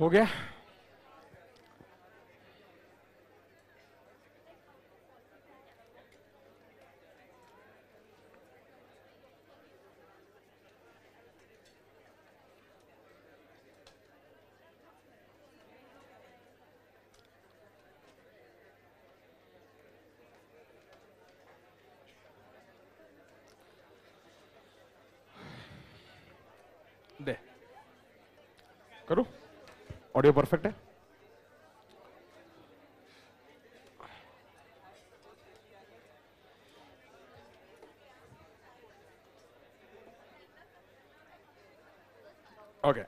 हो गया दे करो ऑडियो परफेक्ट है okay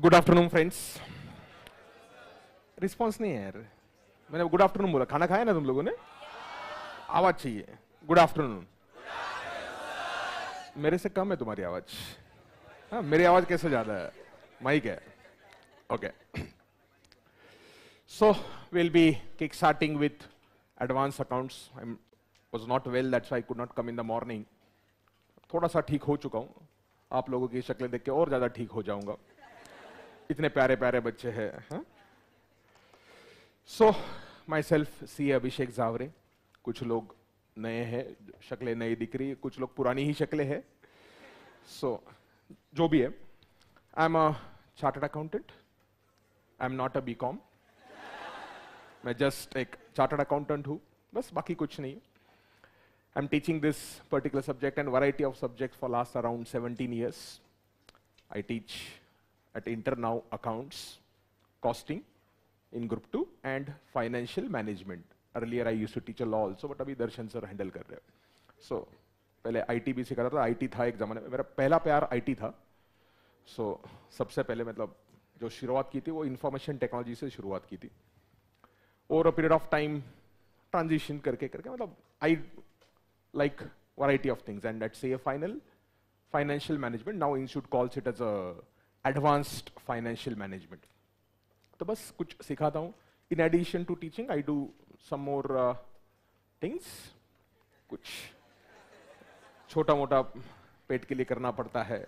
good afternoon friends response नहीं है यार मैंने गुड आफ्टरनून बोला खाना खाया ना तुम लोगों ने आवाज चाहिए गुड आफ्टरनून मेरे से कम है तुम्हारी आवाज हाँ मेरी आवाज कैसे ज्यादा है माइक है okay so will be kick starting advanced advance accounts I not not well that's I could not come in the morning थोड़ा सा ठीक हो चुका हूँ आप लोगों की शक्लें देख के और ज़्यादा ठीक हो जाऊंगा इतने प्यारे प्यारे बच्चे हैं सो हाँ? myself C अभिषेक जावरे कुछ लोग नए हैं शक्लें नई दिख रही कुछ लोग पुरानी ही शक्लें हैं सो so, जो भी है I am a chartered accountant I am not a B com मैं जस्ट एक चार्टर्ड अकाउंटेंट हूँ बस बाकी कुछ नहीं I am teaching this particular subject and variety of subject for last around 17 years. I teach at InterNow accounts costing in group two and financial management Earlier I used to teach a law but अभी Darshan sir handle कर रहे हो सो so, पहले T भी सिखा रहा था I T था एक ज़माने में मेरा पहला प्यार आई टी था सो so, सबसे पहले मतलब जो शुरुआत की थी वो इंफॉर्मेशन टेक्नोलॉजी से शुरुआत की थी over a period of time transition करके करके मतलब I like variety of things and at से final financial management now in should calls it as a advanced financial management तो बस कुछ सिखाता हूँ in addition to teaching I do some more things कुछ छोटा मोटा पेट के लिए करना पड़ता है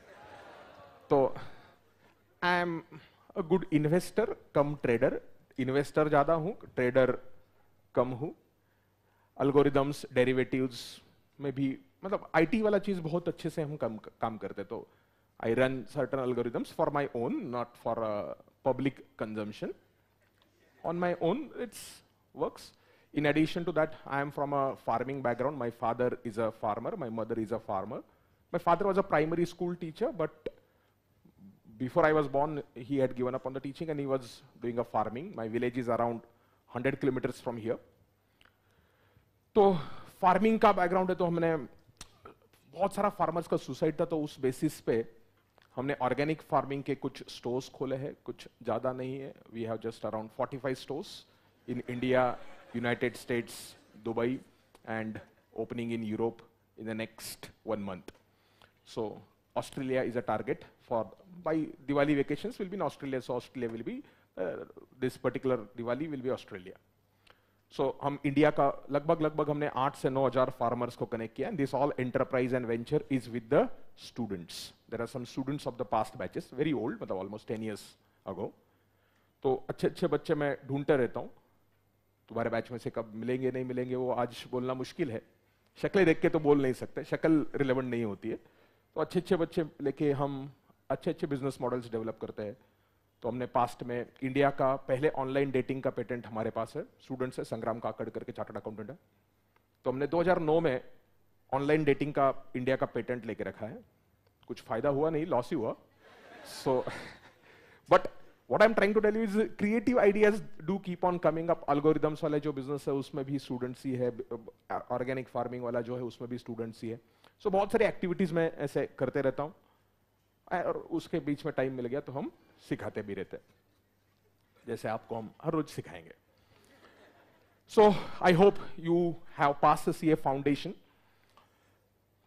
तो I am a good investor cum trader investor ज़्यादा हूँ ट्रेडर कम हूँ अल्गोरिदम्स डेरिवेटिव्स में भी मतलब आईटी वाला चीज़ बहुत अच्छे से हम कम काम करते तो I run certain algorithms for my own, not for uh, public consumption. On my own, it works. In addition to that, I am from a farming background. My father is a farmer. My mother is a farmer. My father was a primary school teacher, but before I was born, he had given up on the teaching and he was doing a farming. My village is around 100 kilometers from here. तो farming का background है तो हमने बहुत सारा farmers का suicide था तो उस बेसिस पे हमने ऑर्गेनिक फार्मिंग के कुछ स्टोर्स खोले हैं कुछ ज़्यादा नहीं है we have just around 45 stores in India United States Dubai and opening in Europe in the next one month so Australia is a target for by Diwali vacation will be in Australia so Australia will be this particular Diwali will be Australia so हम India का लगभग लगभग हमने आठ से नौ हजार farmers को connect किया this all enterprise and venture is with the students. There are some students of the past batches, very old, मतलब almost 10 years ago. तो अच्छे अच्छे बच्चे मैं ढूंढते रहता हूँ तुम्हारे बैच में से कब मिलेंगे नहीं मिलेंगे वो आज बोलना मुश्किल है शक्लें देख के तो बोल नहीं सकते शक्ल रिलेवेंट नहीं होती है तो अच्छे अच्छे बच्चे लेके हम अच्छे अच्छे बिजनेस मॉडल्स डेवलप करते हैं तो हमने पास्ट में इंडिया का पहले ऑनलाइन डेटिंग का पेटेंट हमारे पास है स्टूडेंट्स है संग्राम काकड़ करके चार्टर्ड अकाउंटेंट है तो हमने 2009 में ऑनलाइन डेटिंग का इंडिया का पेटेंट लेके रखा है कुछ फायदा हुआ नहीं लॉस ही हुआ so but what I am trying to tell you is creative ideas do keep on coming up algorithms वाले जो बिजनेस है उसमें भी स्टूडेंट्स ही है ऑर्गेनिक फार्मिंग वाला जो है उसमें भी स्टूडेंट्स ही है सो so, बहुत सारी एक्टिविटीज मैं ऐसे करते रहता हूँ और उसके बीच में टाइम मिल गया तो हम सिखाते भी रहते जैसे आपको हम हर रोज सिखाएंगे so I hope you have pass C A foundation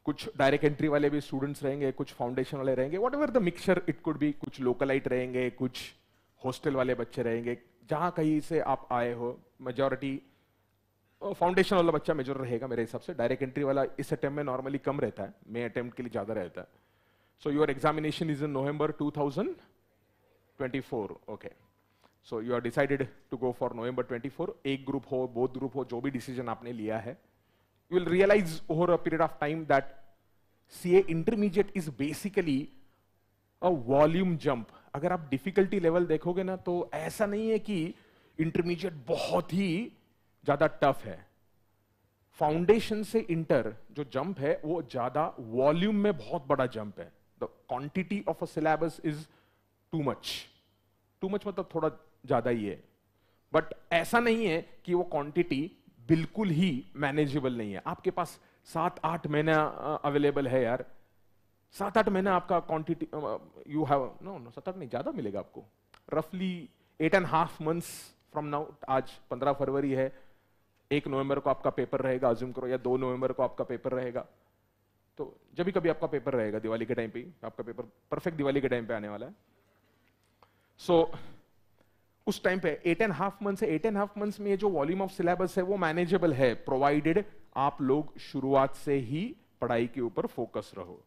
कुछ डायरेक्ट एंट्री वाले भी स्टूडेंट्स रहेंगे कुछ फाउंडेशन वाले रहेंगे whatever the mixture it could भी कुछ लोकलाइट रहेंगे कुछ हॉस्टल वाले बच्चे रहेंगे जहाँ कहीं से आप आए हो मेजोरिटी फाउंडेशन वाला बच्चा मेजर रहेगा मेरे हिसाब से डायरेक्ट एंट्री वाला इस अटैम्प्ट में नॉर्मली कम रहता है मे अटैम्प्ट के लिए ज़्यादा रहता है so your examination is in November 2024 okay so you are decided to go for November 24 एक ग्रुप हो बोथ ग्रुप हो जो भी डिसीजन आपने लिया है you will realize over a period of time that CA intermediate is basically a volume jump. अगर आप difficulty level देखोगे ना तो ऐसा नहीं है कि intermediate बहुत ही ज़्यादा tough है फाउंडेशन से इंटर जो जंप है वो ज्यादा वॉल्यूम में बहुत बड़ा जंप है the quantity of a syllabus is too much too much मतलब थोड़ा ज्यादा ही है बट ऐसा नहीं है कि वो क्वांटिटी बिल्कुल ही मैनेजेबल नहीं है आपके पास सात आठ महीना अवेलेबल है यार सात आठ महीना आपका quantity you have no no सात आठ नहीं ज़्यादा मिलेगा आपको रफली eight and half months from now आज पंद्रह फरवरी है एक नवंबर को आपका पेपर रहेगा अज्यूम करो या दो नवंबर को आपका पेपर रहेगा तो जब भी कभी आपका पेपर रहेगा दिवाली के टाइम पे आपका पेपर परफेक्ट दिवाली के टाइम पे आने वाला है सो so, उस टाइम पे एट एंड हाफ मंथ से एट एंड हाफ मंथ्स में ये जो वॉल्यूम ऑफ सिलेबस है वो मैनेजेबल है प्रोवाइडेड आप लोग शुरुआत से ही पढ़ाई के ऊपर फोकस रहो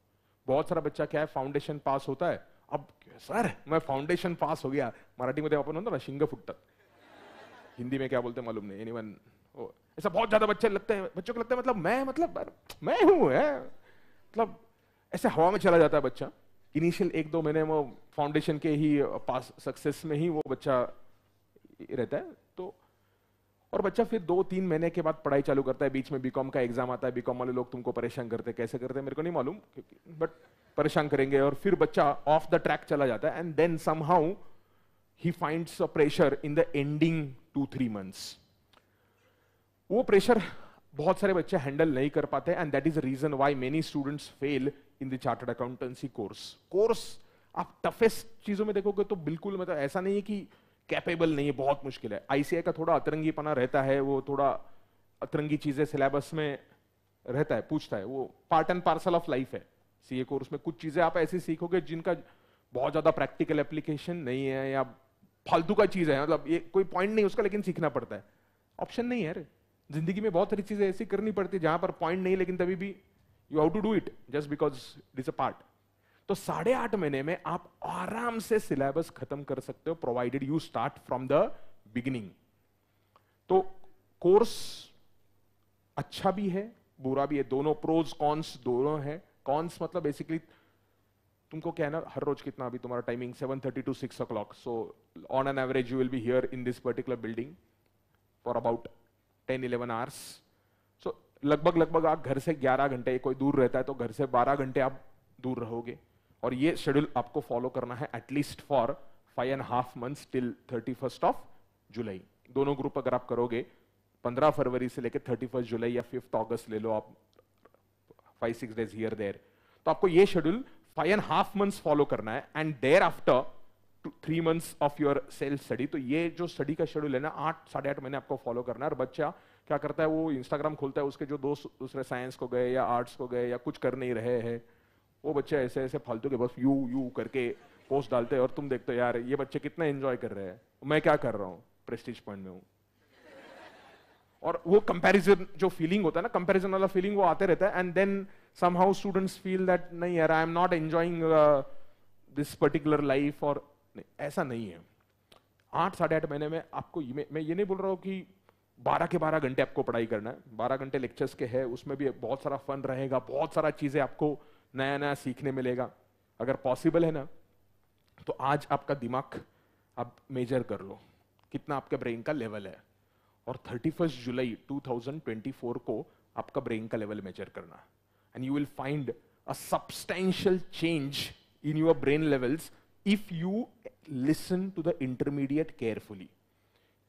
बहुत सारा बच्चा क्या है फाउंडेशन पास होता है अब सर मैं फाउंडेशन पास हो गया मराठी में तो अपन होता ना शिंग फुटत हिंदी में क्या बोलते मालूम नहीं एनी वन ऐसा बहुत ज्यादा बच्चे लगते हैं बच्चों को लगता है मतलब मैं मतलब मैं हूं है मतलब ऐसे हवा में चला जाता है बच्चा इनिशियल एक दो महीने वो फाउंडेशन के ही पास सक्सेस में ही वो बच्चा रहता है तो और बच्चा फिर दो तीन महीने के बाद पढ़ाई चालू करता है बीच में बीकॉम का एग्जाम आता है बीकॉम वाले लोग तुमको परेशान करते कैसे करते मेरे को नहीं मालूम क्योंकि बट परेशान करेंगे और फिर बच्चा ऑफ द ट्रैक चला जाता है and then some he finds a pressure in the ending two three months वो प्रेशर बहुत सारे बच्चे हैंडल नहीं कर पाते and that is a reason why many students fail in the chartered accountancy course course आप toughest चीजों में देखोगे तो बिल्कुल मतलब ऐसा नहीं है कि कैपेबल नहीं है बहुत मुश्किल है आईसीआई का थोड़ा अतरंगीपना रहता है वो थोड़ा अतरंगी चीज़ें सिलेबस में रहता है पूछता है वो part and parcel of life है सीए कोर्स में कुछ चीज़ें आप ऐसी सीखोगे जिनका बहुत ज़्यादा प्रैक्टिकल एप्लीकेशन नहीं है या फालतू का चीज़ है मतलब ये कोई पॉइंट नहीं उसका लेकिन सीखना पड़ता है ऑप्शन नहीं है अरे जिंदगी में बहुत सारी चीज़ें ऐसी करनी पड़ती है जहाँ पर पॉइंट नहीं लेकिन तभी भी you have to do it just because it is a part तो साढ़े आठ महीने में आप आराम से सिलेबस खत्म कर सकते हो provided you start from the beginning तो कोर्स अच्छा भी है बुरा भी है दोनों प्रोज कॉन्स दोनों है कॉन्स मतलब बेसिकली तुमको क्या है ना हर रोज कितना अभी तुम्हारा timing seven thirty to six o'clock so on an average you will be here in this particular building for about ten eleven hours so लगभग लगभग आप घर से ग्यारह घंटे कोई दूर रहता है तो घर से बारह घंटे आप दूर रहोगे और ये शेड्यूल आपको फॉलो करना है at least for five and half months till thirty first of July दोनों ग्रुप अगर आप करोगे पंद्रह फरवरी से लेकर थर्टी फर्स्ट जुलाई या फिफ्थ अगस्त ले लो आप five six days here there तो आपको ये schedule five and half months follow करना है and thereafter three months of your self study तो ये जो स्टडी का शेड्यूल है ना आठ साढ़े आठ महीने आपको फॉलो करना है और बच्चा क्या करता है वो इंस्टाग्राम खोलता है उसके जो दोस्त दूसरे साइंस को गए या आर्ट्स को गए या कुछ कर नहीं रहे हैं वो बच्चे ऐसे ऐसे फालतू के बस यू यू करके पोस्ट डालते हैं और तुम देखते हो यार ये बच्चे कितना एंजॉय कर रहे हैं मैं क्या कर रहा हूँ प्रेस्टीज पॉइंट में हूँ और वो कंपैरिजन जो फीलिंग होता है ना कंपैरिजन वाला फीलिंग वो आते रहता है and then somehow students feel that नहीं यार I am not enjoying this particular life और नहीं, ऐसा नहीं है आठ साढ़े आठ महीने में आपको मैं, मैं ये नहीं बोल रहा हूँ कि बारह के बारह घंटे आपको पढ़ाई करना है बारह घंटे लेक्चर्स के है उसमें भी बहुत सारा फन रहेगा बहुत सारा चीजें आपको नया नया सीखने मिलेगा अगर पॉसिबल है ना तो आज आपका दिमाग आप मेजर कर लो कितना आपके ब्रेन का लेवल है और 31 जुलाई 2024 को आपका ब्रेन का लेवल मेजर करना and you will find a substantial change in your brain levels if you listen to the intermediate carefully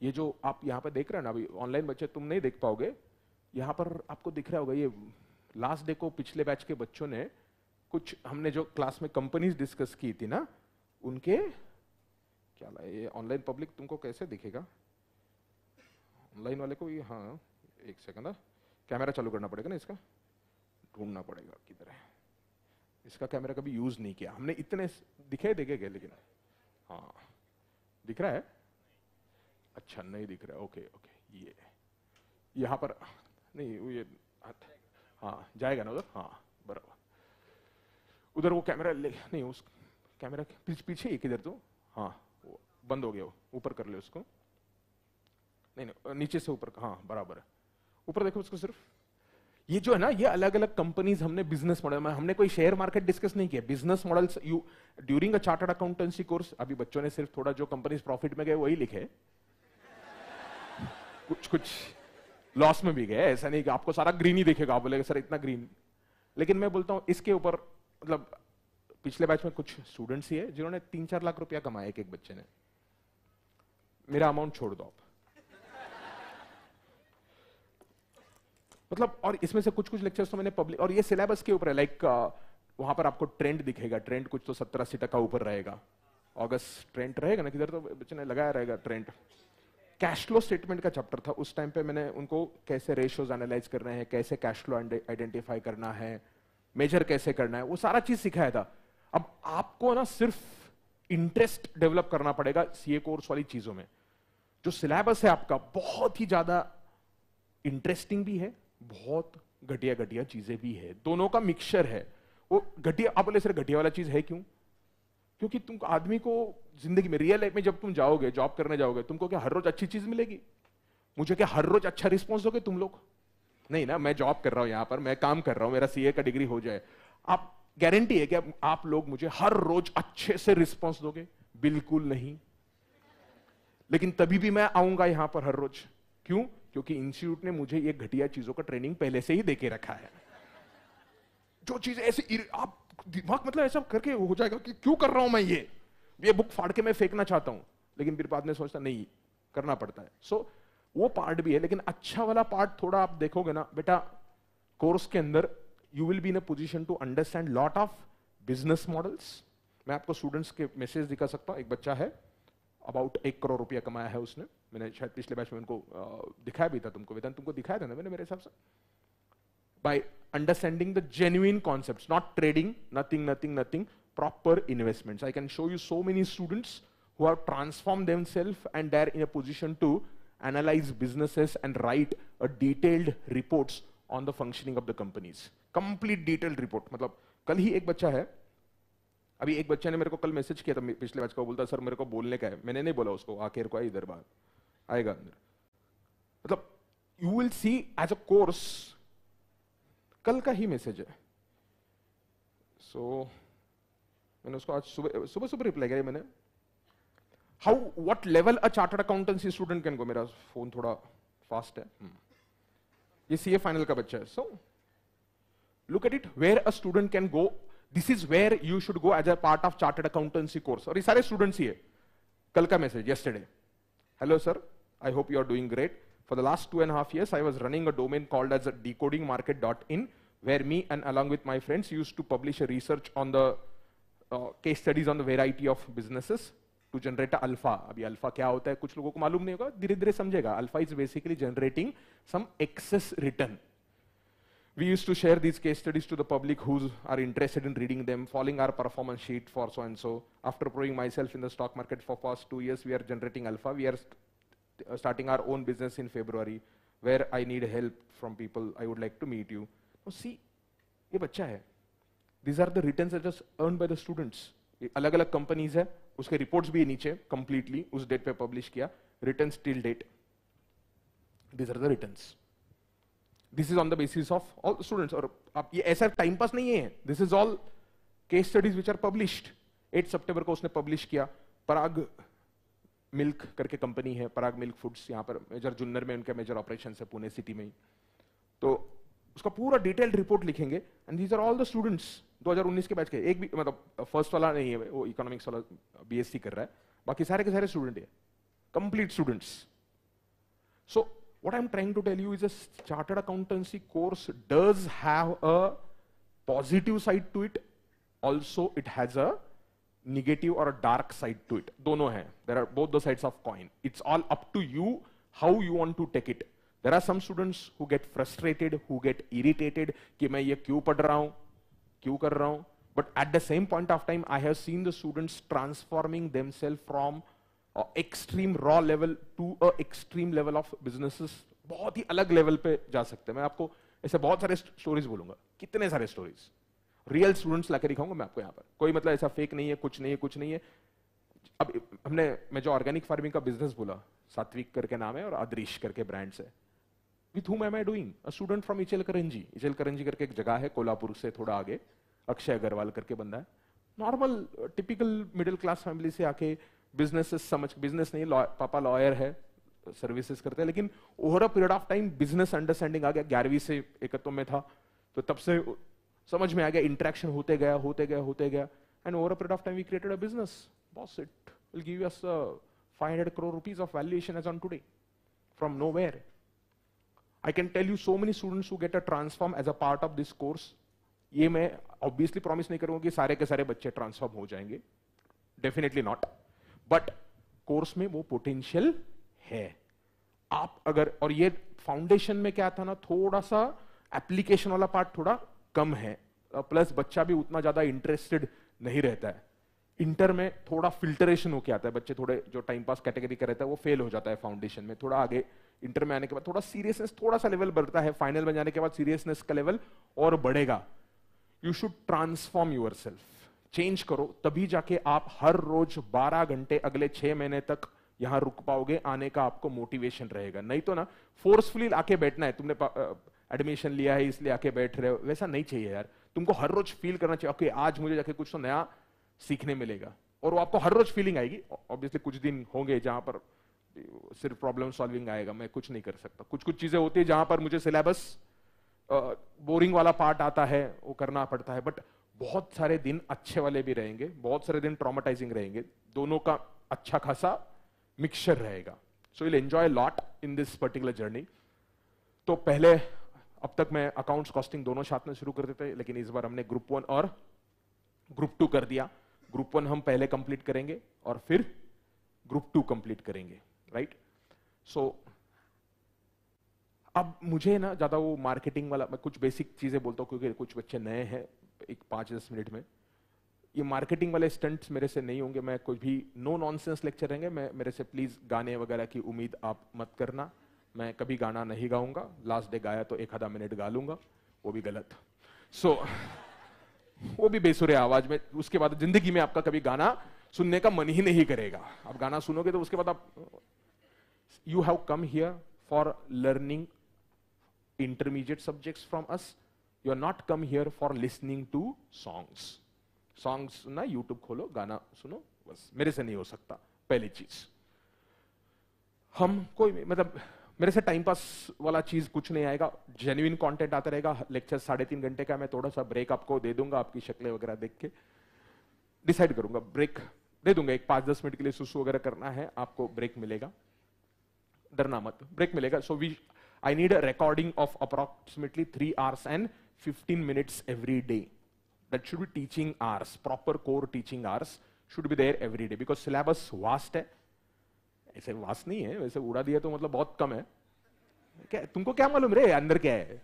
ये जो आप यहाँ पर देख रहे हो ना अभी ऑनलाइन बच्चे तुम नहीं देख पाओगे यहाँ पर आपको दिख रहा होगा ये लास्ट डे को पिछले बैच के बच्चों ने कुछ हमने जो क्लास में कंपनीज डिस्कस की थी ना उनके क्या ये ऑनलाइन पब्लिक तुमको कैसे दिखेगा ऑनलाइन वाले को ये हाँ एक सेकंड कैमरा हाँ। चालू करना पड़ेगा ना इसका ढूंढना पड़ेगा किधर है इसका कैमरा कभी यूज़ नहीं किया हमने इतने दिखे देखे गए लेकिन हाँ दिख रहा है अच्छा नहीं दिख रहा है ओके ओके ये यहाँ पर नहीं ये हाँ जाएगा ना उधर हाँ बराबर उधर वो कैमरा ले नहीं उस कैमरा पीछे पीछे एक इधर तो हाँ बंद हो गया वो ऊपर कर ले उसको नहीं नहीं नीचे से ऊपर हाँ बराबर है ऊपर देखो उसको सिर्फ ये जो है ना ये अलग अलग कंपनीज हमने बिजनेस मॉडल में हमने कोई शेयर मार्केट डिस्कस नहीं किया business model you during a chartered accountancy course अभी बच्चों ने सिर्फ थोड़ा जो कंपनीज प्रॉफिट में गए वही लिखे कुछ कुछ लॉस में भी गए ऐसा नहीं कि आपको सारा ग्रीन ही देखेगा आप बोलेगा सर इतना ग्रीन लेकिन मैं बोलता हूं इसके ऊपर मतलब पिछले बैच में कुछ स्टूडेंट्स ही है जिन्होंने तीन चार लाख रुपया कमाया एक एक बच्चे ने मेरा अमाउंट छोड़ दो आप मतलब और इसमें से कुछ कुछ लेक्चर्स तो मैंने पब्लिक और ये सिलेबस के ऊपर है लाइक uh, वहां पर आपको ट्रेंड दिखेगा ट्रेंड कुछ तो सत्तर अस्सी टका ऊपर रहेगा अगस्त ट्रेंड रहेगा ना किधर तो बच्चे ने लगाया रहेगा ट्रेंड कैश फ्लो स्टेटमेंट का चैप्टर था उस टाइम पे मैंने उनको कैसे रेशियोज एनालाइज करना है कैसे कैश फ्लो आइडेंटिफाई करना है मेजर कैसे करना है वो सारा चीज सिखाया था अब आपको ना सिर्फ इंटरेस्ट डेवलप करना पड़ेगा सीए कोर्स वाली चीजों में जो सिलेबस है आपका बहुत ही ज्यादा इंटरेस्टिंग भी है बहुत घटिया घटिया चीजें भी है दोनों का मिक्सचर है वो घटिया आप बोले सर घटिया वाला चीज है क्यों क्योंकि तुम आदमी को जिंदगी में रियल लाइफ में जब तुम जाओगे जॉब करने जाओगे तुमको क्या हर रोज अच्छी चीज मिलेगी मुझे क्या हर रोज अच्छा रिस्पॉन्स दोगे तुम लोग नहीं ना मैं जॉब कर रहा हूँ यहां पर मैं काम कर रहा हूँ मेरा सीए का डिग्री हो जाए आप गारंटी है कि आप लोग मुझे हर रोज अच्छे से रिस्पॉन्स दोगे बिल्कुल नहीं लेकिन तभी भी मैं आऊंगा यहां पर हर रोज क्यों क्योंकि इंस्टीट्यूट ने मुझे ये घटिया चीजों का ट्रेनिंग पहले से ही देके रखा है जो चीज ऐसे आप दिमाग मतलब ऐसा करके हो जाएगा कि क्यों कर रहा हूं मैं ये ये बुक फाड़ के मैं फेंकना चाहता हूं लेकिन फिर बाद में सोचता नहीं करना पड़ता है सो so, वो पार्ट भी है लेकिन अच्छा वाला पार्ट थोड़ा आप देखोगे ना बेटा कोर्स के अंदर you will be in a position to understand lot of business models मैं आपको स्टूडेंट्स के मैसेज दिखा सकता हूँ एक बच्चा है अबाउट एक करोड़ रुपया कमाया है उसने मैंने शायद पिछले बैच में उनको दिखाया भी था तुमको वेदन तुमको दिखाया था ना मैंने मेरे हिसाब से by understanding the genuine concepts, not trading, nothing, nothing, nothing, proper investments. I can show you so many students who have transformed themselves and they're in a position to analyze businesses and write a detailed reports on the functioning of the companies. Complete detailed report. मतलब कल ही एक बच्चा है अभी एक बच्चा ने मेरे को कल मैसेज किया था पिछले बैच का बोलता सर मेरे को बोलने का है मैंने नहीं बोला उसको आखिर को इधर बाहर आएगा अंदर मतलब you will see as a course कल का ही मैसेज है सो so, मैंने उसको आज सुबह सुबह सुबह रिप्लाई करी मैंने how what level a chartered accountancy student can go मेरा फोन थोड़ा फास्ट है hmm. ये सी ए फाइनल का बच्चा है so look at it where a student can go this is where you should go as a part of chartered accountancy course और ये सारे स्टूडेंट्स ही है कल का message yesterday hello sir I hope you are doing great for the last two and half years I was running a domain called as a decoding market dot in where me and along with my friends use to publish a research on the case studies on the variety of businesses to generate alpha अभी alpha क्या होता है कुछ लोगों को मालूम नहीं होगा धीरे धीरे समझेगा alpha is basically generating some excess return we used to share these case studies to the public who are interested in reading them, following our performance sheet for so and so. After proving myself in the stock market for past two years, we are generating alpha. We are st uh, starting our own business in February, where I need help from people. I would like to meet you. Now see, ye bachcha hai These are the returns that just earned by the students. अलग अलग companies है उसके reports भी नीचे completely उस date पे publish किया return till date this are the return this is on the basis of all students और आप ये ऐसा टाइम पास नहीं है this is all case studies which are published at सितंबर को उसने पब्लिश किया पराग मिल्क करके कंपनी है पराग मिल्क फूड्स यहां पर मेजर जुन्नर में उनके मेजर ऑपरेशन है पुणे सिटी में तो उसका पूरा डिटेल्ड रिपोर्ट लिखेंगे and these are all the students 2019 के बैच के एक भी मतलब फर्स्ट वाला नहीं है वो इकोनॉमिक्स वाला बीएससी कर रहा है बाकी सारे के सारे स्टूडेंट है complete students so what I am trying to tell you is a chartered accountancy course does have a positive side to it also it has a negative और a dark side to it दोनों है there are both the sides of coin it's all up to you how you want to take it there are some students who get frustrated who get irritated कि मैं ये क्यों पढ़ रहा हूं क्यों कर रहा हूं but at the same point of time I have seen the students transforming themselves from extreme raw level to a extreme level of business बहुत ही अलग लेवल पे जा सकते हैं मैं आपको ऐसे बहुत सारे स्टोरीज बोलूंगा कितने सारे स्टोरीज रियल स्टूडेंट्स लाकर दिखाऊंगा मैं आपको यहाँ पर कोई मतलब ऐसा फेक नहीं है कुछ नहीं है कुछ नहीं है अब हमने मैं जो ऑर्गेनिक फार्मिंग का बिजनेस बोला सात्विक करके नाम है और आदरीश करके ब्रांड्स है with whom am I doing a student from Ichalkaranji Ichalkaranji करके एक जगह है कोल्हापुर से थोड़ा आगे अक्षय अग्रवाल करके बंदा है normal typical middle class family से आके बिजनेस समझ बिजनेस नहीं लौ, पापा लॉयर है सर्विसेज करते हैं लेकिन over a period of time business understanding आ गया ग्यारहवीं से एकत्व में था तो तब से समझ में आ गया इंट्रैक्शन होते गया होते गया होते गया and over a period of time we created a business boss it will give you us 500 crore rupees of valuation as on today from nowhere I can tell you so many students who get a transform as a part of this course. ये मैं obviously promise नहीं करूंगा कि सारे के सारे बच्चे transform हो जाएंगे. डेफिनेटली नॉट बट कोर्स में वो पोटेंशियल है आप अगर और ये फाउंडेशन में क्या था ना थोड़ा सा एप्लीकेशन वाला पार्ट थोड़ा कम है प्लस बच्चा भी उतना ज्यादा इंटरेस्टेड नहीं रहता है इंटर में थोड़ा फिल्टरेशन होके आता है बच्चे थोड़े जो टाइम पास कैटेगरी का रहता है वो फेल हो जाता है फाउंडेशन में थोड़ा आगे इंटर में आने के बाद थोड़ा सीरियसनेस थोड़ा सा लेवल बढ़ता है फाइनल में जाने के बाद सीरियसनेस का लेवल और बढ़ेगा you should transform yourself change करो तभी जाके आप हर रोज 12 घंटे अगले छह महीने तक यहां रुक पाओगे आने का आपको मोटिवेशन रहेगा नहीं तो ना फोर्सफुली आके बैठना है तुमने एडमिशन लिया है इसलिए आके बैठ रहे हो वैसा नहीं चाहिए यार तुमको हर रोज फील करना चाहिए ओके आज मुझे जाके कुछ तो नया सीखने मिलेगा और वो आपको हर रोज फीलिंग आएगी ऑब्वियसली कुछ दिन होंगे जहां पर सिर्फ प्रॉब्लम सॉल्विंग आएगा मैं कुछ नहीं कर सकता कुछ कुछ चीज़ें होती है जहां पर मुझे सिलेबस बोरिंग वाला पार्ट आता है वो करना पड़ता है बट बहुत सारे दिन अच्छे वाले भी रहेंगे बहुत सारे दिन ट्रॉमाटाइजिंग रहेंगे दोनों का अच्छा खासा मिक्सचर रहेगा so will enjoy lot in this particular journey तो पहले अब तक मैं अकाउंट्स कॉस्टिंग दोनों साथ में शुरू करते थे लेकिन इस बार हमने ग्रुप वन और ग्रुप टू कर दिया ग्रुप वन हम पहले कंप्लीट करेंगे और फिर ग्रुप टू कंप्लीट करेंगे राइट सो अब मुझे ना ज़्यादा वो मार्केटिंग वाला मैं कुछ बेसिक चीज़ें बोलता हूँ क्योंकि कुछ बच्चे नए हैं एक पांच दस मिनट में ये मार्केटिंग वाले स्टंट्स मेरे से नहीं होंगे मैं कुछ भी नो नॉनसेंस लेक्चर रहेंगे मैं मेरे से प्लीज़ गाने वगैरह की उम्मीद आप मत करना मैं कभी गाना नहीं गाऊंगा लास्ट डे गाया तो एक आधा मिनट गा लूंगा वो भी गलत सो so, वो भी बेसुरे आवाज में उसके बाद जिंदगी में आपका कभी गाना सुनने का मन ही नहीं करेगा आप गाना सुनोगे तो उसके बाद आप you have come here for learning intermediate subjects from us. You are not come here for listening to songs. songs na YouTube खोलो गाना सुनो बस मेरे से नहीं हो सकता पहली चीज हम कोई मतलब मेरे से टाइम पास वाला चीज कुछ नहीं आएगा जेन्यून कंटेंट आता रहेगा लेक्चर साढ़े तीन घंटे का मैं थोड़ा सा ब्रेक आपको दे दूंगा आपकी शक्लें वगैरह देख के डिसाइड करूंगा ब्रेक दे दूंगा एक पांच दस मिनट के लिए सुसु वगैरह करना है आपको ब्रेक मिलेगा डरना मत ब्रेक मिलेगा so we I need a recording of approximately three hours and fifteen minutes every day that should be teaching hours proper core teaching hours should be there every day because syllabus vast है ऐसे vast नहीं है वैसे उड़ा दिया तो मतलब बहुत कम है क्या तुमको क्या मालूम रे अंदर क्या है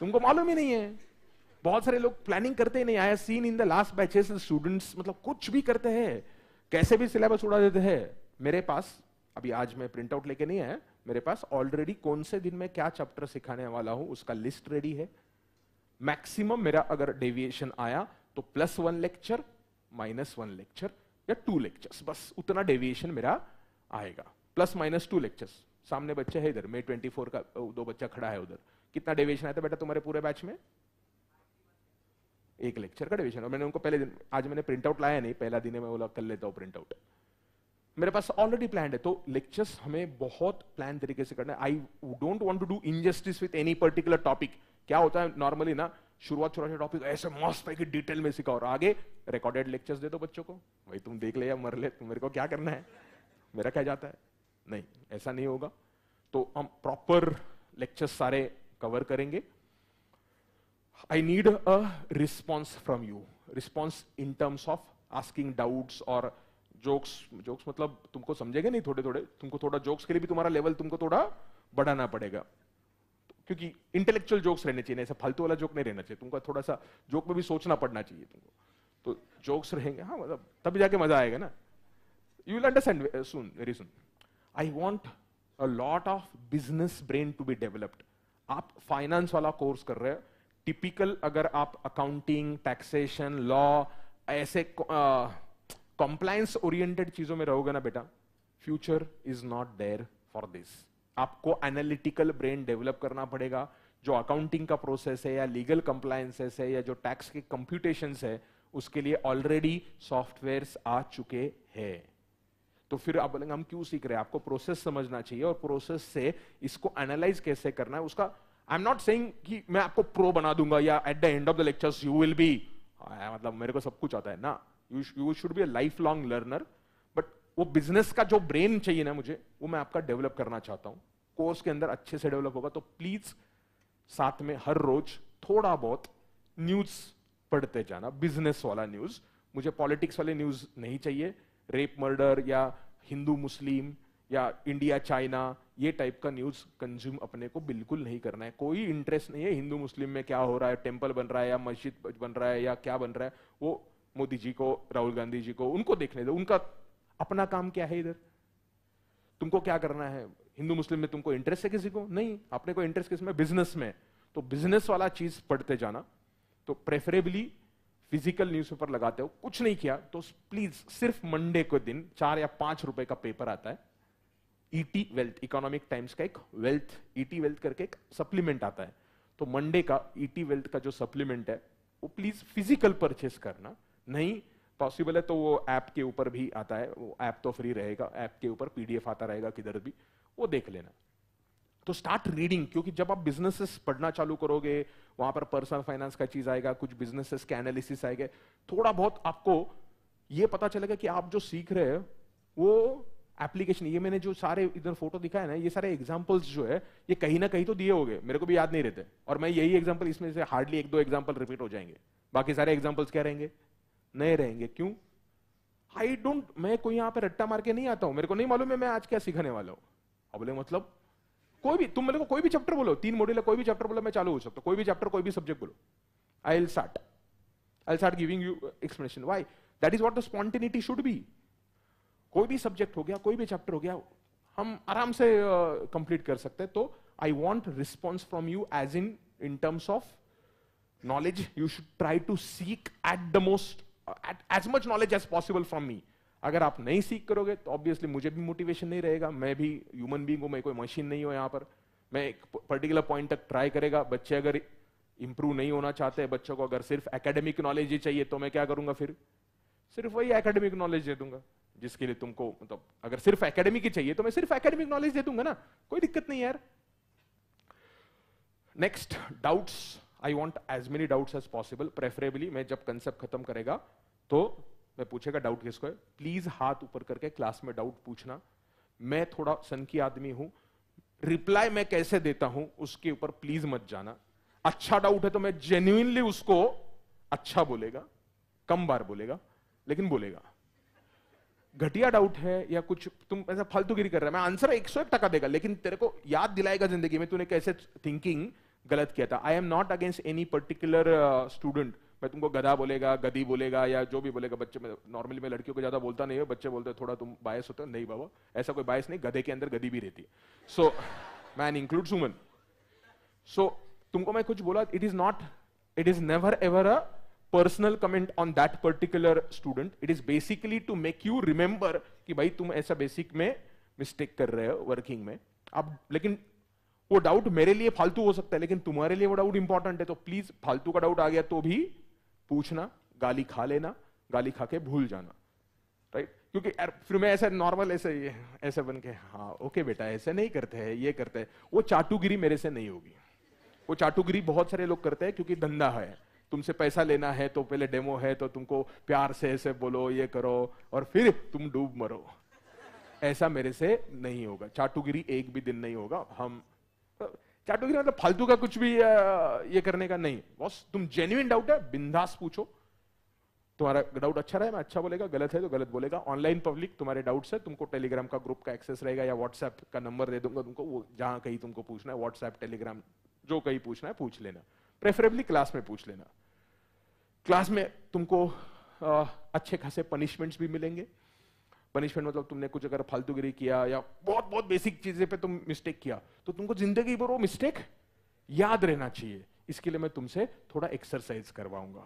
तुमको मालूम ही नहीं है बहुत सारे लोग प्लानिंग करते ही नहीं आया seen in the last batches students मतलब कुछ भी करते हैं कैसे भी सिलेबस उड़ा देते हैं मेरे पास अभी आज मैं प्रिंट आउट लेके नहीं आया मेरे पास ऑलरेडी कौन से दिन में क्या चैप्टर सिखाने वाला हूं उसका लिस्ट रेडी है मैक्सिमम मेरा अगर डेविएशन आया तो plus one lecture minus one lecture या टू लेक्चर्स बस उतना डेविएशन मेरा आएगा प्लस माइनस टू लेक्चर्स सामने बच्चे है इधर मे ट्वेंटी फोर का दो बच्चा खड़ा है उधर कितना डेविएशन आया था बेटा तुम्हारे पूरे बैच में एक लेक्चर का डेविएशन और मैंने उनको पहले दिन आज मैंने प्रिंट आउट लाया नहीं पहला दिन मैं बोला कर लेता हूँ प्रिंट आउट मेरे पास ऑलरेडी प्लान है तो लेक्चर्स हमें बहुत प्लान तरीके से करना है I don't want to do injustice with any particular topic क्या होता है नॉर्मली ना शुरुआत शुरुआत छोटा टॉपिक ऐसे मस्त है कि डिटेल में सिखाओ और आगे रिकॉर्डेड लेक्चर्स दे दो बच्चों को भाई तुम देख ले या मर ले तुम मेरे को क्या करना है मेरा क्या जाता है नहीं ऐसा नहीं होगा तो हम प्रॉपर लेक्चर्स सारे कवर करेंगे I need a response from you response in terms of asking doubts और जोक्स जोक्स मतलब तुमको समझेगा नहीं थोड़े थोड़े तुमको थोड़ा जोक्स के लिए भी तुम्हारा लेवल तुमको थोड़ा बढ़ाना पड़ेगा क्योंकि इंटेलेक्चुअल जोक्स रहने चाहिए ऐसा फालतू वाला जोक नहीं रहना चाहिए तुमको थोड़ा सा जोक में भी सोचना पड़ना चाहिए तुमको तो जोक्स रहेंगे हाँ मतलब तभी जाके मजा आएगा ना you will understand soon very soon I want a lot of business brain to be developed आप फाइनेंस वाला कोर्स कर रहे हो टिपिकल अगर आप अकाउंटिंग टैक्सेशन लॉ ऐसे आ, कंप्लायंस ओरिएंटेड चीजों में रहोगे ना बेटा future is not there for this आपको एनालिटिकल ब्रेन डेवलप करना पड़ेगा जो अकाउंटिंग का प्रोसेस है या लीगल कंप्लायंसेस है या जो टैक्स के कंप्यूटेशन है उसके लिए ऑलरेडी सॉफ्टवेयर आ चुके हैं तो फिर आप बोलेंगे हम क्यों सीख रहे हैं आपको प्रोसेस समझना चाहिए और प्रोसेस से इसको एनालाइज कैसे करना है उसका आई एम नॉट सेइंग कि मैं आपको प्रो बना दूंगा या at the end of the lectures you will be मतलब मेरे को सब कुछ आता है ना you should be a life long learner but वो बिजनेस का जो ब्रेन चाहिए ना मुझे वो मैं आपका डेवलप करना चाहता हूँ कोर्स के अंदर अच्छे से डेवलप होगा तो प्लीज साथ में हर रोज थोड़ा बहुत न्यूज पढ़ते जाना बिजनेस वाला न्यूज मुझे पॉलिटिक्स वाले न्यूज नहीं चाहिए रेप मर्डर या हिंदू मुस्लिम या इंडिया चाइना ये टाइप का न्यूज कंज्यूम अपने को बिल्कुल नहीं करना है कोई इंटरेस्ट नहीं है हिंदू मुस्लिम में क्या हो रहा है टेम्पल बन रहा है या मस्जिद बन रहा है या क्या बन रहा है वो मोदी जी को राहुल गांधी जी को उनको देखने दो उनका अपना काम क्या है इधर तुमको क्या करना है हिंदू मुस्लिम में तुमको इंटरेस्ट है किसी को नहीं अपने को इंटरेस्ट किस में बिजनेस में तो बिजनेस वाला चीज पढ़ते जाना तो प्रेफरेबली फिजिकल न्यूज़पेपर लगाते हो कुछ नहीं किया तो प्लीज सिर्फ मंडे को दिन चार या पांच रुपए का पेपर आता है ईटी वेल्थ इकोनॉमिक टाइम्स का एक वेल्थ ईटी वेल्थ करके एक सप्लीमेंट आता है तो मंडे का ईटी e वेल्थ का जो सप्लीमेंट है वो प्लीज फिजिकल परचेस करना नहीं पॉसिबल है तो वो ऐप के ऊपर भी आता है वो ऐप तो फ्री रहेगा ऐप के ऊपर पीडीएफ आता रहेगा किधर भी वो देख लेना तो स्टार्ट रीडिंग क्योंकि जब आप बिजनेसेस पढ़ना चालू करोगे वहां पर पर्सनल फाइनेंस का चीज आएगा कुछ बिजनेसेस के एनालिसिस आएगा थोड़ा बहुत आपको ये पता चलेगा कि आप जो सीख रहे हैं वो एप्लीकेशन ये मैंने जो सारे इधर फोटो दिखाए ना ये सारे एग्जाम्पल्स जो है ये कहीं ना कहीं तो दिए गए मेरे को भी याद नहीं रहते और मैं यही एग्जाम्पल इसमें से हार्डली एक दो एग्जाम्पल रिपीट हो जाएंगे बाकी सारे एग्जाम्पल्स क्या रहेंगे नए रहेंगे क्यों आई डोंट मैं कोई यहां पर रट्टा मार के नहीं आता हूं मेरे को नहीं मालूम है मैं आज क्या सिखाने वाला हूं अब बोले मतलब कोई भी तुम मेरे को कोई भी चैप्टर बोलो तीन मॉड्यूल कोई भी चैप्टर बोलो मैं चालू हो सकता कोई भी चैप्टर कोई भी सब्जेक्ट बोलो I will start I will start giving you explanation why that is what the spontaneity should be कोई भी सब्जेक्ट हो गया कोई भी चैप्टर हो गया हम आराम से कंप्लीट uh, कर सकते हैं तो I want response from you as in in terms of knowledge you should try to seek at the most as much knowledge as possible from me अगर आप नहीं सीख करोगे तो ऑब्वियसली मुझे भी मोटिवेशन नहीं रहेगा मैं भी ह्यूमन बींग हूँ मैं कोई मशीन नहीं हूँ यहाँ पर मैं एक पर्टिकुलर पॉइंट तक ट्राई करेगा बच्चे अगर इंप्रूव नहीं होना चाहते हैं बच्चों को अगर सिर्फ एकेडमिक नॉलेज ही चाहिए तो मैं क्या करूंगा फिर सिर्फ वही एकेडमिक नॉलेज दे दूंगा जिसके लिए तुमको मतलब तो अगर सिर्फ एकेडमिक ही चाहिए तो मैं सिर्फ एकेडमिक नॉलेज दे दूंगा ना कोई दिक्कत नहीं यार next doubts I want as many doubt as possible preferably मैं जब कंसेप्ट खत्म करेगा तो मैं पूछेगा डाउट किसको है प्लीज हाथ ऊपर करके क्लास में डाउट पूछना मैं थोड़ा सनकी आदमी हूं रिप्लाई मैं कैसे देता हूं उसके ऊपर प्लीज मत जाना अच्छा डाउट है तो मैं जेन्यूनली उसको अच्छा बोलेगा कम बार बोलेगा लेकिन बोलेगा घटिया डाउट है या कुछ तुम ऐसा फालतूगिरी कर रहा है मैं आंसर एक सौ एक टका देगा लेकिन तेरे को याद दिलाएगा जिंदगी में तूने कैसे थिंकिंग गलत किया था I am not against any particular student मैं तुमको गधा बोलेगा गधी बोलेगा या जो भी बोलेगा बच्चे में नॉर्मली मैं लड़कियों को ज्यादा बोलता नहीं है बच्चे बोलते थोड़ा तुम बायस होते नहीं बाबा ऐसा कोई बायस नहीं गधे के अंदर गधी भी रहती है so man includes woman so तुमको मैं कुछ बोला it is not it is never ever a personal comment on that particular student it is basically to make you remember कि भाई तुम ऐसा बेसिक में मिस्टेक कर रहे हो वर्किंग में आप लेकिन वो डाउट मेरे लिए फालतू हो सकता है लेकिन तुम्हारे लिए वो डाउट इंपॉर्टेंट है तो प्लीज फालतू का डाउट आ गया तो भी पूछना गाली खा लेना गाली खा के भूल जाना राइट क्योंकि फिर मैं ऐसे नॉर्मल ऐसे ऐसे बन के हाँ ओके बेटा ऐसे नहीं करते हैं ये करते हैं वो चाटुगिरी मेरे से नहीं होगी वो चाटुगिरी बहुत सारे लोग करते हैं क्योंकि धंधा है तुमसे पैसा लेना है तो पहले डेमो है तो तुमको प्यार से ऐसे बोलो ये करो और फिर तुम डूब मरो ऐसा मेरे से नहीं होगा चाटुगिरी एक भी दिन नहीं होगा हम कैटेगरी मतलब फालतू का कुछ भी ये करने का नहीं बॉस तुम जेन्युइन डाउट है बिंदास पूछो तुम्हारा डाउट अच्छा रहे मैं अच्छा बोलेगा गलत है तो गलत बोलेगा ऑनलाइन पब्लिक तुम्हारे डाउट्स है तुमको टेलीग्राम का ग्रुप का एक्सेस रहेगा या व्हाट्सएप का नंबर दे दूंगा तुमको वो जहां कहीं तुमको पूछना है व्हाट्सएप टेलीग्राम जो कहीं पूछना है पूछ लेना प्रेफरेबली क्लास में पूछ लेना क्लास में तुमको आ, अच्छे खासे पनिशमेंट्स भी मिलेंगे पनिशमेंट मतलब तुमने कुछ अगर फालतूगिरी किया या बहुत बहुत बेसिक चीजें पे तुम मिस्टेक किया तो तुमको जिंदगी भर वो मिस्टेक याद रहना चाहिए इसके लिए मैं तुमसे थोड़ा एक्सरसाइज करवाऊंगा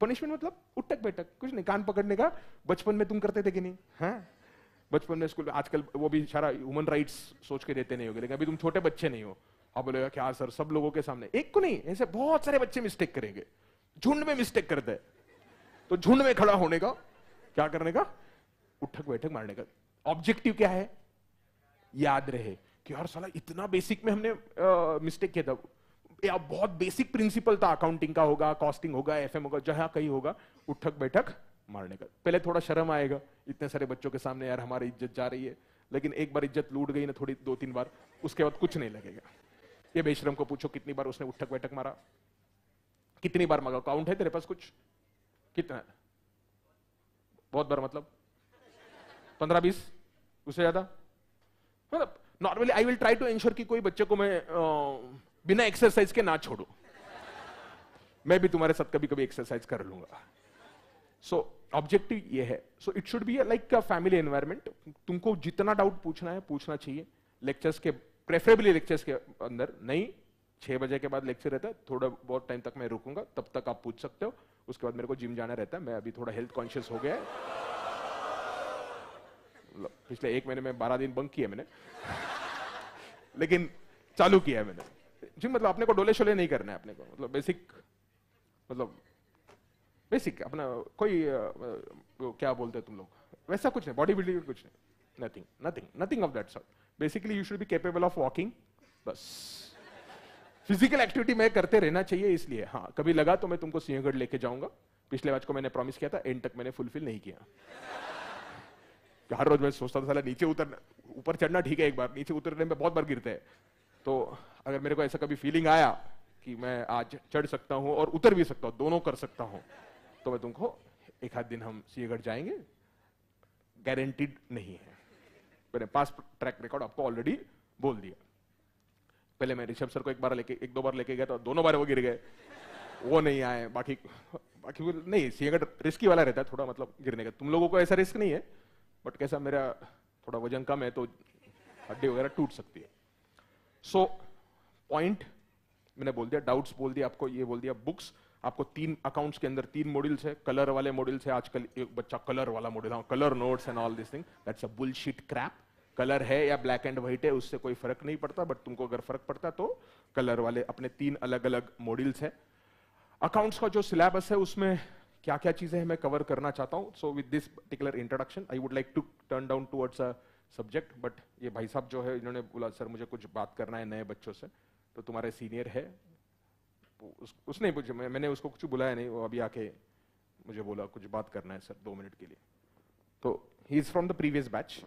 पनिशमेंट मतलब उठक बैठक कुछ नहीं कान पकड़ने का बचपन में तुम करते थे कि नहीं है हाँ? बचपन में स्कूल आजकल वो भी सारा ह्यूमन राइट्स सोच के देते नहीं होगे लेकिन अभी तुम छोटे बच्चे नहीं हो आप बोलेगा क्या सर सब लोगों के सामने एक को नहीं ऐसे बहुत सारे बच्चे मिस्टेक करेंगे झुंड में मिस्टेक करते हैं तो झुंड में खड़ा होने का क्या करने का उठक बैठक मारने का ऑब्जेक्टिव क्या है याद रहे कि यार साला इतना बेसिक में हमने मिस्टेक किया था या बहुत बेसिक प्रिंसिपल था अकाउंटिंग का होगा कॉस्टिंग होगा एफएम होगा जहां कहीं होगा उठक बैठक मारने का पहले थोड़ा शर्म आएगा इतने सारे बच्चों के सामने यार हमारी इज्जत जा रही है लेकिन एक बार इज्जत लूट गई ना थोड़ी दो तीन बार उसके बाद कुछ नहीं लगेगा ये बेशरम को पूछो कितनी बार उसने उठक बैठक मारा कितनी बार मांगा काउंट है तेरे पास कुछ कितना बहुत बार मतलब पंद्रह बीस उससे ज्यादा मतलब normally I will try to ensure कि कोई बच्चे को मैं बिना एक्सरसाइज के ना छोड़ू मैं भी तुम्हारे साथ कभी कभी एक्सरसाइज कर लूंगा सो ऑब्जेक्टिव ये है so it should be like a family environment तुमको जितना डाउट पूछना है पूछना चाहिए लेक्चर्स के प्रेफरेबली लेक्चर्स के अंदर नहीं छह बजे के बाद लेक्चर रहता है थोड़ा बहुत टाइम तक मैं रुकूंगा तब तक आप पूछ सकते हो उसके बाद मेरे को जिम जाना रहता है मैं अभी थोड़ा हेल्थ कॉन्शियस हो गया है पिछले एक महीने में बारह दिन बंक किया मैंने लेकिन चालू किया है मैंने जी मतलब अपने को डोले शोले नहीं करना है अपने को मतलब बेसिक मतलब बेसिक अपना कोई आ, क्या बोलते हैं तुम लोग वैसा कुछ नहीं बॉडी बिल्डिंग कुछ नहीं nothing nothing nothing of that sort basically you should be capable of walking बस फिजिकल एक्टिविटी मैं करते रहना चाहिए इसलिए हाँ कभी लगा तो मैं तुमको सिंहगढ़ लेके जाऊंगा पिछले बार को मैंने प्रॉमिस किया था एंड तक मैंने फुलफिल नहीं किया हर रोज मैं सोचता था साला नीचे उतरना ऊपर चढ़ना ठीक है एक बार नीचे उतरने में बहुत बार गिरते हैं तो अगर मेरे को ऐसा कभी फीलिंग आया कि मैं आज चढ़ सकता हूँ और उतर भी सकता हूँ दोनों कर सकता हूँ तो मैं तुमको एक आध दिन हम सीगढ़ जाएंगे गारंटीड नहीं है मैंने पास ट्रैक रिकॉर्ड आपको ऑलरेडी बोल दिया पहले मैं ऋषभ सर को एक बार लेके एक दो बार लेके गया तो दोनों बार वो गिर गए वो नहीं आए बाकी बाकी नहीं सियागढ़ रिस्की वाला रहता है थोड़ा मतलब गिरने का तुम लोगों को ऐसा रिस्क नहीं है बट कैसा मेरा थोड़ा वजन कम है तो हड्डी वगैरह टूट सकती है सो so, पॉइंट मैंने बोल दिया डाउट्स बोल दिया आपको ये बोल दिया बुक्स आपको तीन अकाउंट्स के अंदर तीन मॉड्यूल्स है कलर वाले मॉड्यूल्स है आजकल एक बच्चा कलर वाला मॉड्यूल हाँ colour notes and all this thing that's a bullshit crap colour है या ब्लैक एंड व्हाइट है उससे कोई फर्क नहीं पड़ता बट तुमको अगर फर्क पड़ता तो कलर वाले अपने तीन अलग अलग मॉड्यूल्स है अकाउंट्स का जो सिलेबस है उसमें क्या क्या चीज़ें हैं मैं कवर करना चाहता हूँ so with this particular introduction I would like to turn down towards a subject but ये भाई साहब जो है इन्होंने बोला सर मुझे कुछ बात करना है नए बच्चों से तो तुम्हारे सीनियर है उस, उसने मुझे मैं, मैंने उसको कुछ बुलाया नहीं वो अभी आके मुझे बोला कुछ बात करना है सर दो मिनट के लिए तो he is from the previous batch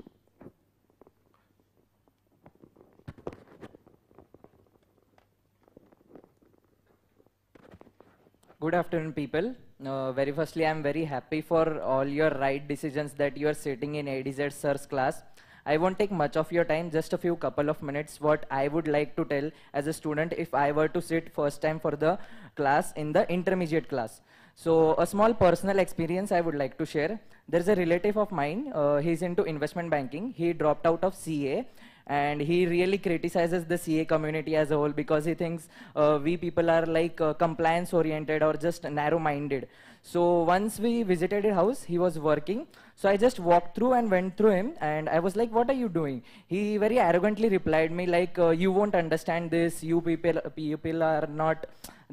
good afternoon people Uh, very firstly, I'm very happy for all your right decisions that you are sitting in ADZ Sir's class. I won't take much of your time, just a few couple of minutes what I would like to tell as a student if I were to sit first time for the class in the intermediate class. So a small personal experience I would like to share. There's a relative of mine, uh, he's into investment banking. He dropped out of CA and he really criticizes the CA community as a whole because he thinks uh, we people are like uh, compliance oriented or just narrow minded. So once we visited his house, he was working. So I just walked through and went through him and I was like, what are you doing? He very arrogantly replied me like, uh, you won't understand this, you people, people are not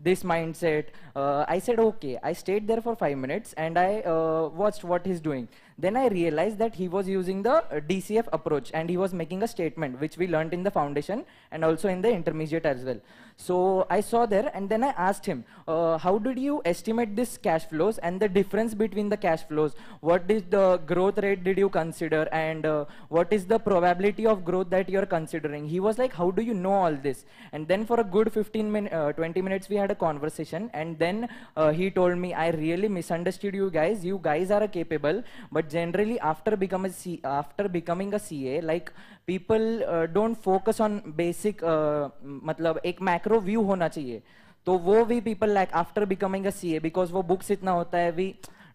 this mindset. Uh, I said, okay. I stayed there for five minutes and I uh, watched what he's doing. Then I realized that he was using the uh, DCF approach and he was making a statement, which we learned in the foundation and also in the intermediate as well. So I saw there and then I asked him, uh, how did you estimate this cash flows and the difference between the cash flows? What is the growth rate did you consider and uh, what is the probability of growth that you're considering? He was like, how do you know all this? And then for a good 15 min uh, 20 minutes we had had a conversation and then uh, he told me, I really misunderstood you guys. You guys are capable, but generally after, become a C after becoming a CA, like people uh, don't focus on basic, uh, मतलब एक macro view होना चाहिए तो वो we people like after becoming a C A because वो books इतना होता है we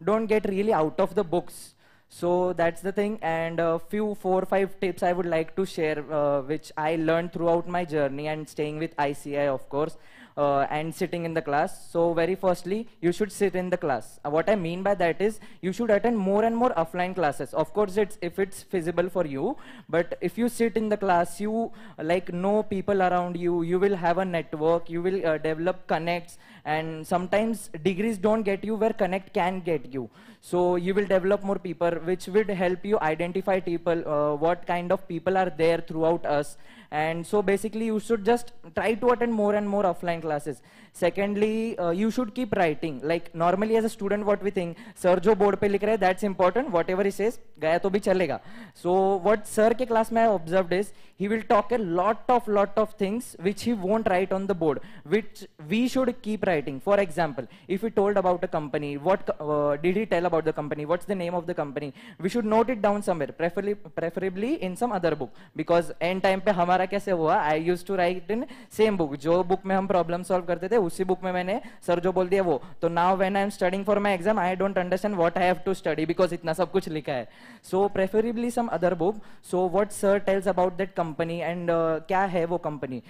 don't get really out of the books So that's the thing and a few four or five tips I would like to share uh, which I learned throughout my journey and staying with ICI of course. uh, and sitting in the class. So very firstly, you should sit in the class. Uh, what I mean by that is you should attend more and more offline classes. Of course, it's if it's feasible for you, but if you sit in the class, you uh, like know people around you, you will have a network, you will uh, develop connects and sometimes degrees don't get you where connect can get you. So you will develop more people which would help you identify people, uh, what kind of people are there throughout us and so basically you should just try to attend more and more offline classes Secondly, uh, you should keep writing. Like normally as a student, what we think, sir jo board pe likh raha hai that's important. Whatever he says, gaya to bhi chalega So what sir ke class mein I observed is he will talk a lot of lot of things which he won't write on the board, which we should keep writing. For example, if he told about a company, what uh, did he tell about the company? What's the name of the company? We should note it down somewhere, preferably preferably in some other book. Because end time pe hamara kaise hua I used to write in same book. jo book mein hum problem solve karte the उसी book में मैंने sir जो बोल दिया वो तो now when I am studying for my exam I don't understand what I have to study because इतना सब कुछ लिखा है so preferably some other book so what sir tells about that company and क्या है वो company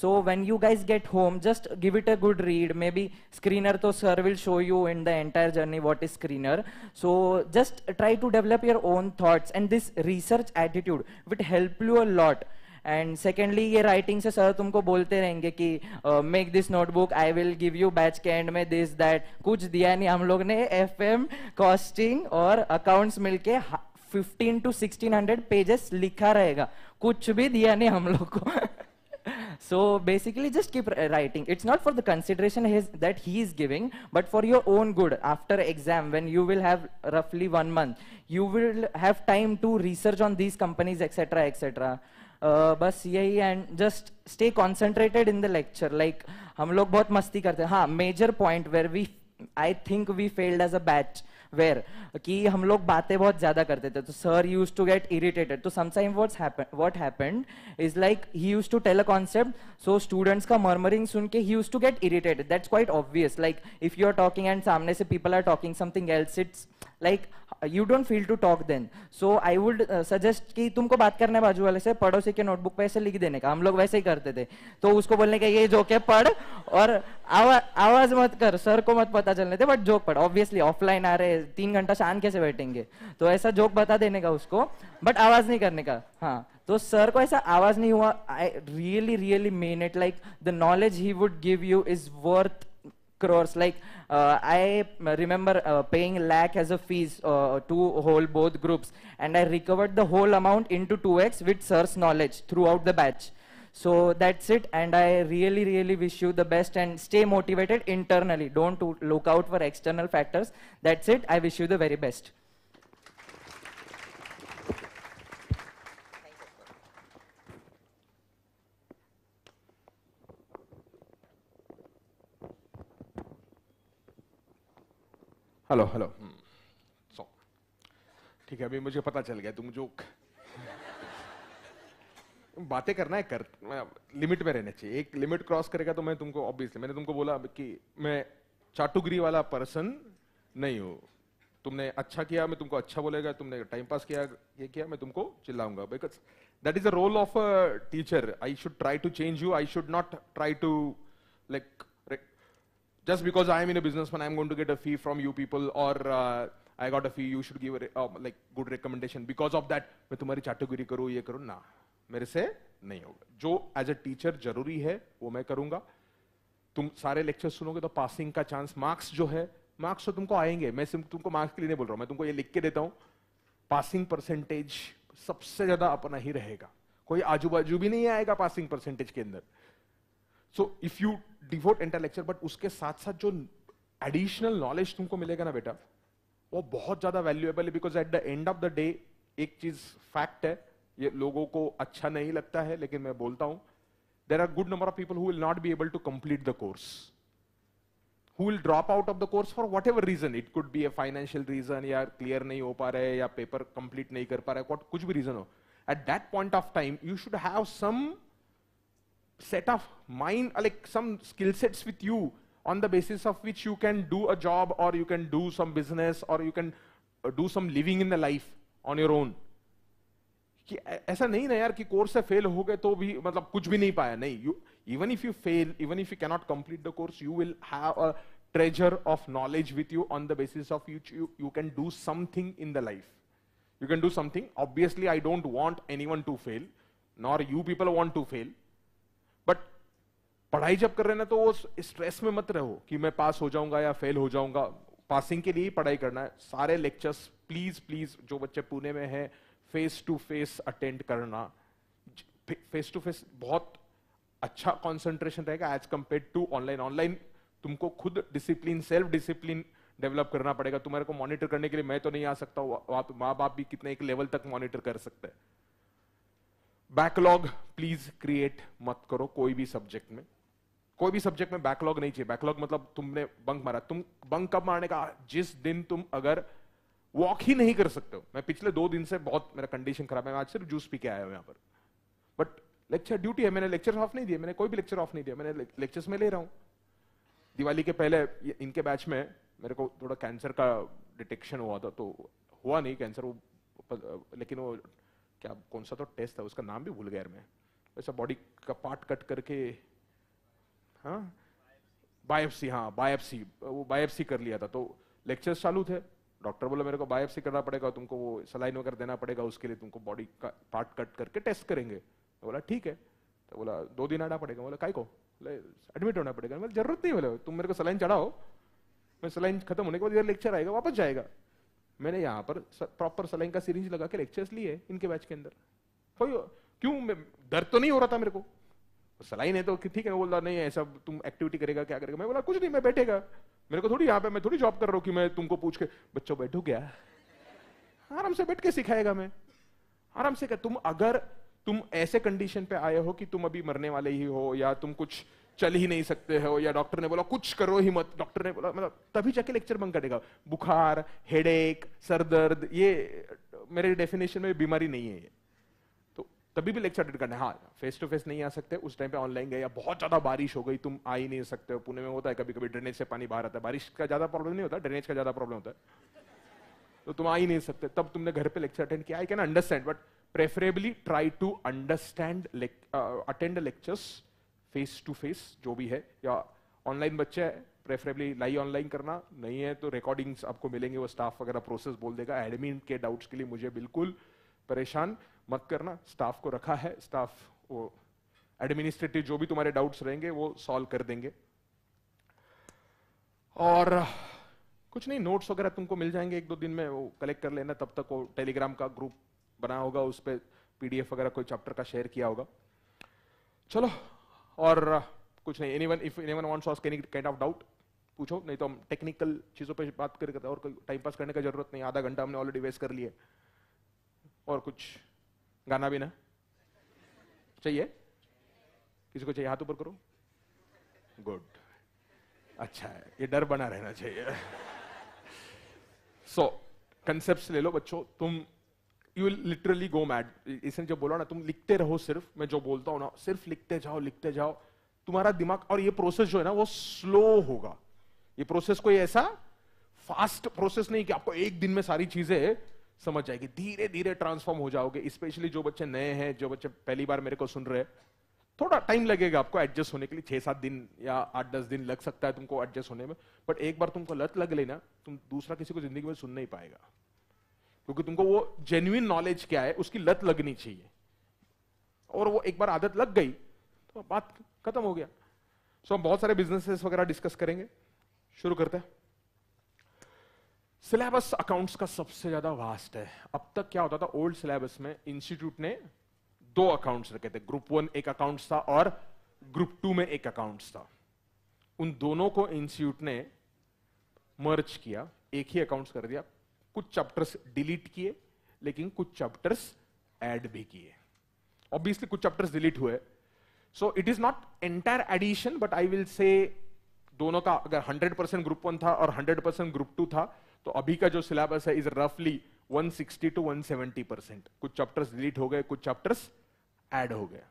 so when you guys get home just give it a good read maybe screener तो sir will show you in the entire journey what is screener so just try to develop your own thoughts and this research attitude will help you a lot and secondly ये writing से sir तुमको बोलते रहेंगे कि make this notebook I will give you batch के end में this that कुछ दिया नहीं हम लोग ने एफ कॉस्टिंग और अकाउंट्स मिलके 15 टू 1600 पेजेस लिखा रहेगा कुछ भी दिया नहीं हम लोग को so basically just keep writing it's not for the consideration his, that he is giving but for your own good after exam when you will have roughly one month you will have time to research on these companies etc etc बस यही and just stay concentrated in the lecture like हम लोग बहुत मस्ती करते हैं हाँ major point where we I think we failed as a batch where कि हम लोग बातें बहुत ज्यादा करते थे तो sir use to get irritated तो sometime what's what happened is like he use to tell a concept so students का मर्मरिंग सुन के ही use to get irritated that's quite obvious like if you are talking and सामने से people are talking something else it's like you don't feel to talk then so I would suggest कि तुमको बात करने बाजू वाले से पड़ोसी के नोटबुक पे ऐसे लिख देने का हम लोग वैसे ही करते थे तो उसको बोलने का ये जोक है पढ़ और आवाज मत कर सर को मत पता चलने थे बट जोक पढ़ ऑब्वियसली ऑफलाइन आ रहे तीन घंटा शान कैसे बैठेंगे तो ऐसा जोक बता देने का उसको बट आवाज नहीं करने का हाँ तो सर को ऐसा आवाज नहीं हुआ I really really mean it like the knowledge he would give you is worth crores like uh, i remember uh, paying lakh as a fees uh, to hold both groups and i recovered the whole amount into 2x with sir's knowledge throughout the batch so that's it and i really really wish you the best and stay motivated internally don't look out for external factors that's it i wish you the very best hello hello so ठीक है अभी मुझे पता चल गया तुम जो बातें करना है कर लिमिट में रहना चाहिए एक लिमिट क्रॉस करेगा तो मैं तुमको ऑब्वियसली मैंने तुमको बोला कि मैं चाटुगिरी वाला पर्सन नहीं हूं तुमने अच्छा किया मैं तुमको अच्छा बोलेगा तुमने टाइम पास किया ये किया मैं तुमको चिल्लाऊंगा because that is the role of a teacher I should try to change you I should not try to like just because am in a business when I'm going to get a fee from you people or uh, I got a fee, you should give a uh, like good recommendation. Because of that, मैं तुम्हारी चाटुगिरी करूँ ये करूँ ना मेरे से नहीं होगा जो एज अ टीचर जरूरी है वो मैं करूँगा तुम सारे लेक्चर सुनोगे तो पासिंग का चांस मार्क्स जो है मार्क्स तो तुमको आएंगे मैं सिर्फ तुमको मार्क्स के लिए नहीं बोल रहा हूँ मैं तुमको ये लिख के देता हूँ पासिंग परसेंटेज सबसे ज्यादा अपना ही रहेगा कोई आजू बाजू भी नहीं आएगा पासिंग परसेंटेज के अंदर so if you devote entire lecture but उसके साथ साथ जो एडिशनल नॉलेज तुमको मिलेगा ना बेटा वो बहुत ज्यादा वैल्यूएबल है because at the end of the day एक चीज फैक्ट है ये लोगों को अच्छा नहीं लगता है लेकिन मैं बोलता हूं there are good number of people who will not be able to complete the course who will drop out of the course for whatever reason it could be a financial reason या clear नहीं हो पा रहे या paper complete नहीं कर पा रहे कुछ भी रीजन हो at that point of time you should have some set of mind, uh, like some skill sets with you on the basis of which you can do a job or you can do some business or you can uh, do some living in the life on your own. कि ऐसा नहीं ना यार कि course से fail हो you तो भी मतलब कुछ भी नहीं पाया नहीं you even if you fail even if you cannot complete the treasure of knowledge with you on the basis of which you can do something in the life. You can do something. Obviously, I don't want anyone to fail, nor you people want to fail. पढ़ाई जब कर रहे ना तो वो stress में मत रहो कि मैं पास हो जाऊंगा या फेल हो जाऊंगा पासिंग के लिए ही पढ़ाई करना है सारे लेक्चर्स प्लीज प्लीज जो बच्चे पुणे में हैं फेस टू फेस अटेंड करना फेस टू फेस बहुत अच्छा कंसंट्रेशन रहेगा as compare to online online तुमको खुद डिसिप्लिन सेल्फ डिसिप्लिन डेवलप करना पड़ेगा तुम्हारे को मॉनिटर करने के लिए मैं तो नहीं आ सकता आप माँ बाप भी कितने एक लेवल तक मॉनिटर कर सकते हैं बैकलॉग प्लीज क्रिएट मत करो कोई भी सब्जेक्ट में कोई भी सब्जेक्ट में बैकलॉग नहीं चाहिए बैकलॉग मतलब तुमने बंक मारा तुम बंक कब मारने का जिस दिन तुम अगर वॉक ही नहीं कर सकते हो मैं पिछले दो दिन से बहुत मेरा कंडीशन खराब है मैं आज सिर्फ जूस पी के आया हूं यहां पर बट लेक्चर ड्यूटी है मैंने लेक्चर ऑफ नहीं दिए मैंने कोई भी लेक्चर ऑफ नहीं दिया मैंने लेक्चर्स में ले रहा हूं दिवाली के पहले इनके बैच में मेरे को थोड़ा कैंसर का डिटेक्शन हुआ था तो हुआ नहीं कैंसर वो लेकिन वो क्या कौन सा तो टेस्ट था उसका नाम भी भूल गया मैं वैसा बॉडी का पार्ट कट करके हाँ बायोप्सी हाँ बायोप्सी वो बायोप्सी कर लिया था तो लेक्चर्स चालू थे डॉक्टर बोला मेरे को बायोप्सी करना पड़ेगा तुमको वो सलाइन वगैरह देना पड़ेगा उसके लिए तुमको बॉडी का पार्ट कट करके टेस्ट करेंगे तो बोला ठीक है तो बोला दो दिन आना पड़ेगा बोला काय को एडमिट होना पड़ेगा बोले जरूरत नहीं बोले तुम मेरे को सलाइन चढ़ाओ मैं सलाइन खत्म होने के बाद इधर लेक्चर आएगा वापस जाएगा मैंने यहाँ पर प्रॉपर सलाइन का सीरीज लगा के लेक्चर्स लिए इनके बैच के अंदर कोई क्यों दर्द तो नहीं हो रहा था मेरे को सलाई है तो ठीक है बोल रहा नहीं ऐसा तुम एक्टिविटी करेगा क्या करेगा मैं बोला कुछ नहीं मैं बैठेगा मेरे को थोड़ी यहाँ पे मैं थोड़ी जॉब कर रहा हूँ कि मैं तुमको पूछ के बच्चों बैठो क्या आराम से बैठ के सिखाएगा मैं आराम से तुम अगर तुम ऐसे कंडीशन पे आए हो कि तुम अभी मरने वाले ही हो या तुम कुछ चल ही नहीं सकते हो या डॉक्टर ने बोला कुछ करो ही मत डॉक्टर ने बोला मतलब तभी जाके लेक्चर बंद करेगा बुखार हेडेक सर दर्द ये मेरे डेफिनेशन में बीमारी नहीं है ये तभी भी लेक्चर अटेंड करना है हाँ फेस टू फेस नहीं आ सकते उस टाइम पे ऑनलाइन गए या बहुत ज़्यादा बारिश हो गई तुम आ ही नहीं सकते हो पुणे में होता है कभी कभी ड्रेनेज से पानी बाहर आता है बारिश का ज़्यादा प्रॉब्लम नहीं होता ड्रेनेज का ज़्यादा प्रॉब्लम होता है तो तुम आ ही नहीं सकते तब तुमने घर पे लेक्चर अटेंड किया I can understand but preferably try to understand attend lectures face to face जो भी है या ऑनलाइन बच्चे है प्रेफरेबली लाइव ऑनलाइन करना नहीं है तो रिकॉर्डिंग्स आपको मिलेंगे वो स्टाफ वगैरह प्रोसेस बोल देगा एडमिन के डाउट्स के लिए मुझे बिल्कुल परेशान मत करना स्टाफ को रखा है स्टाफ वो एडमिनिस्ट्रेटिव जो भी तुम्हारे डाउट्स रहेंगे वो सॉल्व कर देंगे और कुछ नहीं नोट्स वगैरह तुमको मिल जाएंगे एक दो दिन में वो कलेक्ट कर लेना तब तक वो टेलीग्राम का ग्रुप बना होगा उस पर पीडीएफ वगैरह कोई चैप्टर का शेयर किया होगा चलो और कुछ नहीं anyone if anyone wants once any kind of doubt पूछो नहीं तो हम टेक्निकल चीज़ों पे बात करके और कोई टाइम पास करने का जरूरत नहीं आधा घंटा हमने ऑलरेडी वेस्ट कर लिए और कुछ गाना भी ना चाहिए किसी को चाहिए हाथ ऊपर करो गुड अच्छा है ये डर बना रहना चाहिए सो कंसेप्ट ले लो बच्चों तुम यू लिटरली गो मैड इसने जब बोला ना तुम लिखते रहो सिर्फ मैं जो बोलता हूं ना सिर्फ लिखते जाओ लिखते जाओ तुम्हारा दिमाग और ये प्रोसेस जो है ना वो स्लो होगा ये प्रोसेस कोई ऐसा फास्ट प्रोसेस नहीं कि आपको एक दिन में सारी चीजें समझ जाएगी धीरे धीरे ट्रांसफॉर्म हो जाओगे स्पेशली जो बच्चे नए हैं जो बच्चे पहली बार मेरे को सुन रहे हैं थोड़ा टाइम लगेगा आपको एडजस्ट होने के लिए छह सात दिन या आठ दस दिन लग सकता है तुमको एडजस्ट होने में बट एक बार तुमको लत लग लेना तुम दूसरा किसी को जिंदगी में सुन नहीं पाएगा क्योंकि तुमको वो जेन्यून नॉलेज क्या है उसकी लत लगनी चाहिए और वो एक बार आदत लग गई तो बात खत्म हो गया सो so, हम बहुत सारे बिजनेसेस वगैरह डिस्कस करेंगे शुरू करते हैं सिलेबस अकाउंट्स का सबसे ज्यादा वास्ट है अब तक क्या होता था ओल्ड सिलेबस में इंस्टीट्यूट ने दो अकाउंट्स रखे थे ग्रुप वन एक अकाउंट्स था और ग्रुप टू में एक अकाउंट्स था उन दोनों को इंस्टीट्यूट ने मर्ज किया एक ही अकाउंट्स कर दिया कुछ चैप्टर्स डिलीट किए लेकिन कुछ चैप्टर्स ऐड भी किए ऑब्वियसली कुछ चैप्टर्स डिलीट हुए so it is not entire edition but I will say दोनों का अगर 100% ग्रुप वन था और 100% ग्रुप टू था तो अभी का जो सिलेबस है इज रफली 160 टू 170 परसेंट कुछ चैप्टर्स डिलीट हो गए कुछ चैप्टर्स ऐड हो गए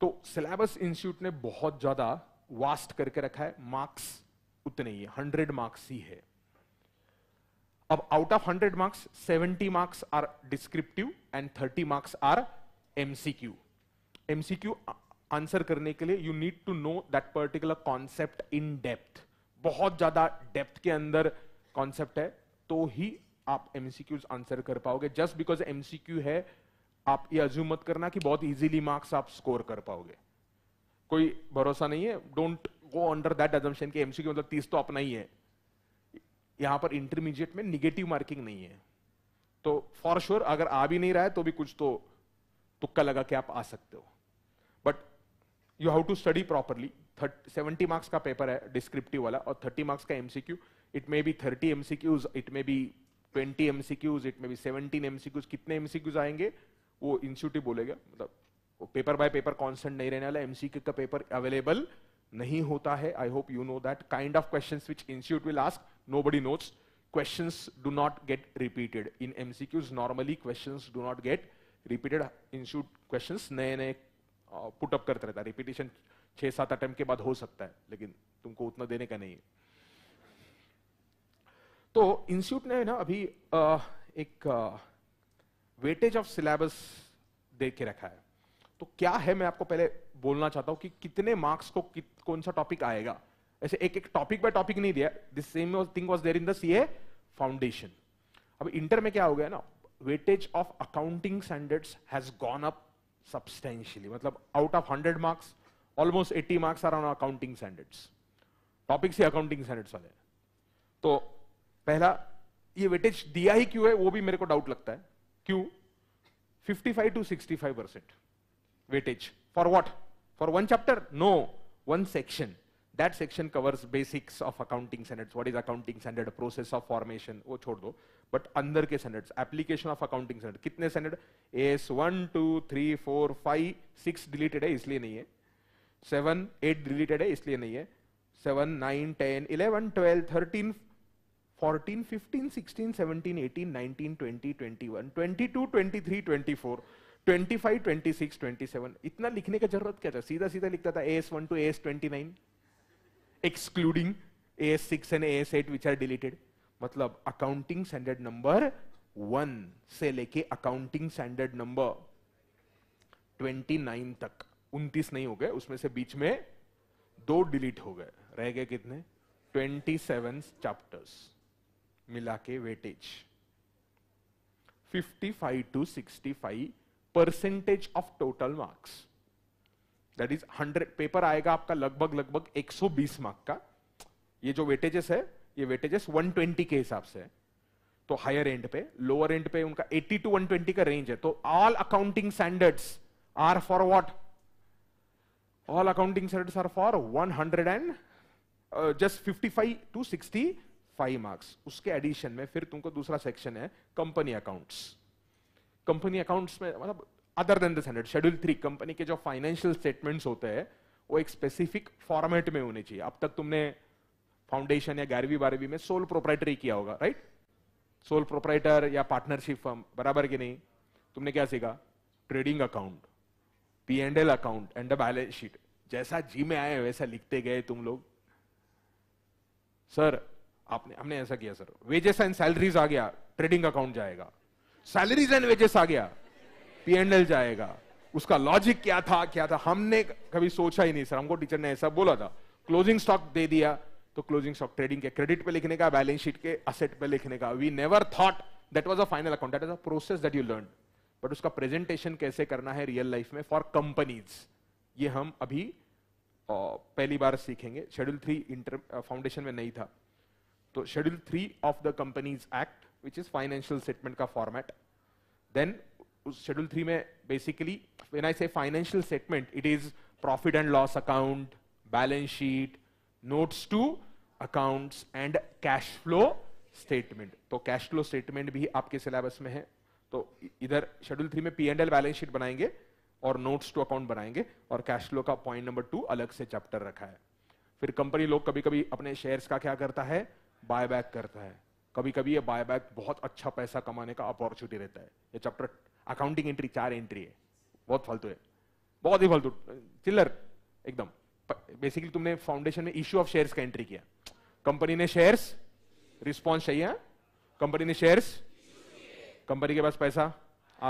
तो सिलेबस इंस्टीट्यूट ने बहुत ज्यादा वास्ट करके रखा है मार्क्स उतने ही हंड्रेड मार्क्स ही है अब out of hundred marks seventy marks are descriptive and thirty marks are MCQ MCQ answer करने के लिए you need to know that particular concept in depth बहुत ज्यादा डेप्थ के अंदर कॉन्सेप्ट है तो ही आप एमसीक्यू आंसर कर पाओगे जस्ट बिकॉज एमसीक्यू है आप ये अज्यूम मत करना कि बहुत इजीली मार्क्स आप स्कोर कर पाओगे कोई भरोसा नहीं है don't go under that assumption कि एमसीक्यू मतलब तीस तो अपना ही है यहां पर इंटरमीडिएट में निगेटिव मार्किंग नहीं है तो फॉर श्योर sure, अगर आ भी नहीं रहा है तो भी कुछ तो तुक्का लगा के आप आ सकते हो but you have to study properly seventy marks का पेपर है डिस्क्रिप्टिव वाला और थर्टी मार्क्स का MCQ it may be thirty MCQs it may be twenty MCQs it may be seventeen MCQs कितने एमसीक्यूज आएंगे वो इंस्टीट्यूट ही बोलेगा मतलब वो पेपर बाय पेपर कॉन्सेंट नहीं रहने वाला एमसीक्यू का पेपर अवेलेबल नहीं होता है I hope you know that kind of question which institute will ask nobody knows question do not get repeated in MCQs normally question do not get repeated institute question नए नए put up uh, करते रहता है repetition छह सात attempt के बाद हो सकता है लेकिन तुमको उतना देने का नहीं है तो इंस्टीट्यूट ने ना अभी आ, एक वेटेज ऑफ सिलेबस दे के रखा है तो क्या है मैं आपको पहले बोलना चाहता हूं कि कितने मार्क्स को कि, कौन सा टॉपिक आएगा ऐसे एक एक टॉपिक बाय टॉपिक नहीं दिया this same thing was there in the C A foundation अब इंटर में क्या हो गया ना weightage of accounting standards has gone up substantially मतलब out of hundred marks almost eighty marks are on accounting standards topics ही accounting standards वाले तो पहला ये वेटेज दिया ही क्यों है वो भी मेरे को डाउट लगता है क्यों 55 to 65 percent weightage for what for one chapter no one section that section covers basics of accounting standards what is accounting standard process of formation वो छोड़ दो बट अंदर के standards application of accounting standard कितने standard AS one two three four five six deleted है इसलिए नहीं है सेवन एट डिलीटेड है इसलिए नहीं है seven nine ten eleven twelve thirteen 14, 15, 16, 17, 18, 19, 20, 21, 22, 23, 24, 25, 26, 27. इतना लिखने का जरूरत क्या था सीधा सीधा लिखता था AS one two AS twenty nine excluding AS six and AS eight which are deleted मतलब अकाउंटिंग स्टैंडर्ड नंबर वन से लेके accounting standard number twenty nine तक उन्तीस नहीं हो गए उसमें से बीच में दो डिलीट हो गए रह गए कितने ट्वेंटी सेवन चैप्टर्स मिला के weightage 55 to 65 percentage of total marks that is 100 paper आएगा आपका लगभग लगभग 120 मार्क का ये जो वेटेजेस है ये वेटेजेस 120 के हिसाब से है तो हायर एंड पे लोअर एंड पे उनका 80 टू 120 का रेंज है तो all accounting standards are for what all accounting standards are for 100 and just 55 to 60 five marks उसके एडिशन में फिर तुमको दूसरा सेक्शन है कंपनी अकाउंट्स कंपनी अकाउंट्स में मतलब other than the standard schedule three company के जो फाइनेंशियल स्टेटमेंट्स होते हैं वो एक स्पेसिफिक फॉर्मेट में होने चाहिए अब तक तुमने फाउंडेशन या ग्यारहवीं बारहवीं में सोल प्रोपराइटरी किया होगा राइट सोल प्रोपराइटर या पार्टनरशिप फर्म बराबर कि नहीं तुमने क्या सीखा trading account P and L account and balance sheet जैसा जी में आए वैसा लिखते गए तुम लोग सर आपने हमने ऐसा किया सर वेजेस एंड सैलरीज आ गया ट्रेडिंग अकाउंट जाएगा सैलरीज एंड वेजेस आ गया पीएनएल जाएगा उसका लॉजिक क्या था क्या था हमने कभी सोचा ही नहीं सर हमको टीचर ने ऐसा बोला था क्लोजिंग स्टॉक दे दिया तो क्लोजिंग स्टॉक ट्रेडिंग के क्रेडिट पे लिखने का बैलेंस शीट के असेट पे लिखने का we never thought that was a final account that is a process that you learn but उसका प्रेजेंटेशन कैसे करना है रियल लाइफ में फॉर कंपनीज ये हम अभी पहली बार सीखेंगे शेड्यूल थ्री इंटर फाउंडेशन में नहीं था तो schedule three of the companies act which is financial statement का फॉर्मेट देन उस शेड्यूल थ्री में basically when I say financial statement it is profit and loss account balance sheet notes to accounts and cash flow statement तो cash flow statement भी आपके syllabus में है तो इधर शेड्यूल थ्री में P and L balance sheet बनाएंगे और नोट्स टू अकाउंट बनाएंगे और कैश फ्लो का पॉइंट नंबर टू अलग से चैप्टर रखा है फिर कंपनी लोग कभी कभी अपने शेयर्स का क्या करता है बायबैक करता है कभी कभी ये बायबैक बहुत अच्छा पैसा कमाने का अपॉर्चुनिटी रहता है ये चैप्टर अकाउंटिंग एंट्री चार एंट्री है बहुत फालतू है बहुत ही फालतू चिल्लर एकदम बेसिकली तुमने फाउंडेशन में इश्यू ऑफ शेयर्स का एंट्री किया कंपनी ने शेयर्स रिस्पॉन्स चाहिए कंपनी हाँ? ने शेयर्स कंपनी के पास पैसा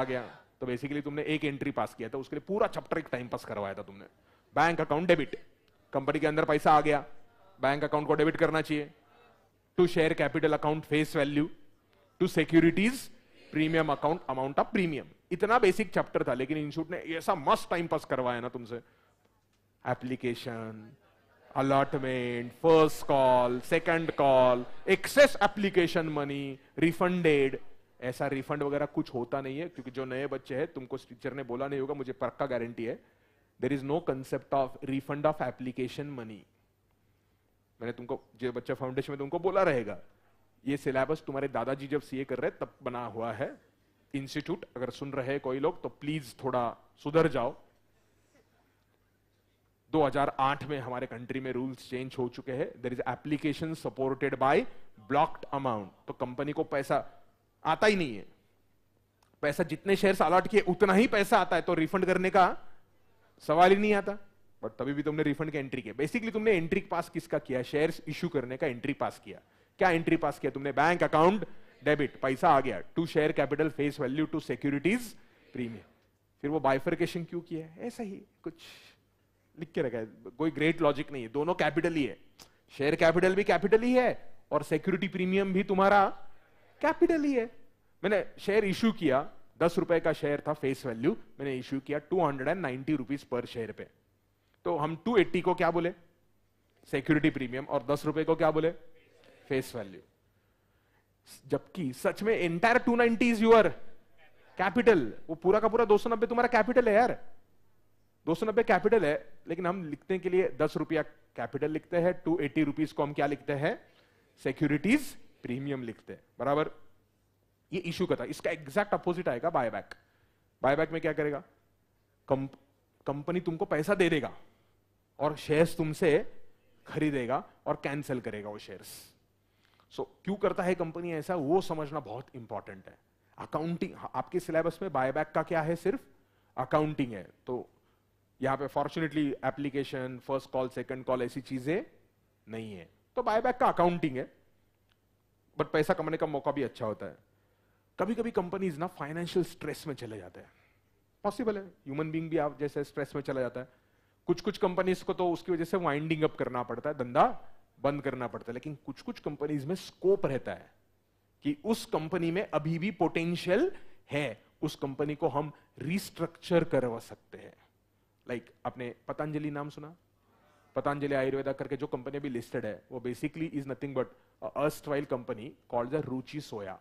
आ गया तो बेसिकली तुमने एक एंट्री पास किया था तो उसके लिए पूरा चैप्टर एक टाइम पास करवाया था तुमने बैंक अकाउंट डेबिट कंपनी के अंदर पैसा आ गया बैंक अकाउंट को डेबिट करना चाहिए to share capital account face value to securities premium account amount of premium इतना बेसिक चैप्टर था लेकिन इंस्टीट्यूट ने ऐसा मस्त टाइम पास करवाया ना तुमसे application allotment first call second call excess application money refunded ऐसा रिफंड वगैरह कुछ होता नहीं है क्योंकि जो नए बच्चे हैं तुमको टीचर ने बोला नहीं होगा मुझे पक्का गारंटी है there is no concept of refund of application money मैंने तुमको जो बच्चा फाउंडेशन में तुमको बोला रहेगा ये सिलेबस तुम्हारे दादाजी जब सीए कर रहे तब बना हुआ है इंस्टीट्यूट अगर सुन रहे कोई लोग तो प्लीज थोड़ा सुधर जाओ 2008 में हमारे कंट्री में रूल्स चेंज हो चुके हैं there is application supported by blocked amount तो कंपनी को पैसा आता ही नहीं है पैसा जितने शेयर्स अलॉट किए उतना ही पैसा आता है तो रिफंड करने का सवाल ही नहीं आता बट तभी भी तुमने रिफंड की एंट्री किया बेसिकली तुमने एंट्री पास किसका किया शेयर इश्यू करने का एंट्री पास किया क्या एंट्री पास किया तुमने बैंक अकाउंट डेबिट पैसा आ गया to share capital face value to securities premium फिर वो बाइफरकेशन क्यों किया ऐसा ही कुछ लिख के रखा है कोई ग्रेट लॉजिक नहीं है दोनों कैपिटल ही है शेयर कैपिटल भी कैपिटल ही है और सिक्योरिटी प्रीमियम भी तुम्हारा कैपिटल ही है मैंने शेयर इशू किया दस रुपए का शेयर था फेस वैल्यू मैंने इशू किया two hundred and ninety rupees per share पे तो हम 280 को क्या बोले सिक्योरिटी प्रीमियम और दस रुपए को क्या बोले फेस वैल्यू जबकि सच में एंटायर 290 इज यूर कैपिटल वो पूरा का पूरा दो तुम्हारा कैपिटल है यार दो कैपिटल है लेकिन हम लिखने के लिए दस रुपया कैपिटल लिखते हैं टू एटी रुपीज को हम क्या लिखते हैं सिक्योरिटीज प्रीमियम लिखते हैं बराबर ये इश्यू का था इसका एग्जैक्ट अपोजिट आएगा बायबैक बायबैक में क्या करेगा कंपनी तुमको पैसा दे देगा और शेयर्स तुमसे खरीदेगा और कैंसिल करेगा वो शेयर्स सो so, क्यों करता है कंपनी ऐसा वो समझना बहुत इंपॉर्टेंट है अकाउंटिंग आपके सिलेबस में बायबैक का क्या है सिर्फ अकाउंटिंग है तो यहां पे fortunately application first call second call ऐसी चीजें नहीं है तो बायबैक का अकाउंटिंग है बट पैसा कमाने का मौका भी अच्छा होता है कभी कभी कंपनीज ना फाइनेंशियल स्ट्रेस में चले जाते हैं पॉसिबल है ह्यूमन बींग भी आप जैसे स्ट्रेस में चला जाता है कुछ कुछ कंपनीज को तो उसकी वजह से वाइंडिंग अप करना पड़ता है धंधा बंद करना पड़ता है लेकिन कुछ कुछ कंपनीज में स्कोप रहता है कि उस कंपनी में अभी भी पोटेंशियल है उस कंपनी को हम रिस्ट्रक्चर करवा सकते हैं लाइक like, आपने पतंजलि नाम सुना पतंजलि आयुर्वेदा करके जो कंपनी अभी लिस्टेड है वो basically is nothing but erstwhile company called the Ruchi Soya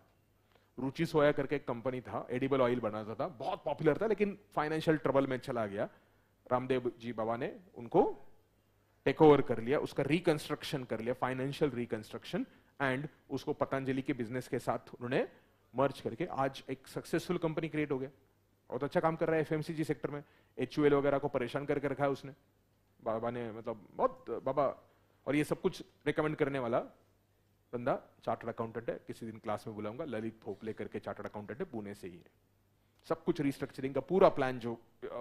Ruchi Soya करके एक कंपनी था एडिबल ऑयल बनाता था बहुत पॉपुलर था लेकिन फाइनेंशियल ट्रबल में चला गया रामदेव जी बाबा ने उनको टेक ओवर कर लिया उसका रिकंस्ट्रक्शन कर लिया फाइनेंशियल रिकंस्ट्रक्शन एंड उसको पतंजलि के बिजनेस के साथ उन्होंने मर्ज करके आज एक सक्सेसफुल कंपनी क्रिएट हो गया बहुत अच्छा काम कर रहा है एफएमसीजी सेक्टर में एच वगैरह को परेशान करके रखा है उसने बाबा ने मतलब बहुत बाबा और ये सब कुछ रिकमेंड करने वाला बंदा चार्टर्ड अकाउंटेंट है किसी दिन क्लास में बुलाऊंगा ललित भोपले करके चार्टर्ड अकाउंटेंट है पुणे से ही है सब कुछ रिस्ट्रक्चरिंग का पूरा प्लान जो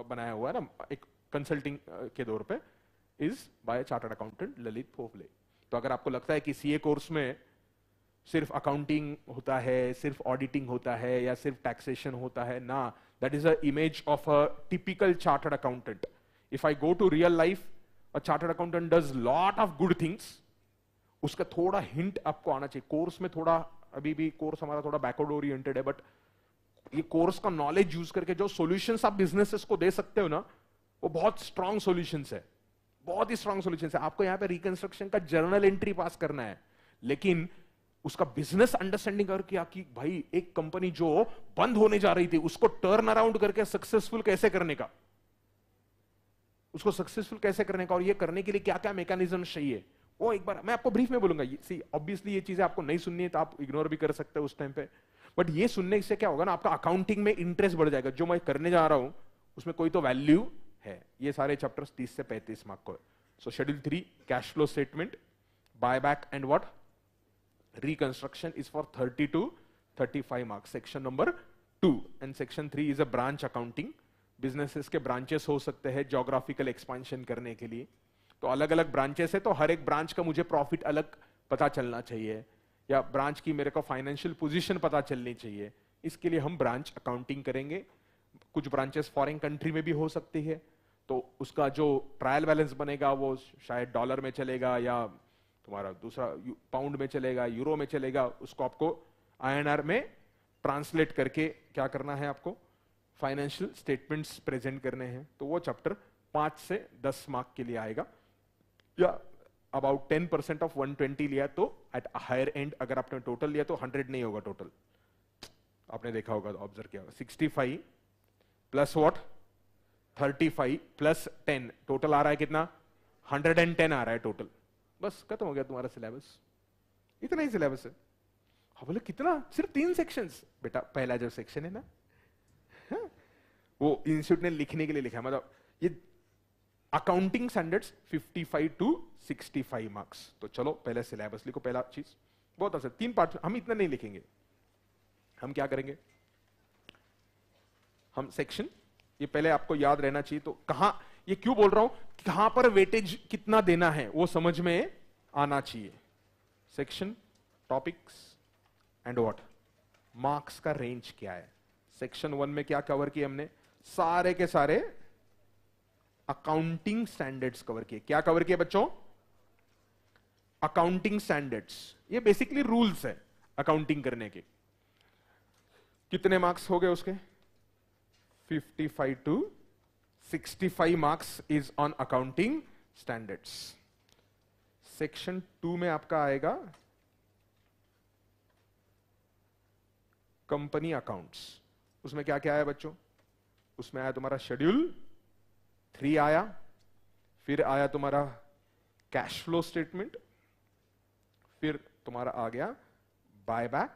बनाया हुआ है ना एक कंसल्टिंग के दौर पे is by chartered accountant Lalit Phophle तो अगर आपको लगता है कि सीए कोर्स में सिर्फ अकाउंटिंग होता है सिर्फ ऑडिटिंग होता है या सिर्फ टैक्सेशन होता है ना that is a image of a typical chartered accountant if I go to real life a chartered accountant does lot of good things उसका थोड़ा हिंट आपको आना चाहिए कोर्स में थोड़ा अभी भी कोर्स हमारा थोड़ा बैकवर्ड ओरिएंटेड है बट ये कोर्स का नॉलेज यूज करके जो सोल्यूशन आप बिजनेसेस को दे सकते हो ना वो बहुत स्ट्रांग सोल्यूशन है बहुत ही स्ट्रांग सोल्यूशन है आपको यहां पे रिकंस्ट्रक्शन का जर्नल एंट्री पास करना है लेकिन उसका बिजनेस अंडरस्टैंडिंग कर किया कि भाई एक कंपनी जो बंद होने जा रही थी उसको टर्न अराउंड करके सक्सेसफुल कैसे करने का उसको सक्सेसफुल कैसे करने का और ये करने के लिए क्या क्या मैकेनिज्म चाहिए वो एक बार मैं आपको ब्रीफ में बोलूंगा सी ऑब्वियसली ये चीजें आपको नहीं सुननी है तो आप इग्नोर भी कर सकते हो उस टाइम पे बट ये सुनने से क्या होगा ना आपका अकाउंटिंग में इंटरेस्ट बढ़ जाएगा जो मैं करने जा रहा हूं उसमें कोई तो वैल्यू है ये सारे चैप्टर्स तीस से पैंतीस मार्क को so schedule three cash flow statement buyback and what reconstruction is for thirty to thirty five marks section number two and section three is a branch accounting businesses के branches हो सकते हैं geographical expansion करने के लिए तो अलग अलग ब्रांचेस है तो हर एक ब्रांच का मुझे प्रॉफिट अलग पता चलना चाहिए या ब्रांच की मेरे को फाइनेंशियल पोजीशन पता चलनी चाहिए इसके लिए हम ब्रांच अकाउंटिंग करेंगे कुछ ब्रांचेस फॉरेन कंट्री में भी हो सकती है तो उसका जो ट्रायल बैलेंस बनेगा वो शायद डॉलर में चलेगा या तुम्हारा दूसरा पाउंड में चलेगा यूरो में चलेगा उसको आपको आईएनआर में ट्रांसलेट करके क्या करना है आपको फाइनेंशियल स्टेटमेंट्स प्रेजेंट करने हैं तो वो चैप्टर पांच से दस मार्क के लिए आएगा या about ten percent of one twenty लिया तो एट हायर एंड अगर आपने टोटल लिया तो हंड्रेड नहीं होगा टोटल आपने देखा होगा ऑब्जर्व किया होगा sixty five plus what thirty five plus ten total आ रहा है कितना हंड्रेड एंड टेन आ रहा है टोटल बस खत्म हो गया तुम्हारा सिलेबस इतना ही सिलेबस है हाँ बोले कितना सिर्फ तीन सेक्शन बेटा पहला जो सेक्शन है ना हाँ, वो इंस्टीट्यूट ने लिखने के लिए लिखा है मतलब ये अकाउंटिंग स्टैंडर्ड्स 55 टू 65 मार्क्स तो चलो पहले सिलेबस लिखो पहला चीज बहुत आसान तीन पार्ट हम इतना नहीं लिखेंगे हम क्या करेंगे हम सेक्शन ये पहले आपको याद रहना चाहिए तो कहा ये क्यों बोल रहा हूं कहां पर वेटेज कितना देना है वो समझ में आना चाहिए section topics and what marks का रेंज क्या है सेक्शन वन में क्या कवर किया हमने सारे के सारे अकाउंटिंग स्टैंडर्ड्स कवर किए क्या कवर किए बच्चों अकाउंटिंग स्टैंडर्ड्स ये बेसिकली रूल्स है अकाउंटिंग करने के कितने मार्क्स हो गए उसके 55 to 65 marks is on accounting standards section two में आपका आएगा कंपनी अकाउंट्स उसमें क्या क्या आया बच्चों उसमें आया तुम्हारा शेड्यूल थ्री आया फिर आया तुम्हारा कैश फ्लो स्टेटमेंट फिर तुम्हारा आ गया बायबैक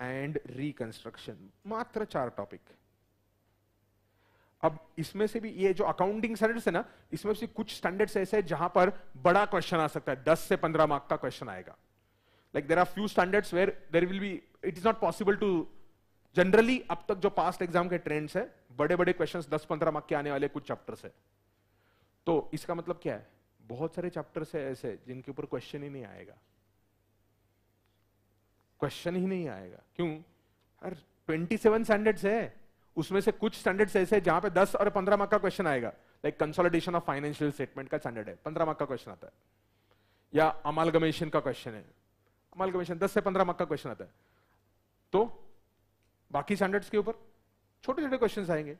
एंड रिकंस्ट्रक्शन मात्र चार टॉपिक अब इसमें से भी ये जो अकाउंटिंग स्टैंडर्ड्स है ना इसमें से कुछ स्टैंडर्ड्स ऐसे हैं जहां पर बड़ा क्वेश्चन आ सकता है दस से पंद्रह मार्क का क्वेश्चन आएगा like there are few standards where there will be it is not possible to generally अब तक जो पास्ट एग्जाम के ट्रेंड्स है बड़े बड़े क्वेश्चन दस पंद्रह मार्क के आने वाले कुछ चैप्टर है तो इसका मतलब क्या है बहुत सारे चैप्टर्स है ऐसे जिनके ऊपर क्वेश्चन ही नहीं आएगा क्वेश्चन ही नहीं आएगा क्यों अरे ट्वेंटी सेवन स्टैंडर्ड्स है उसमें से कुछ स्टैंडर्ड्स ऐसे जहां पे दस और पंद्रह मार्क का क्वेश्चन आएगा like consolidation of financial statement का स्टैंडर्ड है पंद्रह मार्क का क्वेश्चन आता है या अमालगमेशन का क्वेश्चन है अमालगमेशन दस से पंद्रह मार्क का क्वेश्चन आता है तो बाकी स्टैंडर्ड्स के ऊपर छोटे छोटे क्वेश्चन आएंगे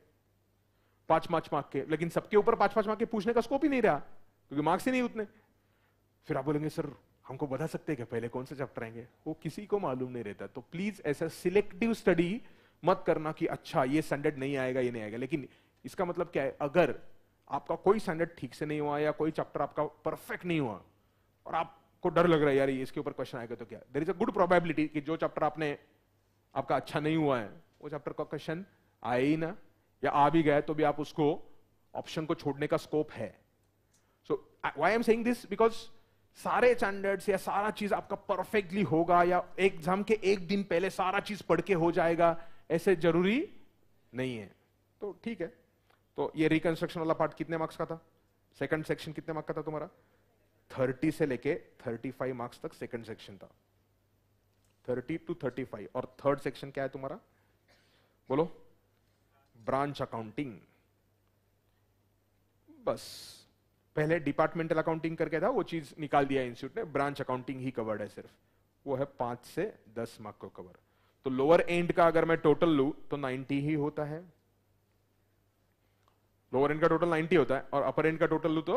पांच पांच मार्क के लेकिन सबके ऊपर पांच पांच मार्क के पूछने का स्कोप ही नहीं रहा क्योंकि मार्क्स ही नहीं उतने फिर आप बोलेंगे सर हमको बता सकते हैं क्या पहले कौन सा चैप्टर आएंगे वो किसी को मालूम नहीं रहता तो प्लीज ऐसा सिलेक्टिव स्टडी मत करना कि अच्छा ये स्टैंडर्ड नहीं आएगा ये नहीं आएगा लेकिन इसका मतलब क्या है अगर आपका कोई स्टैंडर्ड ठीक से नहीं हुआ या कोई चैप्टर आपका परफेक्ट नहीं हुआ और आपको डर लग रहा है यार इसके ऊपर क्वेश्चन आएगा तो क्या there is a good probability कि जो चैप्टर आपने आपका अच्छा नहीं हुआ है वो चैप्टर का क्वेश्चन आया ही ना या आ भी गया तो भी आप उसको ऑप्शन को छोड़ने का स्कोप है so I am saying this because सारे स्टैंडर्ड्स या सारा चीज आपका परफेक्टली होगा या एग्जाम के एक दिन पहले सारा चीज पढ़ के हो जाएगा ऐसे जरूरी नहीं है तो ठीक है तो ये रिकंस्ट्रक्शन वाला पार्ट कितने मार्क्स का था सेकंड सेक्शन कितने मार्क्स का था तुम्हारा 30 से लेके 35 मार्क्स तक सेकंड सेक्शन था थर्टी टू थर्टी फाइव और थर्ड सेक्शन क्या है तुम्हारा बोलो ब्रांच अकाउंटिंग बस पहले डिपार्टमेंटल अकाउंटिंग करके था वो चीज निकाल दिया इंस्टीट्यूट ने ब्रांच अकाउंटिंग ही कवर्ड है सिर्फ वो है पांच से दस मार्क को कवर तो लोअर एंड का अगर मैं टोटल लू तो नाइनटी ही होता है लोअर एंड का टोटल नाइनटी होता है और अपर एंड का टोटल लू तो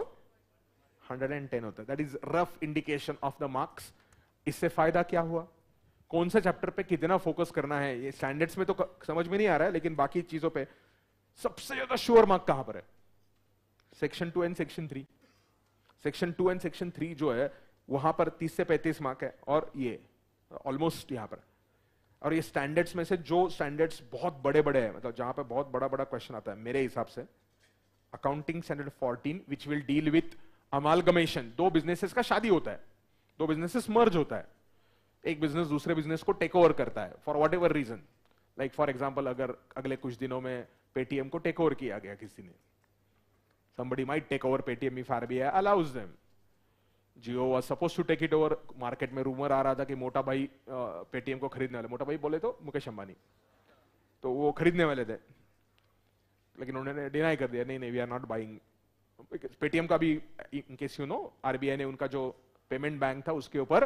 हंड्रेड एंड टेन होता है that is rough indication of the marks इससे फायदा क्या हुआ कौन सा चैप्टर पे कितना फोकस करना है ये स्टैंडर्ड्स में तो समझ में नहीं आ रहा है लेकिन बाकी चीजों पे सबसे ज्यादा श्योर मार्क कहां पर है section two and section three section two and section three जो है वहां पर तीस से पैंतीस मार्क है और ये ऑलमोस्ट यहां पर और ये स्टैंडर्ड्स में से जो स्टैंडर्ड्स बहुत बड़े बड़े हैं मतलब जहां पर बहुत बड़ा बड़ा क्वेश्चन आता है मेरे हिसाब से accounting standard fourteen which will deal with amalgamation दो बिजनेसेस का शादी होता है दो बिजनेसेस मर्ज होता है एक बिजनेस दूसरे बिजनेस को टेक ओवर करता है for whatever reason like for example अगर अगले कुछ दिनों में पेटीएम को टेक ओवर किया गया किसी ने somebody might take over paytm if rbi allows them Jio was suppose to take it over market में रूमर आ रहा था कि मोटा भाई पेटीएम को खरीदने वाले मोटा भाई बोले तो मुकेश अंबानी तो वो खरीदने वाले थे लेकिन उन्होंने डिनाई कर दिया नहीं नहीं we are not buying Paytm का भी इनकेस यू नो आरबीआई ने उनका जो पेमेंट बैंक था उसके ऊपर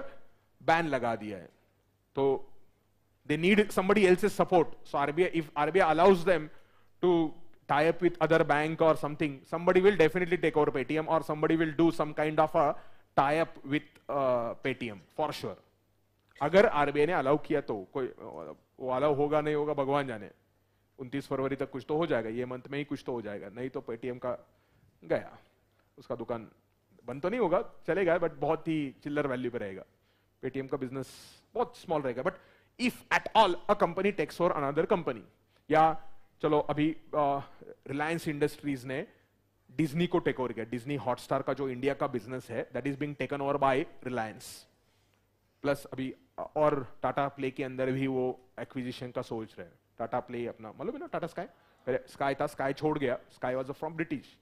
बैन लगा दिया है तो they need somebody else is support so RBI if RBI allows them to tie up with other bank और something somebody will definitely take over Paytm और somebody will do some kind of a tie up with Paytm for sure अगर RBI ने allow किया तो कोई वो allow होगा नहीं होगा भगवान जाने उनतीस फरवरी तक कुछ तो हो जाएगा ये मंथ में ही कुछ तो हो जाएगा नहीं तो पेटीएम का गया उसका दुकान बंद तो नहीं होगा चलेगा बट बहुत ही चिल्लर वैल्यू पे रहेगा पेटीएम का बिजनेस बहुत स्मॉल रहेगा but if at all a company takes for another company या चलो अभी रिलायंस इंडस्ट्रीज ने डिज्नी को टेक ओवर किया डिज्नी हॉटस्टार का जो इंडिया का बिजनेस है that is being taken over by Reliance plus अभी और टाटा प्ले के अंदर भी वो एक्विजिशन का सोच रहे हैं टाटा प्ले अपना मतलब ना टाटा स्काई स्काई था स्काई छोड़ गया स्काई वॉज फ्रॉम ब्रिटिश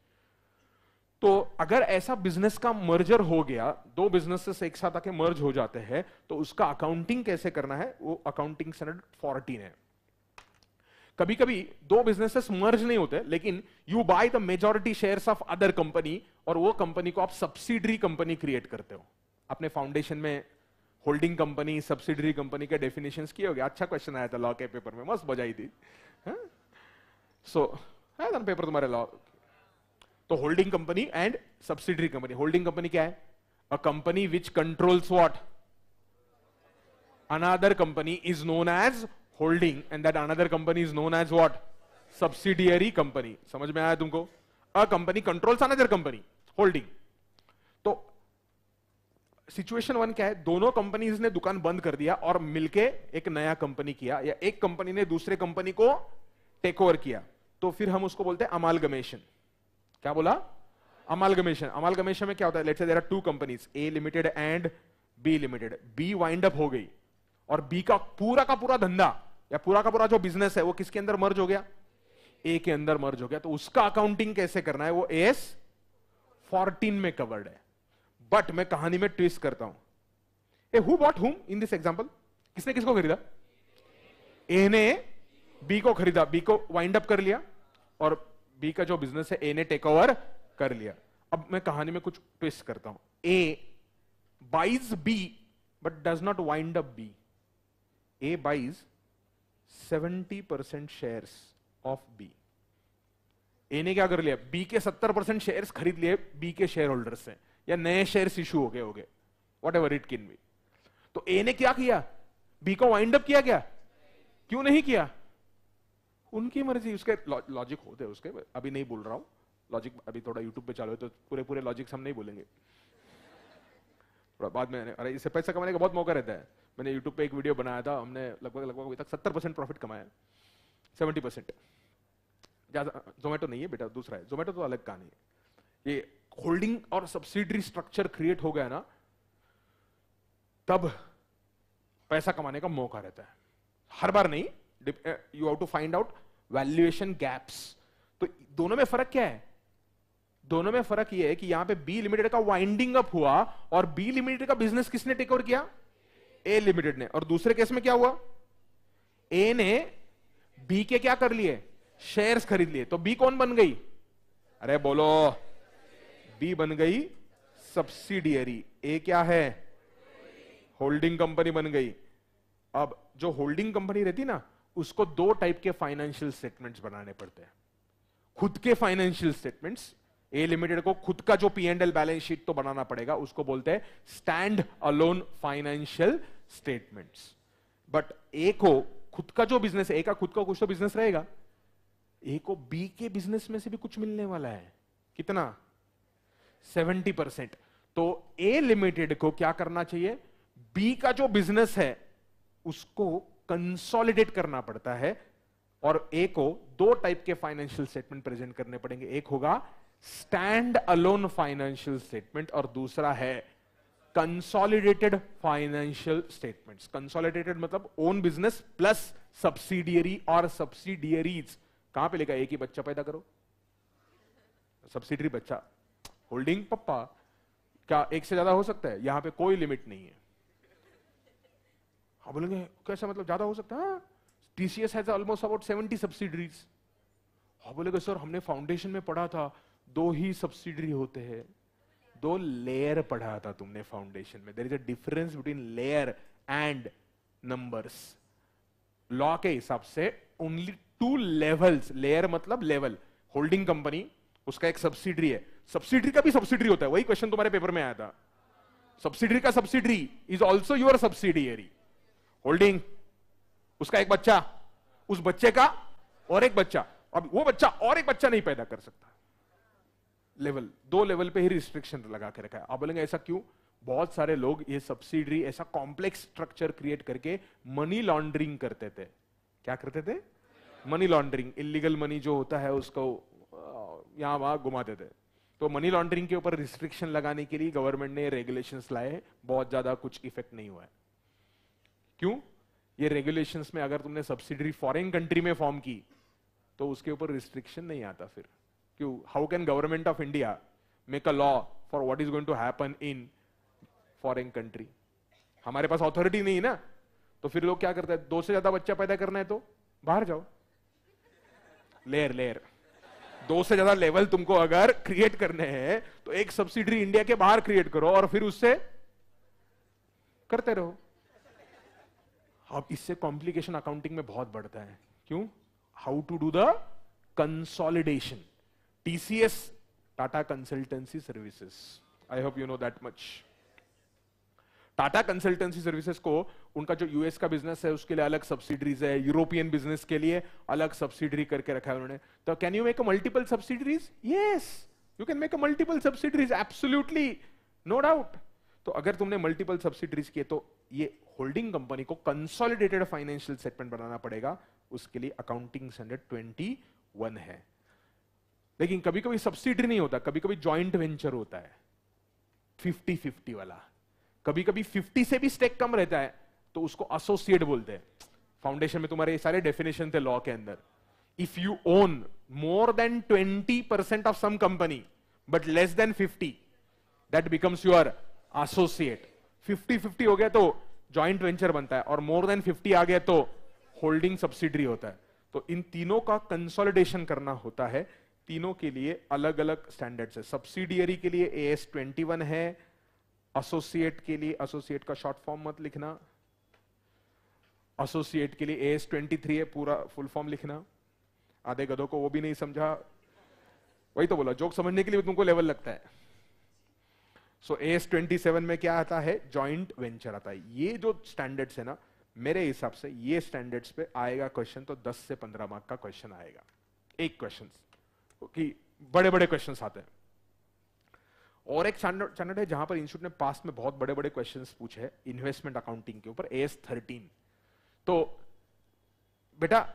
तो अगर ऐसा बिजनेस का मर्जर हो गया दो बिजनेस एक साथ आके मर्ज हो जाते हैं तो उसका अकाउंटिंग कैसे करना है वो अकाउंटिंग स्टैंडर्ड फोर्टीन है कभी कभी दो बिजनेसेस मर्ज नहीं होते लेकिन you buy the majority shares of other company और वो कंपनी को आप सब्सिडरी कंपनी क्रिएट करते हो अपने फाउंडेशन में होल्डिंग कंपनी सब्सिडरी कंपनी के डेफिनेशन किए गया अच्छा क्वेश्चन आया था लॉ के पेपर में मस्त बजाई थी सो हाँ? so, आया था पेपर तुम्हारे लॉ तो holding company and subsidiary company holding company क्या है a company which controls what another company is known as holding and that another company is known as what subsidiary company समझ में आया तुमको a company controls another company holding तो situation one क्या है दोनों कंपनीज ने दुकान बंद कर दिया और मिलके एक नया कंपनी किया या एक कंपनी ने दूसरे कंपनी को टेक ओवर किया तो फिर हम उसको बोलते हैं अमालगमेशन क्या बोला अमालगमेशन अमालगमेशन में क्या होता है let's say there are two companies A limited and B limited B wind up हो गई और बी का पूरा का पूरा धंधा या पूरा का पूरा जो बिजनेस है वो किसके अंदर मर्ज हो गया ए के अंदर मर्ज हो गया तो उसका अकाउंटिंग कैसे करना है वो एस फोर्टीन में कवर्ड है बट मैं कहानी में ट्विस्ट करता हूं ए हु बॉट हुम इन दिस एग्जाम्पल किसने किसको खरीदा ए ने बी को खरीदा बी को वाइंड अप कर लिया और बी का जो बिजनेस है ए ने टेक ओवर कर लिया अब मैं कहानी में कुछ ट्विस्ट करता हूं A buys B but does not wind up B A buys 70 percent share of B A ने क्या कर लिया बी के 70 परसेंट शेयर खरीद लिए बी के शेयर होल्डर से या नए शेयर इशू हो गए हो गए whatever it can be तो ए ने क्या किया बी को वाइंड अप किया क्या क्यों नहीं किया उनकी मर्जी उसके लॉजिक होते हैं उसके अभी नहीं बोल रहा हूँ लॉजिक अभी थोड़ा यूट्यूब पे चालू है तो पूरे पूरे लॉजिक हम नहीं बोलेंगे थोड़ा बाद में अरे इससे पैसा कमाने का बहुत मौका रहता है मैंने यूट्यूब पे एक वीडियो बनाया था हमने लगभग लगभग अभी तक सत्तर परसेंट प्रॉफिट कमाया सेवेंटी परसेंट जोमेटो नहीं है बेटा दूसरा है जोमेटो तो अलग कहानी है ये होल्डिंग और सब्सिडरी स्ट्रक्चर क्रिएट हो गया ना तब पैसा कमाने का मौका रहता है हर बार नहीं you have to find out valuation gaps तो दोनों में फर्क क्या है दोनों में फर्क यह है कि यहां पे बी लिमिटेड का वाइंडिंग अप हुआ और बी लिमिटेड का बिजनेस किसने टेक ओवर किया ए लिमिटेड ने और दूसरे केस में क्या हुआ ए ने बी के क्या कर लिए शेयर्स खरीद लिए तो बी कौन बन गई अरे बोलो बी बन गई सब्सिडियरी ए क्या है होल्डिंग कंपनी बन गई अब जो होल्डिंग कंपनी रहती ना उसको दो टाइप के फाइनेंशियल स्टेटमेंट्स बनाने पड़ते हैं खुद के फाइनेंशियल स्टेटमेंट्स ए लिमिटेड को खुद का जो P and L balance sheet तो बनाना पड़ेगा उसको बोलते हैं standalone financial statements but A को खुद का जो बिजनेस ए का खुद का कुछ तो बिजनेस रहेगा ए को बी के बिजनेस में से भी कुछ मिलने वाला है कितना सेवेंटी परसेंट तो ए लिमिटेड को क्या करना चाहिए बी का जो बिजनेस है उसको कंसोलिडेट करना पड़ता है और ए को दो टाइप के फाइनेंशियल स्टेटमेंट प्रेजेंट करने पड़ेंगे एक होगा स्टैंड अलोन फाइनेंशियल स्टेटमेंट और दूसरा है कंसोलिडेटेड फाइनेंशियल स्टेटमेंट्स कंसोलिडेटेड मतलब ओन बिजनेस प्लस सब्सिडियरी और सब्सिडियरीज कहां पे लेगा एक ही बच्चा पैदा करो सब्सिडरी बच्चा होल्डिंग पप्पा क्या एक से ज्यादा हो सकता है यहां पे कोई लिमिट नहीं है हाँ बोलेंगे कैसा मतलब ज्यादा हो सकता है TCS has almost about seventy subsidiaries हाँ बोलेंगे सर हमने फाउंडेशन में पढ़ा था दो ही सब्सिडरी होते हैं दो लेयर पढ़ा था तुमने फाउंडेशन में there is a difference between layer and numbers law के हिसाब से ओनली टू लेवल्स लेयर मतलब लेवल होल्डिंग कंपनी उसका एक सब्सिडरी है सब्सिडरी का भी सब्सिडरी होता है वही क्वेश्चन तुम्हारे पेपर में आया था सब्सिडरी का subsidiary is also your subsidiary holding उसका एक बच्चा उस बच्चे का और एक बच्चा अब वो बच्चा और एक बच्चा नहीं पैदा कर सकता लेवल दो लेवल पे ही रिस्ट्रिक्शन लगा के रखा है आप बोलेंगे ऐसा क्यों बहुत सारे लोग ये सब्सिडरी ऐसा कॉम्प्लेक्स स्ट्रक्चर क्रिएट करके मनी लॉन्ड्रिंग करते थे क्या करते थे मनी लॉन्ड्रिंग इलीगल मनी जो होता है उसको यहां वहां घुमाते थे तो मनी लॉन्ड्रिंग के ऊपर रिस्ट्रिक्शन लगाने के लिए गवर्नमेंट ने रेगुलेशंस लाए बहुत ज्यादा कुछ इफेक्ट नहीं हुआ है क्यों ये रेगुलेशंस में अगर तुमने सब्सिडरी फॉरेन कंट्री में फॉर्म की तो उसके ऊपर रिस्ट्रिक्शन नहीं आता फिर क्यों how can government of India make a law for what is going to happen in foreign country हमारे पास ऑथोरिटी नहीं है ना तो फिर लोग क्या करते हैं दो से ज्यादा बच्चा पैदा करना है तो बाहर जाओ लेयर लेयर दो से ज्यादा लेवल तुमको अगर क्रिएट करने हैं तो एक सब्सिडरी इंडिया के बाहर क्रिएट करो और फिर उससे करते रहो अब इससे कॉम्प्लिकेशन अकाउंटिंग में बहुत बढ़ता है क्यों how to do the consolidation TCS Tata Consultancy Services I hope you know that much Tata Consultancy Services को उनका जो यूएस का बिजनेस है उसके लिए अलग सब्सिडरीज है यूरोपियन बिजनेस के लिए अलग सब्सिडरी करके रखा है उन्होंने तो can you make a multiple subsidiaries yes you can make a multiple subsidiaries absolutely no doubt तो अगर तुमने मल्टीपल सब्सिडरीज किए तो ये होल्डिंग कंपनी को कंसोलिडेटेड फाइनेंशियल स्टेटमेंट बनाना पड़ेगा उसके लिए अकाउंटिंग स्टैंडर्ड ट्वेंटी वन है लेकिन कभी कभी सब्सिडी नहीं होता कभी कभी ज्वाइंट वेंचर होता है फिफ्टी फिफ्टी वाला कभी कभी फिफ्टी से भी स्टेक कम रहता है तो उसको एसोसिएट बोलते हैं फाउंडेशन में तुम्हारे ये सारे डेफिनेशन थे लॉ के अंदर if you own more than twenty percent of some company but less than fifty that becomes your associate fifty fifty हो गया तो ज्वाइंट वेंचर बनता है और मोर देन 50 आ गया तो होल्डिंग सब्सिडरी होता है तो इन तीनों का कंसोलिडेशन करना होता है तीनों के लिए अलग अलग स्टैंडर्ड्स है सब्सिडियरी के लिए ए एस ट्वेंटी वन है एसोसिएट के लिए एसोसिएट का शॉर्ट फॉर्म मत लिखना एसोसिएट के लिए ए एस ट्वेंटी थ्री है पूरा फुल फॉर्म लिखना आधे गधों को वो भी नहीं समझा वही तो बोला जोक समझने के लिए तुमको लेवल लगता है सो एस ट्वेंटी सेवन में क्या आता है ज्वाइंट वेंचर आता है ये जो स्टैंडर्ड्स है ना मेरे हिसाब से ये स्टैंडर्ड्स पे आएगा क्वेश्चन तो 10 से 15 मार्क का क्वेश्चन आएगा एक क्वेश्चन कि बड़े बड़े क्वेश्चन आते हैं और एक स्टैंडर्ड है जहां पर इंस्टीट्यूट ने पास में बहुत बड़े बड़े क्वेश्चन पूछे हैं इन्वेस्टमेंट अकाउंटिंग के ऊपर ए एस थर्टीन तो बेटा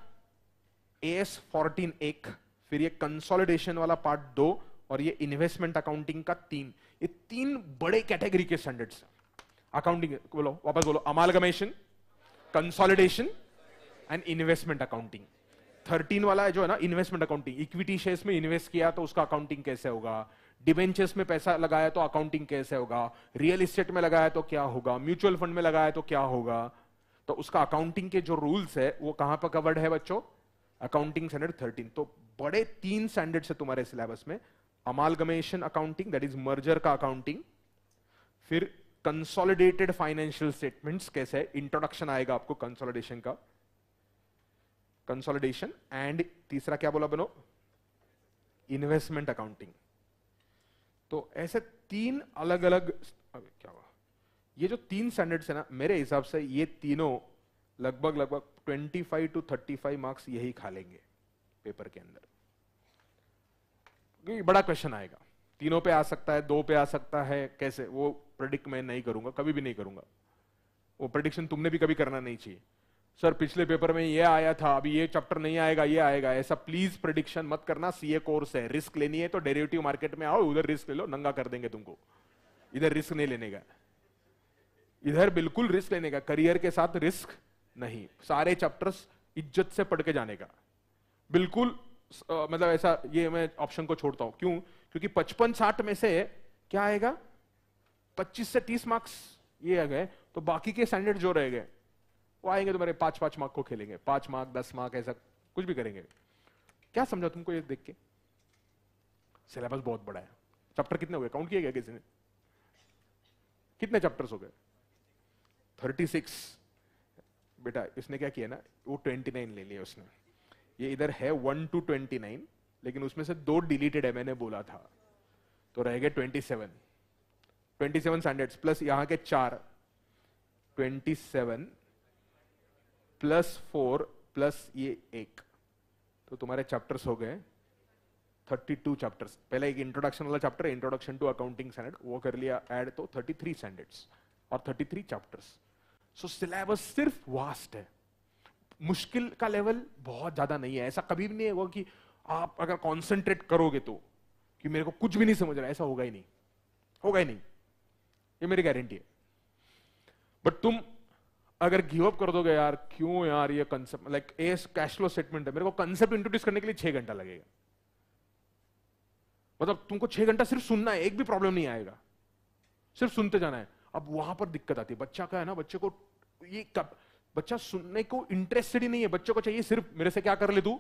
ए एस फोर्टीन एक फिर ये कंसोलिडेशन वाला पार्ट दो और ये इन्वेस्टमेंट अकाउंटिंग का तीन ये तीन बड़े कैटेगरी के स्टैंडर्ड्स हैं अकाउंटिंग बोलो वापस बोलो amalgamation consolidation and investment accounting thirteen वाला है जो है ना इन्वेस्टमेंट अकाउंटिंग इक्विटी शेयर्स में इन्वेस्ट किया तो उसका अकाउंटिंग कैसे होगा डिवेंचर्स में पैसा लगाया तो अकाउंटिंग कैसे होगा रियल इस्टेट में लगाया तो क्या होगा म्यूचुअल फंड में लगाया तो क्या होगा तो उसका अकाउंटिंग के जो रूल्स है वो कहां पर कवर्ड है बच्चों अकाउंटिंग स्टैंडर्ड थर्टीन तो बड़े तीन स्टैंडर्ड्स है तुम्हारे सिलेबस में amalgamation accounting that is merger का अकाउंटिंग फिर कंसोलिडेटेड फाइनेंशियल स्टेटमेंट्स कैसे है इंट्रोडक्शन आएगा आपको कंसोलिडेशन का कंसोलिडेशन एंड तीसरा क्या बोला बनो इन्वेस्टमेंट अकाउंटिंग तो ऐसे तीन अलग अलग अबे क्या हुआ ये जो तीन स्टैंडर्ड्स है ना मेरे हिसाब से ये तीनों लगभग लगभग 25 टू 35 मार्क्स यही खा लेंगे पेपर के अंदर बड़ा क्वेश्चन आएगा तीनों पे आ सकता है दो पे आ सकता है कैसे वो प्रडिक्ट मैं नहीं करूंगा कभी भी नहीं करूंगा वो प्रडिक्शन तुमने भी कभी करना नहीं चाहिए सर पिछले पेपर में ये आया था अभी ये चैप्टर नहीं आएगा ये आएगा ऐसा प्लीज प्रडिक्शन मत करना सीए कोर्स है रिस्क लेनी है तो डेरिवेटिव मार्केट में आओ उधर रिस्क ले लो नंगा कर देंगे तुमको इधर रिस्क नहीं लेने का इधर बिल्कुल रिस्क लेने का करियर के साथ रिस्क नहीं सारे चैप्टर्स इज्जत से पढ़ के जाने का बिल्कुल मतलब ऐसा ये मैं ऑप्शन को छोड़ता हूं क्यों क्योंकि पचपन साठ में से क्या आएगा पच्चीस से तीस मार्क्स ये आ गए तो बाकी के स्टैंडर्ड जो रह गए वो आएंगे तुम्हारे पांच पांच मार्क को खेलेंगे पांच मार्क दस मार्क ऐसा कुछ भी करेंगे क्या समझा तुमको ये देख के सिलेबस बहुत बड़ा है चैप्टर कितने हुए काउंट किया गया किसी ने कितने चैप्टर्स हो गए थर्टी सिक्स बेटा इसने क्या किया ना वो ट्वेंटी नाइन ले लिया उसने ये इधर है वन टू ट्वेंटी नाइन लेकिन उसमें से दो डिलीटेड है मैंने बोला था तो रह गए twenty seven twenty seven standard plus यहां के चार twenty seven plus four plus ये एक तो तुम्हारे चैप्टर्स हो गए थर्टी टू चैप्टर्स पहले एक इंट्रोडक्शन वाला chapter introduction to accounting standard वो कर लिया ऐड तो थर्टी थ्री स्टैंडर्ड्स और thirty three chapters so syllabus सिर्फ वास्ट है मुश्किल का लेवल बहुत ज्यादा नहीं है ऐसा कभी भी नहीं होगा कि आप अगर कॉन्सेंट्रेट करोगे तो कि मेरे को कुछ भी नहीं समझ रहा ऐसा होगा ही नहीं होगा ही नहीं ये मेरी गारंटी है बट तुम अगर गिव अप कर दोगे यार क्यों यार ये concept like a cash flow statement है मेरे को कंसेप्ट इंट्रोड्यूस करने के लिए छह घंटा लगेगा मतलब तुमको छह घंटा सिर्फ सुनना है एक भी प्रॉब्लम नहीं आएगा सिर्फ सुनते जाना है अब वहां पर दिक्कत आती है बच्चा का है ना बच्चे को ये कब बच्चा सुनने को इंटरेस्टेड ही नहीं है बच्चों को चाहिए सिर्फ मेरे से क्या कर ले तू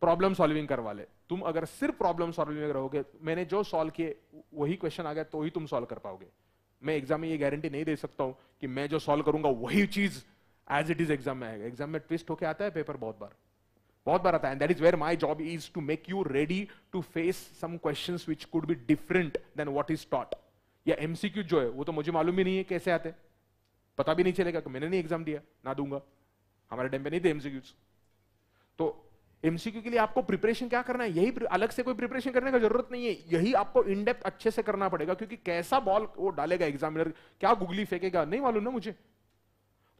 प्रॉब्लम सॉल्विंग करवा ले तुम अगर सिर्फ प्रॉब्लम सॉल्विंग रहोगे मैंने जो सॉल्व किए वही क्वेश्चन आ गया तो ही तुम सॉल्व कर पाओगे मैं एग्जाम में ये गारंटी नहीं दे सकता हूं कि मैं जो सॉल्व करूंगा वही चीज एज इट इज एग्जाम में आएगा एग्जाम में ट्विस्ट होके आता है पेपर बहुत बार बहुत बार आता है that is where my job is to make you ready to face some question which could be different than what is taught या एमसीक्यू जो है वो तो मुझे मालूम ही नहीं है कैसे आते हैं पता भी नहीं चलेगा कि मैंने नहीं एग्जाम दिया ना दूंगा हमारे टाइम पे नहीं थे एमसीक्यूज तो एमसीक्यू के लिए आपको प्रिपरेशन क्या करना है यही अलग से कोई प्रिपरेशन करने का जरूरत नहीं है यही आपको इनडेप्थ अच्छे से करना पड़ेगा क्योंकि कैसा बॉल वो डालेगा एग्जामिनर क्या गुगली फेंकेगा नहीं मालूम ना मुझे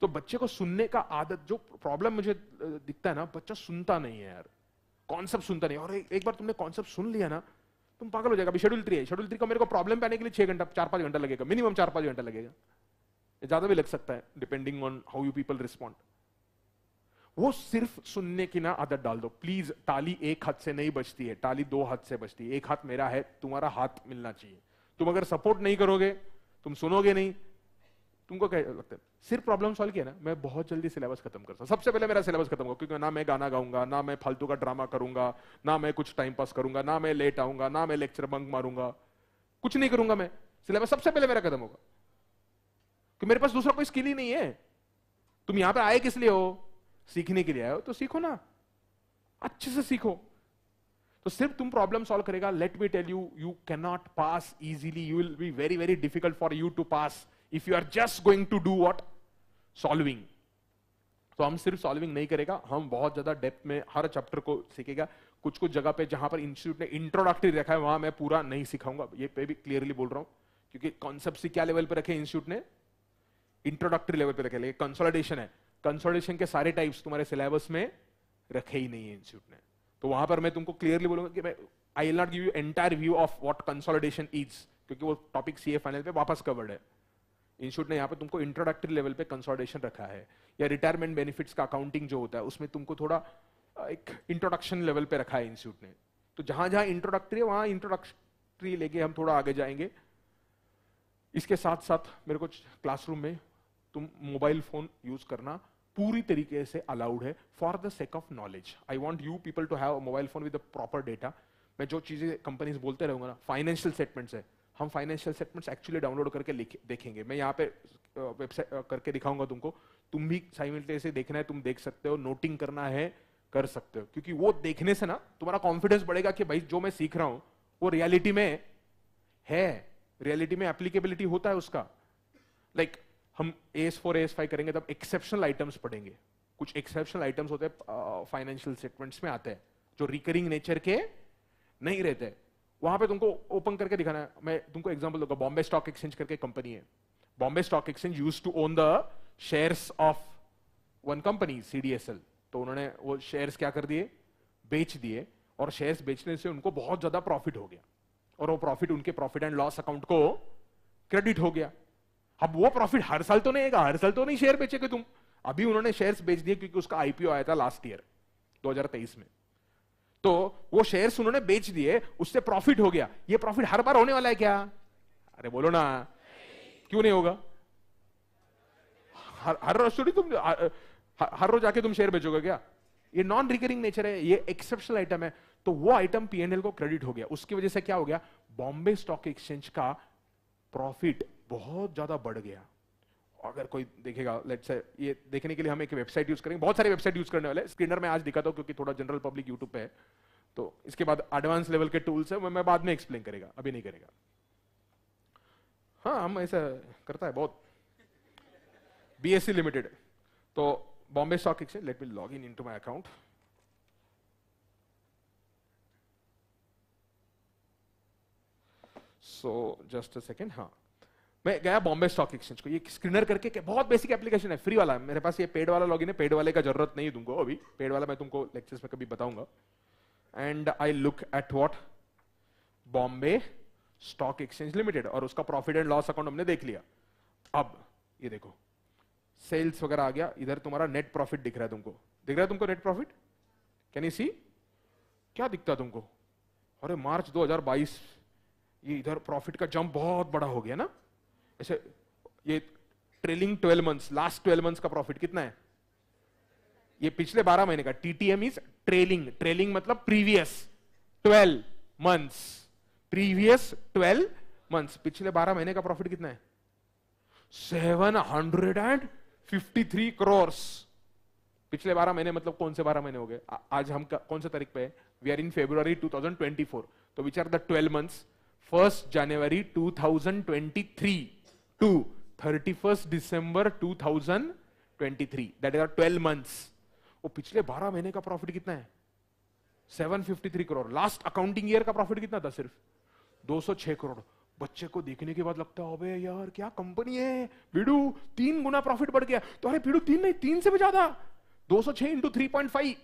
तो बच्चे को सुनने का आदत जो प्रॉब्लम मुझे दिखता है ना बच्चा सुनता नहीं है यार कॉन्सेप्ट सुनता नहीं और एक बार तुमने कॉन्सेप्ट सुन लिया ना तुम पागल हो जाएगा अभी शेड्यूल थ्री है शेड्यूल थ्री का मेरे को प्रॉब्लम पे आने के लिए छह घंटा चार पांच घंटा लगेगा मिनिमम चार पांच घंटा लगेगा ज़्यादा भी लग सकता है depending on how you people respond वो सिर्फ सुनने की ना आदत डाल दो प्लीज ताली एक हाथ से नहीं बचती है ताली दो हाथ से बचती है एक हाथ मेरा है तुम्हारा हाथ मिलना चाहिए तुम अगर सपोर्ट नहीं करोगे तुम सुनोगे नहीं तुमको क्या लगता है सिर्फ प्रॉब्लम सॉल्व किया ना मैं बहुत जल्दी सिलेबस खत्म करता हूँ सबसे पहले मेरा सिलेबस खत्म होगा क्योंकि ना मैं गाना गाऊंगा ना मैं फालतू का ड्रामा करूंगा ना मैं कुछ टाइम पास करूंगा ना मैं लेट आऊंगा ना मैं लेक्चर बंक मारूंगा कुछ नहीं करूंगा मैं सिलेबस सबसे पहले मेरा खत्म होगा कि मेरे पास दूसरा कोई स्किल ही नहीं है तुम यहां पर आए किस लिए हो सीखने के लिए आए हो तो सीखो ना अच्छे से सीखो तो सिर्फ तुम प्रॉब्लम सॉल्व करेगा let me tell you you can not pass easily you will be very very difficult for you to pass if you are just going to do what solving तो हम सिर्फ सॉल्विंग नहीं करेगा हम बहुत ज्यादा depth में हर चैप्टर को सीखेगा कुछ कुछ जगह पे जहां पर इंस्टीट्यूट ने इंट्रोडक्टरी रखा है वहां मैं पूरा नहीं सिखाऊंगा ये पे भी क्लियरली बोल रहा हूं क्योंकि कॉन्सेप्ट से क्या लेवल पर रखे इंस्टीट्यूट ने इंट्रोडक्टरी लेवल पे रखे लेकिन कंसोलिडेशन है कंसोलिडेशन के सारे टाइप्स तुम्हारे सिलेबस में रखे ही नहीं है इंस्टीट्यूट ने तो वहां पर मैं तुमको क्लियरली बोलूंगा कि I will not give you entire view of what consolidation is क्योंकि वो टॉपिक सी फाइनल पे वापस कवर्ड है इंस्टीट्यूट ने यहाँ पे तुमको इंट्रोडक्टरी लेवल पे कंसोलिडेशन रखा है या रिटायरमेंट बेनिफिट्स का अकाउंटिंग जो होता है उसमें तुमको थोड़ा एक इंट्रोडक्शन लेवल पे रखा है इंस्टीट्यूट ने तो जहां जहां इंट्रोडक्टरी है वहां इंट्रोडक्टरी लेके हम थोड़ा आगे जाएंगे इसके साथ साथ मेरे को क्लासरूम में तुम मोबाइल फोन यूज करना पूरी तरीके से अलाउड है for the sake of knowledge I want you people to have mobile phone with proper data मैं जो चीजें कंपनीज बोलते रहूंगा ना फाइनेंशियल स्टेटमेंट्स है हम फाइनेंशियल स्टेटमेंट्स एक्चुअली डाउनलोड करके देखेंगे मैं यहाँ पे वेबसाइट करके दिखाऊंगा तुमको तुम भी से देखना है तुम देख सकते हो नोटिंग करना है कर सकते हो क्योंकि वो देखने से ना तुम्हारा कॉन्फिडेंस बढ़ेगा कि भाई जो मैं सीख रहा हूं वो रियलिटी में है रियलिटी में एप्लीकेबिलिटी होता है उसका लाइक like, हम एस फोर एस फाइव करेंगे तब एक्सेप्शनल आइटम्स पढ़ेंगे कुछ एक्सेप्शनल आइटम्स होते हैं फाइनेंशियल स्टेटमेंट्स में आते हैं जो रिकरिंग नेचर के नहीं रहते वहां पे तुमको ओपन करके दिखाना है मैं तुमको एग्जांपल दूंगा बॉम्बे स्टॉक एक्सचेंज करके कंपनी है Bombay Stock Exchange use to own the shares of one company CDSL तो उन्होंने वो शेयर्स क्या कर दिए बेच दिए और शेयर्स बेचने से उनको बहुत ज्यादा प्रॉफिट हो गया और वो प्रॉफिट उनके प्रॉफिट एंड लॉस अकाउंट को क्रेडिट हो गया अब वो प्रॉफिट हर साल तो नहीं आएगा हर साल तो नहीं शेयर बेचेगे तुम अभी उन्होंने शेयर बेच दिए क्योंकि उसका आईपीओ आया था लास्ट ईयर 2023 में तो वो शेयर उन्होंने बेच दिए उससे प्रॉफिट हो गया ये प्रॉफिट हर बार होने वाला है क्या अरे बोलो ना क्यों नहीं होगा हर हर रोज थोड़ी तुम हर, हर रोज आके तुम शेयर बेचोगे क्या ये नॉन रिकरिंग नेचर है ये एक्सेप्शनल आइटम है तो वो आइटम पीएनएल को क्रेडिट हो गया उसकी वजह से क्या हो गया बॉम्बे स्टॉक एक्सचेंज का प्रॉफिट बहुत ज़्यादा बढ़ गया अगर कोई देखेगा लेट्स से ये देखने के लिए हम एक वेबसाइट यूज़ करेंगे बहुत सारे वेबसाइट यूज़ करने वाले स्क्रीनर में आज दिखाता हूँ क्योंकि थोड़ा जनरल पब्लिक यूट्यूब पे है तो इसके बाद एडवांस लेवल के टूल्स है मैं बाद में एक्सप्लेन करेगा अभी नहीं करेगा हाँ हम ऐसा करता है बहुत बी एस सी लिमिटेड तो Bombay Stock Exchange let me log in into my account so just a second हाँ मैं गया बॉम्बे स्टॉक एक्सचेंज को ये स्क्रीनर करके बहुत बेसिक एप्लीकेशन है फ्री वाला है मेरे पास ये पेड वाला लॉगिन है पेड वाले का जरूरत नहीं तुमको अभी पेड वाला मैं तुमको लेक्चर्स में कभी बताऊंगा and I look at what Bombay Stock Exchange limited और उसका प्रॉफिट एंड लॉस अकाउंट हमने देख लिया अब ये देखो सेल्स वगैरह आ गया इधर तुम्हारा नेट प्रॉफिट दिख रहा है तुमको दिख रहा है तुमको net profit can you see क्या दिखता तुमको अरे मार्च 2022 ये इधर प्रॉफिट का जंप बहुत बड़ा हो गया ना ऐसे ये trailing twelve months last twelve months का प्रॉफिट कितना है ये पिछले बारह महीने का टीटीएम इज ट्रेलिंग ट्रेलिंग मतलब previous twelve months previous twelve months पिछले बारह महीने का प्रॉफिट कितना है seven hundred and fifty three crores पिछले बारह महीने मतलब कौन से बारह महीने हो गए आज हम कौन से तारीख पे है we are in February four तो which are the twelve months first January three to 31st December 2023 that is 12 months वो पिछले 12 महीने का प्रॉफिट कितना है 753 करोड़ लास्ट अकाउंटिंग ईयर का प्रॉफिट कितना था सिर्फ 206 करोड़ बच्चे को देखने के बाद लगता है अबे यार क्या कंपनी है बीडू तीन गुना प्रॉफिट बढ़ गया तो अरे बीडू तीन नहीं तीन से भी ज्यादा दो सौ छह इंटू थ्री पॉइंट फाइव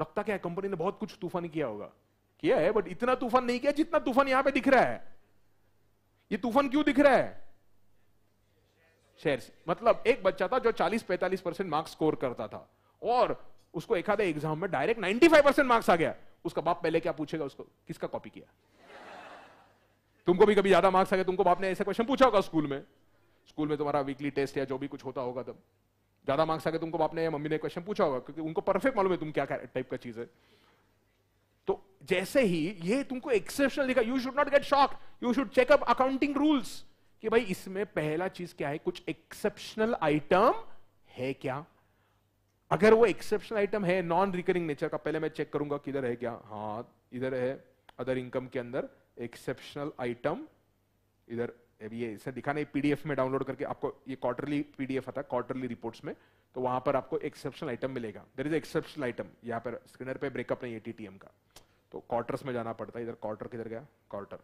लगता क्या कंपनी ने बहुत कुछ तूफान किया होगा किया है बट इतना तूफान नहीं किया जितना तूफान यहां पे दिख रहा है ये तूफान क्यों दिख रहा है शेयर मतलब एक बच्चा था जो 40-45 परसेंट मार्क्स स्कोर करता था और उसको एक आधे एग्जाम में डायरेक्ट 95 परसेंट मार्क्स आ गया उसका बाप पहले क्या पूछेगा उसको किसका कॉपी किया तुमको भी कभी ज्यादा मार्क्स आ गया तुमको बाप ने ऐसा क्वेश्चन पूछा होगा स्कूल में स्कूल में तुम्हारा वीकली टेस्ट या जो भी कुछ होता होगा तब ज्यादा मार्क्स आ गए तुमको बाप ने या मम्मी ने क्वेश्चन पूछा होगा क्योंकि उनको परफेक्ट मालूम है तुम क्या टाइप का चीज है तो जैसे ही ये तुमको एक्सेप्शनल दिखा you should not get shock you should check up accounting rules कि भाई इसमें पहला चीज क्या है कुछ एक्सेप्शनल आइटम है क्या अगर वो एक्सेप्शनल आइटम है नॉन रिकरिंग नेचर का पहले मैं चेक करूंगा किधर है क्या हाँ इधर है अदर इनकम के अंदर एक्सेप्शनल आइटम इधर ये इसे दिखाना है पीडीएफ में डाउनलोड करके आपको ये क्वार्टरली पीडीएफ आता है क्वार्टरली रिपोर्ट्स में तो वहां पर आपको एक्सेप्शनल आइटम मिलेगा देर इज एक्सेप्शनल आइटम यहाँ पर स्क्रीनर पे ब्रेकअप नहीं है टीटीएम का तो क्वार्टर्स में जाना पड़ता है इधर क्वार्टर किधर गया क्वार्टर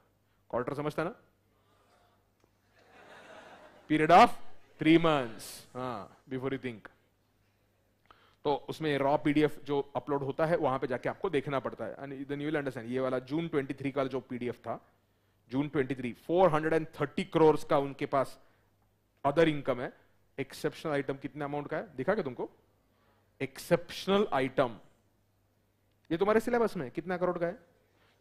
क्वार्टर समझता ना period of three months before you think तो उसमें रॉ पीडीएफ जो अपलोड होता है वहां पे जाके आपको देखना पड़ता है and then you will understand ये वाला जून 23 का जो पीडीएफ था जून 23 430 करोड़ का उनके पास अदर इनकम है एक्सेप्शनल आइटम कितने अमाउंट का है दिखा क्या तुमको एक्सेप्शनल आइटम ये तुम्हारे सिलेबस में कितना करोड़ का है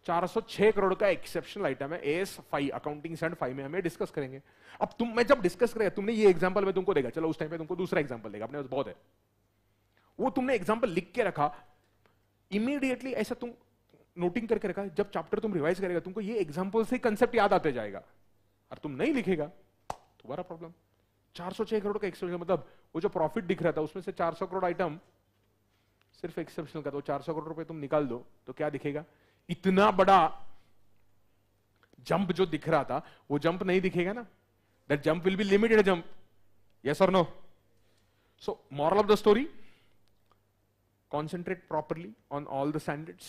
406 करोड़ का एक्सेप्शनल आइटम है S five accounting send five में हमें डिस्कस करेंगे अब तुम मैं जब डिस्कस करें तुमने ये एग्जाम्पल में तुमको देगा चलो उस टाइम पे तुमको दूसरा एग्जाम्पल देगा अपने बहुत है वो तुमने एग्जाम्पल लिख के रखा इमीडिएटली ऐसा तुम नोटिंग करके रखा जब चैप्टर तुम रिवाइज करेगा तुमको ये एग्जाम्पल से कंसेप्ट याद आते जाएगा और तुम नहीं लिखेगा तुम्हारा प्रॉब्लम 406 करोड़ का एक्सेप्शन मतलब वो जो प्रॉफिट दिख रहा था उसमें से 400 करोड़ आइटम सिर्फ एक्सेप्शन का तो 400 करोड़ रुपए तुम निकाल दो तो क्या दिखेगा इतना बड़ा जंप जो दिख रहा था वो जंप नहीं दिखेगा ना that jump will be limited jump yes और no so moral of the story concentrate properly on all the standards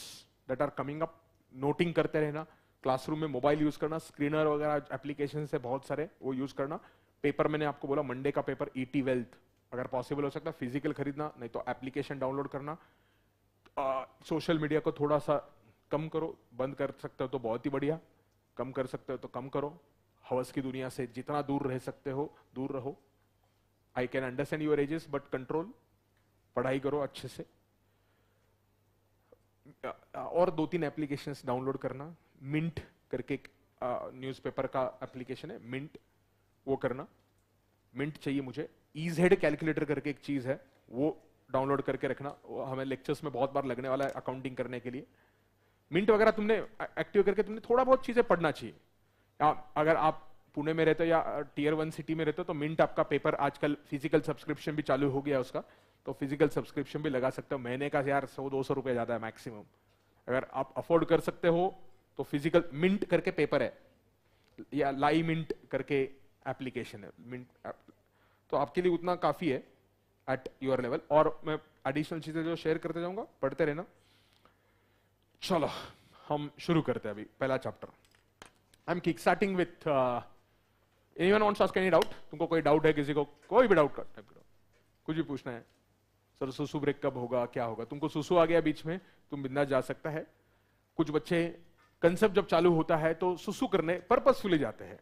that are coming up noting करते रहना क्लासरूम में मोबाइल यूज करना स्क्रीनर वगैरह एप्लीकेशन है बहुत सारे वो यूज करना पेपर मैंने आपको बोला मंडे का पेपर ईटी वेल्थ अगर पॉसिबल हो सकता फिजिकल खरीदना नहीं तो एप्लीकेशन डाउनलोड करना सोशल uh, मीडिया को थोड़ा सा कम करो बंद कर सकते हो तो बहुत ही बढ़िया कम कर सकते हो तो कम करो हवस की दुनिया से जितना दूर रह सकते हो दूर रहो I can understand your ages but control पढ़ाई करो अच्छे से और दो तीन एप्लीकेशंस डाउनलोड करना मिंट करके न्यूज़पेपर का एप्लीकेशन है मिंट वो करना मिंट चाहिए मुझे ईज हेड कैलकुलेटर करके एक चीज़ है वो डाउनलोड करके रखना हमें लेक्चर्स में बहुत बार लगने वाला है अकाउंटिंग करने के लिए मिंट वगैरह तुमने एक्टिव करके तुमने थोड़ा बहुत चीजें पढ़ना चाहिए अगर आप पुणे में रहते हो या टीयर वन सिटी में रहते हो तो मिंट आपका पेपर आजकल फिजिकल सब्सक्रिप्शन भी चालू हो गया उसका तो फिजिकल सब्सक्रिप्शन भी लगा सकते हो महीने का यार सौ दो सौ रुपये ज़्यादा है मैक्सिमम अगर आप अफोर्ड कर सकते हो तो फिजिकल मिंट करके पेपर है या लाई मिंट करके एप्लीकेशन है मिंट तो आपके लिए उतना काफ़ी है एट योर लेवल और मैं एडिशनल चीज़ें जो शेयर करते जाऊँगा पढ़ते रहना चलो हम शुरू करते हैं अभी पहला chapter I am kick starting with anyone ask any doubt तुमको कोई डाउट है किसी को कोई भी डाउट करते कर कुछ भी पूछना है सर सुसु ब्रेक कब होगा क्या होगा तुमको सुसु आ गया बीच में तुम बिंदा जा सकता है कुछ बच्चे कंसेप्ट जब चालू होता है तो सुसु करने पर्पसफुली जाते हैं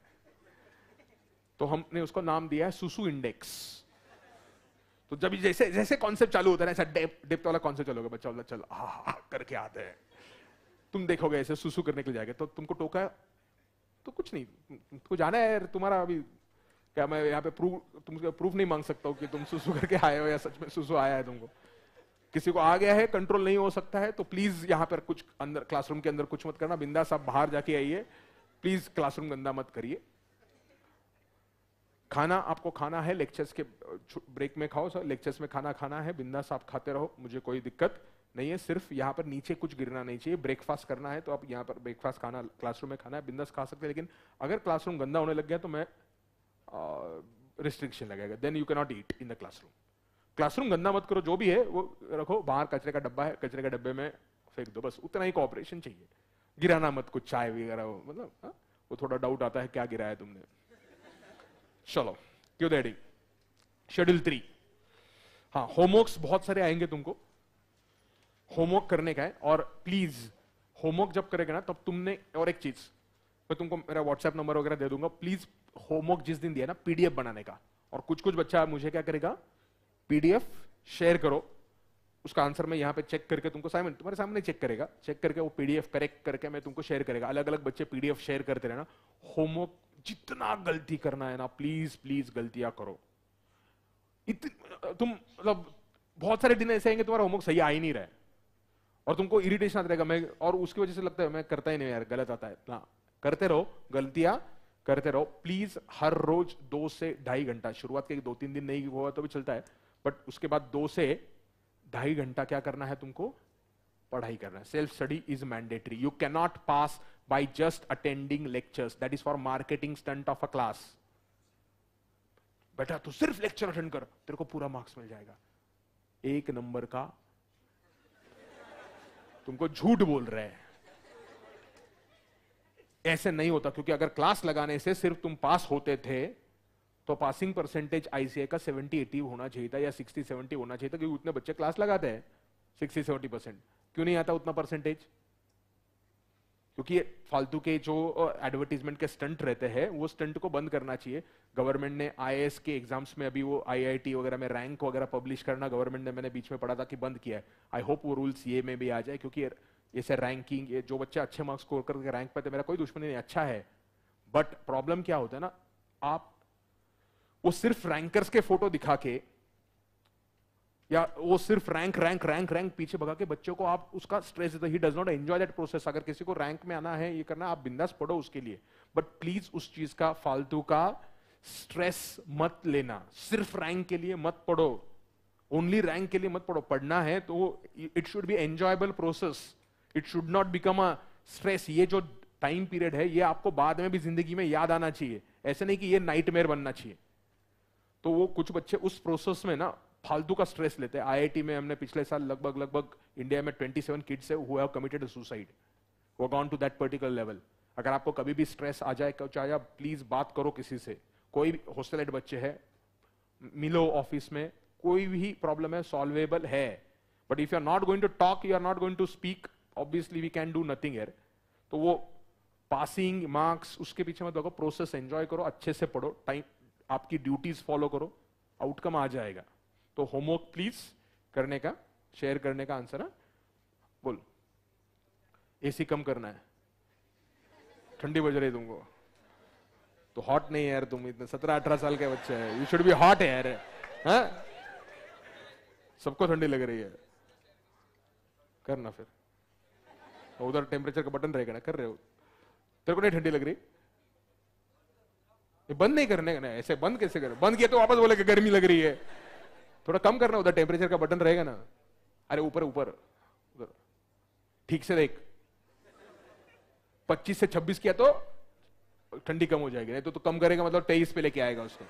तो हमने उसको नाम दिया है सुसु इंडेक्स तो जब जैसे जैसे कॉन्सेप्ट चालू होता है ऐसा डेप्थ वाला कॉन्सेप्ट चलोगे होगा बच्चा बोला चल हा करके आते हैं तुम देखोगे ऐसे सुसु करने के लिए जाएगा तो तुमको टोका तो कुछ नहीं तुमको जाना है तुम्हारा अभी क्या मैं यहाँ पे प्रूफ तुमसे प्रूफ नहीं मांग सकता हूँ कि तुम सुसु करके आए हो या सच में सुसु आया है तुमको किसी को आ गया है कंट्रोल नहीं हो सकता है तो प्लीज यहाँ पर कुछ अंदर क्लासरूम के अंदर कुछ मत करना बिंदा साहब बाहर जाके आइए प्लीज क्लासरूम गंदा मत करिए खाना आपको खाना है लेक्चर्स के ब्रेक में खाओ सर लेक्चर्स में खाना खाना है बिंदा साहब खाते रहो मुझे कोई दिक्कत नहीं है सिर्फ यहाँ पर नीचे कुछ गिरना नहीं चाहिए ब्रेकफास्ट करना है तो आप यहाँ पर ब्रेकफास्ट खाना क्लासरूम में खाना है बिंदास खा सकते हैं लेकिन अगर क्लासरूम गंदा होने लग गया तो मैं रिस्ट्रिक्शन लगेगा then you cannot eat in the classroom classroom गंदा मत करो जो भी है वो रखो बाहर कचरे का डब्बा है कचरे के डब्बे में फेंक दो बस उतना ही कॉपरेशन चाहिए गिराना मत कुछ चाय वगैरह हो मतलब हाँ? वो थोड़ा डाउट आता है क्या गिराया तुमने चलो क्यों डैडी शेड्यूल थ्री हाँ होमवर्क बहुत सारे आएंगे तुमको होमवर्क करने का है और प्लीज होमवर्क जब करेगा ना तब तुमने और एक चीज मैं तुमको मेरा व्हाट्सएप नंबर वगैरह दे दूंगा प्लीज होमवर्क जिस दिन दिया ना पीडीएफ बनाने का और कुछ कुछ बच्चा मुझे क्या करेगा पीडीएफ शेयर करो उसका आंसर मैं यहाँ पे चेक करके तुमको साइमन तुम्हारे सामने चेक करेगा चेक करके वो पीडीएफ करेक्ट करके मैं तुमको शेयर करेगा अलग अलग बच्चे पीडीएफ शेयर करते रहना होमवर्क जितना गलती करना है ना प्लीज प्लीज गलतियां करो तुम मतलब बहुत सारे दिन ऐसे आएंगे तुम्हारा होमवर्क सही आ ही नहीं रहा है और तुमको इरिटेशन आता रहेगा मैं और उसकी वजह से लगता है मैं करता ही नहीं यार गलत आता है ना करते रहो गलतियां करते रहो प्लीज हर रोज दो से ढाई घंटा शुरुआत के दो तीन दिन नहीं हुआ तो भी चलता है बट उसके बाद दो से ढाई घंटा क्या करना है तुमको पढ़ाई करना है self study is mandatory you can not pass by just attending lectures that is for marketing stunt of a class बेटा तू सिर्फ लेक्चर अटेंड कर तेरे को पूरा मार्क्स मिल जाएगा एक नंबर का तुमको झूठ बोल रहे हैं ऐसे नहीं होता क्योंकि अगर क्लास लगाने से सिर्फ तुम पास होते थे तो पासिंग परसेंटेज आईसीआई का 70 80 होना चाहिए था या 60 70 होना चाहिए था क्योंकि उतने बच्चे क्लास लगाते हैं 60 70 परसेंट क्यों नहीं आता उतना परसेंटेज क्योंकि फालतू के जो एडवर्टीजमेंट के स्टंट रहते हैं वो स्टंट को बंद करना चाहिए गवर्नमेंट ने आई के एग्जाम्स में अभी वो आई वगैरह में रैंक वगैरह पब्लिश करना गवर्नमेंट ने मैंने बीच में पढ़ा था कि बंद किया है आई होप वो रूल्स ये में भी आ जाए क्योंकि ऐसे रैंकिंग ये जो बच्चे अच्छे मार्क्स स्कोर करके रैंक पाते मेरा कोई दुश्मनी नहीं अच्छा है बट प्रॉब्लम क्या होता है ना आप वो सिर्फ रैंकर्स के फोटो दिखा के या वो सिर्फ रैंक रैंक रैंक रैंक पीछे भगा के बच्चों को आप उसका स्ट्रेस देते ही does not enjoy that process अगर किसी को रैंक में आना है ये करना आप बिंदास पढ़ो उसके लिए बट प्लीज उस चीज का फालतू का स्ट्रेस मत लेना सिर्फ रैंक के लिए मत पढ़ो ओनली रैंक के लिए मत पढ़ो पढ़ना है तो it should be enjoyable process it should not become a stress ये जो टाइम पीरियड है ये आपको बाद में भी जिंदगी में याद आना चाहिए ऐसे नहीं कि ये नाइटमेयर बनना चाहिए तो वो कुछ बच्चे उस प्रोसेस में ना फालतू का स्ट्रेस लेते हैं आईआईटी में हमने पिछले साल लगभग लगभग इंडिया में 27 सेवन किड्स है कमिटेड सुसाइड वो gone to that particular level अगर आपको कभी भी स्ट्रेस आ जाए कुछ जाए प्लीज बात करो किसी से कोई हॉस्टल एड बच्चे है मिलो ऑफिस में कोई भी प्रॉब्लम है सॉल्वेबल है but if you are not going to talk you are not going to speak obviously we can do nothing air तो वो पासिंग मार्क्स उसके पीछे मत प्रोसेस एंजॉय करो अच्छे से पढ़ो टाइम आपकी ड्यूटीज फॉलो करो आउटकम आ जाएगा तो होमवर्क प्लीज करने का शेयर करने का आंसर है हाँ? बोल एसी कम करना है ठंडी बज रही तुमको तो हॉट नहीं है यार तुम इतने सत्रह अठारह साल के बच्चे हैं यू शुड बी हॉट है यार हाँ? सबको ठंडी लग रही है करना फिर उधर टेम्परेचर का बटन रहेगा ना कर रहे हो तेरे को नहीं ठंडी लग रही ये बंद नहीं करने का ना ऐसे बंद कैसे करें बंद किया तो वापस बोले कि गर्मी लग रही है थोड़ा कम करना उधर टेम्परेचर का बटन रहेगा ना अरे ऊपर ऊपर उधर ठीक से देख 25 से 26 किया तो ठंडी कम हो जाएगी नहीं तो, तो कम करेगा मतलब 23 पे लेके आएगा उसको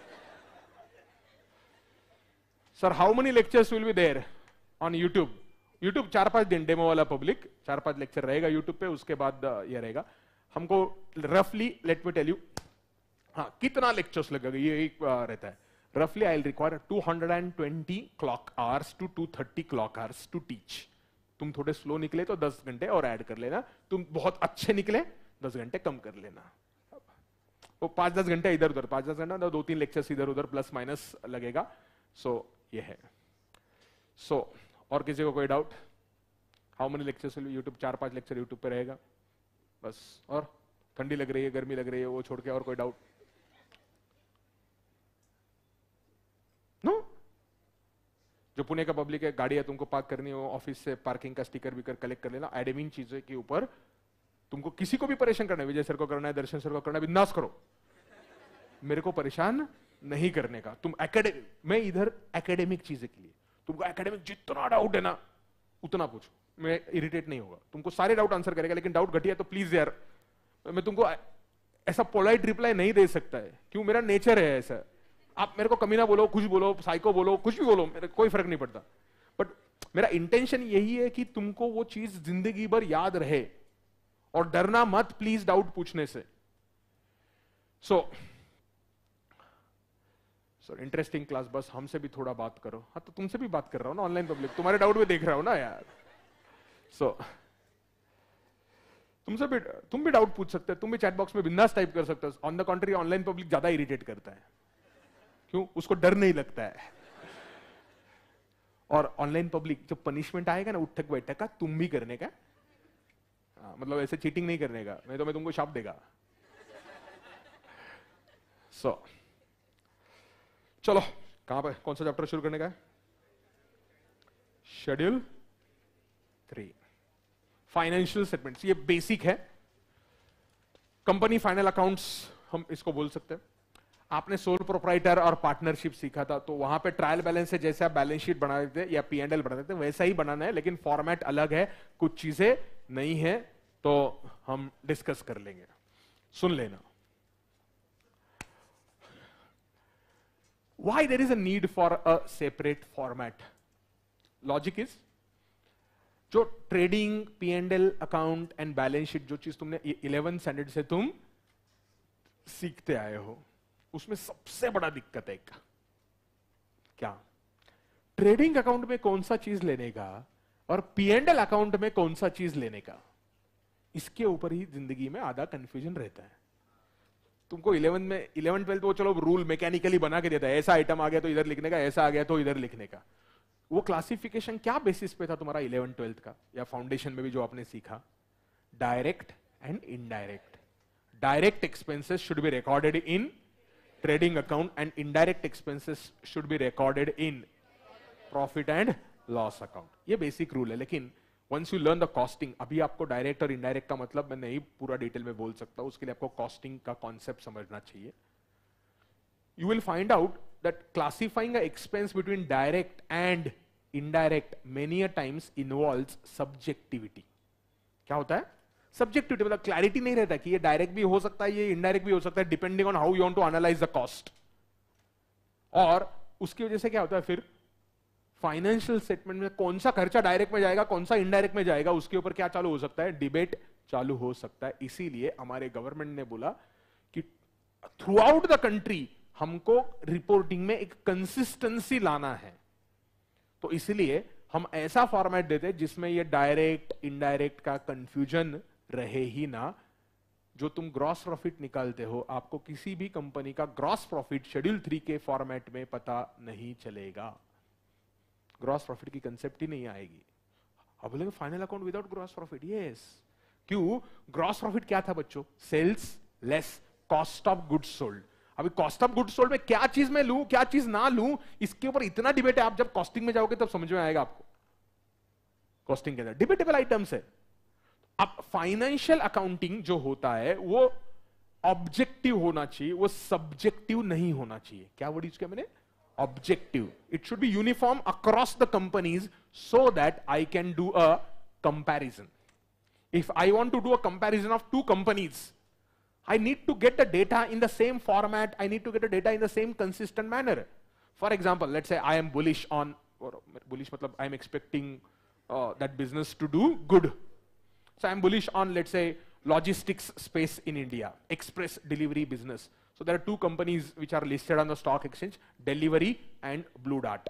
sir how many lectures will be there on YouTube YouTube चार पांच दिन डेमो वाला पब्लिक चार पांच लेक्चर रहेगा यूट्यूब पे उसके बाद uh, ये रहेगा हमको रफली लेट मी टेल यू हाँ कितना लेक्चर्स लगेगा ये एक uh, रहता है roughly I'll require 220 clock hours to 230 clock hours to teach. तुम थोड़े स्लो निकले तो 10 घंटे और ऐड कर लेना तुम बहुत अच्छे निकले 10 घंटे कम कर लेना वो पाँच दस घंटे इधर उधर पाँच दस घंटा मतलब दो तीन लेक्चर्स इधर उधर प्लस माइनस लगेगा सो so, ये है सो so, और किसी को कोई doubt how many lectures YouTube चार पांच लेक्चर यूट्यूब पे रहेगा बस और ठंडी लग रही है गर्मी लग रही है वो छोड़ के और कोई डाउट जो पुणे का पब्लिक है गाड़ी है तुमको पार्क करनी हो ऑफिस से पार्किंग का स्टिकर विकर कलेक्ट कर लेना एडमिन चीजों के ऊपर तुमको किसी को भी परेशान करना है विजय सर को करना है दर्शन सर को करना है बिंदास करो मेरे को परेशान नहीं करने का तुम एकेडमिक मैं इधर एकेडमिक चीजें के लिए तुमको एकेडमिक जितना डाउट है ना उतना पूछो मैं इरिटेट नहीं होगा तुमको सारे डाउट आंसर करेगा लेकिन डाउट घटिया तो प्लीज यार मैं तुमको ऐसा पोलाइट रिप्लाई नहीं दे सकता है क्यों मेरा नेचर है ऐसा आप मेरे को कमीना बोलो कुछ बोलो साइको बोलो कुछ भी बोलो मेरे कोई फर्क नहीं पड़ता बट मेरा इंटेंशन यही है कि तुमको वो चीज जिंदगी भर याद रहे और डरना मत प्लीज डाउट पूछने से सो सर इंटरेस्टिंग क्लास बस हमसे भी थोड़ा बात करो हाँ तो तुमसे भी बात कर रहा हूं ना ऑनलाइन पब्लिक तुम्हारे डाउट में देख रहा हूं ना यार सो so, तुमसे भी तुम भी डाउट पूछ सकते हो तुम भी चैट बॉक्स में बिंदास टाइप कर सकते हो on the country online public ज्यादा इरिटेट करता है क्यों उसको डर नहीं लगता है और ऑनलाइन पब्लिक जब पनिशमेंट आएगा ना उठक बैठक का तुम भी करने का आ, हाँ, मतलब ऐसे चीटिंग नहीं करने का नहीं तो मैं तुमको शाप देगा सो so, चलो कहां पर कौन सा चैप्टर शुरू करने का शेड्यूल थ्री फाइनेंशियल स्टेटमेंट्स ये बेसिक है कंपनी फाइनल अकाउंट्स हम इसको बोल सकते हैं आपने सोल प्रोप्राइटर और पार्टनरशिप सीखा था तो वहां पे ट्रायल बैलेंस से जैसे आप बैलेंस शीट बना देते या पी एंड एल बना देते वैसा ही बनाना है लेकिन फॉर्मेट अलग है कुछ चीजें नहीं है तो हम डिस्कस कर लेंगे सुन लेना why there is a need for a separate format logic is जो trading P and L account and balance sheet जो चीज तुमने इलेवन e- स्टैंडर्ड से तुम सीखते आए हो उसमें सबसे बड़ा दिक्कत है का। क्या ट्रेडिंग अकाउंट में कौन सा चीज लेने का और पीएनएल अकाउंट में कौन सा चीज लेने का इसके ऊपर ही जिंदगी में आधा कंफ्यूजन रहता है तुमको इलेवन में इलेवन ट्वेल्थ वो चलो रूल मैकेनिकली बना के देता है ऐसा आइटम आ गया तो इधर लिखने का ऐसा आ गया तो इधर लिखने का वो क्लासिफिकेशन क्या बेसिस पे था तुम्हारा इलेवन ट्वेल्थ का या फाउंडेशन में भी जो आपने सीखा direct and indirect direct expenses should be recorded in trading account and indirect expenses should be recorded in profit and loss account ये basic rule है लेकिन once you learn the costing अभी आपको direct और indirect का मतलब मैं नहीं पूरा detail में बोल सकता उसके लिए आपको costing का concept समझना चाहिए you will find out that classifying a expense between direct and indirect many a times involves subjectivity क्या होता है सब्जेक्टिविटी मतलब क्लैरिटी नहीं रहता कि ये डायरेक्ट भी हो सकता है ये इनडायरेक्ट भी हो सकता है depending on how you want to analyse the cost और उसकी वजह से क्या होता है फिर फाइनेंशियल स्टेटमेंट में कौन सा खर्चा डायरेक्ट में जाएगा कौन सा इनडायरेक्ट में जाएगा उसके ऊपर क्या चालू हो सकता है डिबेट चालू हो सकता है इसीलिए हमारे गवर्नमेंट ने बोला कि थ्रू आउट द कंट्री हमको रिपोर्टिंग में एक कंसिस्टेंसी लाना है तो इसलिए हम ऐसा फॉर्मेट देते जिसमें ये डायरेक्ट इनडायरेक्ट का कंफ्यूजन रहे ही ना जो तुम ग्रॉस प्रॉफिट निकालते हो आपको किसी भी कंपनी का ग्रॉस प्रॉफिट शेड्यूल थ्री के फॉर्मेट में पता नहीं चलेगा ग्रॉस प्रॉफिट की कंसेप्ट ही नहीं आएगी अब बोलेंगे final account without gross profit yes क्यों ग्रॉस प्रॉफिट क्या था बच्चों sales less cost of goods sold अभी कॉस्ट ऑफ गुड्स सोल्ड में क्या चीज मैं लू क्या चीज ना लू इसके ऊपर इतना डिबेट है आप जब कॉस्टिंग में जाओगे तब समझ में आएगा आपको कॉस्टिंग के अंदर डिबेटेबल आइटम्स है अब फाइनेंशियल अकाउंटिंग जो होता है वो ऑब्जेक्टिव होना चाहिए वो सब्जेक्टिव नहीं होना चाहिए क्या वर्ड यूज किया मैंने objective it should be uniform across the companies so that I can do a comparison if I want to do a comparison of two companies, I need to get the data in the same format. I need to get the data in the same consistent manner. For example, let's say I am bullish on, or bullish, matlab, I am expecting uh, that business to do good. So I'm bullish on, let's say, logistics space in India, express delivery business. So there are two companies which are listed on the stock exchange, Delivery and Blue Dart.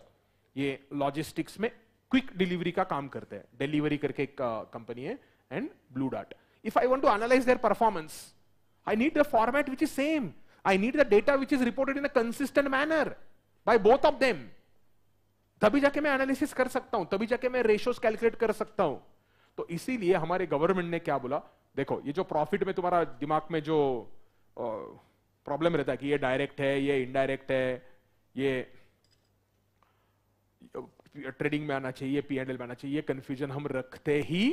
ये logistics में quick delivery का काम करते हैं delivery करके एक company है and Blue डॉट if I want to analyse their performance I need the format which is same I need the data which is reported in a consistent manner by both of them तभी जाके मैं analysis कर सकता हूं तभी जाके मैं रेशियोस कैलकुलेट कर सकता हूं तो इसीलिए हमारे गवर्नमेंट ने क्या बोला देखो ये जो प्रॉफिट में तुम्हारा दिमाग में जो प्रॉब्लम रहता है कि ये डायरेक्ट है ये इनडायरेक्ट है ये ट्रेडिंग में आना चाहिए पी एंड एल में आना चाहिए ये कंफ्यूजन हम रखते ही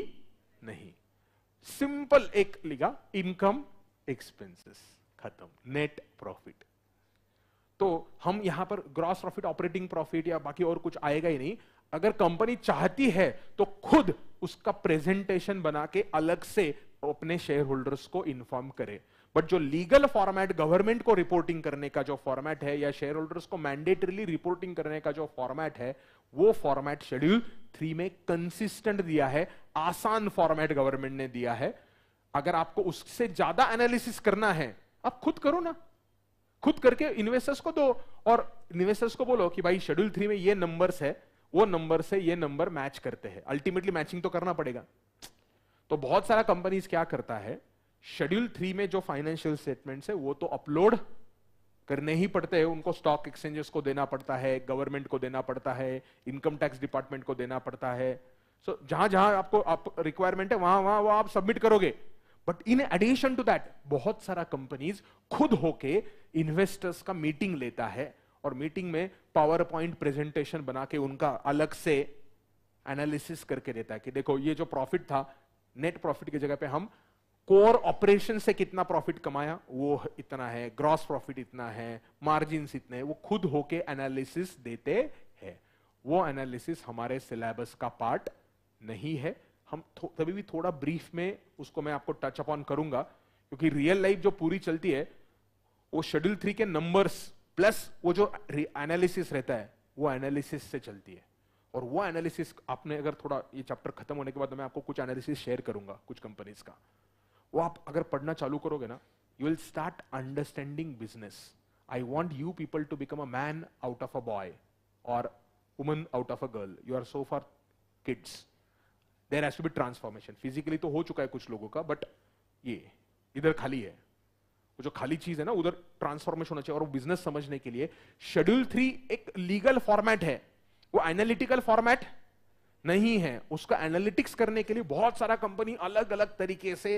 नहीं सिंपल एक लिखा इनकम एक्सपेंसेस खत्म नेट प्रॉफिट तो हम यहां पर ग्रॉस प्रॉफिट ऑपरेटिंग प्रॉफिट या बाकी और कुछ आएगा ही नहीं अगर कंपनी चाहती है तो खुद उसका प्रेजेंटेशन बना के अलग से अपने शेयर होल्डर्स को इन्फॉर्म करे बट जो लीगल फॉर्मेट गवर्नमेंट को रिपोर्टिंग करने का जो फॉर्मेट है या शेयर होल्डर्स को मैंडेटरीली रिपोर्टिंग करने का जो फॉर्मेट है वो फॉर्मेट शेड्यूल थ्री में कंसिस्टेंट दिया है आसान फॉर्मेट गवर्नमेंट ने दिया है अगर आपको उससे ज्यादा एनालिसिस करना है आप खुद करो ना खुद करके इन्वेस्टर्स को दो और इन्वेस्टर्स को बोलो कि भाई शेड्यूल थ्री में ये नंबर्स है वो नंबर से ये नंबर मैच करते हैं अल्टीमेटली मैचिंग तो करना पड़ेगा तो बहुत सारा कंपनीज क्या करता है शेड्यूल थ्री में जो फाइनेंशियल स्टेटमेंट है वो तो अपलोड करने ही पड़ते हैं उनको स्टॉक एक्सचेंजेस को देना पड़ता है गवर्नमेंट को देना पड़ता है इनकम टैक्स डिपार्टमेंट को देना पड़ता है सो so, जहां जहां आपको आप रिक्वायरमेंट है वहां वहां वो आप सबमिट करोगे but in addition to that बहुत सारा कंपनीज खुद होके इन्वेस्टर्स का मीटिंग लेता है और मीटिंग में पावर पॉइंट प्रेजेंटेशन बना के उनका अलग से एनालिसिस करके देता है कि देखो ये जो प्रॉफिट था नेट प्रॉफिट की जगह पे हम कोर ऑपरेशन से कितना प्रॉफिट कमाया वो इतना है ग्रॉस प्रॉफिट इतना है मार्जिन इतने है, वो खुद होके एनालिसिस देते हैं वो एनालिसिस हमारे सिलेबस का पार्ट नहीं है हम तभी भी थोड़ा ब्रीफ में उसको मैं आपको टच अपॉन करूंगा क्योंकि रियल लाइफ जो पूरी चलती है वो शेड्यूल थ्री के नंबर्स प्लस वो जो एनालिसिस रहता है वो एनालिसिस से चलती है और वो एनालिसिस आपने अगर थोड़ा ये चैप्टर खत्म होने के बाद मैं आपको कुछ एनालिसिस शेयर करूंगा कुछ कंपनीज का वो आप अगर पढ़ना चालू करोगे ना you will start understanding business I want you people to become a man out of a boy और woman out of a girl you are so for kids there has to be transformation physically तो हो चुका है कुछ लोगों का but ये इधर खाली है वो जो खाली चीज है ना उधर ट्रांसफॉर्मेशन होना चाहिए और बिजनेस समझने के लिए शेड्यूल थ्री एक लीगल फॉर्मेट है वो एनालिटिकल फॉर्मेट नहीं है उसका एनालिटिक्स करने के लिए बहुत सारा कंपनी अलग अलग तरीके से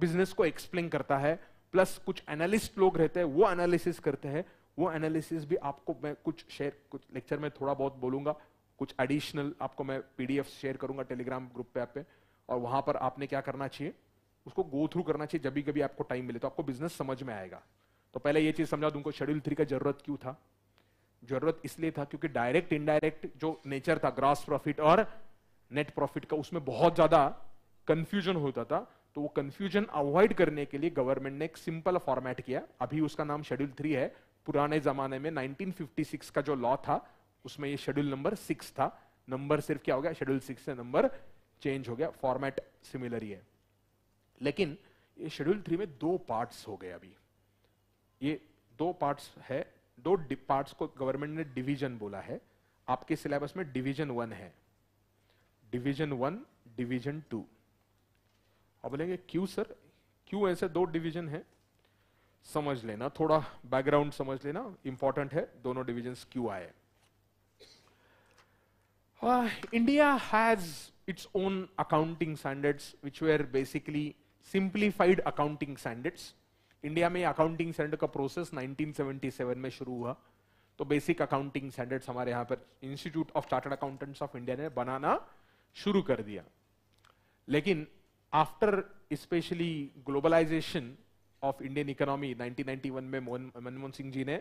बिजनेस को एक्सप्लेन करता है प्लस कुछ एनालिस्ट लोग रहते हैं वो एनालिसिस करते हैं वो एनालिसिस भी आपको मैं कुछ शेयर कुछ लेक्चर में थोड़ा बहुत बोलूंगा कुछ एडिशनल आपको मैं पीडीएफ शेयर करूंगा टेलीग्राम ग्रुप पे आप पे और वहां पर आपने क्या करना चाहिए उसको गो थ्रू करना चाहिए जब भी कभी आपको टाइम मिले तो आपको बिजनेस समझ में आएगा तो पहले ये चीज समझा दूंगा शेड्यूल थ्री का जरूरत क्यों था जरूरत इसलिए था क्योंकि डायरेक्ट इनडायरेक्ट जो नेचर था ग्रास प्रॉफिट और नेट प्रॉफिट का उसमें बहुत ज्यादा कंफ्यूजन होता था तो वो कंफ्यूजन अवॉइड करने के लिए गवर्नमेंट ने एक सिंपल फॉर्मेट किया अभी उसका नाम शेड्यूल थ्री है पुराने जमाने में 1956 का जो लॉ था उसमें ये शेड्यूल नंबर सिक्स था नंबर सिर्फ क्या हो गया शेड्यूल सिक्स से नंबर चेंज हो गया फॉर्मेट सिमिलर ही है लेकिन ये शेड्यूल थ्री में दो पार्ट्स हो गए अभी ये दो पार्ट्स है दो पार्ट्स को गवर्नमेंट ने डिवीजन बोला है आपके सिलेबस में डिवीजन वन है डिवीजन वन डिवीजन टू अब बोलेंगे क्यों सर क्यों ऐसे दो डिवीजन है समझ लेना थोड़ा बैकग्राउंड समझ लेना इंपॉर्टेंट है दोनों डिविजन क्यों आए India has its own accounting standards which were basically simplified accounting standards India में अकाउंटिंग स्टैंडर्ड का प्रोसेस 1977 में शुरू हुआ तो बेसिक अकाउंटिंग स्टैंडर्ड्स हमारे यहां पर Institute of Chartered Accountants of India ने बनाना शुरू कर दिया लेकिन after specially globalisation of Indian economy 1991 में मनमोहन सिंह जी ने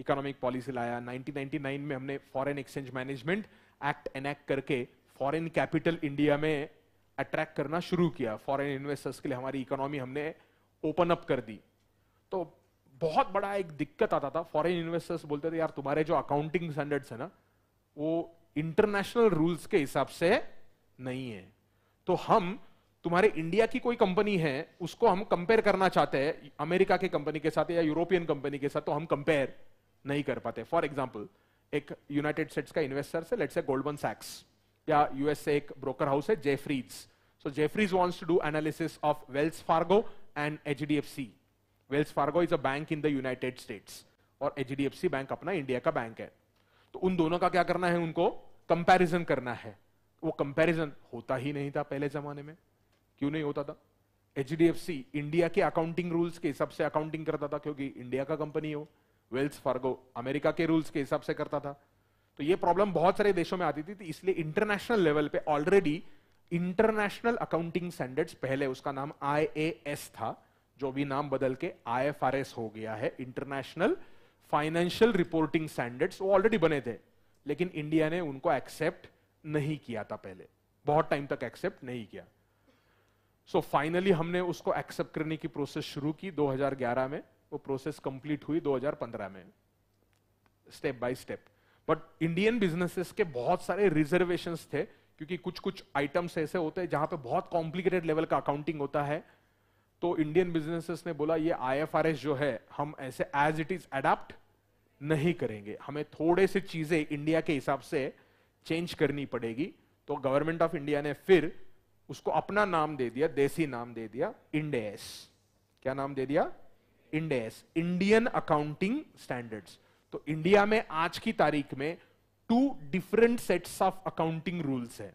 इकोनॉमिक पॉलिसी लाया 1999 में हमने foreign exchange management act enact करके फॉरेन कैपिटल इंडिया में अट्रैक्ट करना शुरू किया फॉरेन इन्वेस्टर्स के लिए हमारी इकोनॉमी हमने ओपन अप कर दी तो बहुत बड़ा एक दिक्कत आता था फॉरेन इन्वेस्टर्स बोलते थे यार तुम्हारे जो अकाउंटिंग स्टैंडर्ड्स है ना वो इंटरनेशनल रूल्स के हिसाब से नहीं है तो हम तुम्हारे इंडिया की कोई कंपनी है उसको हम कंपेयर करना चाहते हैं अमेरिका की कंपनी के साथ या यूरोपियन कंपनी के साथ तो हम कंपेयर नहीं कर पाते फॉर एग्जाम्पल एक यूनाइटेड स्टेट्स का इन्वेस्टर से लेट्स गोल्डमन सैक्स या यूएस से एक ब्रोकर हाउस है Jefferies So Jeffries wants to do analysis of Wells Fargo and HDFC. Wells Fargo is a bank in the United States और HDFC bank अपना India का bank है तो उन दोनों का क्या करना है उनको comparison करना है वो comparison होता ही नहीं था पहले जमाने में क्यों नहीं होता था एच इंडिया के अकाउंटिंग रूल्स के हिसाब से अकाउंटिंग करता था क्योंकि इंडिया का कंपनी हो वेल्स फार्गो अमेरिका के रूल्स के हिसाब से करता था तो ये प्रॉब्लम बहुत सारे देशों में आती थी, थी तो इसलिए इंटरनेशनल लेवल पे ऑलरेडी इंटरनेशनल अकाउंटिंग स्टैंडर्ड्स पहले उसका नाम आईएएस था जो भी नाम बदल के आईएफआरएस हो गया है इंटरनेशनल फाइनेंशियल रिपोर्टिंग स्टैंडर्ड्स वो ऑलरेडी बने थे लेकिन इंडिया ने उनको एक्सेप्ट नहीं किया था पहले बहुत टाइम तक एक्सेप्ट नहीं किया सो so फाइनली हमने उसको एक्सेप्ट करने की प्रोसेस शुरू की 2011 में वो प्रोसेस कंप्लीट हुई 2015 में step by step but Indian businesses के बहुत सारे रिजर्वेशंस थे क्योंकि कुछ कुछ आइटम्स ऐसे होते हैं जहां पे बहुत कॉम्प्लिकेटेड लेवल का अकाउंटिंग होता है तो इंडियन बिजनेसेस ने बोला ये आईएफआरएस जो है हम ऐसे एज इट इज अडाप्ट नहीं करेंगे हमें थोड़े से चीजें इंडिया के हिसाब से चेंज करनी पड़ेगी तो गवर्नमेंट ऑफ इंडिया ने फिर उसको अपना नाम दे दिया देसी नाम दे दिया इंडेस क्या नाम दे दिया इंडेस इंडियन अकाउंटिंग स्टैंडर्ड्स तो इंडिया में आज की तारीख में two different sets of accounting rules है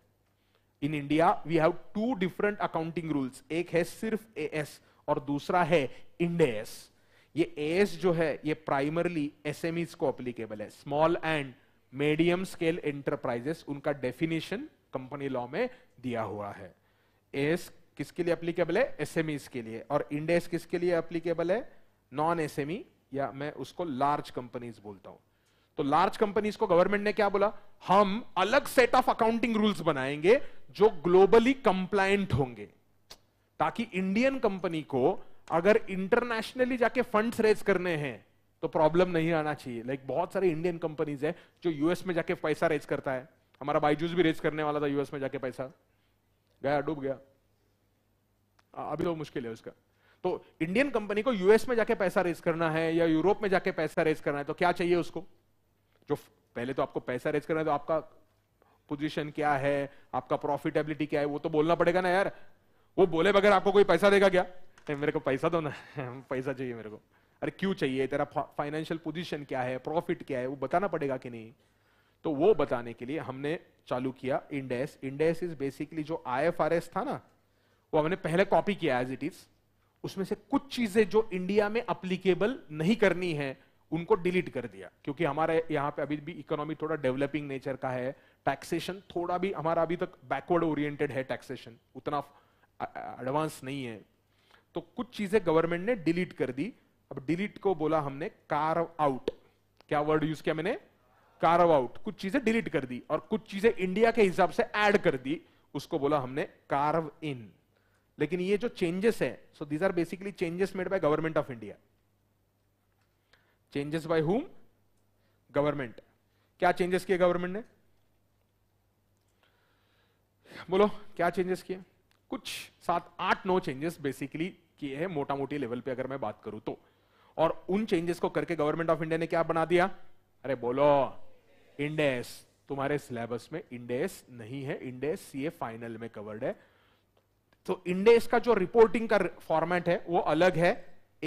in India we have two different accounting rules एक है सिर्फ ए एस और दूसरा है इंडेस ये एस जो है ये प्राइमरली एसएमईज को अप्लीकेबल है small and medium scale enterprises उनका डेफिनेशन कंपनी लॉ में दिया हुआ है एस किसके लिए अप्लीकेबल है एसएमईज के लिए और इंडेस किसके लिए अप्लीकेबल है नॉन एसएमई या मैं उसको लार्ज कंपनीज बोलता हूं तो लार्ज कंपनीज को गवर्नमेंट ने क्या बोला हम अलग सेट ऑफ अकाउंटिंग रूल्स बनाएंगे जो ग्लोबली कंप्लायंट होंगे ताकि इंडियन कंपनी को अगर इंटरनेशनली जाके फंड्स रेज करने हैं तो प्रॉब्लम नहीं आना चाहिए लाइक like, बहुत सारे इंडियन कंपनीज है जो यूएस में जाके पैसा रेज करता है हमारा बाईजूस भी रेज करने वाला था यूएस में जाके पैसा गया डूब गया अभी तो मुश्किल है उसका तो इंडियन कंपनी को यूएस में जाके पैसा रेज करना है या यूरोप में जाके पैसा रेज करना है तो क्या चाहिए उसको जो पहले तो आपको पैसा रेज करना है तो आपका पोजीशन क्या है आपका प्रॉफिटेबिलिटी क्या है वो तो बोलना पड़ेगा ना यार वो बोले बगैर आपको कोई पैसा देगा क्या मेरे को पैसा दो ना पैसा चाहिए मेरे को अरे क्यों चाहिए तेरा फाइनेंशियल पोजीशन क्या है प्रॉफिट क्या है वो बताना पड़ेगा कि नहीं तो वो बताने के लिए हमने चालू किया इंडेस इंडेस इज बेसिकली जो आई था ना वो हमने पहले कॉपी किया एज इट इज उसमें से कुछ चीजें जो इंडिया में अप्लीकेबल नहीं करनी है उनको डिलीट कर दिया क्योंकि हमारे यहाँ पे अभी भी इकोनॉमी थोड़ा डेवलपिंग नेचर का है टैक्सेशन थोड़ा भी हमारा अभी तक बैकवर्ड ओरिएंटेड है टैक्सेशन उतना एडवांस नहीं है तो कुछ चीजें गवर्नमेंट ने डिलीट कर दी अब डिलीट को बोला हमने कार्व आउट क्या वर्ड यूज किया मैंने कार्व आउट कुछ चीजें डिलीट कर दी और कुछ चीजें इंडिया के हिसाब से ऐड कर दी उसको बोला हमने कार्व इन लेकिन ये जो चेंजेस है so these are basically changes made by government of India changes by whom government क्या चेंजेस किए गवर्नमेंट ने बोलो क्या चेंजेस किए कुछ सात आठ नौ चेंजेस बेसिकली किए हैं मोटा मोटी लेवल पे अगर मैं बात करूं तो और उन चेंजेस को करके गवर्नमेंट ऑफ इंडिया ने क्या बना दिया अरे बोलो इंडेस तुम्हारे सिलेबस में इंडेस नहीं है इंडेस सीए फाइनल में कवर्ड है तो इंडेस का जो रिपोर्टिंग का फॉर्मेट है वो अलग है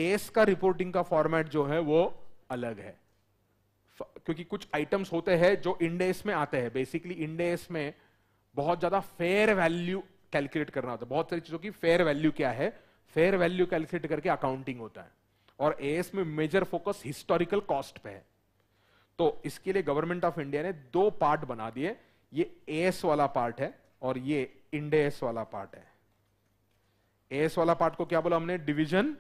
एस का रिपोर्टिंग का फॉर्मेट जो है वो अलग है क्योंकि कुछ आइटम्स होते हैं जो इंडेस में आते हैं बेसिकली इंडेस में बहुत ज्यादा फेयर वैल्यू कैलकुलेट करना होता है बहुत सारी चीजों की फेयर वैल्यू क्या है फेयर वैल्यू कैलकुलेट करके अकाउंटिंग होता है और एएस में मेजर फोकस हिस्टोरिकल कॉस्ट पे है तो इसके लिए गवर्नमेंट ऑफ इंडिया ने दो पार्ट बना दिए ये एएस वाला पार्ट है और ये इंडेस वाला पार्ट है एएस वाला पार्ट को क्या बोला हमने डिवीजन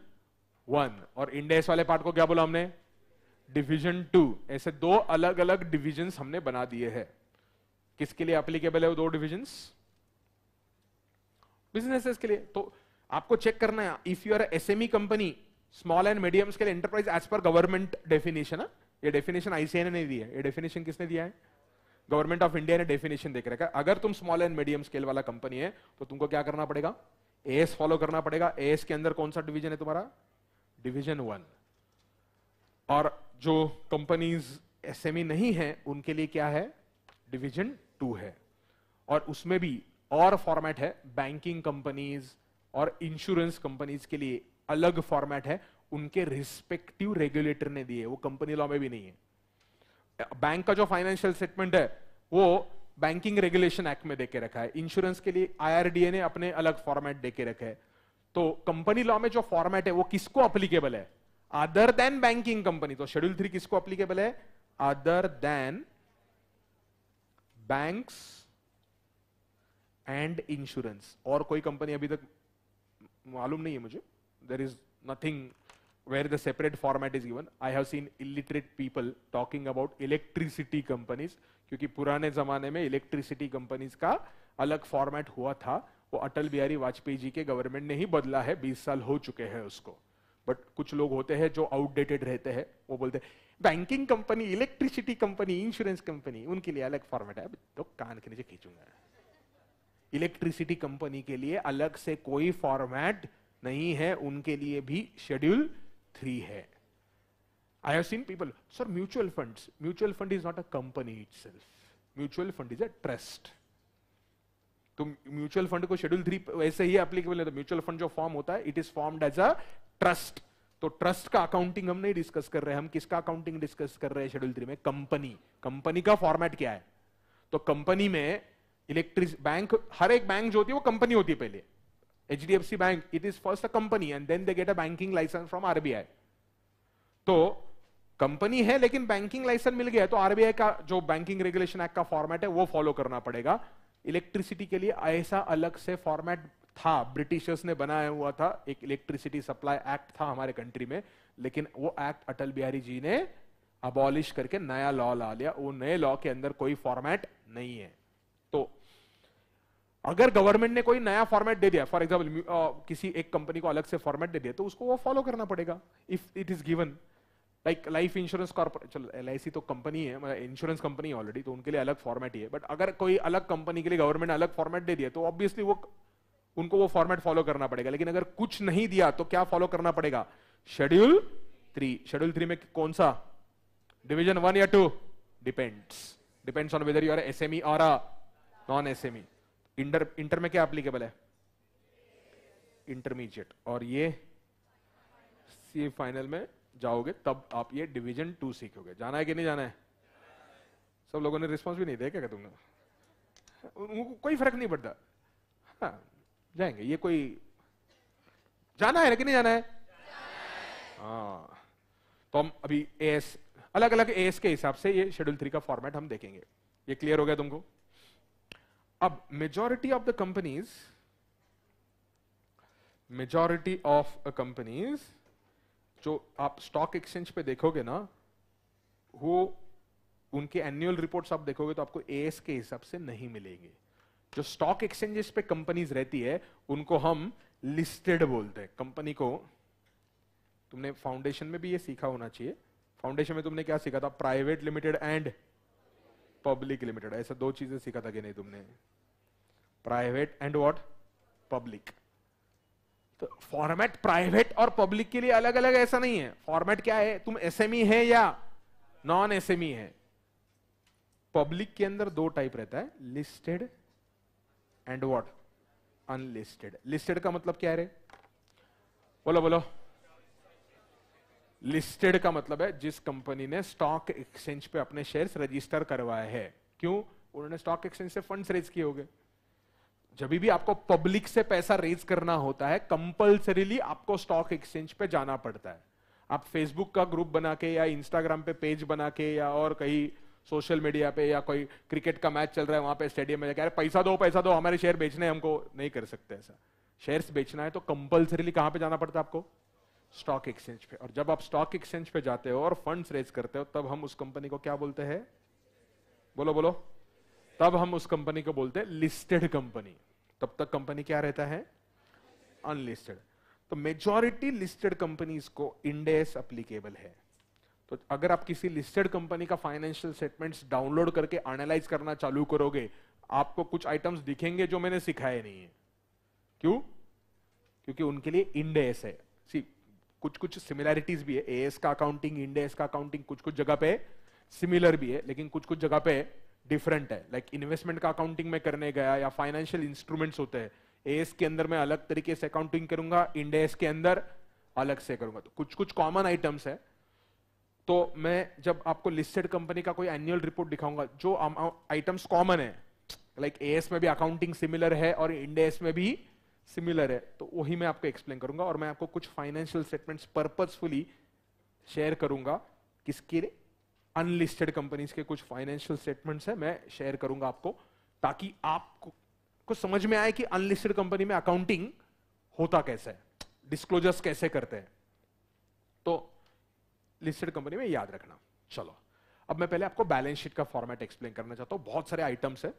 वन और इंडेस वाले पार्ट को क्या बोला हमने डिवीजन टू ऐसे दो अलग अलग डिवीजन हमने बना दिए हैं किसके लिए अप्लीकेबल है वो दो डिविजन बिजनेसेस के लिए तो आपको चेक करना है if you are S SME company small and medium scale enterprise as per government definition है ये डेफिनेशन आईसीआई ने दिया है ये डेफिनेशन किसने दिया है गवर्नमेंट ऑफ इंडिया ने डेफिनेशन देख रखा है अगर तुम स्मॉल एंड मीडियम स्केल वाला कंपनी है तो तुमको क्या करना पड़ेगा एएस फॉलो करना पड़ेगा एएस के अंदर कौन सा डिवीजन है तुम्हारा डिवीजन वन और जो कंपनीज एसएमई e नहीं है उनके लिए क्या है डिवीजन टू है और उसमें भी और फॉर्मेट है बैंकिंग कंपनीज और इंश्योरेंस कंपनीज के लिए अलग फॉर्मेट है उनके रिस्पेक्टिव रेगुलेटर ने दिए वो कंपनी लॉ में भी नहीं है बैंक का जो फाइनेंशियल स्टेटमेंट है वो बैंकिंग रेगुलेशन एक्ट में देके रखा है इंश्योरेंस के लिए आईआरडीए ने अपने अलग फॉर्मेट देके रखे है तो कंपनी लॉ में जो फॉर्मेट है वो किसको अप्लीकेबल है अदर देन बैंकिंग कंपनी तो शेड्यूल थ्री किसको अप्लीकेबल है other than banks and insurance और कोई कंपनी अभी तक मालूम नहीं है मुझे there is nothing where the separate format is given I have seen illiterate people talking about electricity companies क्योंकि पुराने जमाने में इलेक्ट्रिसिटी कंपनीज का अलग फॉर्मेट हुआ था वो अटल बिहारी वाजपेयी जी के गवर्नमेंट ने ही बदला है 20 साल हो चुके हैं उसको बट कुछ लोग होते हैं जो आउटडेटेड रहते हैं वो बोलते हैं banking company electricity company insurance company उनके लिए अलग फॉर्मेट है तो कान के नीचे खींचूंगा इलेक्ट्रिसिटी कंपनी के लिए अलग से कोई फॉर्मेट नहीं है उनके लिए भी शेड्यूल थ्री है I have seen people, sir, mutual funds. Mutual fund is not a company itself. Mutual fund is a trust तो म्यूचुअल फंड को शेड्यूल थ्री वैसे ही एप्लीकेबल है तो म्यूचुअल फंड जो फॉर्म होता है it is formed as a trust तो ट्रस्ट का अकाउंटिंग हम नहीं डिस्कस कर रहे हम किसका अकाउंटिंग डिस्कस कर रहे हैं शेड्यूल थ्री में कंपनी कंपनी का फॉर्मेट क्या है तो कंपनी में इलेक्ट्रिस बैंक हर एक बैंक जो होती है वो कंपनी होती है पहले H D F C bank it is first a company and then they get a banking licence from RBI तो कंपनी है लेकिन बैंकिंग लाइसेंस मिल गया है तो आरबीआई का जो बैंकिंग रेगुलेशन एक्ट का फॉर्मेट है वो फॉलो करना पड़ेगा इलेक्ट्रिसिटी के लिए ऐसा अलग से फॉर्मेट था ब्रिटिशर्स ने बनाया हुआ था एक इलेक्ट्रिसिटी सप्लाई एक्ट था हमारे कंट्री में लेकिन वो एक्ट अटल बिहारी जी ने अबॉलिश करके नया लॉ ला लिया वो नए लॉ के अंदर कोई फॉर्मेट नहीं है तो अगर गवर्नमेंट ने कोई नया फॉर्मेट दे दिया फॉर एग्जाम्पल uh, किसी एक कंपनी को अलग से फॉर्मेट दे दिया तो उसको वो फॉलो करना पड़ेगा if it is given like life insurance corporate चलो एल तो कंपनी है मतलब इंश्योरेंस कंपनी है ऑलरेडी तो उनके लिए अलग फॉर्मेट ही है बट अगर कोई अलग कंपनी के लिए गवर्नमेंट अलग फॉर्मेट दे दिया तो ऑब्वियसली वो उनको वो फॉर्मेट फॉलो करना पड़ेगा लेकिन अगर कुछ नहीं दिया तो क्या फॉलो करना पड़ेगा शेड्यूल थ्री शेड्यूल थ्री में कौन सा डिविजन वन या two depends depends on whether you are S SME और non S SME inter inter में क्या एप्लीकेबल है इंटरमीडिएट और ये सी फाइनल में जाओगे तब आप ये डिवीजन टू सीखोगे जाना है कि नहीं जाना है सब लोगों ने रिस्पांस भी नहीं दिया क्या कहते उनको कोई फर्क नहीं पड़ता हाँ जाएंगे ये कोई जाना है कि नहीं जाना है हाँ तो हम अभी ए अलग अलग ए के हिसाब से ये शेड्यूल थ्री का फॉर्मेट हम देखेंगे ये क्लियर हो गया तुमको अब majority of the companies majority of companies जो आप स्टॉक एक्सचेंज पे देखोगे ना वो उनके एन्युअल रिपोर्ट्स आप देखोगे तो आपको एएस के हिसाब से नहीं मिलेंगे जो स्टॉक एक्सचेंजेस पे कंपनीज रहती है उनको हम लिस्टेड बोलते हैं कंपनी को तुमने फाउंडेशन में भी ये सीखा होना चाहिए फाउंडेशन में तुमने क्या सीखा था private limited and public limited ऐसा दो चीजें सीखा था कि नहीं तुमने प्राइवेट एंड व्हाट पब्लिक तो फॉर्मेट प्राइवेट और पब्लिक के लिए अलग अलग ऐसा नहीं है फॉर्मेट क्या है तुम एसएमई e है या नॉन एसएमई है पब्लिक के अंदर दो टाइप रहता है listed and what unlisted listed का मतलब क्या है बोलो बोलो लिस्टेड का मतलब है जिस कंपनी ने स्टॉक एक्सचेंज पे अपने शेयर्स रजिस्टर करवाए हैं क्यों उन्होंने स्टॉक एक्सचेंज से फंड्स रेज किए होंगे जब भी आपको पब्लिक से पैसा रेज करना होता है कंपल्सरीली आपको स्टॉक एक्सचेंज पे जाना पड़ता है आप फेसबुक का ग्रुप बना के या इंस्टाग्राम पे पेज बना के या और कहीं सोशल मीडिया पे या कोई क्रिकेट का मैच चल रहा है वहां पे स्टेडियम में जाकर पैसा दो पैसा दो हमारे शेयर बेचने हमको नहीं कर सकते ऐसा शेयर्स बेचना है तो कंपल्सरीली कहां पे जाना पड़ता है आपको स्टॉक एक्सचेंज पे और जब आप स्टॉक एक्सचेंज पे जाते हो और फंड्स रेज करते हो तब हम उस कंपनी को क्या बोलते हैं बोलो बोलो तब हम उस कंपनी को बोलते हैं लिस्टेड कंपनी तब तक कंपनी क्या रहता है अनलिस्टेड तो मेजॉरिटी लिस्टेड कंपनीज को इंडेस अप्लीकेबल है तो अगर आप किसी लिस्टेड कंपनी का फाइनेंशियल स्टेटमेंट्स डाउनलोड करके एनालाइज करना चालू करोगे आपको कुछ आइटम्स दिखेंगे जो मैंने सिखाए नहीं है क्यों क्योंकि उनके लिए इंडेस है सी कुछ कुछ सिमिलैरिटीज भी है एएस का अकाउंटिंग इंडेस का अकाउंटिंग कुछ कुछ जगह पे सिमिलर भी है लेकिन कुछ कुछ जगह पे डिफरेंट है लाइक like इन्वेस्टमेंट का अकाउंटिंग में करने गया या फाइनेंशियल इंस्ट्रूमेंट्स होते हैं एएस के अंदर मैं अलग तरीके से अकाउंटिंग करूंगा इंडेस के अंदर अलग से करूंगा तो कुछ कुछ कॉमन आइटम्स है तो मैं जब आपको लिस्टेड कंपनी का कोई एनुअल रिपोर्ट दिखाऊंगा जो आइटम्स कॉमन है लाइक like एएस में भी अकाउंटिंग सिमिलर है और इंडेस में भी सिमिलर है तो वही मैं आपको एक्सप्लेन करूंगा और मैं आपको कुछ फाइनेंशियल स्टेटमेंट्स पर्पजफुली शेयर करूंगा किसके अनलिस्टेड कंपनीज के कुछ फाइनेंशियल स्टेटमेंट्स है मैं शेयर करूंगा आपको ताकि आपको को समझ में आए कि अनलिस्टेड कंपनी में अकाउंटिंग होता कैसे है डिस्क्लोजर्स कैसे करते हैं लिस्टेड कंपनी में याद रखना चलो अब मैं पहले आपको बैलेंस शीट का फॉर्मेट एक्सप्लेन करना चाहता हूं बहुत सारे आइटम्स है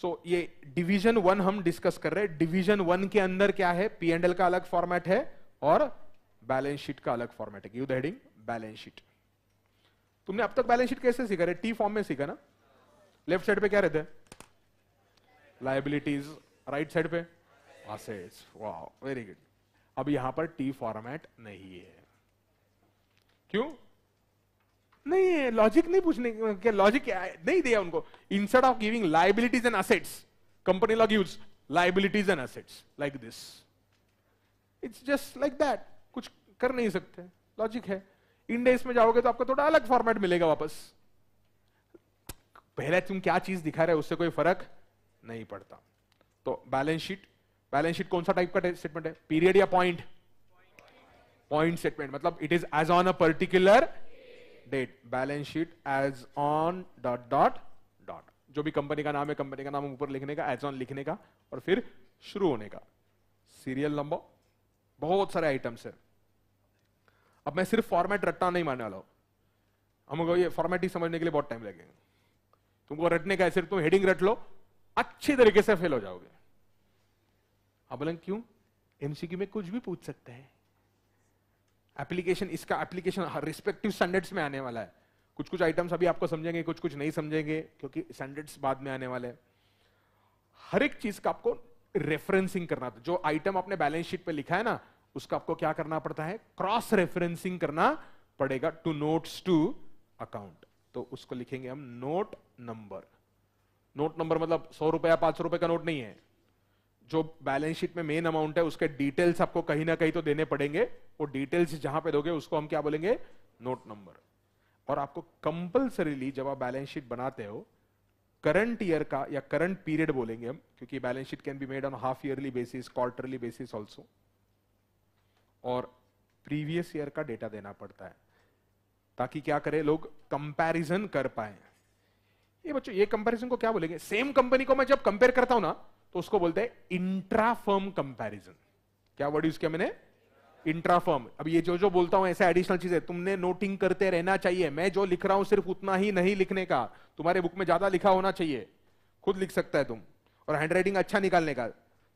सो so, ये डिवीजन वन हम डिस्कस कर रहे हैं डिवीजन वन के अंदर क्या है पी एंड का अलग फॉर्मेट है और बैलेंस शीट का अलग फॉर्मेट है यू द बैलेंस शीट तुमने अब तक बैलेंस शीट कैसे सीखा है टी फॉर्म में सीखा ना लेफ्ट साइड पे क्या रहते लाइबिलिटीज राइट साइड पे असेट्स वाह वेरी गुड अब यहां पर टी फॉर्मेट नहीं है क्यों नहीं लॉजिक नहीं पूछने के लॉजिक नहीं दिया उनको instead of giving liabilities and assets company law gives liabilities and assets like this it's just like that कुछ कर नहीं सकते लॉजिक है इंडेस में जाओगे तो आपको थोड़ा अलग फॉर्मेट मिलेगा वापस पहले तुम क्या चीज दिखा रहे हो उससे कोई फर्क नहीं पड़ता तो बैलेंस शीट बैलेंस शीट कौन सा टाइप का स्टेटमेंट है पीरियड या पॉइंट पॉइंट स्टेटमेंट मतलब it is as on a particular date balance sheet as on dot dot dot जो भी कंपनी का नाम है कंपनी का नाम ऊपर लिखने का एज ऑन लिखने का और फिर शुरू होने का सीरियल नंबर बहुत सारे आइटम्स है अब मैं सिर्फ फॉर्मेट रटना नहीं मानने वाला हूं हमको ये फॉर्मेट ही समझने के लिए बहुत टाइम लगेगा तुमको रटने का है सिर्फ तुम हेडिंग रट लो अच्छे तरीके से फेल हो जाओगे अब बोलेंगे क्यों एमसीक्यू में कुछ भी पूछ सकते हैं एप्लीकेशन इसका एप्लीकेशन रिस्पेक्टिव स्टैंडर्ड्स में आने वाला है कुछ कुछ आइटम्स अभी आपको समझेंगे कुछ कुछ नहीं समझेंगे क्योंकि स्टैंडर्ड्स बाद में आने वाले हैं हर एक चीज का आपको रेफरेंसिंग करना था जो आइटम आपने बैलेंस शीट पर लिखा है ना उसका आपको क्या करना पड़ता है क्रॉस रेफरेंसिंग करना पड़ेगा टू नोट्स टू अकाउंट तो उसको लिखेंगे हम नोट नंबर नोट नंबर मतलब सौ रुपया पांच सौ रुपए का नोट नहीं है जो बैलेंस शीट में मेन अमाउंट है उसके डिटेल्स आपको कहीं ना कहीं तो देने पड़ेंगे वो डिटेल्स जहां पे दोगे उसको हम क्या बोलेंगे नोट नंबर और आपको कंपल्सरीली जब आप बैलेंस शीट बनाते हो करंट ईयर का या करंट पीरियड बोलेंगे हम क्योंकि balance sheet can be made on half yearly basis quarterly basis also और प्रीवियस ईयर का डेटा देना पड़ता है ताकि क्या करें लोग कंपैरिजन कर पाए ये बच्चों ये कंपैरिजन को क्या बोलेंगे सेम कंपनी को मैं जब कंपेयर करता हूं ना तो उसको बोलते हैं इंट्राफर्म कंपेरिजन क्या वर्ड यूज किया मैंने इंट्राफर्म अब ये जो जो बोलता हूं ऐसे एडिशनल चीज है तुमने नोटिंग करते रहना चाहिए मैं जो लिख रहा हूं सिर्फ उतना ही नहीं लिखने का तुम्हारे बुक में ज्यादा लिखा होना चाहिए खुद लिख सकता है तुम और हैंडराइटिंग अच्छा निकालने का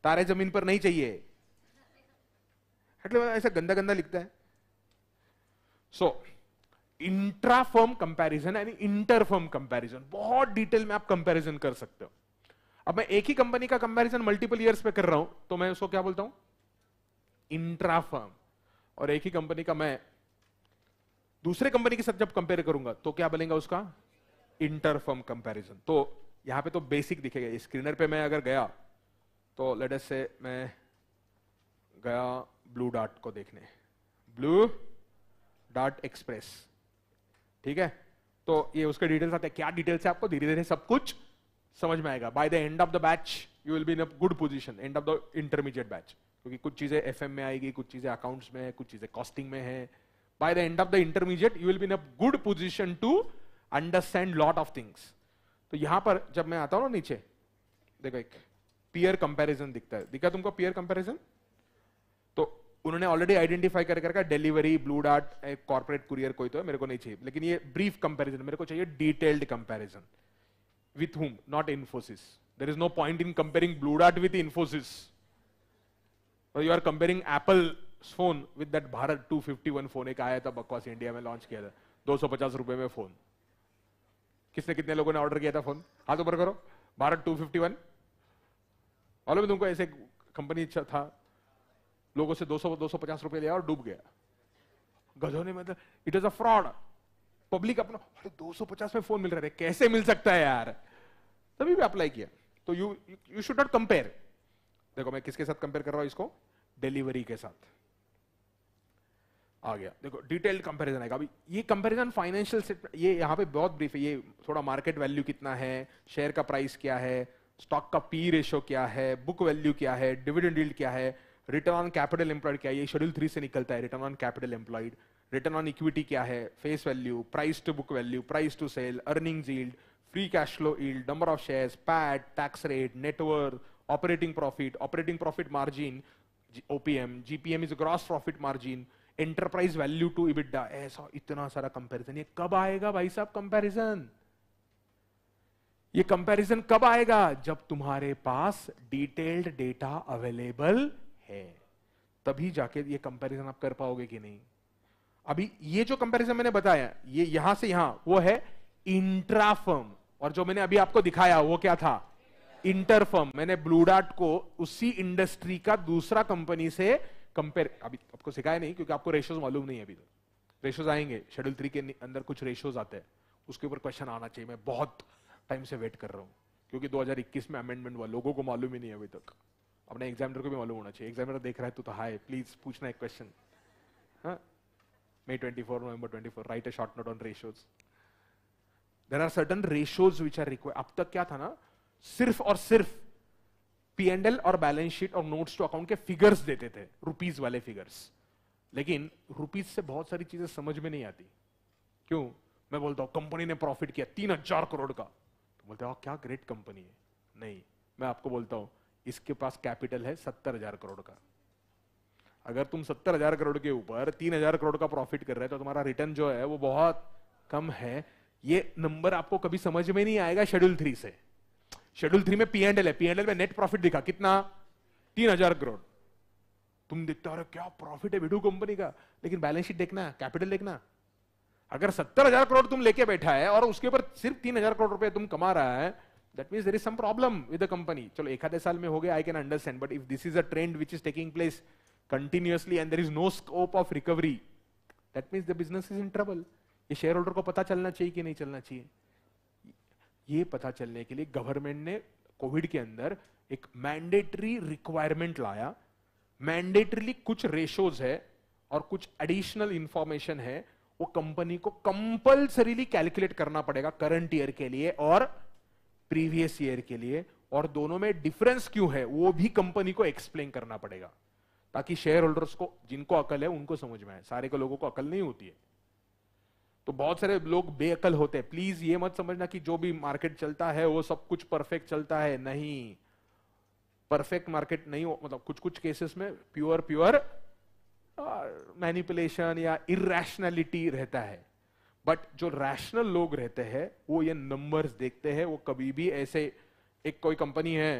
तारे जमीन पर नहीं चाहिए मतलब ऐसा गंदा गंदा लिखता है सो इंट्राफर्म कंपेरिजन यानी इंटरफर्म कंपेरिजन बहुत डिटेल में आप कंपेरिजन कर सकते हो अब मैं एक ही कंपनी का कंपैरिजन मल्टीपल ईयर्स पे कर रहा हूं तो मैं उसको क्या बोलता हूं इंट्रा फर्म और एक ही कंपनी का मैं दूसरे कंपनी के साथ जब कंपेयर करूंगा तो क्या बोलेगा उसका इंटर फर्म कंपेरिजन तो यहां पे तो बेसिक दिखेगा स्क्रीनर पे मैं अगर गया तो लेटेस से मैं गया ब्लू डार्ट को देखने ब्लू डार्ट एक्सप्रेस ठीक है तो ये उसके डिटेल्स आते हैं क्या डिटेल्स है आपको धीरे धीरे सब कुछ समझ में आएगा by the end of the batch you will be in a good position end of the intermediate batch क्योंकि कुछ चीजें एफ में आएगी कुछ चीजें अकाउंट्स में है कुछ चीजें कॉस्टिंग में है by the end of the intermediate you will be in a good position to understand lot of things तो यहां पर जब मैं आता हूं ना नीचे देखो एक पियर कंपेरिजन दिखता है दिखा तुमको पियर कंपेरिजन तो उन्होंने ऑलरेडी आइडेंटिफाई कर करके delivery Blue Dart corporate courier कोई तो है मेरे को नहीं चाहिए लेकिन ये ब्रीफ कंपेरिजन मेरे को चाहिए detailed comparison with whom? Not Infosys. There is no point in comparing Blue Dart with Infosys. Or you are comparing Apple phone with that Bharat 251 phone. एक आया था बकवास इंडिया में लॉन्च किया था 250 रुपए में फोन किसने कितने लोगों ने ऑर्डर किया था फोन हाथ ऊपर करो भारत 251 मालूम है तुमको ऐसे कंपनी था लोगों से 200 250 रुपए लिया और डूब गया गधों ने मतलब it is a fraud public अपना अरे 250 में फोन मिल रहा है कैसे मिल सकता है यार तभी भी अप्लाई किया तो you you should not compare देखो मैं किसके साथ कंपेयर कर रहा हूं इसको डिलीवरी के साथ आ गया देखो डिटेल्ड कंपैरिजन आएगा अभी ये कंपैरिजन फाइनेंशियल स्टेटमेंट ये यहां पे बहुत ब्रीफ है ये थोड़ा मार्केट वैल्यू कितना है शेयर का प्राइस क्या है स्टॉक का पी रेशियो क्या है बुक वैल्यू क्या है डिविडेंड डील क्या है रिटर्न ऑन कैपिटल एम्प्लॉयड क्या है ये शेड्यूल थ्री से निकलता है return on capital employed return on equity क्या है face value price to book value price to sale earning yield free cash flow yield number of shares PAT tax rate network operating profit operating profit margin OPM GPM is gross profit margin enterprise value to EBITDA ऐसा इतना सारा comparison ये कब आएगा भाई साहब comparison ये comparison कब आएगा जब तुम्हारे पास डिटेल्ड डेटा अवेलेबल है तभी जाके ये कंपैरिजन आप कर पाओगे कि नहीं अभी ये जो कंपैरिजन मैंने बताया ये यहां से यहां वो है इंट्राफर्म और जो मैंने अभी आपको दिखाया वो क्या था इंटरफर्म मैंने ब्लू डार्ट को उसी इंडस्ट्री का दूसरा कंपनी से कंपेयर अभी आपको सिखाया नहीं क्योंकि आपको रेशोज मालूम नहीं है अभी तो रेशोज आएंगे शेड्यूल थ्री के अंदर कुछ रेशोज आते हैं उसके ऊपर क्वेश्चन आना चाहिए मैं बहुत टाइम से वेट कर रहा हूँ क्योंकि 2021 में अमेंडमेंट हुआ लोगों को मालूम ही नहीं है अभी तक अपने एग्जामिनर को भी मालूम होना चाहिए एग्जामिनर देख रहा है तो, तो हाय प्लीज पूछना एक क्वेश्चन हाँ May 24, November 24, write a short note on ratios. There are certain ratios which are required. अब तक क्या था ना सिर्फ और सिर्फ पीएनएल और बैलेंस शीट और नोट्स टू अकाउंट के फिगर्स देते थे रुपीज वाले फिगर्स लेकिन रुपीज से बहुत सारी चीजें समझ में नहीं आती क्यों मैं बोलता हूं कंपनी ने प्रॉफिट किया तीन हजार करोड़ का तो बोलते हो क्या ग्रेट कंपनी है नहीं मैं आपको बोलता हूं इसके पास कैपिटल है सत्तर हजार करोड़ का अगर तुम सत्तर हजार करोड़ के ऊपर तीन हजार करोड़ का प्रॉफिट कर रहे हो तो तुम्हारा रिटर्न जो है वो बहुत कम है ये नंबर आपको कभी समझ में नहीं आएगा शेड्यूल थ्री से शेड्यूल थ्री में पी एंड एल है पी एंड एल में नेट प्रॉफिट दिखा कितना तीन हजार करोड़ तुम देखते हो क्या प्रॉफिट है विडू कंपनी का लेकिन बैलेंस शीट देखना कैपिटल देखना अगर सत्तर हजार करोड़ तुम लेके बैठा है और उसके ऊपर सिर्फ तीन हजार करोड़ रुपए तुम कमा रहा है that mean there is some problem with the company चलो एक आधे साल में हो गया I can understand but if this is a trend which is taking place continuously and there is no scope of recovery that means the business is in trouble ये share holder को पता चलना चाहिए कि नहीं चलना चाहिए ये पता चलने के लिए गवर्नमेंट ने कोविड के अंदर एक मैंडेटरी रिक्वायरमेंट लाया मैंडेटरीली कुछ रेशोज है और कुछ एडिशनल इंफॉर्मेशन है वो कंपनी को कंपल्सरीली कैलकुलेट करना पड़ेगा करंट ईयर के लिए और प्रीवियस ईयर के लिए और दोनों में डिफरेंस क्यों है वो भी कंपनी को एक्सप्लेन करना पड़ेगा ताकि शेयर होल्डर्स को जिनको अकल है उनको समझ में आए सारे के लोगों को अकल नहीं होती है तो बहुत सारे लोग बेअकल होते हैं प्लीज ये मत समझना कि जो भी मार्केट चलता है वो सब कुछ परफेक्ट चलता है नहीं परफेक्ट मार्केट नहीं हो मतलब कुछ कुछ केसेस में प्योर प्योर मैनिपुलेशन या इरेशनैलिटी रहता है बट जो रैशनल लोग रहते हैं वो ये नंबर्स देखते हैं वो कभी भी ऐसे एक कोई कंपनी है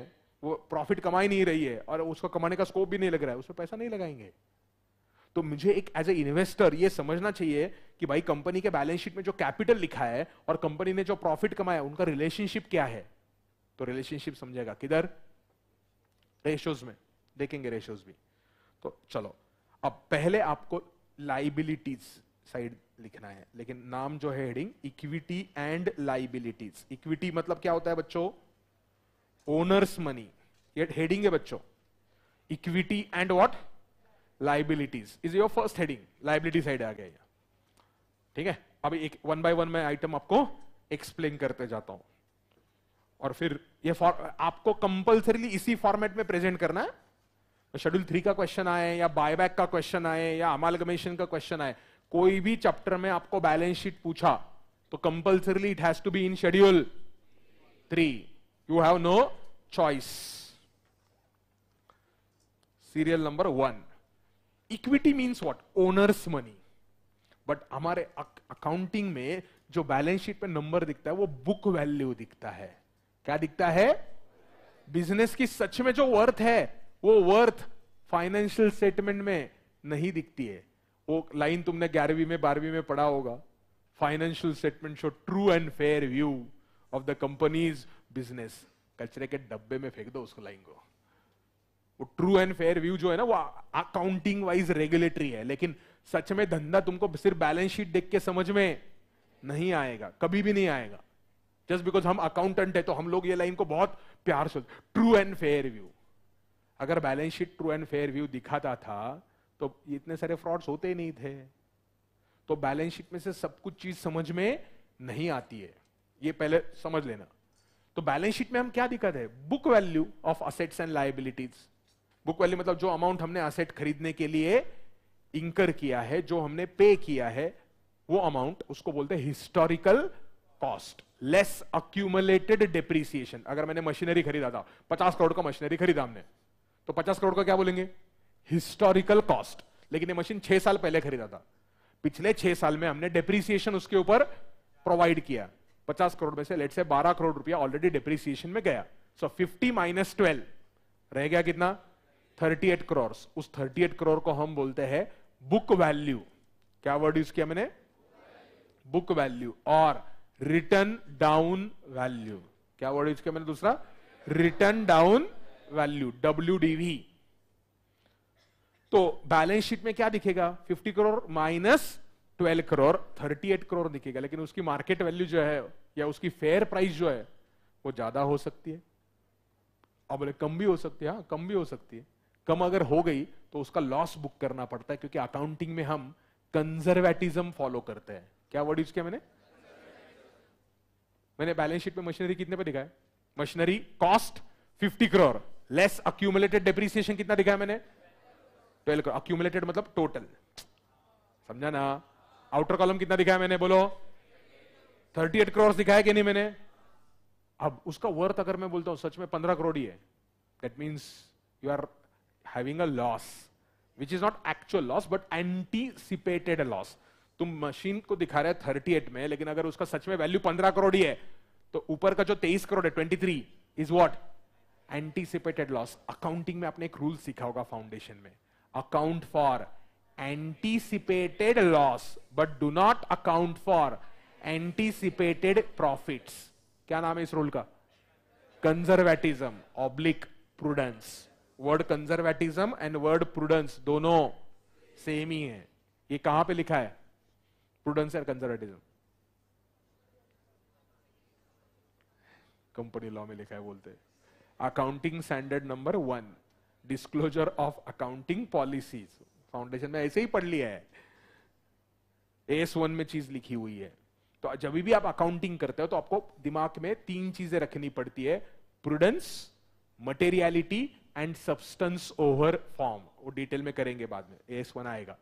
वो प्रॉफिट कमा ही नहीं रही है और उसको कमाने का स्कोप भी नहीं लग रहा है उसमें पैसा नहीं लगाएंगे तो मुझे एक एज ए इन्वेस्टर ये समझना चाहिए कि भाई कंपनी के बैलेंस शीट में जो कैपिटल लिखा है और कंपनी ने जो प्रॉफिट कमाया उनका रिलेशनशिप क्या है तो रिलेशनशिप समझेगा किधर रेशोज में देखेंगे रेशोज भी तो चलो अब पहले आपको लाइबिलिटीज साइड लिखना है लेकिन नाम जो है heading equity and liabilities equity मतलब क्या होता है बच्चों ओनर्स मनी ये हेडिंग है बच्चों equity and what liabilities is your first heading liability side आ गया ठीक है अब एक वन बाय वन मैं आइटम आपको एक्सप्लेन करते जाता हूं और फिर ये आपको कंपलसरीली इसी फॉर्मेट में प्रेजेंट करना है शेड्यूल तो थ्री का क्वेश्चन आए या बायबैक का क्वेश्चन आए या अमालगमेशन का क्वेश्चन आए कोई भी चैप्टर में आपको बैलेंस शीट पूछा तो compulsorily it has to be in schedule three you have no choice serial number one equity means what owners money but हमारे अकाउंटिंग में जो बैलेंस शीट पे नंबर दिखता है वो बुक वैल्यू दिखता है क्या दिखता है बिजनेस की सच में जो वर्थ है वो वर्थ फाइनेंशियल स्टेटमेंट में नहीं दिखती है वो लाइन तुमने ग्यारहवीं में बारहवीं में पढ़ा होगा financial statement show true and fair view of the company's business कचरे के डब्बे में फेंक दो उसको लाइन को वो ट्रू एंड फेयर व्यू जो है ना वो अकाउंटिंग वाइज रेगुलेटरी है लेकिन सच में धंधा तुमको सिर्फ बैलेंस शीट देख के समझ में नहीं आएगा कभी भी नहीं आएगा जस्ट बिकॉज हम अकाउंटेंट है तो हम लोग ये लाइन को बहुत प्यार से ट्रू एंड फेयर व्यू अगर balance sheet true and fair view दिखाता था तो इतने सारे फ्रॉड्स होते ही नहीं थे तो बैलेंस शीट में से सब कुछ चीज समझ में नहीं आती है ये पहले समझ लेना तो बैलेंस शीट में हम क्या दिक्कत है book value of assets and liabilities book value मतलब जो अमाउंट हमने असेट खरीदने के लिए इंकर किया है जो हमने पे किया है वो अमाउंट उसको बोलते हैं historical cost less accumulated depreciation अगर मैंने मशीनरी खरीदा था पचास करोड़ का मशीनरी खरीदा हमने तो पचास करोड़ का क्या बोलेंगे हिस्टोरिकल कॉस्ट लेकिन ये मशीन छह साल पहले खरीदा था पिछले छह साल में हमने डिप्रिसिएशन उसके ऊपर प्रोवाइड किया पचास करोड़ में से लेट से बारह करोड़ रुपया ऑलरेडी डिप्रिसिएशन में गया सो फिफ्टी माइनस ट्वेल्व रह गया कितना थर्टी एट करोर उस थर्टी एट करोर को हम बोलते हैं बुक वैल्यू क्या वर्ड यूज किया मैंने बुक वैल्यू और रिटर्न डाउन वैल्यू क्या वर्ड यूज किया मैंने दूसरा written down value W DV तो बैलेंस शीट में क्या दिखेगा 50 करोड़ माइनस 12 करोड़ 38 करोड़ दिखेगा लेकिन उसकी मार्केट वैल्यू जो है या उसकी फेयर प्राइस जो है वो ज्यादा हो सकती है अब कम भी हो सकती है हाँ कम भी हो सकती है कम अगर हो गई तो उसका लॉस बुक करना पड़ता है क्योंकि अकाउंटिंग में हम कंजर्वेटिज्म फॉलो करते हैं क्या वर्ड यूज किया मैंने मैंने बैलेंस शीट में मशीनरी कितने पे दिखाया machinery cost fifty crore less accumulated depreciation कितना दिखाया मैंने ट्वेल्व करोर अक्यूमुलेटेड मतलब टोटल समझा ना आउटर कॉलम कितना दिखाया मैंने बोलो थर्टी एट करोर दिखाया कि नहीं मैंने अब उसका वर्थ अगर मैं बोलता हूं सच में पंद्रह करोड़ ही है that means you are having a loss which is not actual loss but anticipated loss तुम मशीन को दिखा रहे थर्टी एट में लेकिन अगर उसका सच में वैल्यू पंद्रह करोड़ ही है तो ऊपर का जो तेईस करोड़ है twenty three is what anticipated loss accounting में आपने एक रूल सीखा होगा फाउंडेशन में account for anticipated loss but do not account for anticipated profits क्या नाम है इस रूल का conservatism oblique prudence word conservatism and word prudence दोनों सेम ही है ये कहां पे लिखा है prudence and conservatism company law में लिखा है बोलते accounting standard number one disclosure of accounting policies foundation में ऐसे ही पढ़ लिया है एस वन में चीज लिखी हुई है तो जब भी आप अकाउंटिंग करते हो तो आपको दिमाग में तीन चीजें रखनी पड़ती है prudence materiality and substance over form वो डिटेल में करेंगे बाद में एस वन आएगा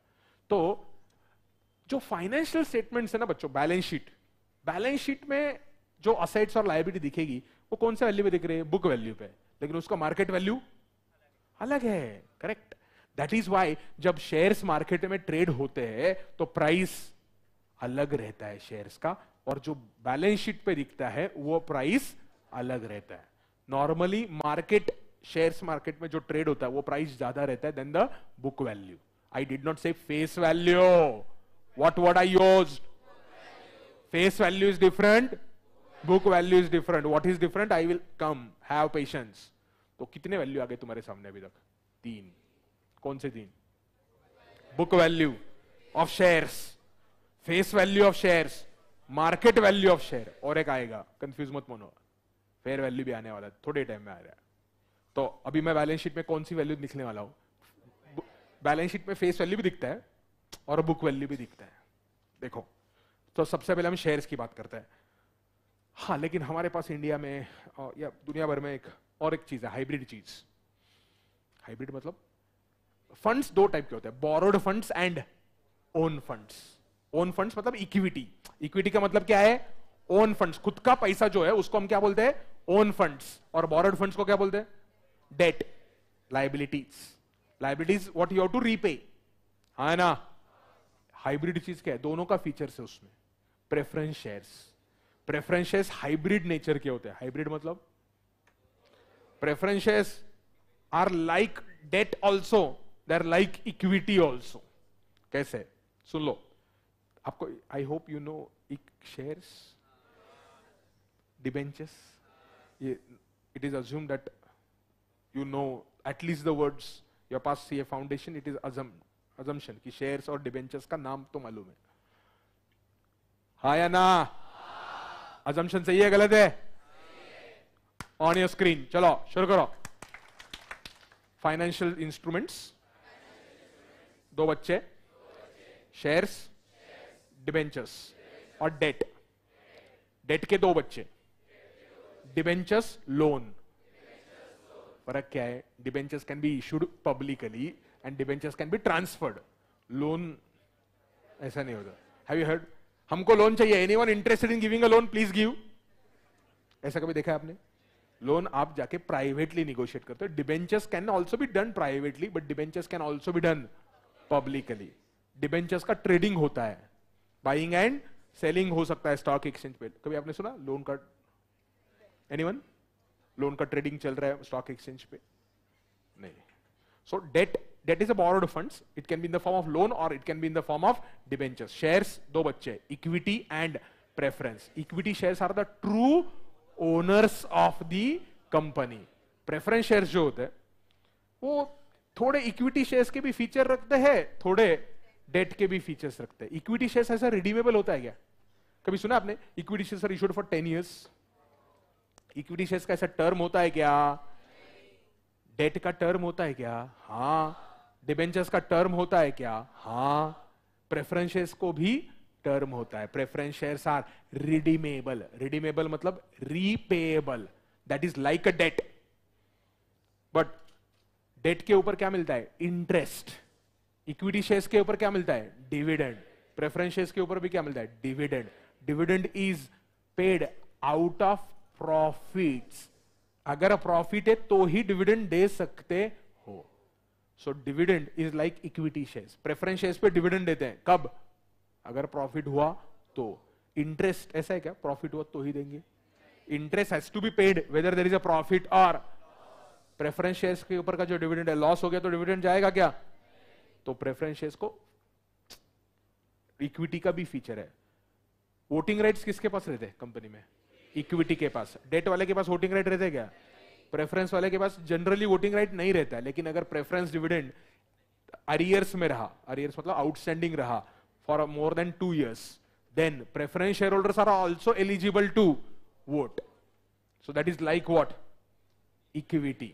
तो जो फाइनेंशियल स्टेटमेंट है ना बच्चों बैलेंस शीट बैलेंस शीट में जो असेट्स और लाइबिलिटी दिखेगी वो कौन से वैल्यू पे दिख रहे हैं बुक वैल्यू पे लेकिन उसका मार्केट वैल्यू अलग है करेक्ट दैट इज वाई जब शेयर्स मार्केट में ट्रेड होते हैं तो प्राइस अलग रहता है शेयर्स का और जो बैलेंस शीट पे दिखता है वो प्राइस अलग रहता है नॉर्मली मार्केट शेयर्स मार्केट में जो ट्रेड होता है वो प्राइस ज्यादा रहता है than the book value I did not say face value what what I use face value is different book value is different what is different I will come have patience तो कितने value आ गए तुम्हारे सामने अभी तक तीन कौन से तीन book value of shares face value of shares market value of share और एक आएगा कंफ्यूज मत मोनो फेयर वैल्यू भी आने वाला है थोड़े टाइम में आ रहा है तो अभी मैं बैलेंस शीट में कौन सी वैल्यू लिखने वाला हूं बैलेंस शीट में फेस वैल्यू भी दिखता है और बुक वैल्यू भी दिखता है देखो तो सबसे पहले हम शेयर्स की बात करते हैं हाँ लेकिन हमारे पास इंडिया में या दुनिया भर में एक और एक चीज़ है हाइब्रिड चीज़ हाइब्रिड मतलब फंड्स दो टाइप के होते हैं borrowed funds and own funds own funds मतलब इक्विटी इक्विटी का मतलब क्या है ओन फंड्स खुद का पैसा जो है उसको हम क्या बोलते हैं ओन फंड्स और बोरोड फंड्स को क्या बोलते हैं debt, liabilities. Liabilities what you have to repay. है हाँ ना हाइब्रिड चीज क्या है दोनों का फीचर है उसमें preference shares preference shares hybrid nature के होते हैं हाइब्रिड मतलब preference shares are like debt also they are like equity also कैसे सुन लो आपको आई होप यू नो इक shares debentures it is assume that you know at least the words pass C A foundation it is assumption की share और debentures का नाम तो मालूम है हा या ना assumption सही है गलत है ऑन योर स्क्रीन चलो शुरू करो फाइनेंशियल इंस्ट्रूमेंट्स दो बच्चे शेयर्स डिबेंचर्स और डेट डेट के दो बच्चे डिबेंचर्स लोन फरक क्या है debentures can be issued publicly and debentures can be transferred loan ऐसा नहीं होता हैव यू हर्ड हमको लोन चाहिए anyone interested in giving a loan please give ऐसा कभी देखा है आपने लोन आप जाके प्राइवेटली निगोशिएट करते हो डिबेंचर्स कैन ऑल्सो भी done privately but debentures can also भी डन पब्लिकली डिबेंचर्स का ट्रेडिंग होता है बाइंग एंड सेलिंग हो सकता है स्टॉक एक्सचेंज पे कभी आपने सुना लोन का वन लोन का ट्रेडिंग चल रहा है स्टॉक एक्सचेंज पे नहीं so debt debt is a borrowed funds it can be in the form of loan और it can be in the form of debentures shares दो बच्चे equity and preference equity shares are the true owners of the company preference shares जो होते हैं वो थोड़े equity shares के भी फीचर रखते हैं थोड़े डेट के भी फीचर्स रखते हैं इक्विटी शेयर्स ऐसा रिडीमेबल होता है क्या कभी सुना आपने equity shares are issued for ten years equity shares का ऐसा टर्म होता है क्या डेट का टर्म होता है क्या हाँ डिबेंचर्स का टर्म होता है क्या हाँ प्रेफरेंस शेयर्स को भी टर्म होता है preference shares are redeemable redeemable मतलब repayable that is like a debt but debt के ऊपर क्या मिलता है इंटरेस्ट इक्विटी शेयर्स के ऊपर क्या मिलता है डिविडेंड प्रेफरेंस शेयर्स के ऊपर भी क्या मिलता है dividend dividend is paid out of profits अगर प्रॉफिट है तो ही डिविडेंड दे सकते हो so dividend is like equity shares preference shares पे डिविडेंड देते हैं कब अगर प्रॉफिट हुआ तो इंटरेस्ट ऐसा है क्या प्रॉफिट हुआ तो ही देंगे interest has to be paid whether there is a profit और प्रेफरेंस शेयर्स के ऊपर का जो डिविडेंड है लॉस हो गया तो डिविडेंड जाएगा क्या तो प्रेफरेंस शेयर्स को इक्विटी का भी फीचर है वोटिंग राइट्स किसके पास रहते हैं कंपनी में इक्विटी के पास डेट वाले के पास वोटिंग राइट रहते क्या प्रेफरेंस वाले के पास जनरली वोटिंग राइट नहीं रहता है लेकिन अगर प्रेफरेंस डिविडेंड अरियर्स में रहा अरियर्स मतलब आउटस्टैंडिंग रहा for more than two years then preference share holders are also eligible to vote so that is like what equity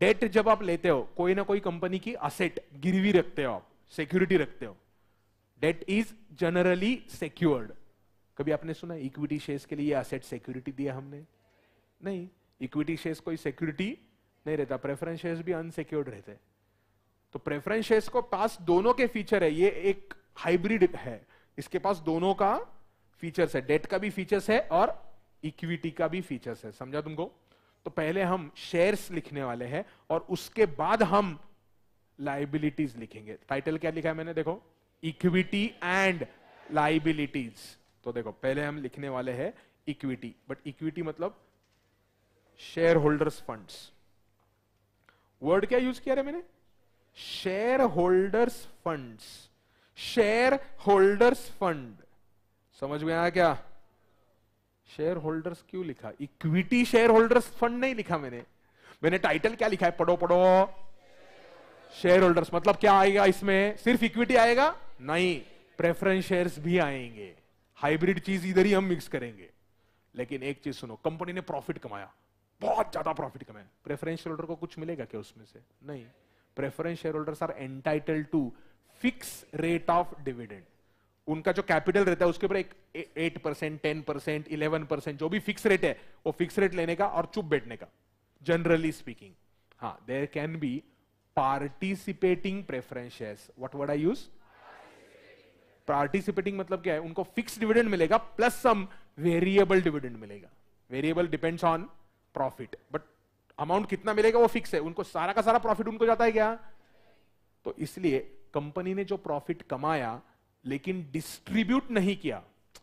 debt जब आप लेते हो कोई ना कोई कंपनी की असेट गिरवी रखते हो आप सिक्योरिटी रखते हो डेट इज जनरली सिक्योर्ड कभी आपने सुना इक्विटी शेयर्स के लिए असेट सिक्योरिटी दिया हमने नहीं इक्विटी शेयर्स कोई सिक्योरिटी नहीं रहता प्रेफरेंस शेयर्स भी अनसिक्योर्ड रहते तो प्रेफरेंस शेयर्स को पास दोनों के फीचर है ये एक हाइब्रिड है इसके पास दोनों का फीचर्स है डेट का भी फीचर्स है और इक्विटी का भी फीचर्स है समझा तुमको तो पहले हम शेयर्स लिखने वाले हैं और उसके बाद हम लाइबिलिटीज लिखेंगे टाइटल क्या लिखा है मैंने देखो इक्विटी एंड लाइबिलिटीज तो देखो पहले हम लिखने वाले हैं इक्विटी बट इक्विटी मतलब शेयर होल्डर्स फंड्स वर्ड क्या यूज किया रहे मैंने share holders funds share holders fund समझ में आया क्या शेयर होल्डर्स क्यों लिखा इक्विटी शेयर होल्डर्स फंड नहीं लिखा मैंने मैंने टाइटल क्या लिखा है पढ़ो पढ़ो शेयर होल्डर्स मतलब क्या आएगा इसमें सिर्फ इक्विटी आएगा नहीं प्रेफरेंस शेयर्स भी आएंगे हाइब्रिड चीज इधर ही हम मिक्स करेंगे लेकिन एक चीज सुनो कंपनी ने प्रॉफिट कमाया बहुत ज्यादा प्रॉफिट कमाया प्रेफरेंस शेयर होल्डर को कुछ मिलेगा क्या उसमें से नहीं preference share holders are entitled to fix rate of dividend उनका जो कैपिटल रहता है उसके ऊपर एक eight percent ten percent eleven percent जो भी फिक्स रेट है वो फिक्स रेट लेने का और चुप बैठने का जनरली स्पीकिंग हाँ there can be participating preference shares. What word I use participating मतलब क्या है उनको फिक्स डिविडेंड मिलेगा प्लस सम वेरिएबल डिविडेंड मिलेगा variable depends on profit but amount कितना मिलेगा वो फिक्स है उनको सारा का सारा प्रॉफिट उनको जाता है क्या तो इसलिए कंपनी ने जो प्रॉफिट कमाया लेकिन डिस्ट्रीब्यूट नहीं किया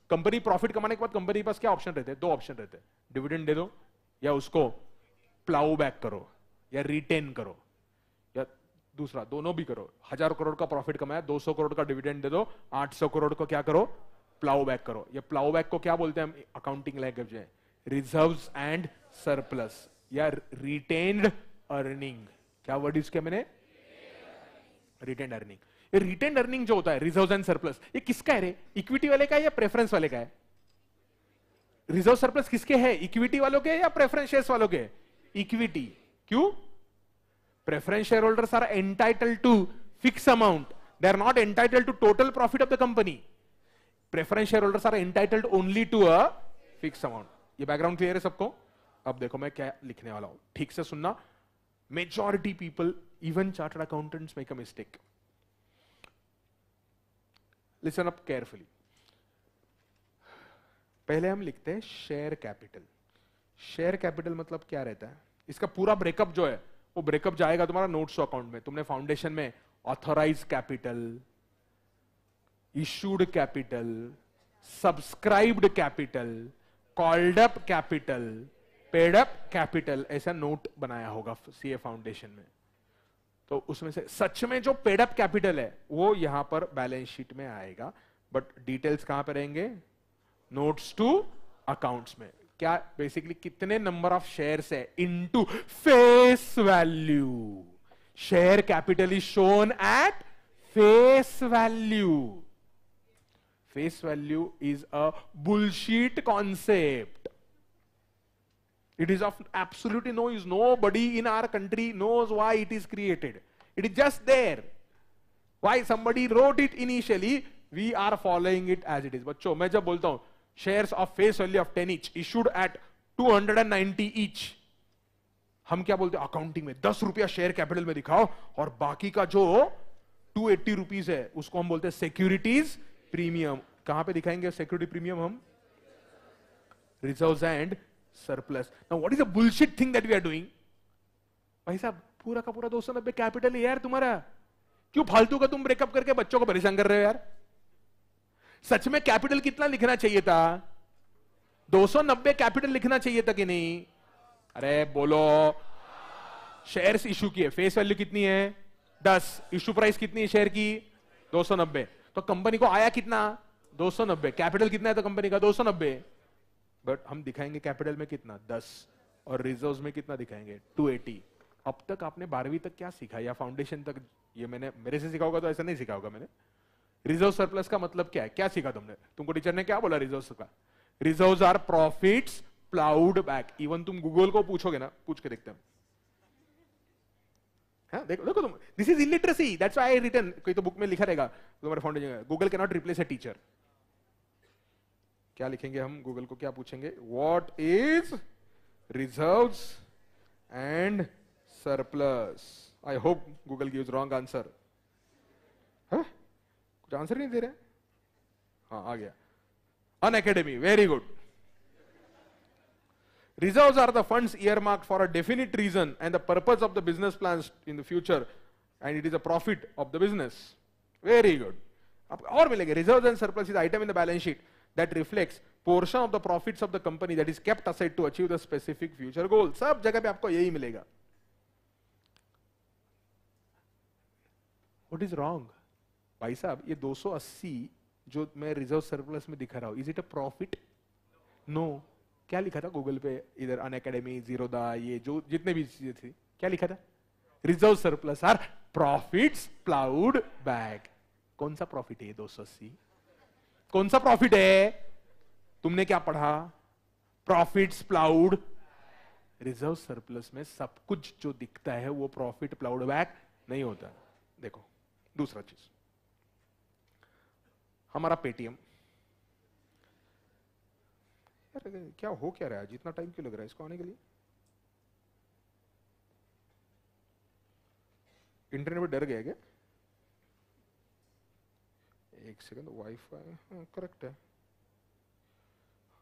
कंपनी प्रॉफिट कमाने के बाद कंपनी के पास क्या ऑप्शन रहते हैं दो ऑप्शन रहते हैं डिविडेंड दे दो या उसको प्लाउ बैक करो या रिटेन करो दूसरा दोनों भी करो हजार करोड़ का प्रॉफिट कमाया दो सौ करोड़ का डिविडेंड दे दो आठ सौ करोड़ को क्या करो प्लाउ बैक करो ये प्लाउ बैक को क्या बोलते हैं हम अकाउंटिंग लैंग्वेज में रिजर्व एंड सरप्लस या रिटेन्ड अर्निंग क्या वर्ड यूज किया मैंने रिटेन्ड अर्निंग ये रिटेन्ड अर्निंग जो होता है रिजर्व एंड सरप्लस ये किसका है रे इक्विटी वाले का है या प्रेफरेंस वाले का है रिजर्व सरप्लस किसके है इक्विटी वालों के या प्रेफरेंस शेयर्स वालों के इक्विटी क्यों Preference shareholders are entitled to fixed amount. They are not entitled to total profit of the company. Preference shareholders are entitled only to a fixed amount. ye background clear hai sabko ab dekho main kya likhne wala hu theek se sunna majority people even chartered accountants make a mistake listen up carefully पहले हम लिखते हैं share capital share capital मतलब क्या रहता है इसका पूरा ब्रेकअप जो है वो ब्रेकअप जाएगा तुम्हारा नोट्स अकाउंट में तुमने फाउंडेशन में authorise capital issued capital subscribed capital called up capital paid up capital ऐसा नोट बनाया होगा सीए फाउंडेशन में तो उसमें से सच में जो पेड अप कैपिटल है वो यहां पर बैलेंस शीट में आएगा बट डिटेल्स कहां पर रहेंगे नोट्स टू अकाउंट्स में क्या बेसिकली कितने नंबर ऑफ शेयर है into face value share capital is shown at face value face value is a bullshit concept it is of absolutely no is nobody in our country knows why it is created it is just there why somebody wrote it initially we are following it as it is बच्चो मैं जब बोलता हूं shares of face value of 10 each issued at 290 each हम क्या बोलते हैं accounting में दस रुपया शेयर कैपिटल में दिखाओ और बाकी का जो टू एट्टी रुपीज है उसको हम बोलते हैं सिक्योरिटीज प्रीमियम कहां पे दिखाएंगे सिक्योरिटी प्रीमियम हम reserve and surplus what is a bullshit thing that we are doing भाई साहब पूरा का पूरा दो सौ नब्बे कैपिटल है यार तुम्हारा क्यों फालतू का तुम ब्रेकअप करके बच्चों को परेशान कर रहे हो यार सच में कैपिटल कितना लिखना चाहिए था 290 कैपिटल लिखना चाहिए था कि नहीं अरे बोलो शेयर्स इशू किए फेस वैल्यू कितनी है दस इशू प्राइस कितनी है शेयर की दो तो कंपनी को आया कितना दो कैपिटल कितना है तो कंपनी का दो बट हम दिखाएंगे कैपिटल में कितना दस और रिजर्व में कितना दिखाएंगे टू एटी अब तक आपने बारहवीं तक क्या सीखा या फाउंडेशन तक ये मैंने मेरे से सिखा होगा तो ऐसा नहीं सिखा होगा मैंने रिजर्व सरप्लस का मतलब क्या है क्या सीखा तुमने तुमको टीचर ने क्या बोला रिजर्व का reserve are profit ploughed back even तुम गूगल को पूछोगे ना पूछ के देखते हैं हाँ, देखो देखो तुम this is illiteracy that's I return कोई तो बुक में लिखा रहेगा तुम्हारे फाउंडेशन गूगल के नॉट रिप्लेस ए टीचर क्या लिखेंगे हम गूगल को क्या पूछेंगे what is reserve and surplus I hope Google give wrong answer तो आंसर नहीं दे रहे हाँ आ गया Unacademy very good reserve are the fund earmark for a definite reason and the purpose of the business plan in the future and it is a profit of the business very good और मिलेंगे reserve and surplus is item in the balance sheet that reflect portion of the profit of the company that is kept aside to achieve the specific future goal सब जगह पे आपको यही मिलेगा what is wrong भाई साहब ये 280 जो मैं रिजर्व सरप्लस में दिखा रहा हूँ is it a profit no क्या लिखा था गूगल पे इधर अन अकेडमी दा ये जो जितने भी चीजें थी क्या लिखा था reserve surplus are profits ploughed back कौन सा प्रॉफिट है दो कौन सा प्रॉफिट है तुमने क्या पढ़ा प्रॉफिट्स प्लाउड रिजर्व सरप्लस में सब कुछ जो दिखता है वो प्रॉफिट प्लाउड बैक नहीं होता देखो दूसरा चीज हमारा पेटीएम क्या हो क्या रहा है आज इतना टाइम क्यों लग रहा है इसको आने के लिए इंटरनेट पर डर गया क्या एक सेकंड वाईफाई हाँ करेक्ट है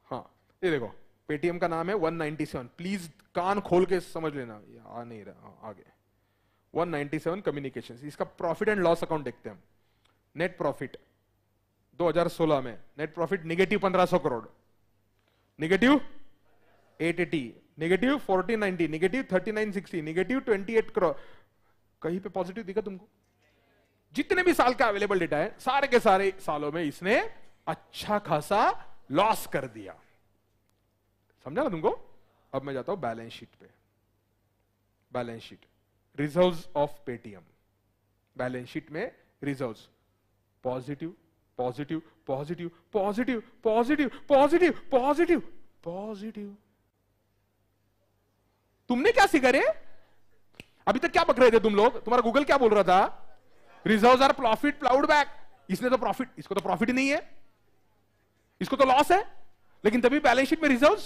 हाँ ये देखो पेटीएम का नाम है 197 प्लीज कान खोल के समझ लेना आ नहीं रहा हाँ, आगे 197 कम्युनिकेशंस इसका प्रॉफिट एंड लॉस अकाउंट देखते हैं हम नेट प्रॉफिट 2016 में net profit negative 1500 crore negative 880 negative 1490 negative 3960 negative 28 crore कहीं पे पॉजिटिव दिखा तुमको जितने भी साल का अवेलेबल डेटा है सारे के सारे सालों में इसने अच्छा खासा लॉस कर दिया समझा ना तुमको अब मैं जाता हूं बैलेंस शीट पे balance sheet reserves of Paytm balance sheet में reserves positive positive positive positive positive positive positive positive तुमने क्या सीखा रे अभी तक क्या पक रहे थे तुम लोग तुम्हारा गूगल क्या बोल रहा था reserve are profit ploughed back इसने तो प्रॉफिट इसको तो प्रॉफिट ही नहीं है इसको तो लॉस है लेकिन तभी बैलेंस शीट में रिजर्व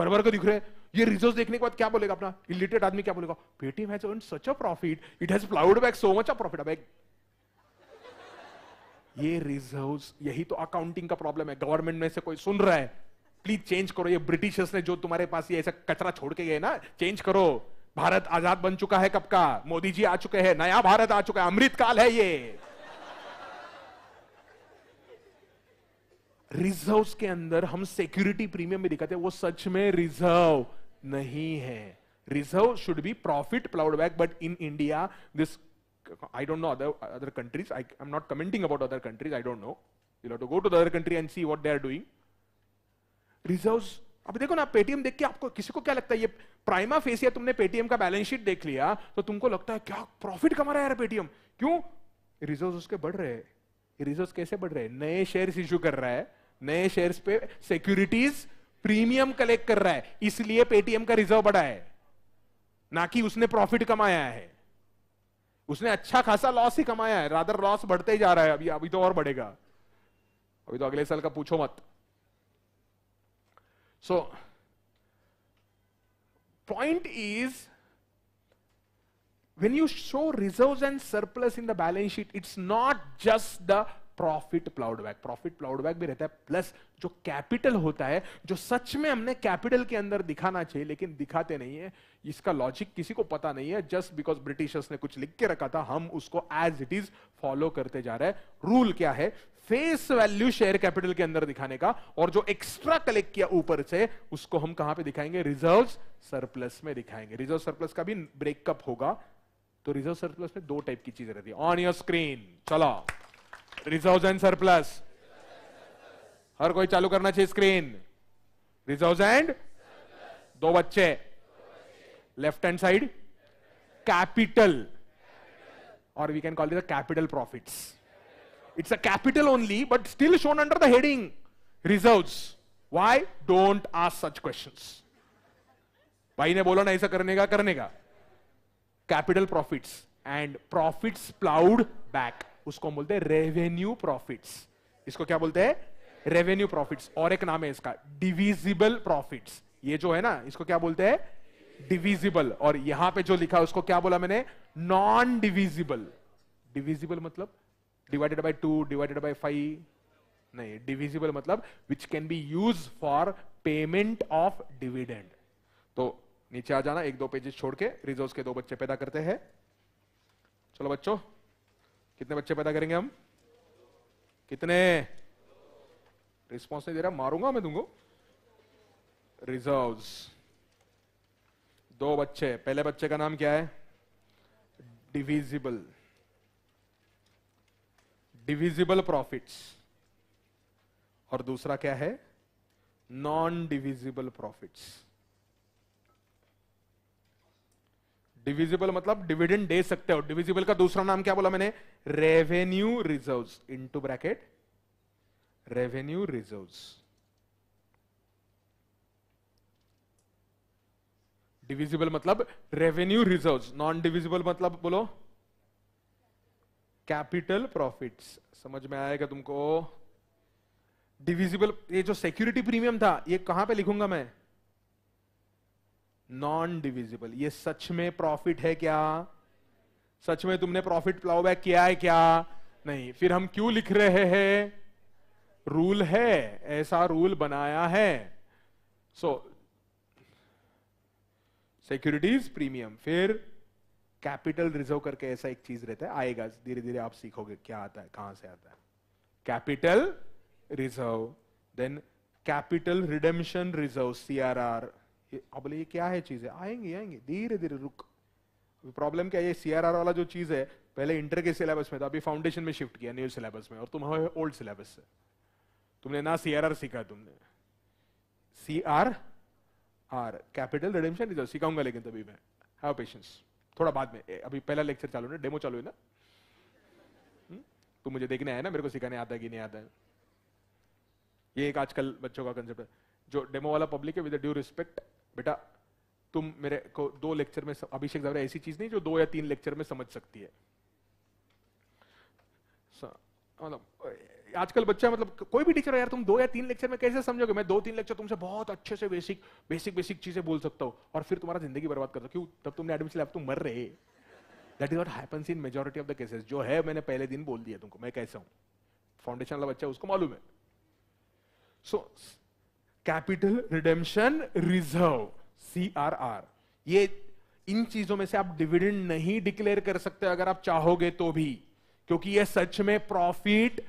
बरबर को दिख रहे ये रिजर्व देखने के बाद क्या बोलेगा अपना इलिटेड आदमी क्या बोलेगा Paytm has such a profit it has ploughed back so much a profit अब ये रिजर्व यही तो अकाउंटिंग का प्रॉब्लम है गवर्नमेंट में से कोई सुन रहा है प्लीज चेंज करो ये ब्रिटिशर्स ने जो तुम्हारे पास ये ऐसा कचरा छोड़ के गए ना चेंज करो भारत आजाद बन चुका है कब का मोदी जी आ चुके हैं नया भारत आ चुका है अमृत काल है ये रिजर्व के अंदर हम सिक्योरिटी प्रीमियम में दिखाते हैं वो सच में रिजर्व नहीं है reserve should be profit ploughed back but in India this I don't know other, other countries. I, am not commenting about other countries. I don't know. You'll have to go to the other country and see what they are doing. Reserves. अब देखो ना Paytm देख के आपको किसी को क्या लगता है ये प्राइमा फेस या तुमने पेटीएम का बैलेंस शीट देख लिया तो तुमको लगता है क्या प्रॉफिट कमा रहा है यार पेटीएम क्यों रिजर्व उसके बढ़ रहे हैं रिजर्व कैसे बढ़ रहे हैं नए शेयर इश्यू कर रहा है नए शेयर पे सिक्योरिटीज प्रीमियम कलेक्ट कर रहा है इसलिए पेटीएम का रिजर्व बढ़ा है ना कि उसने प्रॉफिट कमाया है उसने अच्छा खासा लॉस ही कमाया है राधर लॉस बढ़ते ही जा रहा है अभी अभी तो और बढ़ेगा अभी तो अगले साल का पूछो मत so point is when you show reserve and surplus in the balance sheet it's not just the profit ploughed back profit ploughed back भी रहता है प्लस जो कैपिटल होता है जो सच में हमने कैपिटल के अंदर दिखाना चाहिए लेकिन दिखाते नहीं है इसका लॉजिक किसी को पता नहीं है जस्ट बिकॉज ब्रिटिशर्स ने कुछ लिख के रखा था हम उसको एज इट इज फॉलो करते जा रहे हैं रूल क्या है फेस वैल्यू शेयर कैपिटल के अंदर दिखाने का और जो एक्स्ट्रा कलेक्ट किया ऊपर से उसको हम कहां पे दिखाएंगे रिजर्व सरप्लस में दिखाएंगे रिजर्व सरप्लस का भी ब्रेकअप होगा तो रिजर्व सरप्लस में दो टाइप की चीजें रहती है ऑन योर स्क्रीन चलो रिजर्व सरप्लस हर कोई चालू करना चाहिए स्क्रीन रिजर्व एंड दो बच्चे लेफ्ट हैंड साइड कैपिटल और we can call it capital profits it's a capital only but still shown under the heading reserves why don't ask such questions भाई ने बोला ना ऐसा करने का करने का capital profits and profits ploughed back उसको हम बोलते हैं रेवेन्यू प्रॉफिट्स इसको क्या बोलते हैं रेवेन्यू प्रॉफिट्स और एक नाम है इसका डिविजिबल प्रॉफिट्स ये जो है ना इसको क्या बोलते हैं डिविजिबल और यहां पे जो लिखा उसको क्या बोला मैंने नॉन डिविजिबल डिविजिबल मतलब divided by two divided by five नहीं डिविजिबल मतलब which can be use for payment of dividend तो नीचे आ जाना एक दो पेजेस छोड़ के रिजर्व के दो बच्चे पैदा करते हैं चलो बच्चों कितने बच्चे पैदा करेंगे हम कितने रिस्पॉन्स नहीं दे रहा मारूंगा मैं तुमको रिजर्व दो बच्चे पहले बच्चे का नाम क्या है डिविजिबल डिविजिबल प्रॉफिट्स और दूसरा क्या है नॉन डिविजिबल प्रॉफिट्स डिविजिबल मतलब डिविडेंड दे सकते हो डिविजिबल का दूसरा नाम क्या बोला मैंने revenue in two bracket revenue reserve divisible मतलब रेवेन्यू रिजर्व नॉन डिविजिबल मतलब बोलो कैपिटल प्रॉफिट्स समझ में आएगा तुमको डिविजिबल ये जो सिक्योरिटी प्रीमियम था ये कहां पे लिखूंगा मैं नॉन डिविजिबल ये सच में प्रॉफिट है क्या सच में तुमने प्रॉफिट प्लाउ बैक किया है क्या नहीं फिर हम क्यों लिख रहे हैं रूल है ऐसा रूल बनाया है सो सिक्योरिटीज प्रीमियम फिर कैपिटल रिजर्व करके ऐसा एक चीज रहता है आएगा धीरे धीरे आप सीखोगे क्या आता है कहां से आता है capital reserve then capital redemption reserve CRR अब ये क्या है चीजें आएंगी आएंगी धीरे धीरे रुक प्रॉब्लम क्या है ये सीआरआर वाला जो चीज है पहले इंटर के सिलेबस में था अभी फाउंडेशन में शिफ्ट किया न्यू सिलेबस में और तुम हमें ओल्ड सिलेबस से तुमने ना सीआरआर सीखा तुमने C R R capital redemption reserve सिखाऊंगा लेकिन तभी मैं हैव पेशेंस थोड़ा बाद में अभी पहला लेक्चर चालू है डेमो चालू है ना तुम हम्म? मुझे देखने आया ना मेरे को सिखाने आता कि नहीं आता है ये एक आजकल बच्चों का कंसेप्ट है जो डेमो वाला पब्लिक है विद ड्यू रिस्पेक्ट बेटा तुम मेरे को दो लेक्चर में अभिषेक दावरे ऐसी चीज नहीं जो दो या तीन लेक्चर में समझ सकती है मतलब आजकल बच्चा मतलब कोई भी टीचर है यार तुम दो या तीन लेक्चर में कैसे समझोगे मैं दो तीन लेक्चर तुमसे बहुत अच्छे से बेसिक बेसिक बेसिक चीजें बोल सकता हूँ और फिर तुम्हारा जिंदगी बर्बाद करता क्यों तब तुमने एडमिशन लिया तुम मर रहे that is what happens in majority of the cases जो है मैंने पहले दिन बोल दिया तुमको मैं कैसा हूं फाउंडेशन वाला बच्चा उसको मालूम है so so, capital redemption reserve C R R ये इन चीजों में से आप डिविडेंड नहीं डिक्लेयर कर सकते अगर आप चाहोगे तो भी क्योंकि ये सच में प्रॉफिट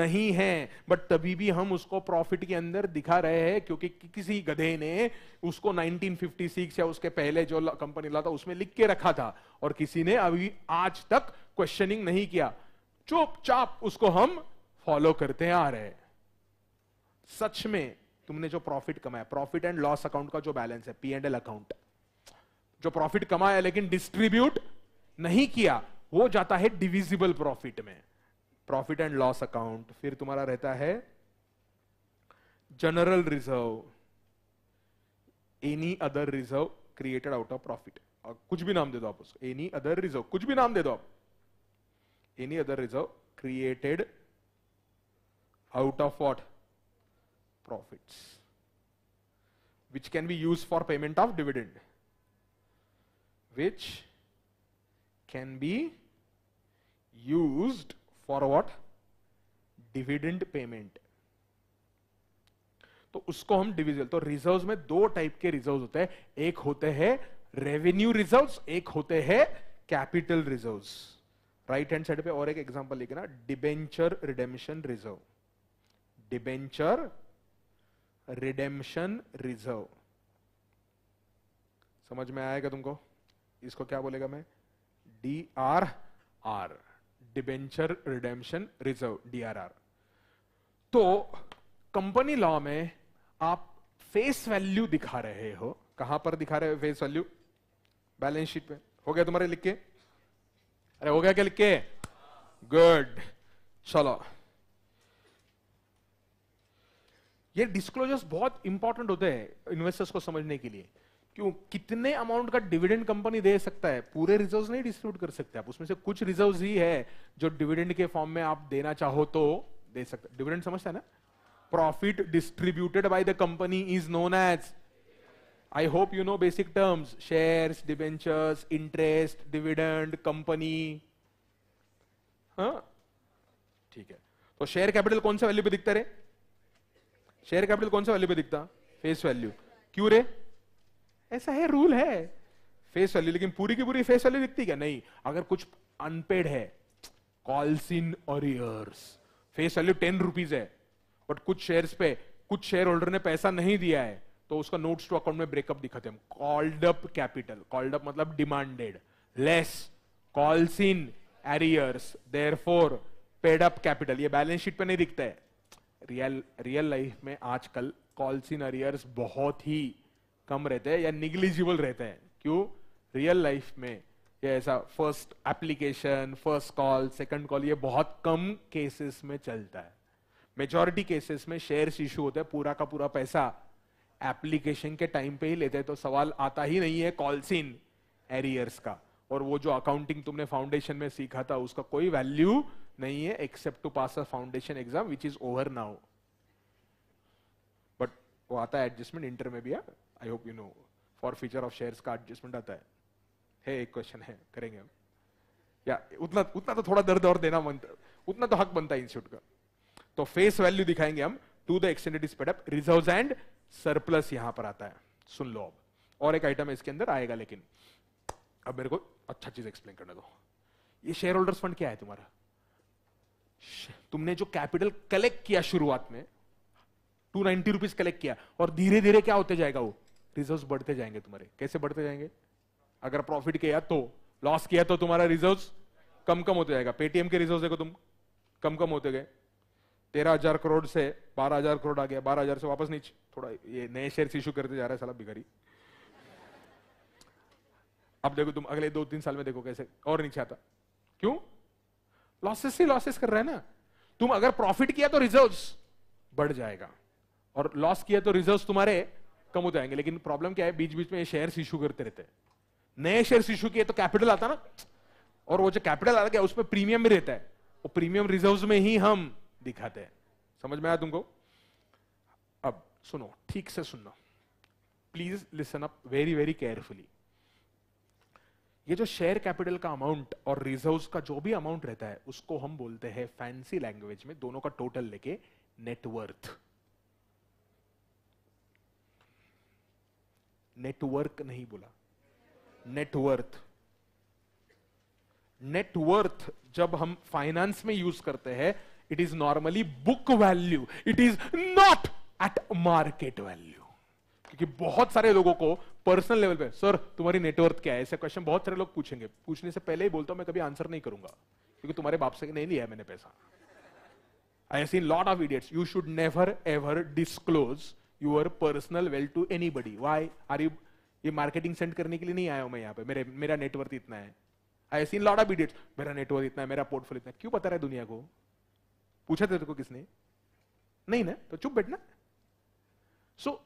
नहीं है बट तभी भी हम उसको प्रॉफिट के अंदर दिखा रहे हैं क्योंकि किसी गधे ने उसको 1956 या उसके पहले जो कंपनी ला था उसमें लिख के रखा था और किसी ने अभी आज तक क्वेश्चनिंग नहीं किया चुपचाप उसको हम फॉलो करते आ रहे सच में तुमने जो प्रॉफिट कमाया प्रॉफिट एंड लॉस अकाउंट का जो बैलेंस है पी एंड एल अकाउंट जो प्रॉफिट कमाया लेकिन डिस्ट्रीब्यूट नहीं किया वो जाता है डिविजिबल प्रॉफिट में प्रॉफिट एंड लॉस अकाउंट फिर तुम्हारा रहता है general reserve any other reserve created out of profit कुछ भी नाम दे दो आप उसको एनी अदर रिजर्व कुछ भी नाम दे दो आप any other reserve created out of what profits which can be used for payment of dividend which can be used for what dividend payment तो उसको हम डिविजल तो रिजर्व में दो टाइप के रिजर्व होते हैं एक होते हैं रेवेन्यू रिजर्व एक होते हैं capital reserve right hand side पे और एक एग्जांपल लिखना debenture redemption reserve debenture redemption reserve समझ में आएगा तुमको इसको क्या बोलेगा मैं D R R debenture redemption reserve D R R तो कंपनी लॉ में आप फेस वैल्यू दिखा रहे हो कहां पर दिखा रहे हो फेस वैल्यू बैलेंस शीट पे हो गया तुम्हारे लिख के अरे हो गया क्या लिख के गुड चलो ये डिस्क्लोजर्स बहुत इंपॉर्टेंट होते हैं इन्वेस्टर्स को समझने के लिए क्यों कितने अमाउंट का डिविडेंड कंपनी दे सकता है पूरे रिजर्व्स नहीं डिस्ट्रीब्यूट कर सकते आप उसमें से कुछ रिजर्व्स ही है जो डिविडेंड के फॉर्म में आप देना चाहो तो दे सकते डिविडेंड समझते हैं ना profit distributed by the company is known as I hope you know basic terms share debentures interest dividend company ठीक है तो शेयर कैपिटल कौन से वैल्यू पे दिखता रहे शेयर कैपिटल कौन सा वैल्यू पे दिखता फेस वैल्यू क्यों रे ऐसा है रूल है फेस वैल्यू लेकिन पूरी की पूरी फेस वैल्यू दिखती क्या नहीं अगर कुछ अनपेड है calls in arrears face value ten rupees है बट कुछ शेयर्स पे कुछ शेयर होल्डर ने पैसा नहीं दिया है तो उसका नोट्स टू अकाउंट में ब्रेकअप दिखाते हम called up capital called up मतलब demanded less calls in arrears there paid up capital ये बैलेंस शीट पे नहीं दिखता है रियल रियल लाइफ में आजकल कॉल्स इन अरियर्स बहुत ही कम रहते हैं या निग्लिजिबल रहते हैं क्यों रियल लाइफ में ये ऐसा first application first call second call ये बहुत कम केसेस में चलता है मेजॉरिटी केसेस में शेयर्स इशू होते हैं पूरा का पूरा पैसा एप्लीकेशन के टाइम पे ही लेते हैं तो सवाल आता ही नहीं है कॉल्स इन एरियर्स का और वो जो अकाउंटिंग तुमने फाउंडेशन में सीखा था उसका कोई वैल्यू नहीं है except to pass a foundation exam which is over now but वो आता है एडजस्टमेंट इंटर में भी I hope you know for future of shares का एडजस्टमेंट आता है है एक क्वेश्चन है करेंगे हम या उतना उतना तो थोड़ा दर्द और देना बनता उतना तो हक बनता है इंस्टीट्यूट का तो फेस वैल्यू दिखाएंगे हम to the extended paid up reserve and surplus यहां पर आता है सुन लो अब और एक आइटम इसके अंदर आएगा लेकिन अब मेरे को अच्छा चीज एक्सप्लेन करने दो ये शेयर होल्डर्स फंड क्या है तुम्हारा तुमने जो कैपिटल कलेक्ट किया शुरुआत में टू नाइनटी रुपीज कलेक्ट किया और धीरे धीरे क्या होते जाएगा वो रिजर्व बढ़ते जाएंगे तुम्हारे कैसे बढ़ते जाएंगे अगर प्रॉफिट किया तो लॉस किया तो तुम्हारा रिजर्व कम कम होते जाएगा पेटीएम के रिजर्व देखो तुम कम कम होते गए तेरह हजार करोड़ से बारह हजार करोड़ आ गया बारह हजार से वापस नीचे थोड़ा ये नए शेयर इशू करते जा रहा है साला भिगारी अब देखो तुम अगले दो तीन साल में देखो कैसे और नीचे आता क्यों लॉसेस ही लॉसेस कर रहे हैं ना तुम अगर प्रॉफिट किया तो रिजर्व्स बढ़ जाएगा और लॉस किया तो रिजर्व्स तुम्हारे कम हो जाएंगे लेकिन प्रॉब्लम क्या है बीच बीच में शेयर इशू करते रहते हैं नए शेयर इशू किए तो कैपिटल आता ना और वो जो कैपिटल आता क्या उसमें प्रीमियम भी रहता है वो प्रीमियम रिजर्व में ही हम दिखाते हैं समझ में आया तुमको अब सुनो ठीक से सुनना please listen up very very carefully ये जो शेयर कैपिटल का अमाउंट और रिजर्व्स का जो भी अमाउंट रहता है उसको हम बोलते हैं फैंसी लैंग्वेज में दोनों का टोटल लेके नेटवर्थ नेटवर्क नहीं बोला नेटवर्थ नेटवर्थ जब हम फाइनेंस में यूज करते हैं it is normally book value it is not at market value क्योंकि बहुत सारे लोगों को पर्सनल लेवल पे सर तुम्हारी नेटवर्थ क्या है ऐसे क्वेश्चन बहुत सारे लोग पूछेंगे पूछने से पहले ही बोलता हूं मैं कभी आंसर नहीं करूंगा क्योंकि तुम्हारे बाप से नहीं लिया है मैंने पैसा I seen lot of idiots you should never ever disclose your personal wealth to anybody why are you ये मार्केटिंग सेंड करने के लिए नहीं आया हूं मैं यहाँ पे मेरे मेरा नेटवर्थ इतना है I seen lot of idiots मेरा नेटवर्थ इतना है मेरा पोर्टफोलियो इतना है क्यों बता रहा है दुनिया को पूछा तेरे को किसने नहीं ना तो चुप बैठना सो so,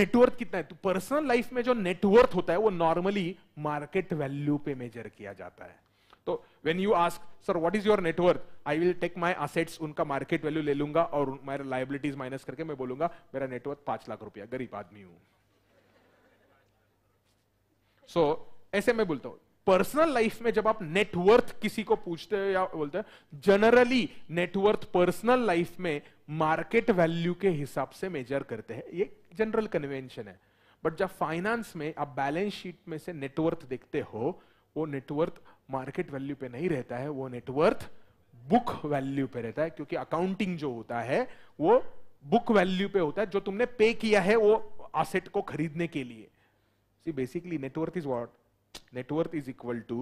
नेटवर्थ कितना है तो पर्सनल लाइफ में जो नेटवर्थ होता है वो नॉर्मली मार्केट वैल्यू पे मेजर किया जाता है तो when you ask sir what is your net worth I will take my assets उनका मार्केट वैल्यू ले लूंगा और मेरा लाइबिलिटीज माइनस करके मैं बोलूंगा मेरा नेटवर्थ पांच लाख रुपया गरीब आदमी हूं सो so, ऐसे मैं बोलता हूं पर्सनल लाइफ में जब आप नेटवर्थ किसी को पूछते हो या बोलते हैं जनरली नेटवर्थ पर्सनल लाइफ में मार्केट वैल्यू के हिसाब से मेजर करते हैं ये जनरल कन्वेंशन है बट जब फाइनेंस में आप बैलेंस शीट में से नेटवर्थ देखते हो वो नेटवर्थ मार्केट वैल्यू पे नहीं रहता है वो नेटवर्थ बुक वैल्यू पे रहता है क्योंकि अकाउंटिंग जो होता है वो बुक वैल्यू पे होता है जो तुमने पे किया है वो आसेट को खरीदने के लिए see basically net worth is what net worth is equal to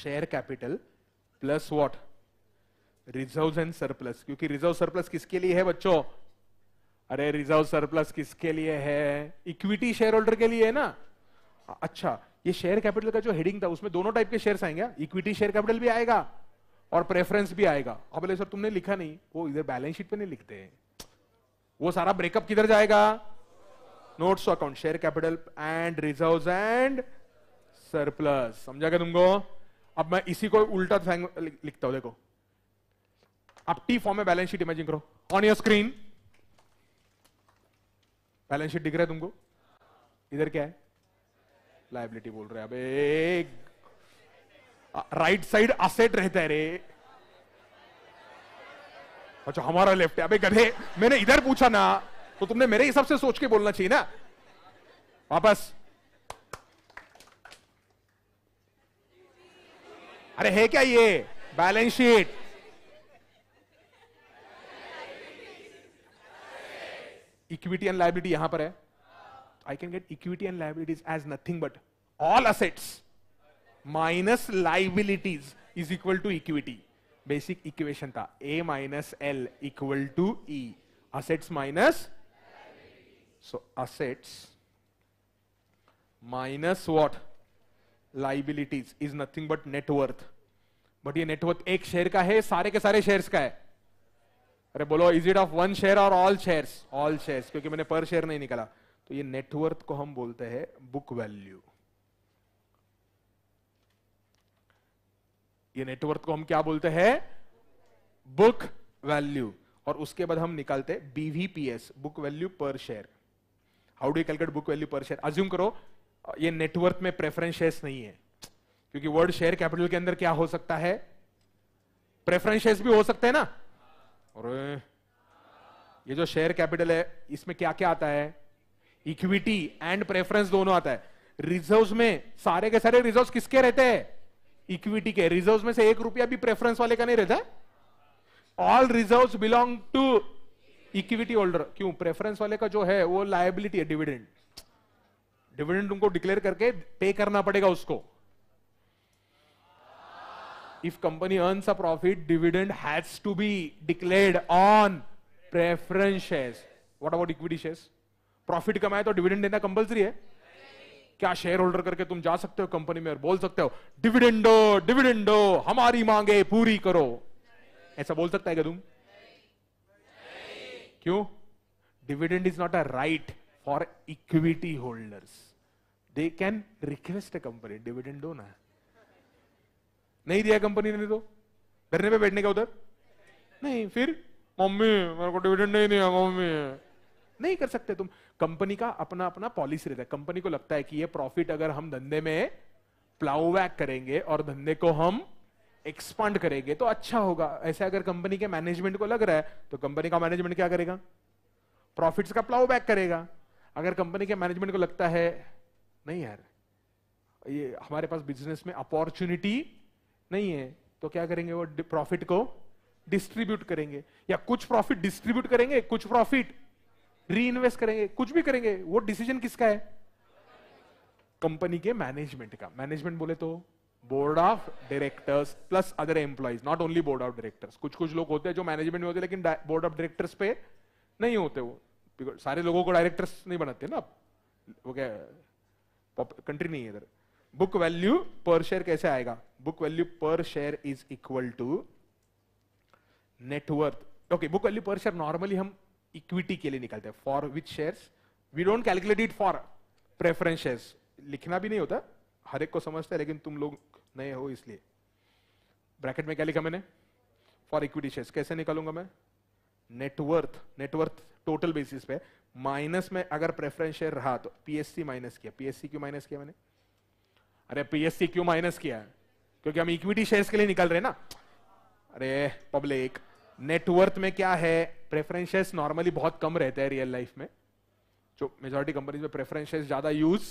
share capital plus what reserves and surplus क्योंकि reserve surplus किसके लिए है बच्चों अरे रिजर्व सरप्लस किसके लिए है इक्विटी शेयर होल्डर के लिए है ना अच्छा ये शेयर कैपिटल का जो हेडिंग था उसमें दोनों टाइप के शेयर्स आएंगे इक्विटी शेयर कैपिटल भी आएगा और प्रेफरेंस भी आएगा अब बोले सर तुमने लिखा नहीं वो इधर बैलेंस शीट पे नहीं लिखते वो सारा ब्रेकअप किधर जाएगा notes account share capital and reserve and surplus समझा गया तुमको अब मैं इसी को उल्टा फेंग तो लिखता हूं देखो आप टी फॉर्म में बैलेंस शीट इमेजिन करो on your screen balance sheet दिख रहा है तुमको इधर क्या है लाइबिलिटी बोल रहे अब एक राइट साइड असेट रहता है रे अच्छा हमारा लेफ्ट है अबे गधे मैंने इधर पूछा ना तो तुमने मेरे हिसाब से सोच के बोलना चाहिए ना वापस अरे है क्या ये balance sheet equity and liability यहां पर है I can get equity and liabilities as nothing but all assets minus liabilities is equal to equity basic equation था A minus L equal to E assets minus so assets minus what liabilities is nothing but net worth but ये net worth एक share का है सारे के सारे shares का है अरे बोलो is it of one share और ऑल शेयर्स ऑल शेयर्स क्योंकि मैंने पर शेयर नहीं निकाला तो ये नेटवर्थ को हम बोलते हैं बुक वैल्यू ये नेटवर्थ को हम क्या बोलते हैं बुक वैल्यू और उसके बाद हम निकालते हैं BVPS book value per share how do calculate book value per share assume करो ये नेटवर्थ में प्रेफरेंस शेयर नहीं है क्योंकि वर्ल्ड शेयर कैपिटल के अंदर क्या हो सकता है प्रेफरेंस शेयर भी हो सकते हैं ना और ये जो शेयर कैपिटल है इसमें क्या क्या आता है इक्विटी एंड प्रेफरेंस दोनों आता है रिजर्व में सारे के सारे रिजर्व किसके रहते हैं इक्विटी के रिजर्व में से एक रुपया भी प्रेफरेंस वाले का नहीं रहता all reserve belong to equity holder क्यों प्रेफरेंस वाले का जो है वो लाइबिलिटी है डिविडेंड डिविडेंड उनको डिक्लेयर करके पे करना पड़ेगा उसको if company earn a profit dividend has to be declared on preference shares what about equity shares profit कमाए तो डिविडेंड देना कंपलसरी है क्या शेयर होल्डर करके तुम जा सकते हो कंपनी में और बोल सकते हो डिविडेंडो डिविडेंडो हमारी मांगे पूरी करो ऐसा बोल सकता है क्या तुम क्यों dividend is not a right for equity holders they can request a company dividend दो ना नहीं दिया कंपनी ने तो धरने पे बैठने का उधर नहीं फिर मम्मी मेरे को डिविडेंड नहीं दिया मम्मी नहीं कर सकते तुम कंपनी का अपना अपना पॉलिसी रहता है कंपनी को लगता है कि ये प्रॉफिट अगर हम धंधे में प्लाउ बैक करेंगे और धंधे को हम एक्सपांड करेंगे तो अच्छा होगा ऐसे अगर कंपनी के मैनेजमेंट को लग रहा है तो कंपनी का मैनेजमेंट क्या करेगा प्रॉफिट्स का प्लाउ बैक करेगा अगर कंपनी के मैनेजमेंट को लगता है नहीं यार ये हमारे पास बिजनेस में अपॉर्चुनिटी नहीं है तो क्या करेंगे वो प्रॉफिट को डिस्ट्रीब्यूट करेंगे या कुछ प्रॉफिट डिस्ट्रीब्यूट करेंगे कुछ प्रॉफिट री इन्वेस्ट करेंगे कुछ भी करेंगे वो डिसीजन किसका है कंपनी के मैनेजमेंट का मैनेजमेंट बोले तो board of directors plus other employees not only board of directors कुछ कुछ लोग होते हैं जो मैनेजमेंट में होते हैं लेकिन बोर्ड ऑफ डायरेक्टर्स पे नहीं होते वो सारे लोगों को डायरेक्टर्स नहीं बनाते ना वो क्या कंट्री नहीं है इधर बुक वैल्यू पर शेयर कैसे आएगा book value per share is equal to net worth okay book value per share normally हम इक्विटी के लिए निकालते हैं for which share we don't calculate it for preference share लिखना भी नहीं होता हर एक को समझते हैं लेकिन तुम लोग नए हो इसलिए ब्रैकेट में क्या लिखा मैंने फॉर इक्विटी शेयर कैसे निकालूंगा मैं नेटवर्थ नेटवर्थ टोटल बेसिस पे माइनस में अगर प्रेफरेंस शेयर रहा तो पीएससी माइनस किया पीएससी क्यों माइनस किया मैंने अरे पीएससी क्यों माइनस किया क्योंकि हम इक्विटी शेयर्स के लिए निकल रहे हैं ना अरे पब्लिक नेटवर्थ में क्या है प्रेफरेंस शेयर्स नॉर्मली बहुत कम रहते हैं रियल लाइफ में जो मेजोरिटी कंपनीज में प्रेफरेंस शेयर्स ज्यादा यूज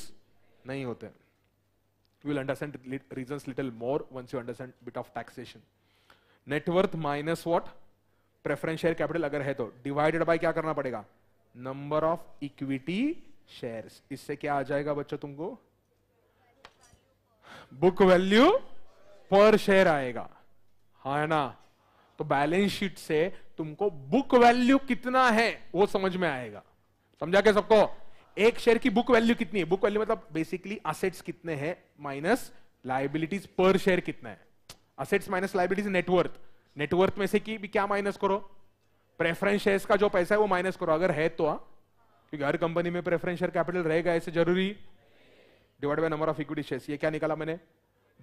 नहीं होते you will understand reason little more once you understand bit of taxation net worth minus what preference share capital अगर है तो डिवाइडेड बाय क्या करना पड़ेगा नंबर ऑफ इक्विटी शेयर्स इससे क्या आ जाएगा बच्चों तुमको बुक वैल्यू पर शेयर आएगा हा है ना तो बैलेंस शीट से तुमको बुक वैल्यू कितना है वो समझ में आएगा समझा क्या सबको एक शेयर की बुक वैल्यू कितनी है बुक वैल्यू मतलब बेसिकली असेट्स कितने हैं माइनस लाइबिलिटीज पर शेयर कितना है assets minus liabilities net worth net worth में से की भी क्या माइनस करो प्रेफरेंस शेयर्स का जो पैसा है वो माइनस करो अगर है तो हाँ। क्योंकि हर कंपनी में प्रेफरेंस शेयर कैपिटल रहेगा ऐसे जरूरी divide by number of equity shares ये क्या निकाला मैंने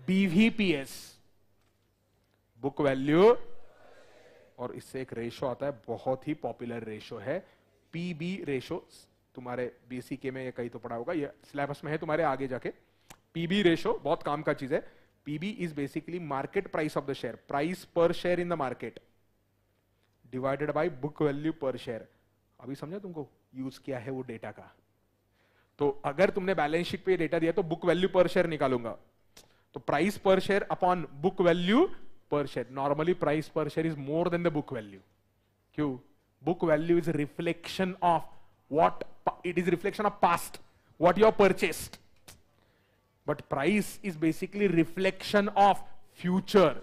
बीवीपीएस बुक वैल्यू और इससे एक रेशो आता है बहुत ही पॉपुलर रेशो है पीबी रेशो तुम्हारे बीसी के में कहीं तो पड़ा होगा ये सिलेबस में है तुम्हारे आगे जाके पीबी रेशो बहुत काम का चीज है PB is basically market price of the share price per share in the market divided by book value per share अभी समझा तुमको यूज किया है वो डेटा का तो अगर तुमने बैलेंस शीट पे डेटा दिया तो बुक वैल्यू पर शेयर निकालूंगा तो price per share upon book value per share normally price per share is more than the book value क्यों book value is reflection of what it is reflection of past what you have purchased but price is basically reflection of future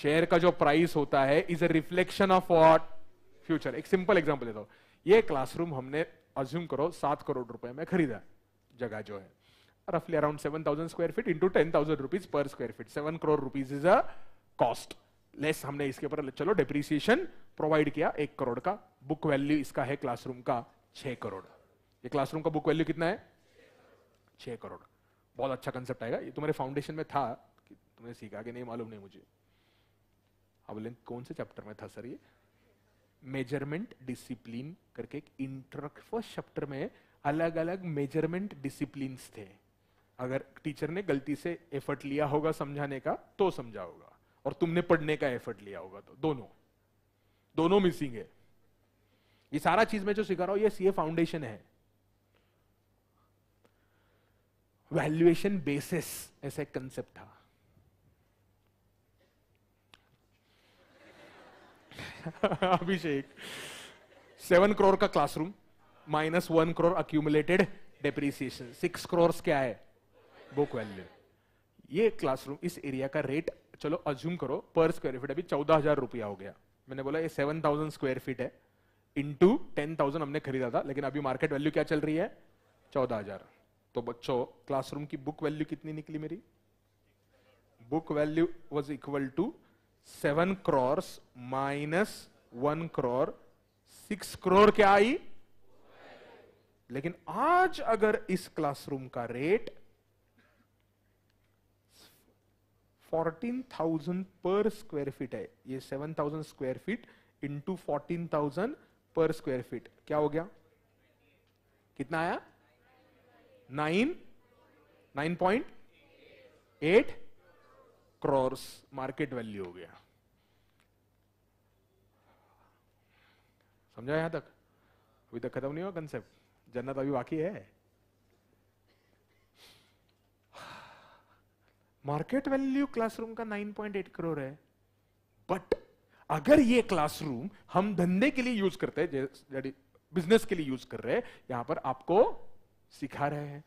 share का जो price होता है is a reflection of what future एक simple example देता हूं ये classroom हमने assume करो सात करोड़ रुपए में खरीदा जगह जो है रफली around seven thousand square feet into ten thousand rupees per square feet seven crore rupees is a cost less हमने इसके ऊपर चलो डिप्रिसिएशन प्रोवाइड किया एक करोड़ का बुक वैल्यू इसका है क्लासरूम का छह करोड़ ये क्लासरूम का बुक वैल्यू कितना है छह करोड़ बहुत अच्छा कंसेप्ट आएगा ये तुम्हारे फाउंडेशन में था कि तुमने सीखा कि नहीं मालूम नहीं मुझे अब बोले कौन से चैप्टर में था सर ये मेजरमेंट डिसिप्लिन करके एक इंटर फर्स्ट चैप्टर में अलग अलग मेजरमेंट डिसिप्लिन थे अगर टीचर ने गलती से एफर्ट लिया होगा समझाने का तो समझा होगा और तुमने पढ़ने का एफर्ट लिया होगा तो दोनों दोनों मिसिंग है ये सारा चीज में जो सिखा रहा हूं ये सीए फाउंडेशन है वैल्यूएशन बेसिस ऐसा एक कंसेप्ट था अभिषेक सेवन क्रोर का classroom minus one crore accumulated depreciation six crore क्या है बुक वैल्यू ये क्लासरूम इस एरिया का रेट चलो अज्यूम करो पर स्क्वायर फीट अभी चौदह हजार रुपया हो गया मैंने बोला ये सेवन थाउजेंड स्क्वायर फीट है इंटू टेन थाउजेंड हमने खरीदा था लेकिन अभी मार्केट वैल्यू क्या चल रही है चौदह हजार तो बच्चों क्लासरूम की बुक वैल्यू कितनी निकली मेरी book value was equal to seven crores minus one crore six crore क्या आई लेकिन आज अगर इस क्लासरूम का rate fourteen thousand per square feet है ये seven thousand square feet into fourteen thousand per square feet क्या हो गया कितना आया nine nine point eight crores market value हो गया समझा यहां तक अभी तक खत्म नहीं हुआ कंसेप्ट जन्नत अभी बाकी है मार्केट वैल्यू क्लासरूम का 9.8 करोड़ है बट अगर ये क्लासरूम हम धंधे के लिए यूज करते हैं बिजनेस के लिए यूज कर रहे हैं यहां पर आपको सिखा रहे हैं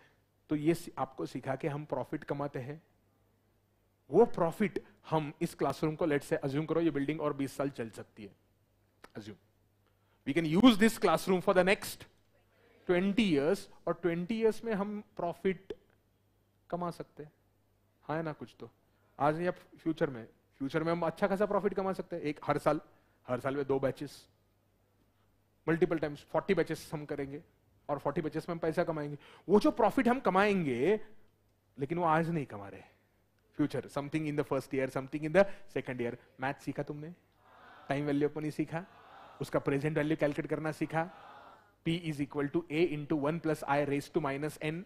तो ये आपको सिखा के हम प्रॉफिट कमाते हैं वो प्रॉफिट हम इस क्लासरूम को लेट से अज्यूम करो ये बिल्डिंग और 20 साल चल सकती है assume we can use this classroom for the next 20 years और 20 इयर्स में हम प्रॉफिट कमा सकते हैं हाँ है ना कुछ तो आज नहीं अब फ्यूचर में फ्यूचर में हम अच्छा खासा प्रॉफिट कमा सकते हैं एक हर साल हर साल में दो बैचेस मल्टीपल टाइम्स 40 बैचेस हम करेंगे और 40 बैचेस में हम पैसा कमाएंगे वो जो प्रॉफिट हम कमाएंगे लेकिन वो आज नहीं कमा रहे future something in the first year something in the second year math सीखा तुमने टाइम वैल्यू नहीं सीखा उसका प्रेजेंट वैल्यू कैलकुलेट करना सीखा P is equal to A into one plus I raise to minus N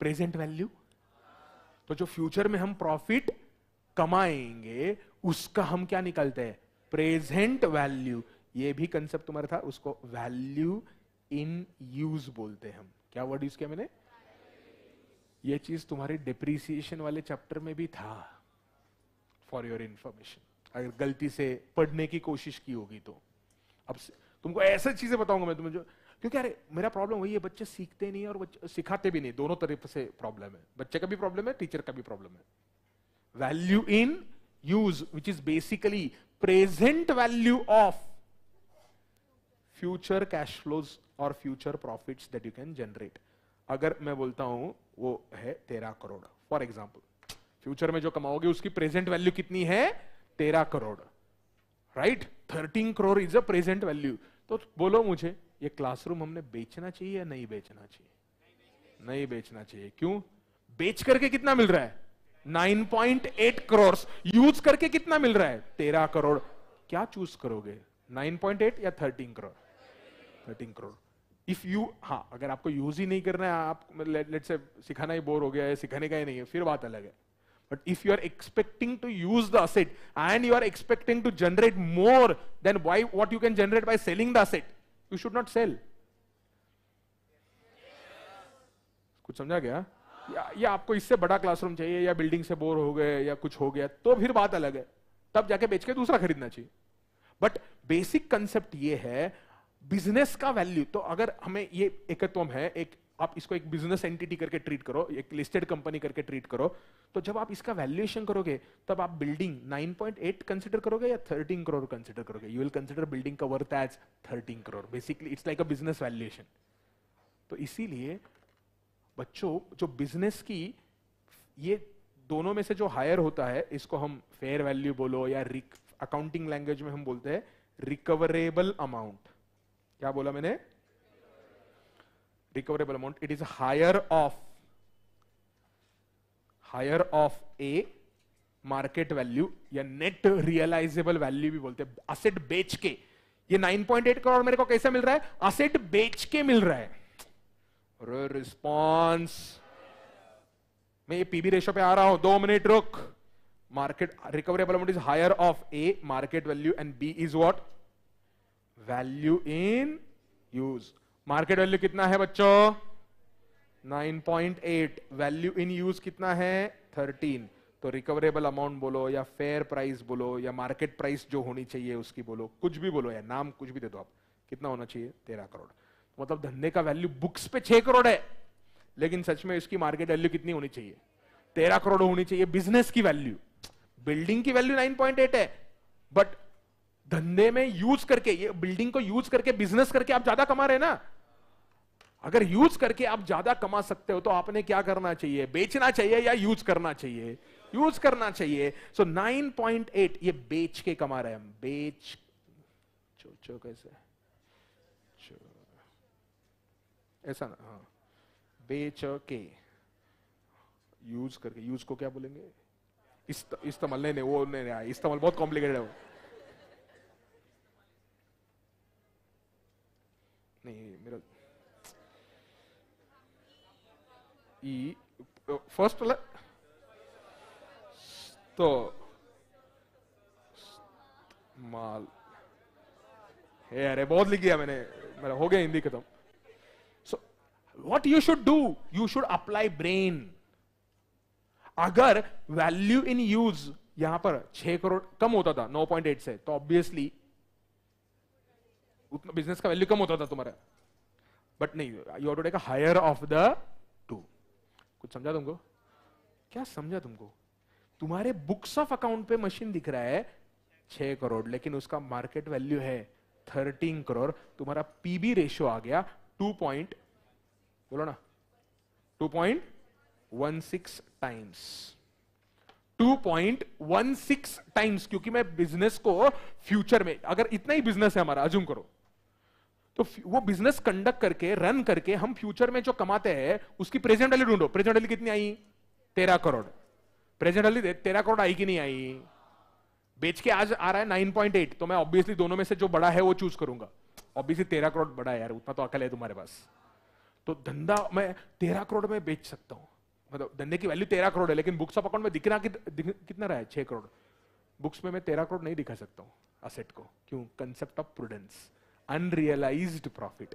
present value तो जो future में हम प्रॉफिट कमाएंगे उसका हम क्या निकालते हैं प्रेजेंट वैल्यू ये भी कंसेप्ट तुम्हारा था उसको वैल्यू इन यूज बोलते हैं हम क्या वर्ड यूज किया मैंने ये चीज तुम्हारे डिप्रिसिएशन वाले चैप्टर में भी था फॉर योर इंफॉर्मेशन अगर गलती से पढ़ने की कोशिश की होगी तो अब तुमको ऐसे चीजें बताऊंगा मैं तुम्हें जो क्योंकि अरे मेरा प्रॉब्लम वही है बच्चे सीखते नहीं और बच्चे सिखाते भी नहीं दोनों तरफ से प्रॉब्लम है बच्चे का भी प्रॉब्लम है टीचर का भी प्रॉब्लम है value in use which is basically present value of future cash flows और future profits that you can generate अगर मैं बोलता हूं वो है तेरह करोड़ फॉर एग्जाम्पल फ्यूचर में जो कमाओगे उसकी प्रेजेंट वैल्यू कितनी है तेरह crore right thirteen crore is a present value तो बोलो मुझे ये क्लासरूम हमने बेचना चाहिए या नहीं बेचना चाहिए नहीं, नहीं बेचना चाहिए क्यों बेच करके कितना मिल रहा है 9.8 करोड़ यूज करके कितना मिल रहा है 13 करोड़ क्या चूज करोगे 9.8 या 13 करोड़ 13 करोड़ इफ यू हाँ अगर आपको यूज ही नहीं करना है आप लेट से सिखाना ही बोर हो गया है सिखाने का ही नहीं है फिर बात अलग है but if you are expecting to use the asset and you are expecting to generate more than why what you can generate by selling the asset you should not sell कुछ समझा गया या, या आपको इससे बड़ा क्लासरूम चाहिए या बिल्डिंग से बोर हो गए या कुछ हो गया तो फिर बात अलग है तब जाके बेच के दूसरा खरीदना चाहिए बट बेसिक कंसेप्ट ये है बिजनेस का वैल्यू तो अगर हमें ये एकत्व तो है एक आप इसको एक बिजनेस एंटिटी करके ट्रीट करो एक लिस्टेड कंपनी करके ट्रीट करो तो जब आप इसका वैल्यूएशन करोगे तब आप बिल्डिंग 9.8 कंसीडर करोगे या 13 करोड़ कंसीडर करोगे यू विल कंसीडर बिल्डिंग का worth as 13 crore basically it's like a business valuation तो इसीलिए बच्चों जो बिजनेस की ये दोनों में से जो हायर होता है इसको हम फेयर वैल्यू बोलो या अकाउंटिंग लैंग्वेज में हम बोलते हैं रिकवरेबल अमाउंट क्या बोला मैंने recoverable amount it is higher of higher of A market value या नेट रियलाइजेबल वैल्यू भी बोलते हैं असेट बेच के ये 9.8 करोड़ मेरे को कैसे मिल रहा है असेट बेच के मिल रहा है रिस्पॉन्स मैं ये पीबी रेशो पे आ रहा हूं दो मिनट रुक market recoverable amount is higher of A market value and B is what value in use market value कितना है बच्चों 9.8 वैल्यू इन यूज कितना है 13 तो रिकवरेबल अमाउंट बोलो या फेयर प्राइस बोलो या मार्केट प्राइस जो होनी चाहिए उसकी बोलो कुछ भी बोलो या नाम कुछ भी दे दो आप कितना होना चाहिए तेरह करोड़ तो मतलब धंधे का वैल्यू बुक्स पे छह करोड़ है लेकिन सच में इसकी मार्केट वैल्यू कितनी होनी चाहिए तेरह करोड़ होनी चाहिए बिजनेस की वैल्यू बिल्डिंग की वैल्यू 9.8 है बट धंधे में यूज करके ये बिल्डिंग को यूज करके बिजनेस करके आप ज्यादा कमा रहे ना अगर यूज करके आप ज्यादा कमा सकते हो तो आपने क्या करना चाहिए बेचना चाहिए या यूज करना चाहिए यूज करना चाहिए सो पॉइंट एट ये बेच के कमा रहे हम बेच चो कैसे ऐसा ना हाँ बेच के यूज करके यूज को क्या बोलेंगे इस्तेमाल नहीं नहीं वो नहीं हाँ, इस्तेमाल बहुत कॉम्प्लिकेटेड है वो नहीं मेरा ई फर्स्ट वाला तो माल हे अरे बहुत लिख दिया मैंने मेरा हो गया हिंदी खत्म so what you should do you should apply brain अगर वैल्यू इन यूज यहां पर छह करोड़ कम होता था 9.8 से तो ऑब्वियसली उतना बिजनेस का वैल्यू कम होता था तुम्हारा बट नहीं you to take higher of the two कुछ समझा तुमको क्या समझा तुमको तुम्हारे बुक्स ऑफ अकाउंट पे मशीन दिख रहा है छह करोड़ लेकिन उसका मार्केट वैल्यू है थर्टीन करोड़ तुम्हारा पीबी रेशियो आ गया टू पॉइंट बोलो ना two point one six times 2.16 times क्योंकि मैं बिजनेस को फ्यूचर में अगर इतना ही बिजनेस है हमारा अजूम करो तो वो बिजनेस कंडक्ट करके रन करके हम फ्यूचर में जो कमाते हैं उसकी प्रेजेंट वैल्यू ढूंढो प्रेजेंट वैल्यू कितनी आई तेरह करोड़ प्रेजेंट वैल्यू तेरह करोड़ आई कि नहीं आई बेच के आज आ रहा है नाइन पॉइंट एट तो मैं ऑब्वियसली दोनों में से जो बड़ा है वो चूज करूंगा ऑब्वियसली तेरह करोड़ बड़ा है यार उतना तो अकल है तुम्हारे पास तो धंधा मैं तेरह करोड़ में बेच सकता हूँ मतलब धंधे की वैल्यू तेरह करोड़ है लेकिन बुक्स ऑफ अकाउंट में दिख रहा कितना रहा है छह करोड़ बुक्स में मैं तेरह करोड़ नहीं दिखा सकता हूँ असेट को क्यों concept of prudence unrealised profit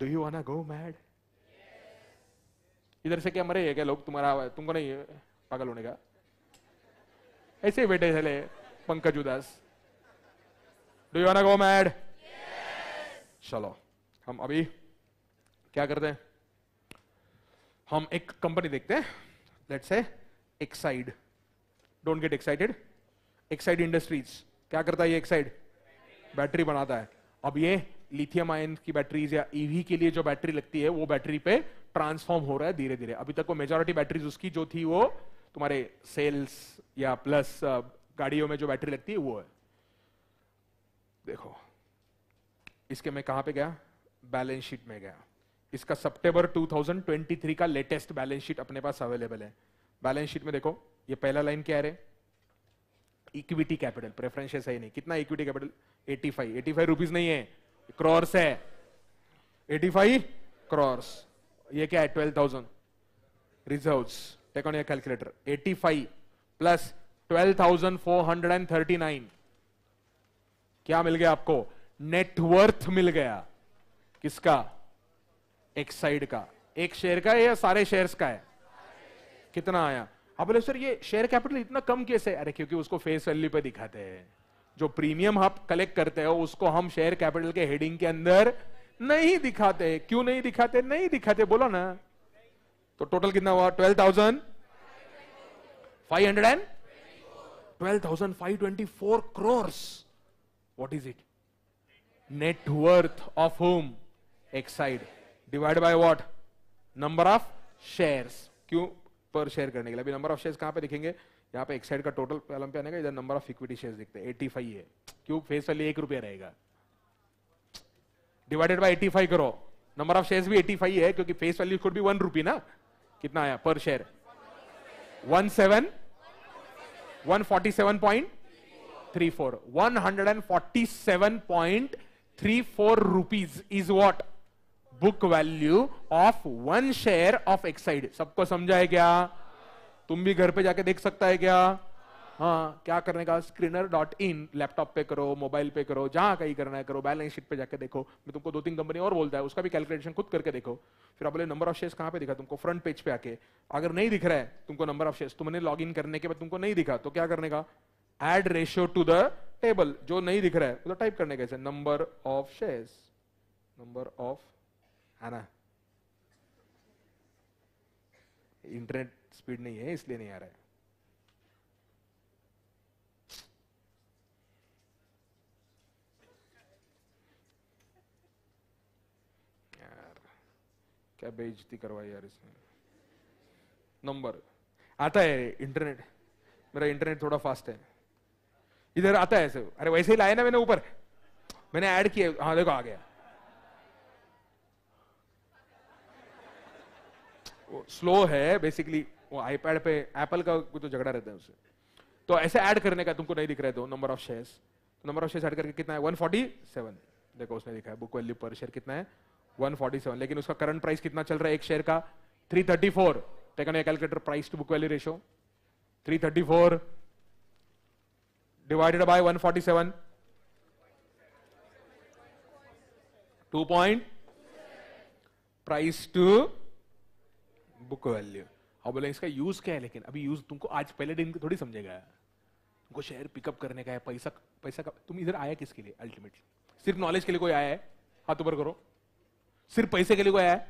do you wanna go mad इधर से क्या मरे है क्या लोग तुम्हारा तुमको नहीं पागल होने का ऐसे बैठे चले पंकज उदास do you wanna go mad चलो हम अभी क्या करते हैं हम एक कंपनी देखते हैं let's see Exide don't get excited Exide Industries क्या करता है ये एक्साइड बैटरी बनाता है अब ये लिथियम आयन की बैटरीज या ईवी e के लिए जो बैटरी लगती है वो बैटरी पे ट्रांसफॉर्म हो रहा है धीरे धीरे अभी तक वो मेजोरिटी बैटरीज उसकी जो थी वो तुम्हारे सेल्स या प्लस गाड़ियों में जो बैटरी लगती है वो है देखो इसके मैं कहां पे गया बैलेंस शीट में गया इसका सितंबर 2023 का लेटेस्ट बैलेंस शीट अपने पास अवेलेबल है बैलेंस शीट में देखो ये पहला लाइन क्या है इक्विटी कैपिटल प्रेफरेंस है नहीं कितना इक्विटी कैपिटल 85 85 रुपीस नहीं है क्रॉर्स है 85 क्रॉर्स ये क्या है ट्वेल्व थाउजेंड रिजर्व टेकॉन ये कैलकुलेटर 85 प्लस 12,439 क्या मिल गया आपको नेटवर्थ मिल गया किसका एक्साइड का एक शेयर का है या सारे शेयर्स का है कितना आया आप बोले सर ये शेयर कैपिटल इतना कम कैसे अरे क्योंकि उसको फेस वैल्यू पे दिखाते हैं जो प्रीमियम आप कलेक्ट करते हो उसको हम शेयर कैपिटल के हेडिंग के अंदर नहीं दिखाते क्यों नहीं दिखाते नहीं दिखाते बोलो ना तो टोटल कितना हुआ twelve thousand five hundred and twelve thousand five twenty four crores what is it net worth of home Exide divide by what number of share क्यों पर शेयर करने के लिए अभी नंबर ऑफ शेयर्स कहाँ पे दिखेंगे यहाँ पे एक साइड का टोटल कॉलम पे आने का इधर नंबर ऑफ इक्विटी शेयर्स दिखते हैं एट्टी फाइव है क्यों फेस वाली एक रुपया रहेगा डिवाइडेड बाई एट्टी फाइव करो नंबर ऑफ शेयर्स भी एट्टी फाइव है क्योंकि फेस वैल्यू कुड भी वन रुपी ना कितना आया per share one seven one forty seven point three four one hundred and forty seven point three four rupees is what book value of one share of Exide सबको समझा है क्या तुम भी घर पे जाके देख सकता है क्या हाँ क्या करने का स्क्रीनर डॉट इन लैपटॉप पे करो मोबाइल पे करो जहां कहीं करना है करो बैलेंस शीट पे जाके देखो मैं तुमको दो तीन कंपनी और बोलता है उसका भी कैलकुलेशन खुद करके देखो फिर आप बोले नंबर ऑफ शेयर्स कहाँ पे दिखा तुमको फ्रंट पेज पे आके अगर नहीं दिख रहा है तुमको नंबर ऑफ शेयर्स तुमने लॉग इन करने के बाद तुमको नहीं दिखा तो क्या करने का add ratio to the table जो नहीं दिख रहा है उधर टाइप करने कैसे number of shares number of है ना इंटरनेट स्पीड नहीं है इसलिए नहीं आ रहा है यार क्या बेइज्जती करवाई यार इसने नंबर आता है इंटरनेट मेरा इंटरनेट थोड़ा फास्ट है इधर आता है सब अरे वैसे ही लाया ना मैंने ऊपर मैंने ऐड किया हाँ देखो आ गया स्लो है बेसिकली वो आईपैड पे एप्पल का तो झगड़ा रहता है उससे तो ऐसे ऐड करने का तुमको नहीं दिख रहा है तो नंबर ऑफ शेयर्स तो नंबर ऑफ शेयर्स ऐड करके कितना है 147 देखो उसने लिखा है बुक वैल्यू पर शेयर कितना है 147 लेकिन उसका करंट प्राइस कितना चल रहा है एक शेयर का 334 thirty four taken a calculator price to book value ratio 334 divided by 147 2. Price to book value और बोले इसका यूज क्या है लेकिन अभी यूज तुमको आज पहले दिन थोड़ी समझेगा तुमको शेयर पिकअप करने का है पैसा पैसा का तुम इधर आया किसके लिए अल्टीमेटली सिर्फ नॉलेज के लिए कोई आया है हाथ ऊपर करो सिर्फ पैसे के लिए कोई आया है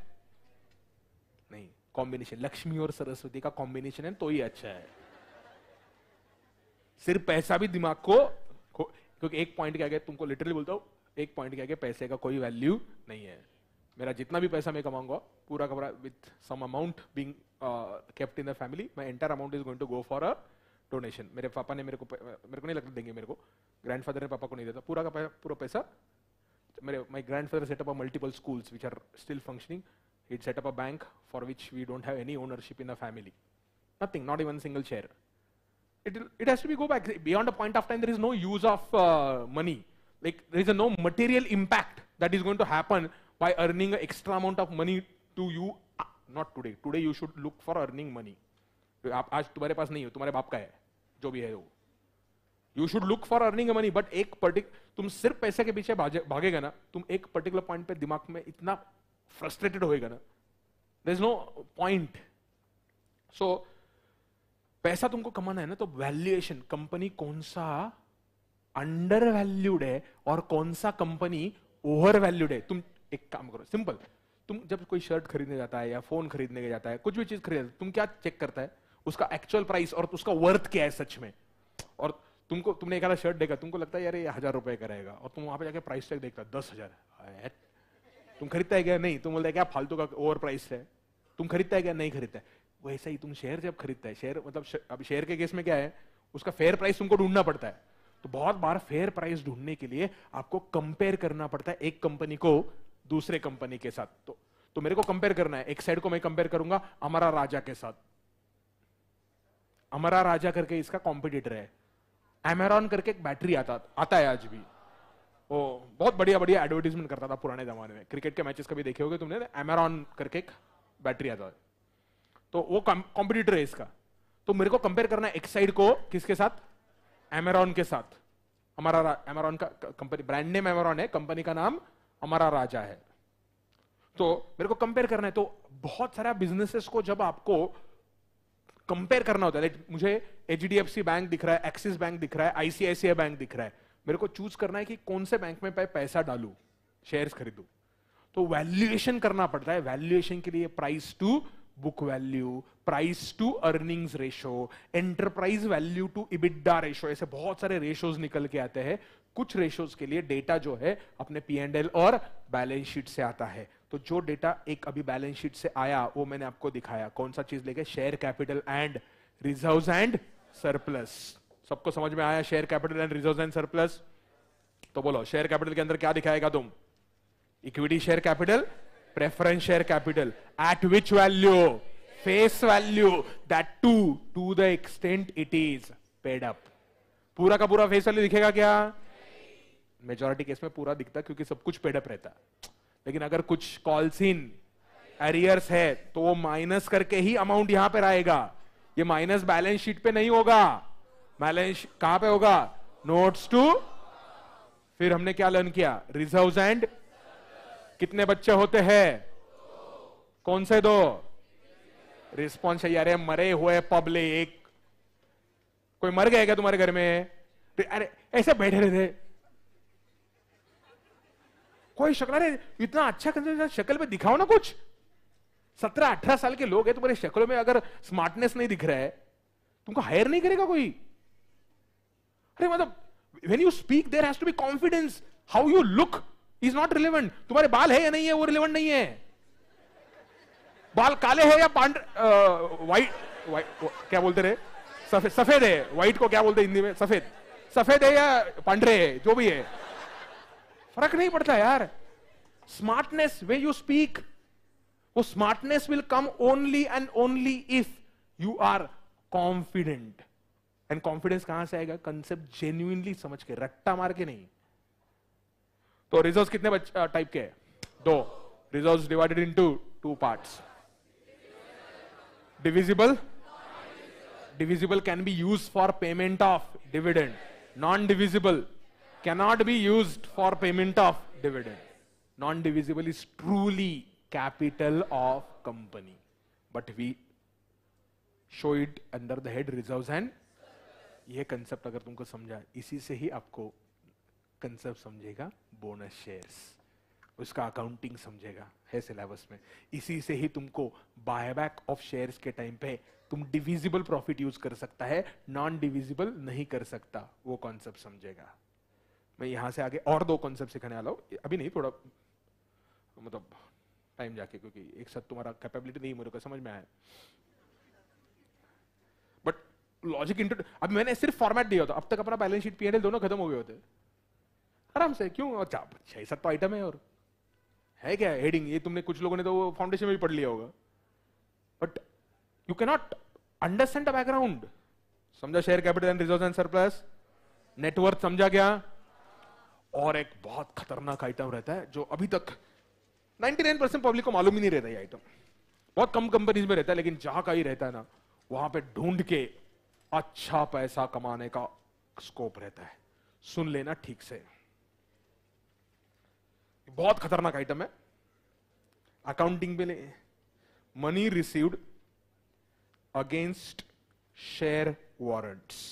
नहीं कॉम्बिनेशन लक्ष्मी और सरस्वती का कॉम्बिनेशन है तो ही अच्छा है सिर्फ पैसा भी दिमाग को क्योंकि एक पॉइंट क्या गया तुमको लिटरली बोलता हूं एक पॉइंट क्या गया पैसे का कोई वैल्यू नहीं है मेरा जितना भी पैसा मैं कमाऊंगा पूरा कमरा with some amount being kept in the family my entire amount is going to go for a donation मेरे पापा ने मेरे को मेरे को नहीं लगता देंगे मेरे को ग्रैंडफादर ने पापा को नहीं देता पूरा का पूरा पैसा मेरे my grandfather set up a multiple schools which are still functioning it set up a bank for which we don't have any ownership in a family nothing not even single share it it has to be go back beyond a point of time there is no use of uh, money like there is no material impact that is going to happen by earning an extra amount of money to you not today today you should look for earning money आप आज तुम्हारे पास नहीं हो तुम्हारे बाप का है जो भी है वो you should look for earning money but एक पर्टिक तुम सिर्फ पैसे के पीछे भागेगा ना तुम एक पर्टिकुलर पॉइंट पे दिमाग में इतना फ्रस्ट्रेटेड होएगा ना there is no point so पैसा तुमको कमाना है ना तो वैल्यूएशन कंपनी कौन सा अंडर वैल्यूड है और कौन सा कंपनी ओवर वैल्यूड है तुम एक काम करो सिंपल तुम जब कोई शर्ट खरीदने जाता है या फोन खरीदने के जाता है कुछ भी चीज खरीद तुम क्या चेक करता है उसका एक्चुअल प्राइस और उसका वर्थ क्या है सच में और तुमको तुमने एक शर्ट देखा तुमको लगता है यार ये हजार रुपए का रहेगा और तुम वहां पे जाके प्राइस टैग देखता दस हजार तुम खरीदता है क्या नहीं तुम बोलता है क्या फालतू का ओवर प्राइस है तुम खरीदता है क्या नहीं खरीदता है वैसा ही तुम शेयर जब खरीदता है शेयर मतलब अब शेयर के केस में क्या है उसका फेयर प्राइस तुमको ढूंढना पड़ता है तो बहुत बार फेयर प्राइस ढूंढने के लिए आपको कंपेयर करना पड़ता है एक कंपनी को दूसरे कंपनी के साथ तो तो मेरे को कंपेयर करना है एक साइड को मैं कंपेयर करूंगा अमरा राजा के साथ अमरा राजा करके इसका कॉम्पिटिटर है एमेरॉन करके एक बैटरी आता आता है आज भी वो बहुत बढ़िया बढ़िया एडवर्टीजमेंट करता था पुराने जमाने में क्रिकेट के मैचेस कभी देखे होगे तुमने एमेरॉन करके एक बैटरी आता है तो वो कॉम्पिटिटर है इसका तो मेरे को कंपेयर करना है एक साइड को किसके साथ एमेरॉन के साथ हमारा एमेरॉन का कंपनी ब्रांड नेम एमेरॉन है कंपनी का नाम हमारा राजा है तो मेरे को कंपेयर करना है तो बहुत सारा बिजनेसेस को जब आपको कंपेयर करना होता है मुझे एच बैंक दिख रहा है एक्सिस बैंक दिख रहा है आईसीआईसीआई बैंक दिख रहा है मेरे को चूज करना है कि कौन से बैंक में पैसा डालू शेयर्स खरीदू तो वैल्यूएशन करना पड़ता है वैल्यूएशन के लिए price to book value price to earnings ratio enterprise value to EBITDA ratio ऐसे बहुत सारे रेशोज निकल के आते हैं कुछ रेशोज के लिए डेटा जो है अपने पी एंड एल और बैलेंस शीट से आता है तो जो डेटा एक अभी बैलेंस शीट से आया वो मैंने आपको दिखाया कौन सा चीज लेके share capital and reserve and surplus सबको समझ में आया share capital and reserve and surplus तो बोलो शेयर कैपिटल के अंदर क्या दिखाएगा तुम equity share capital preference share capital at which value face value that to to the extent it is paid up पूरा का पूरा फेस वैल्यू दिखेगा क्या मेजोरिटी केस में पूरा दिखता क्योंकि सब कुछ पेडअप रहता लेकिन अगर कुछ कॉल्स इन एरियर्स है तो वो माइनस करके ही अमाउंट यहां पर आएगा ये माइनस बैलेंस शीट पे नहीं होगा बैलेंस कहां पे होगा नोट्स टू फिर हमने क्या लर्न किया रिजर्व एंड कितने बच्चे होते हैं कौन से दो रिस्पॉन्स है अरे मरे हुए पब्लिक कोई मर गया क्या तुम्हारे घर में अरे ऐसे बैठे रहते कोई शक्ल अरे इतना अच्छा शक्ल में दिखाओ ना कुछ सत्रह अठारह साल के लोग है तुम्हारे शक्लों में अगर स्मार्टनेस नहीं दिख रहा है तुमको हायर नहीं करेगा कोई अरे मतलब when you speak there has to be confidence how you look is not relevant तुम्हारे बाल है या नहीं है वो रिलेवेंट नहीं है बाल काले है या पांड वाइट वाइट क्या बोलते रहे सफेद सफेद है व्हाइट को क्या बोलते हिंदी में सफेद सफेद है या पांडरे है जो भी है फर्क नहीं पड़ता यार स्मार्टनेस वे यू स्पीक वो smartness will come only and only if you are confident and confidence कहां से आएगा कंसेप्ट जेन्यूनली समझ के रट्टा मार के नहीं तो रिजर्व कितने टाइप के है दो reserve divided into two part divisible divisible can be use for payment of dividend non divisible cannot be used for payment of dividend. Non-divisible is truly capital of company. But we show it under the head reserves and यह concept अगर तुमको समझा इसी से ही आपको concept समझेगा bonus shares उसका accounting समझेगा है सिलेबस में इसी से ही तुमको बायबैक ऑफ शेयर्स के टाइम पे तुम डिविजिबल प्रॉफिट यूज कर सकता है नॉन डिविजिबल नहीं कर सकता वो कॉन्सेप्ट समझेगा मैं यहां से आगे और दो कॉन्सेप्ट सिखाने वाला हूँ अभी नहीं थोड़ा मतलब टाइम जाके क्योंकि एक साथ तुम्हारा कैपेबिलिटी नहीं मेरे को समझ में आया बट लॉजिक इंटर अभी मैंने सिर्फ फॉर्मेट दिया होता अब तक अपना बैलेंस शीट पीएनएल दोनों खत्म हो गए होते आराम से क्यों अच्छा छह सात तो आइटम है और है क्या हेडिंग ये तुमने कुछ लोगों ने तो फाउंडेशन में भी पढ़ लिया होगा but you cannot understand the background समझा share capital and reserves and surplus net worth समझा गया और एक बहुत खतरनाक आइटम रहता है जो अभी तक 99 परसेंट पब्लिक को मालूम ही नहीं रहता ये आइटम बहुत कम कंपनीज में रहता है लेकिन जहां का ही रहता है ना वहां पे ढूंढ के अच्छा पैसा कमाने का स्कोप रहता है सुन लेना ठीक से बहुत खतरनाक आइटम है अकाउंटिंग में money received against share warrants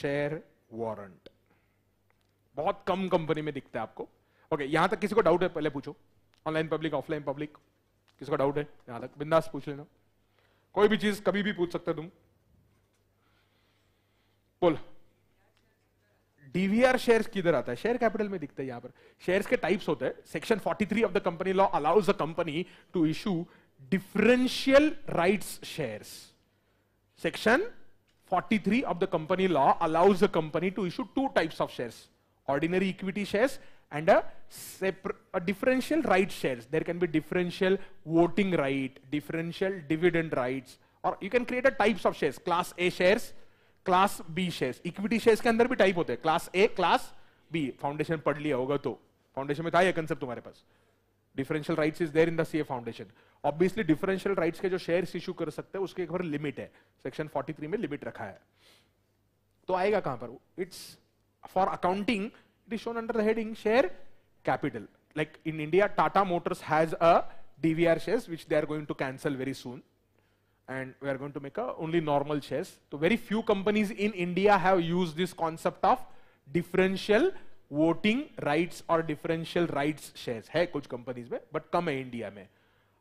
share warrant बहुत कम कंपनी में दिखता है आपको ओके okay, यहाँ तक किसी को डाउट है पहले पूछो ऑनलाइन पब्लिक ऑफलाइन पब्लिक किसी को डाउट है यहां तक बिंदास पूछ लेना कोई भी चीज कभी भी पूछ सकते तुम बोल डीवीआर शेयर्स किधर आता है शेयर कैपिटल में दिखता है यहां पर शेयर्स के टाइप्स होते हैं section 43 of the company law allows the company to issue differential rights shares section 43 of the company law allows the company to issue two types of shares ordinary equity shares and a, a differential right shares. There can be differential voting right, differential dividend rights, और you can create a types of shares class A shares class B shares equity shares के अंदर भी type होते हैं class A class B foundation पढ़ लिया होगा तो फाउंडेशन में था यह कंसेप्ट तुम्हारे पास differential rights is there in the CA foundation obviously differential rights के जो शेयर्स इशू कर सकते हैं उसके एक बार लिमिट है सेक्शन 43 में लिमिट रखा है तो आएगा कहां पर it's for accounting, it is shown under the heading share capital. Like in India, Tata Motors has a DVR shares which they are going to cancel very soon. And we are going to make a only normal shares. So very few companies in India have used this concept of differential voting rights or differential rights shares hai kuch companies mein but कम है india mein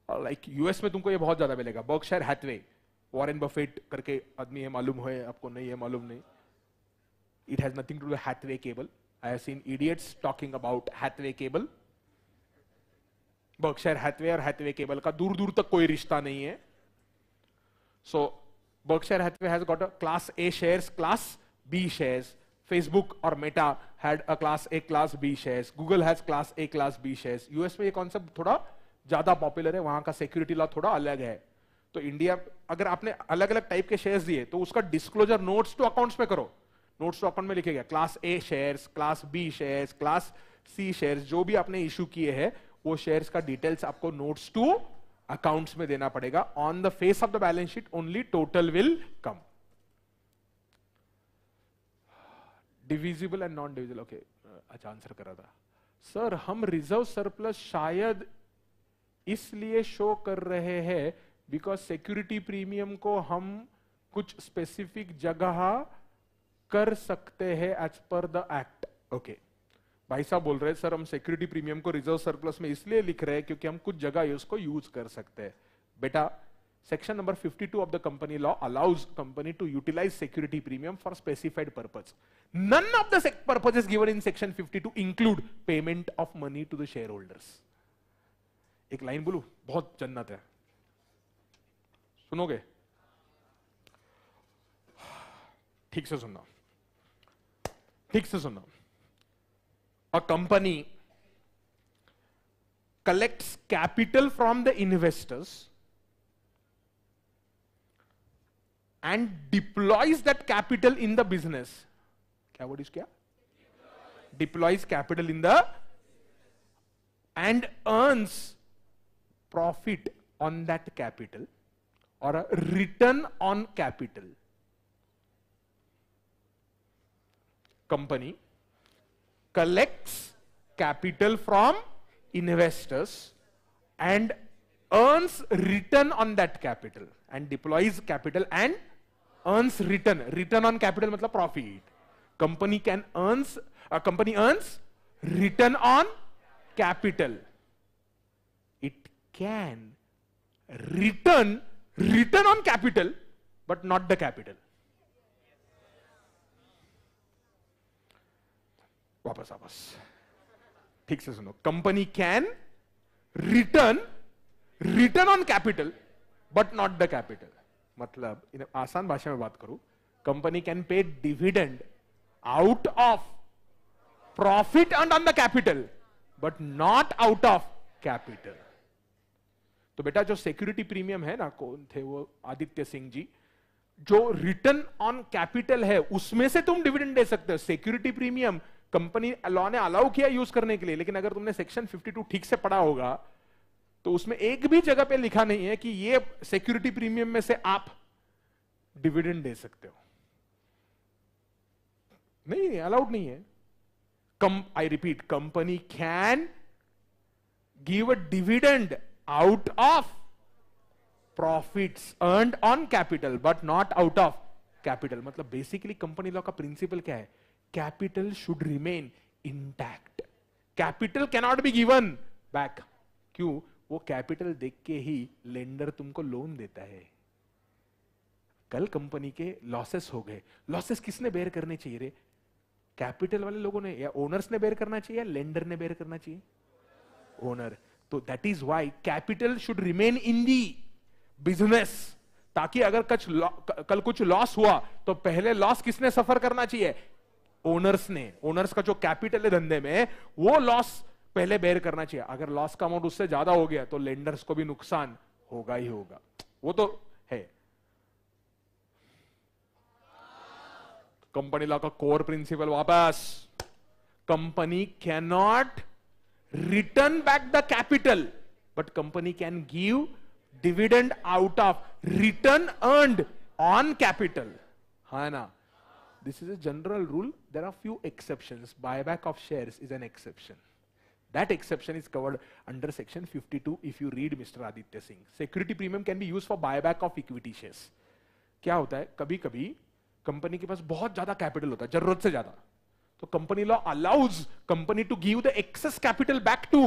uh, like us mein tumko ye bahut zyada milega berkshire hathaway warren buffett karke aadmi hai malum hai aapko nahi hai malum nahi It has nothing to do with Hathaway cable. I have seen idiots talking about Hathaway cable. Berkshire Hathaway और Hathaway cable का दूर दूर तक कोई रिश्ता नहीं है so Berkshire Hathaway has got a class A shares class B shares Facebook और Meta had a class A class B shares Google has class A class B shares US में ये कॉन्सेप्ट थोड़ा ज्यादा पॉपुलर है वहां का security law थोड़ा अलग है तो इंडिया अगर आपने अलग अलग टाइप के शेयर्स दिए तो उसका डिस्क्लोजर नोट्स तो अकाउंट्स में करो नोट्स तो अपन में लिखे गया class A shares class B shares class C shares जो भी आपने इश्यू किए हैं वो शेयर्स का डिटेल्स आपको नोट्स टू अकाउंट्स में देना पड़ेगा on the face of the balance sheet only total will come divisible and non divisible okay अच्छा आंसर करा था सर हम रिजर्व सरप्लस शायद इसलिए शो कर रहे हैं बिकॉज सिक्योरिटी प्रीमियम को हम कुछ स्पेसिफिक जगह कर सकते हैं as per the act okay भाई साहब बोल रहे हैं सर हम सिक्योरिटी प्रीमियम को रिजर्व सरप्लस में इसलिए लिख रहे हैं क्योंकि हम कुछ जगह उसको यूज कर सकते हैं बेटा section number 52 of the company law allows company to utilize security premium for specified purpose none of the purpose is given in section fifty two include payment of money to the share holders एक line बोलू बहुत जन्नत है सुनोगे ठीक से सुनना ठीक से सुनना a company collects capital from the investors and deploys that capital in the business क्या word deploys capital in the and earns profit on that capital or a return on capital company collects capital from investors and earns return on that capital and deploys capital and earns return. Return on capital means profit. Company can earns, a company earns return on capital. It can return, return on capital, but not the capital. वापस वापस ठीक से सुनो company can return return on capital but not the capital मतलब इन आसान भाषा में बात करूं company can pay dividend out of profit and on the capital but not out of capital तो बेटा जो सिक्योरिटी प्रीमियम है ना कौन थे वो आदित्य सिंह जी जो रिटर्न ऑन कैपिटल है उसमें से तुम डिविडेंड दे सकते हो सिक्योरिटी प्रीमियम कंपनी लॉ ने अलाउ किया यूज करने के लिए लेकिन अगर तुमने सेक्शन 52 ठीक से पढ़ा होगा तो उसमें एक भी जगह पे लिखा नहीं है कि ये सिक्योरिटी प्रीमियम में से आप डिविडेंड दे सकते हो नहीं अलाउड नहीं है come I repeat company can give a dividend out of profits earn on capital but not out of capital मतलब बेसिकली कंपनी लॉ का प्रिंसिपल क्या है capital should remain intact capital cannot be given back क्यों वो capital देख के ही lender तुमको loan देता है कल कंपनी के लॉसेस हो गए लॉसेस किसने बेयर करने चाहिए रे कैपिटल वाले लोगों ने या ओनर्स ने बेयर करना चाहिए या लेंडर ने बेयर करना चाहिए ओनर तो that is why capital should remain in the business ताकि अगर कुछ कल कुछ लॉस हुआ तो पहले लॉस किसने सफर करना चाहिए ओनर्स ने ओनर्स का जो कैपिटल है धंधे में वो लॉस पहले बेयर करना चाहिए अगर लॉस का अमाउंट उससे ज्यादा हो गया तो लेंडर्स को भी नुकसान होगा ही होगा वो तो है कंपनी लॉ का कोर प्रिंसिपल वापस company can not return back the capital but company can give dividend out of return earned on capital है ना This is a general rule. There are few exceptions. Buyback of shares is an exception. That exception is covered under section 52 if you read Mr. Aditya Singh. Security premium can be used for buyback of equity shares. क्या होता है कभी कभी company के पास बहुत ज्यादा capital होता है जरूरत से ज्यादा तो company law allows company to give the excess capital back to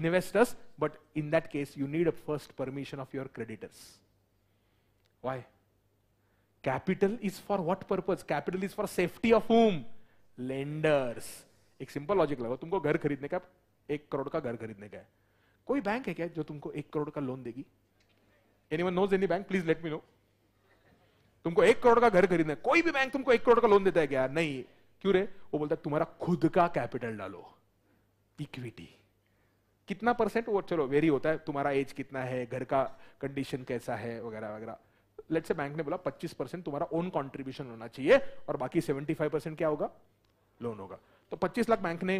investors but in that case you need a first permission of your creditors capital is for what purpose capital is for safety of home lenders एक simple logic लगा तुमको घर खरीदने का एक करोड़ का घर खरीदने का है कोई बैंक है क्या जो तुमको एक करोड़ का लोन देगी any one knows any bank please let me know तुमको एक करोड़ का घर खरीदना है कोई भी बैंक तुमको एक करोड़ का लोन देता है क्या नहीं क्यों रे वो बोलता है तुम्हारा खुद का कैपिटल डालो इक्विटी कितना परसेंट वो चलो वेरी होता है तुम्हारा एज कितना है घर का कंडीशन कैसा है वगैरह वगैरह लेट से बैंक ने बोला 25 परसेंट तुम्हारा ओन कॉन्ट्रीब्यूशन होना चाहिए और बाकी 75 परसेंट क्या होगा लोन होगा तो 25 लाख बैंक ने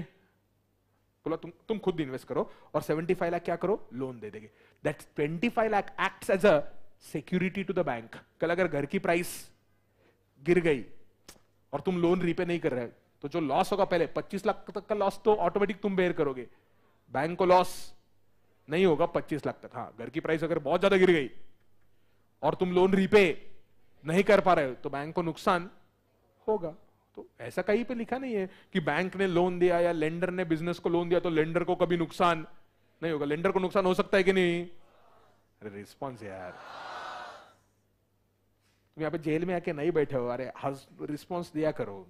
बोला तुम तुम खुद इन्वेस्ट करो और 75 लाख क्या करो लोन दे देंगे that 25 lakh act as a security to the bank कल अगर घर की प्राइस गिर गई और तुम लोन रीपे नहीं कर रहे तो जो लॉस होगा पहले 25 लाख तक का लॉस तो ऑटोमेटिक तुम बेयर करोगे बैंक को लॉस नहीं होगा 25 लाख तक हाँ घर की प्राइस अगर बहुत ज्यादा गिर गई और तुम लोन रीपे नहीं कर पा रहे हो तो बैंक को नुकसान होगा तो ऐसा कहीं पे लिखा नहीं है कि बैंक ने लोन दिया या लेंडर ने बिजनेस को लोन दिया तो लेंडर को कभी नुकसान नहीं होगा लेंडर को नुकसान हो सकता है कि नहीं अरे रिस्पॉन्स यार तुम यहां पे जेल में आके नहीं बैठे हो अरे रिस्पॉन्स दिया करो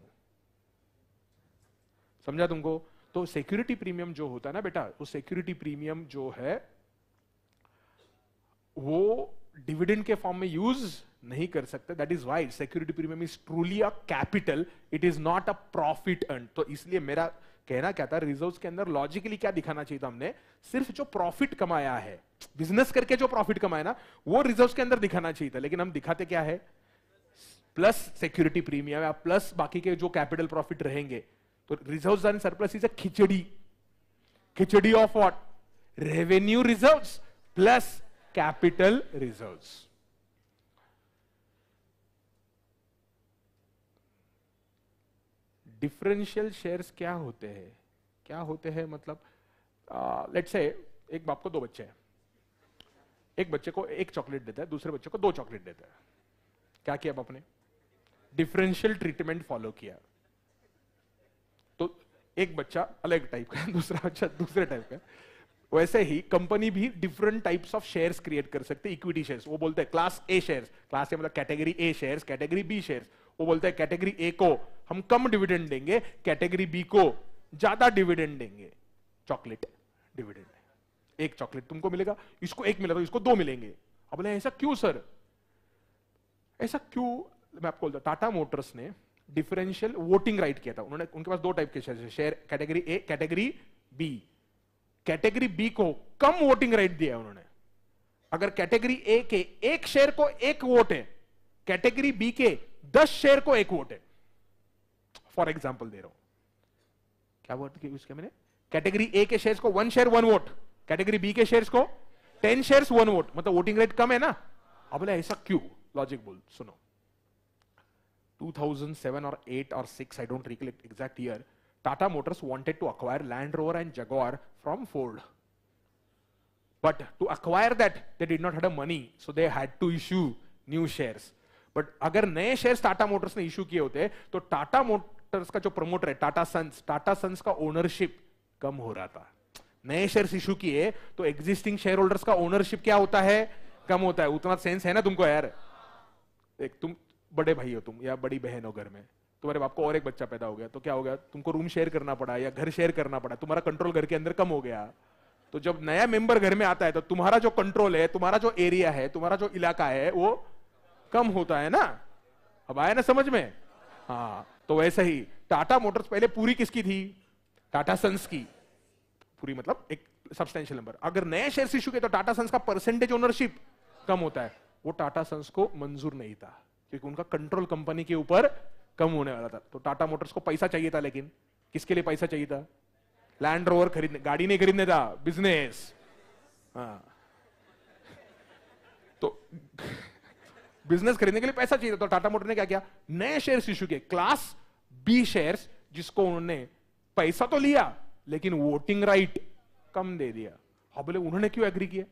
समझा तुमको तो सिक्योरिटी प्रीमियम जो होता है ना बेटा वो सिक्योरिटी प्रीमियम जो है वो डिविडेंड के फॉर्म में यूज नहीं कर सकते that is why security premium is truly a capital it is not a profit earn तो इसलिए मेरा कहना क्या था रिजर्व के अंदर लॉजिकली क्या दिखाना चाहिए था हमने सिर्फ जो प्रॉफिट कमाया है बिजनेस करके जो प्रॉफिट कमाया ना वो रिजर्व के अंदर दिखाना चाहिए था लेकिन हम दिखाते क्या है प्लस सिक्योरिटी प्रीमियम या प्लस बाकी के जो कैपिटल प्रॉफिट रहेंगे तो reserve and surplus is a khichdi khichdi of what revenue reserve plus capital reserves. Differential shares क्या होते हैं क्या होते हैं मतलब लेट्स से एक बाप को दो बच्चे हैं एक बच्चे को एक चॉकलेट देता है दूसरे बच्चे को दो चॉकलेट देता है क्या किया बाप ने डिफरेंशियल ट्रीटमेंट फॉलो किया तो एक बच्चा अलग टाइप का दूसरा बच्चा दूसरे टाइप का वैसे ही कंपनी भी different types of shares create कर सकते इक्विटी शेयर्स वो बोलते हैं class A shares class A मतलब category A shares category B shares वो बोलते हैं कैटेगरी ए को हम कम डिविडेंड देंगे कैटेगरी बी को ज्यादा डिविडेंड देंगे चॉकलेट डिविडेंड एक चॉकलेट तुमको मिलेगा इसको एक मिला तो इसको दो मिलेंगे अब बोले ऐसा क्यों सर ऐसा क्यों मैं आपको बोलता टाटा मोटर्स ने डिफरेंशियल वोटिंग राइट किया था उन्होंने उनके पास दो टाइप के share share category A category B category B को कम वोटिंग राइट दिया है उन्होंने अगर कैटेगरी ए के एक शेयर को एक वोट है कैटेगरी बी के दस शेयर को एक वोट है फॉर एग्जाम्पल दे रहा हूं क्या वर्ड यूज किया मैंने कैटेगरी ए के शेयर को one share one vote category B के शेयर को टेन शेयर वन वोट मतलब वोटिंग रेट कम है ना अब बोले ऐसा क्यों लॉजिक बोल सुनो 2007 और 8 और 6 I don't recollect exact year Tata Motors wanted to acquire Land Rover and Jaguar from Ford. But to acquire that, they did not have the money, so they had to issue new shares. But अगर नए shares Tata Motors ने issue किए होते तो Tata Motors का जो promoter है Tata Sons Tata Sons का ओनरशिप कम हो रहा था नए शेयर इशू किए तो एग्जिस्टिंग शेयर होल्डर्स का ओनरशिप क्या होता है कम होता है उतना सेंस है ना तुमको यार एक तुम बड़े भाई हो तुम या बड़ी बहन हो घर में तुम्हारे बाप को और एक बच्चा पैदा हो गया तो क्या हो गया तुमको रूम शेयर करना पड़ा या घर शेयर करना पड़ा तुम्हारा कंट्रोल घर के अंदर कम हो गया तो जब नया मेंबर घर में आता है तो तुम्हारा जो कंट्रोल है तुम्हारा जो एरिया है तुम्हारा जो इलाका है वो कम होता है ना अब आया ना समझ में हाँ तो वैसे ही टाटा मोटर्स पहले पूरी किसकी थी टाटा सन्स की पूरी मतलब एक सब्सटेंशियल नंबर अगर नए शेयर इशू के तो टाटा सन्स का परसेंटेज ओनरशिप कम होता है वो टाटा सन्स को मंजूर नहीं था क्योंकि उनका कंट्रोल कंपनी के ऊपर कम होने वाला था तो टाटा मोटर्स को पैसा चाहिए था लेकिन किसके लिए पैसा चाहिए था लैंड रोवर खरीदने गाड़ी नहीं खरीदने था बिजनेस हाँ। तो बिजनेस खरीदने के लिए पैसा चाहिए था तो टाटा मोटर ने क्या किया नए शेयर इश्यू किए क्लास बी शेयर्स जिसको उन्होंने पैसा तो लिया लेकिन वोटिंग राइट कम दे दिया हाँ बोले उन्होंने क्यों एग्री किया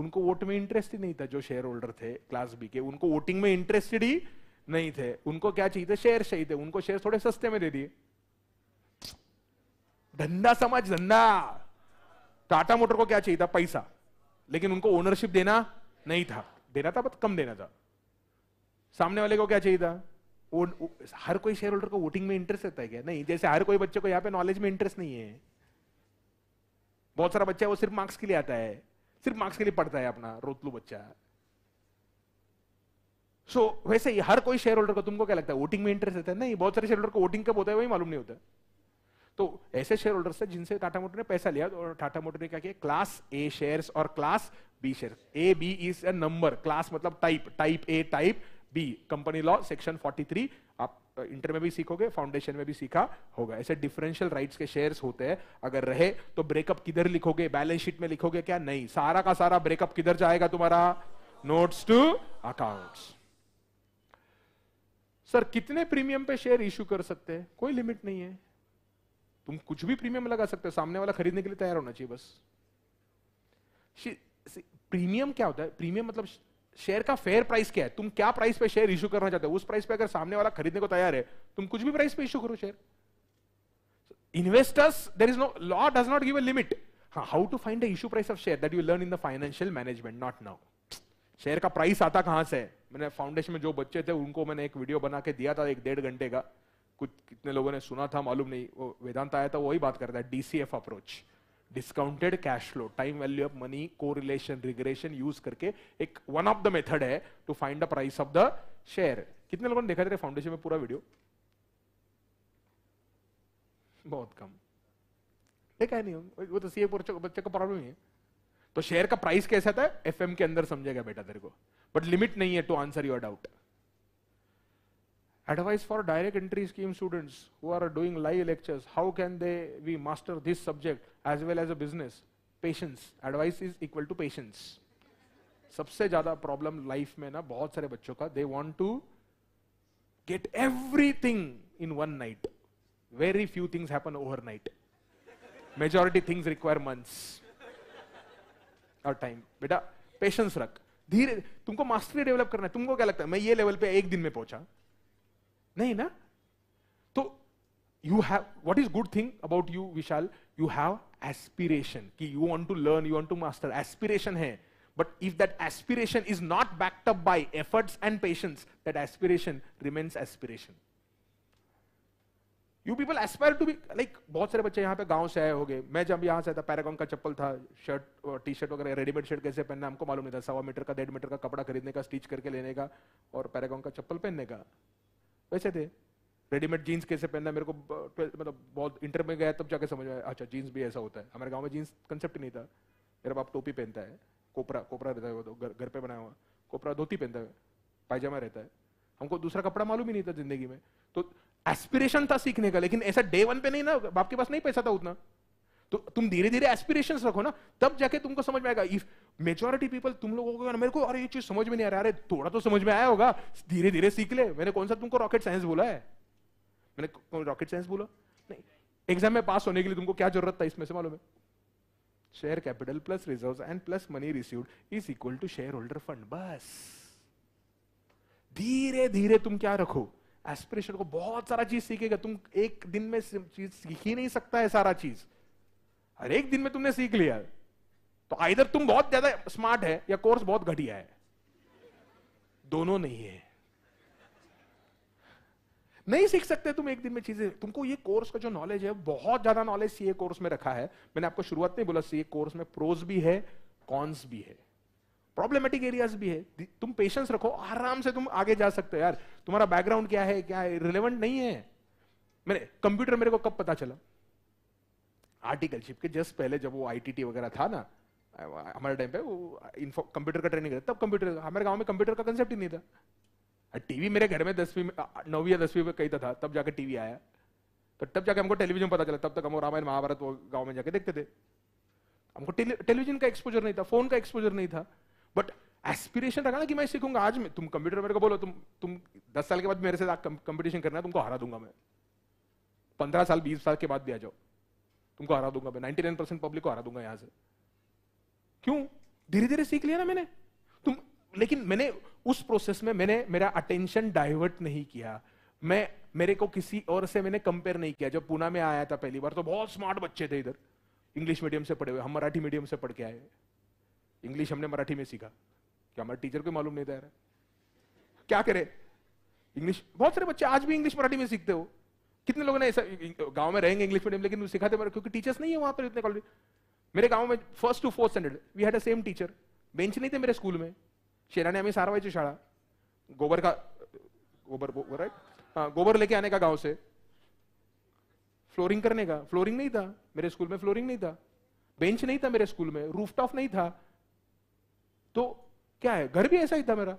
उनको वोट में इंटरेस्ट ही नहीं था जो शेयर होल्डर थे क्लास बी के उनको वोटिंग में इंटरेस्टेड ही नहीं थे उनको क्या चाहिए थे शेयर चाहिए थे उनको शेयर थोड़े सस्ते में दे दिए धंधा समझ धंधा टाटा मोटर को क्या चाहिए था पैसा लेकिन उनको ओनरशिप देना नहीं था देना था बस कम देना था सामने वाले को क्या चाहिए था वो, ओ, हर कोई शेयर होल्डर को वोटिंग में इंटरेस्ट रहता है क्या नहीं जैसे हर कोई बच्चे को यहाँ पे नॉलेज में इंटरेस्ट नहीं है बहुत सारा बच्चा है वो सिर्फ मार्क्स के लिए आता है सिर्फ मार्क्स के लिए पढ़ता है अपना रोतलू बच्चा सो so, वैसे ही हर कोई शेयर होल्डर को तुमको क्या लगता है वोटिंग में इंटरेस्ट रहता है नहीं बहुत सारे शेयर होल्डर को वोटिंग कब होता है वही मालूम नहीं होता तो ऐसे शेयर होल्डर है जिनसे टाटा मोटर ने पैसा लिया और टाटा मोटर ने क्या किया क्लास ए शेयर और class B share A B is a number class मतलब type type A type B company law section 43 आप इंटर में भी सीखोगे फाउंडेशन में भी सीखा होगा ऐसे डिफरेंशियल राइट्स के शेयर्स होते हैं अगर रहे तो ब्रेकअप किधर लिखोगे बैलेंस शीट में लिखोगे क्या नहीं सारा का सारा ब्रेकअप किधर जाएगा तुम्हारा नोट्स टू अकाउंट्स सर कितने प्रीमियम पे शेयर इश्यू कर सकते हैं कोई लिमिट नहीं है तुम कुछ भी प्रीमियम लगा सकते हो सामने वाला खरीदने के लिए तैयार होना चाहिए बस प्रीमियम क्या होता है प्रीमियम मतलब शेयर का फेयर प्राइस क्या है तुम क्या प्राइस पे शेयर इशू करना चाहते हो उस प्राइस पे अगर सामने वाला खरीदने को तैयार है तुम कुछ भी प्राइस पे इशू करो share investors there is no law does not give a limit how to find the issue price of share that you learn in the financial management not now share का price आता कहां से है मैंने foundation में जो बच्चे थे उनको मैंने एक वीडियो बना के दिया था एक डेढ़ घंटे का कुछ कितने लोगों ने सुना था मालूम नहीं वो वेदांत आया था वही बात करता है DCF approach discounted cash flow time value of money को रिलेशन रिग्रेशन यूज करके एक वन ऑफ द मेथड है to find the price of the share कितने लोगों ने देखा था फाउंडेशन में पूरा वीडियो बहुत कम देखा है नहीं वो तो सीए बच्चे का प्रॉब्लम ही है तो शेयर का प्राइस कैसा था एफ के अंदर समझेगा बेटा तेरे को बट लिमिट नहीं है to answer your doubt advice for direct entry scheme students who are doing live lectures how can they we master this subject as well as a business patience advice is equal to patience सबसे ज्यादा problem life में ना बहुत सारे बच्चों का they want to get everything in one night very few things happen overnight majority things require months और time बेटा पेशेंस रख धीरे तुमको मास्टरी डेवलप करना है तुमको क्या लगता है मैं ये लेवल पे एक दिन में पहुंचा नहीं ना तो you have what is good thing about you Vishal you have aspiration कि you want to learn you want to master aspiration है but if that aspiration is not backed up by efforts and patience that aspiration remains aspiration you people aspire to be like बहुत सारे बच्चे यहाँ पे गांव से आए हो गए मैं जब यहाँ से था पैरागॉन का चप्पल था शर्ट टी शर्ट वगैरह रेडीमेड शर्ट कैसे पहनना हमको मालूम नहीं था सवा मीटर का डेढ़ मीटर का कपड़ा खरीदने का स्टिच करके लेने का और पैरागॉन का चप्पल पहनने का वैसे थे रेडीमेड जीन्स कैसे पहनना मेरे को मतलब बहुत इंटर में गया तब जाके समझ आया अच्छा जीन्स भी ऐसा होता है हमारे गाँव में जीन्स कंसेप्ट नहीं था मेरा बाप टोपी पहनता है कोपरा कोपरा रहता है वो तो घर घर बनाया हुआ कोपरा धोती पहनता है पायजामा रहता है हमको दूसरा कपड़ा मालूम ही नहीं था जिंदगी में तो एस्पिरेशन था सीखने का लेकिन ऐसा डे वन पे नहीं ना बाप के पास नहीं पैसा था उतना तो तुम धीरे धीरे एस्पिरेशन रखो ना तब जाके तुमको समझ में आएगा इफ मेजोरिटी पीपल तुम लोगों को मेरे को अरे ये चीज समझ में नहीं आ रहा अरे थोड़ा तो समझ में आया होगा धीरे धीरे सीख ले मैंने कौन सा तुमको रॉकेट साइंस बोला है मैंने रॉकेट साइंस बोला नहीं एग्जाम में पास होने के लिए तुमको क्या जरूरत था इसमें से मालूम है share capital plus reserve and plus money received is equal to share holder fund बस धीरे धीरे तुम क्या रखो एस्पिरेशन को बहुत सारा चीज सीखेगा तुम एक दिन में चीज सीख ही नहीं सकता है सारा चीज हर एक दिन में तुमने सीख लिया तो आइधर तुम बहुत ज्यादा स्मार्ट है या कोर्स बहुत घटिया है दोनों नहीं है नहीं सीख सकते तुम एक दिन में चीजें तुमको ये कोर्स का जो नॉलेज है बहुत ज्यादा नॉलेज सीए कोर्स में रखा है मैंने आपको शुरुआत में बोला सीए कोर्स में प्रोज भी है कॉन्स भी है प्रॉब्लमेटिक एरियाज भी है तुम पेशेंस रखो आराम से तुम आगे जा सकते हो यार तुम्हारा बैकग्राउंड क्या है क्या है रिलेवेंट नहीं है मेरे कंप्यूटर मेरे को कब पता चला आर्टिकल शिप के जस्ट पहले जब वो आईटीटी वगैरह था ना हमारे टाइम पे वो कंप्यूटर का ट्रेनिंग तब कंप्यूटर हमारे गांव में कंप्यूटर का कंसेप्ट ही नहीं था टीवी मेरे घर में दसवीं में नौवीं या दसवीं में कहीं था तब जाके टीवी आया तो तब जाके हमको टेलीविजन पता चला तब तक हम रामायण महाभारत वो गांव में जाके देखते थे हमको टेलीविजन का एक्सपोजर नहीं था फोन का एक्सपोजर नहीं था बट एस्पिरेशन रखा ना कि मैं सीखूंगा आज में तुम कंप्यूटर मेरे को बोलो तुम तुम दस साल के बाद मेरे से कंपटीशन करना है तुमको हरा दूंगा मैं पंद्रह साल बीस साल के बाद भी आ जाओ तुमको हरा दूंगा मैं नाइनटी नाइन परसेंट पब्लिक को हरा दूंगा यहां से क्यों धीरे धीरे सीख लिया ना मैंने तुम लेकिन मैंने उस प्रोसेस में मैंने मेरा अटेंशन डाइवर्ट नहीं किया मैं मेरे को किसी और से मैंने कंपेयर नहीं किया जब पुना में आया था पहली बार तो बहुत स्मार्ट बच्चे थे इधर इंग्लिश मीडियम से पढ़े हुए हम मराठी मीडियम से पढ़ के आए इंग्लिश हमने मराठी में सीखा क्या हमारे टीचर को मालूम नहीं दे रहा क्या करे इंग्लिश बहुत सारे बच्चे आज भी इंग्लिश मराठी में सीखते हो कितने लोगों ने ऐसा गांव में रहेंगे इंग्लिश मीडियम लेकिन सिखाते मेरे क्योंकि टीचर्स नहीं है वहां पर इतने कॉलेज मेरे गांव में first to fourth standard we had a same teacher bench नहीं थे मेरे स्कूल में शेराने सारा सारवायची शाला गोबर का गोबर गोबर राइट हाँ, गोबर लेके आने का गांव से फ्लोरिंग करने का फ्लोरिंग नहीं था मेरे स्कूल में फ्लोरिंग नहीं था बेंच नहीं था मेरे स्कूल में रूफ टॉप नहीं था तो क्या है घर भी ऐसा ही था मेरा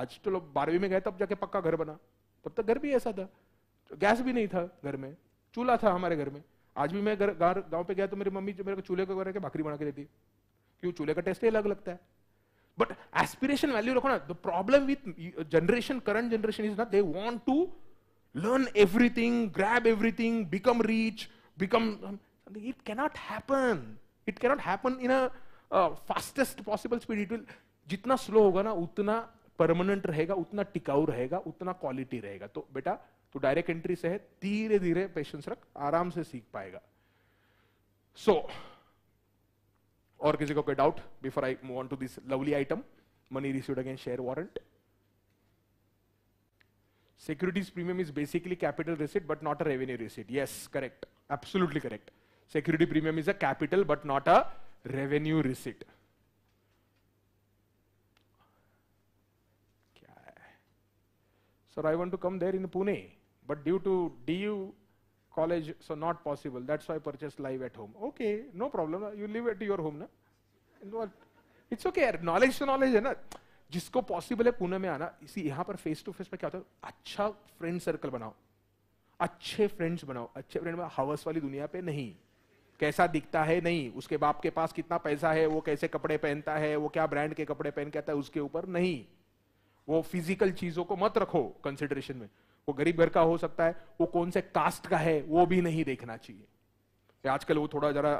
आज तो लोग बारहवीं में गए तब जाके पक्का घर बना तब तक घर भी ऐसा था तो गैस भी नहीं था घर में चूल्हा था हमारे घर में आज भी मैं घर गांव पे गया तो मेरी मम्मी जो मेरे को चूल्हे को करके भाकरी बना के देती क्यों चूल्हे का टेस्ट ही अलग लगता है बट एस्पिरेशन वैल्यू रखो ना the problem with generation current generation is not they want to learn everything grab everything become rich become it cannot happen it cannot happen in a fastest possible speed it will जितना slow होगा ना उतना permanent रहेगा उतना टिकाऊ रहेगा उतना quality रहेगा तो बेटा तो डायरेक्ट एंट्री से है धीरे धीरे पेशेंस रख आराम से सीख पाएगा सो so, और किसी को कोई doubt before I move on to this lovely item money received again share warrant securities premium is basically capital receipt but not a revenue receipt yes correct absolutely correct security premium is a capital but not a revenue receipt क्या है sir I want to come there in Pune but due to D U college so not possible that's why i purchased live at home okay no problem you live at your home na what it's okay knowledge to knowledge hai na जिसको possible है पुणे में आना इसी यहां पर face to face पर क्या होता है अच्छा फ्रेंड सर्कल बनाओ अच्छे फ्रेंड्स बनाओ अच्छे फ्रेंड हवस वाली दुनिया पे नहीं कैसा दिखता है नहीं उसके बाप के पास कितना पैसा है वो कैसे कपड़े पहनता है वो क्या ब्रांड के कपड़े पहन के आता है उसके ऊपर नहीं वो फिजिकल चीजों को मत रखो कंसिडरेशन में वो गरीब घर का हो सकता है वो कौन से कास्ट का है वो भी नहीं देखना चाहिए आजकल वो थोड़ा जरा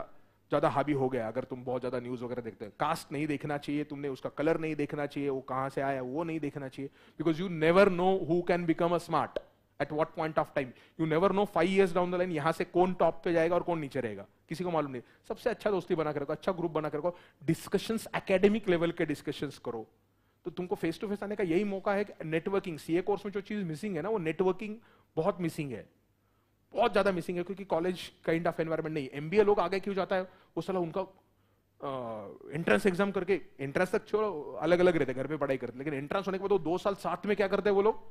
ज्यादा हावी हो गया अगर तुम बहुत ज्यादा न्यूज वगैरह देखते हो कास्ट नहीं देखना चाहिए तुमने उसका कलर नहीं देखना चाहिए वो कहां से आया वो नहीं देखना चाहिए because you never know who can become a smart at what point of time you never know five years down the line यहाँ से कौन टॉप पे जाएगा और कौन नीचे रहेगा किसी को मालूम नहीं सबसे अच्छा दोस्ती बना रखो अच्छा ग्रुप बना कर रखो डिस्कशंस एकेडमिक लेवल के डिस्कशंस करो तो तुमको फेस टू फेस आने का यही मौका है कि नेटवर्किंग सीए कोर्स में जो चीज मिसिंग है ना वो नेटवर्किंग बहुत मिसिंग है बहुत ज्यादा मिसिंग है क्योंकि कॉलेज काइंड ऑफ एनवायरमेंट नहीं एमबीए लोग आगे क्यों जाता है वो सला उनका एंट्रेंस एग्जाम करके एंट्रेंस तक छोड़ो अलग अलग रहते घर पे पढ़ाई करते लेकिन एंट्रेंस होने के बाद वो दो साल साथ में क्या करते हैं वो लोग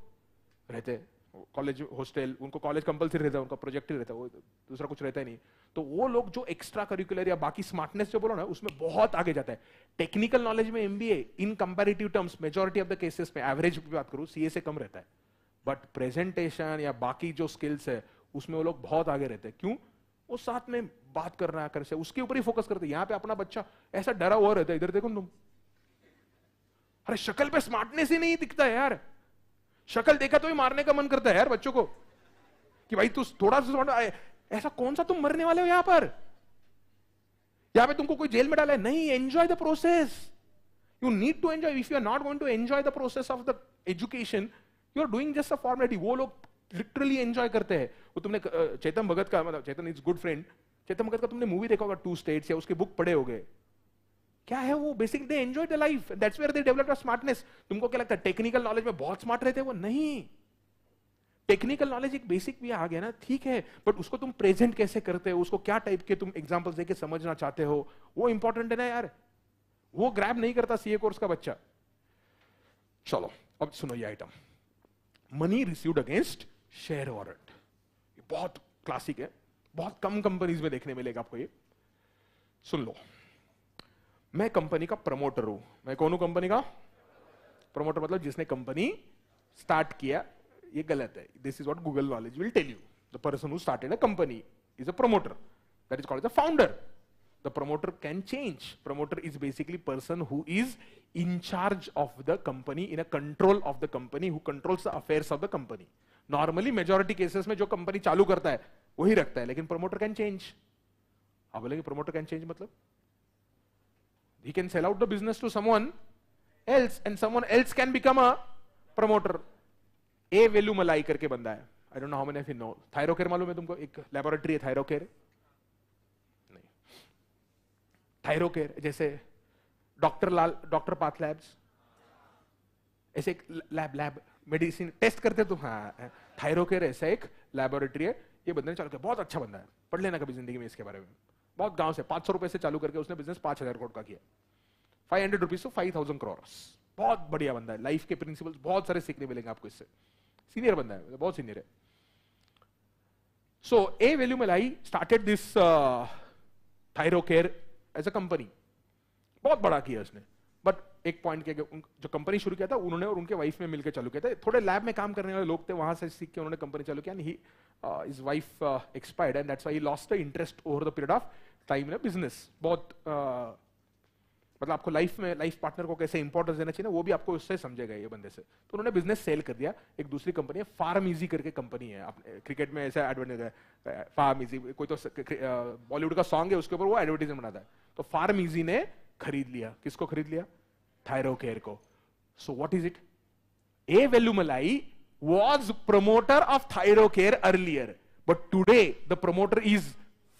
रहते हैं कॉलेज हॉस्टल उनको कॉलेज कंपलसरी रहता है उनका प्रोजेक्ट ही रहता है दूसरा कुछ रहता ही नहीं तो वो लोग जो एक्स्ट्रा करिकुलर या बाकी स्मार्टनेस जो बोलो ना उसमें बहुत आगे जाता है टेक्निकल नॉलेज में MBA in comparative terms majority of the cases में एवरेज की बात करूं सीए से कम रहता है बट प्रेजेंटेशन या बाकी जो स्किल्स है उसमें वो लोग बहुत आगे रहते हैं क्यों वो साथ में बात करना कर से उसके ऊपर ही फोकस करते हैं यहाँ पे अपना बच्चा ऐसा डरा हुआ रहता है इधर देखो तुम अरे शक्ल पे स्मार्टनेस ही नहीं दिखता है यार शक्ल देखा तो ही मारने का मन करता है यार बच्चों को कि भाई तू थोड़ा सा ऐसा कौन सा तुम मरने वाले हो यहां पर यहां पे तुमको कोई जेल में डाला है नहीं enjoy the process you need to enjoy if you are not going to enjoy the process of the education you are doing just a formality वो लोग लिटरली एंजॉय करते हैं वो तुमने चेतन भगत का मतलब Chetan is good friend Chetan Bhagat का तुमने मूवी देखा होगा टू स्टेट्स या उसके बुक पढ़े हो गए क्या है वो basic they enjoy the life that's where they develop smartness तुमको क्या लगता है टेक्निकल नॉलेज में बहुत स्मार्ट रहते वो नहीं टेक्निकल नॉलेज एक बेसिक भी आ गया ना ठीक है बट उसको तुम प्रेजेंट कैसे करते हो उसको क्या टाइप के तुम एग्जाम्पल्स देके समझना चाहते हो वो इंपॉर्टेंट है ना यार वो ग्रैब नहीं करता सीए कोर्स का बच्चा चलो अब सुनो ये item money received against share warrant बहुत क्लासिक है बहुत कम कंपनीज में देखने मिलेगा आपको ये सुन लो मैं कंपनी का प्रमोटर हूं मैं कौन हूं कंपनी का प्रमोटर मतलब जिसने कंपनी स्टार्ट किया ये गलत है this is what Google knowledge will tell you the person started a company is a promoter that is called a founder the promoter can change promoter is basically person who is in charge of the company in a control of the company who controls the of the company normally majority cases में जो company चालू करता है वही रखता है लेकिन promoter can change आप बोलेंगे प्रमोटर कैन चेंज मतलब He can sell out the business to someone else and someone else can become a promoter. A Velumani करके बंदा है I don't know how many of you know Thyrocare मालूम है तुमको एक लेबोरेटरी है थायरोकेयर नहीं थायरोकेयर जैसे डॉक्टर लाल डॉक्टर पाथ लैब्स ऐसे एक लैब लैब मेडिसिन टेस्ट करते तुम तो, हाँ थायरोकेयर ऐसा एक लेबोरेटरी है ये बंदा ने चालू किया बहुत अच्छा बंदा है पढ़ लेना कभी जिंदगी में इसके बारे में बहुत गांव से पांच सौ रुपए से चालू करके उसने बिजनेस पांच हजार करोड़ का किया five hundred rupees to five thousand crore बहुत बढ़िया बंदा है लाइफ के प्रिंसिपल बहुत सारे सीखने मिलेंगे आपको इससे सीनियर बंदा है बहुत सीनियर है सो A Velumani started this Thyrocare as a company बहुत बड़ा किया उसने बट एक पॉइंट के जो कंपनी शुरू किया था उन्होंने और उनके वाइफ में मिलकर चालू किया था थोड़े लैब में काम करने वाले लोग थे वहां से सीख के उन्होंने कंपनी चालू किया he is wife expired and that's why lost the interest over the period of time in business बहुत uh, मतलब आपको लाइफ में लाइफ पार्टनर को कैसे इंपॉर्टेंस देना चाहिए वो भी आपको उससे गए ये बंदे से तो उन्होंने बिजनेस सेल कर दिया एक दूसरी कंपनी है फार्म इजी करके कंपनी है आपने क्रिकेट uh, में ऐसा एडवर्टाइज है फार्म इजी कोई तो बॉलीवुड uh, का सॉन्ग है उसके ऊपर वो एडवर्टीजमेंट बनाता है तो फार्म इजी ने खरीद लिया किसको खरीद लिया थायरोकेयर को so what is it A Velumani was promoter of Thyrocare earlier but today the promoter is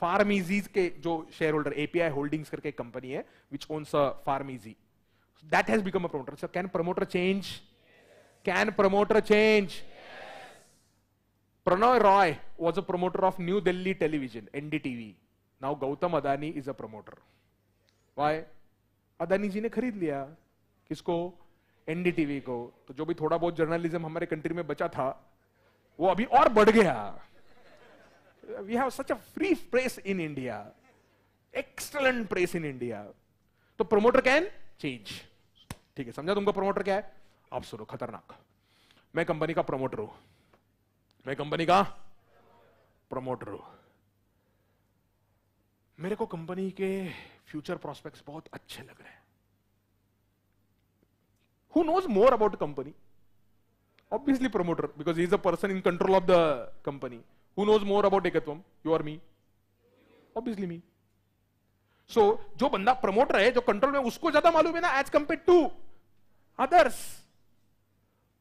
PharmEasy's के जो शेयर होल्डर एपीआई होल्डिंग्स करके कंपनी है which owns a PharmEasy that has become a promoter so can promoter change can promoter change Pranoy Roy was a promoter of New Delhi Television, NDTV. Now Gautam Adani is a promoter. Why? Adani ji ने खरीद लिया किसको NDTV को तो जो भी थोड़ा बहुत जर्नलिज्म हमारे कंट्री में बचा था वो अभी और बढ़ गया we have such a free press in India excellent press in India तो प्रमोटर कैन चेंज ठीक है समझा तुमको प्रमोटर क्या है आप सुनो खतरनाक मैं कंपनी का प्रमोटर हूं मैं कंपनी का प्रमोटर हूं मेरे को कंपनी के फ्यूचर प्रोस्पेक्ट्स बहुत अच्छे लग रहे हैं who knows more about company obviously promoter because is a person in control of the company who knows more about एकत्वम you are me obviously me so जो बंदा प्रमोटर है जो कंट्रोल में उसको ज्यादा मालूम है ना एज कंपेयर टू अदर्स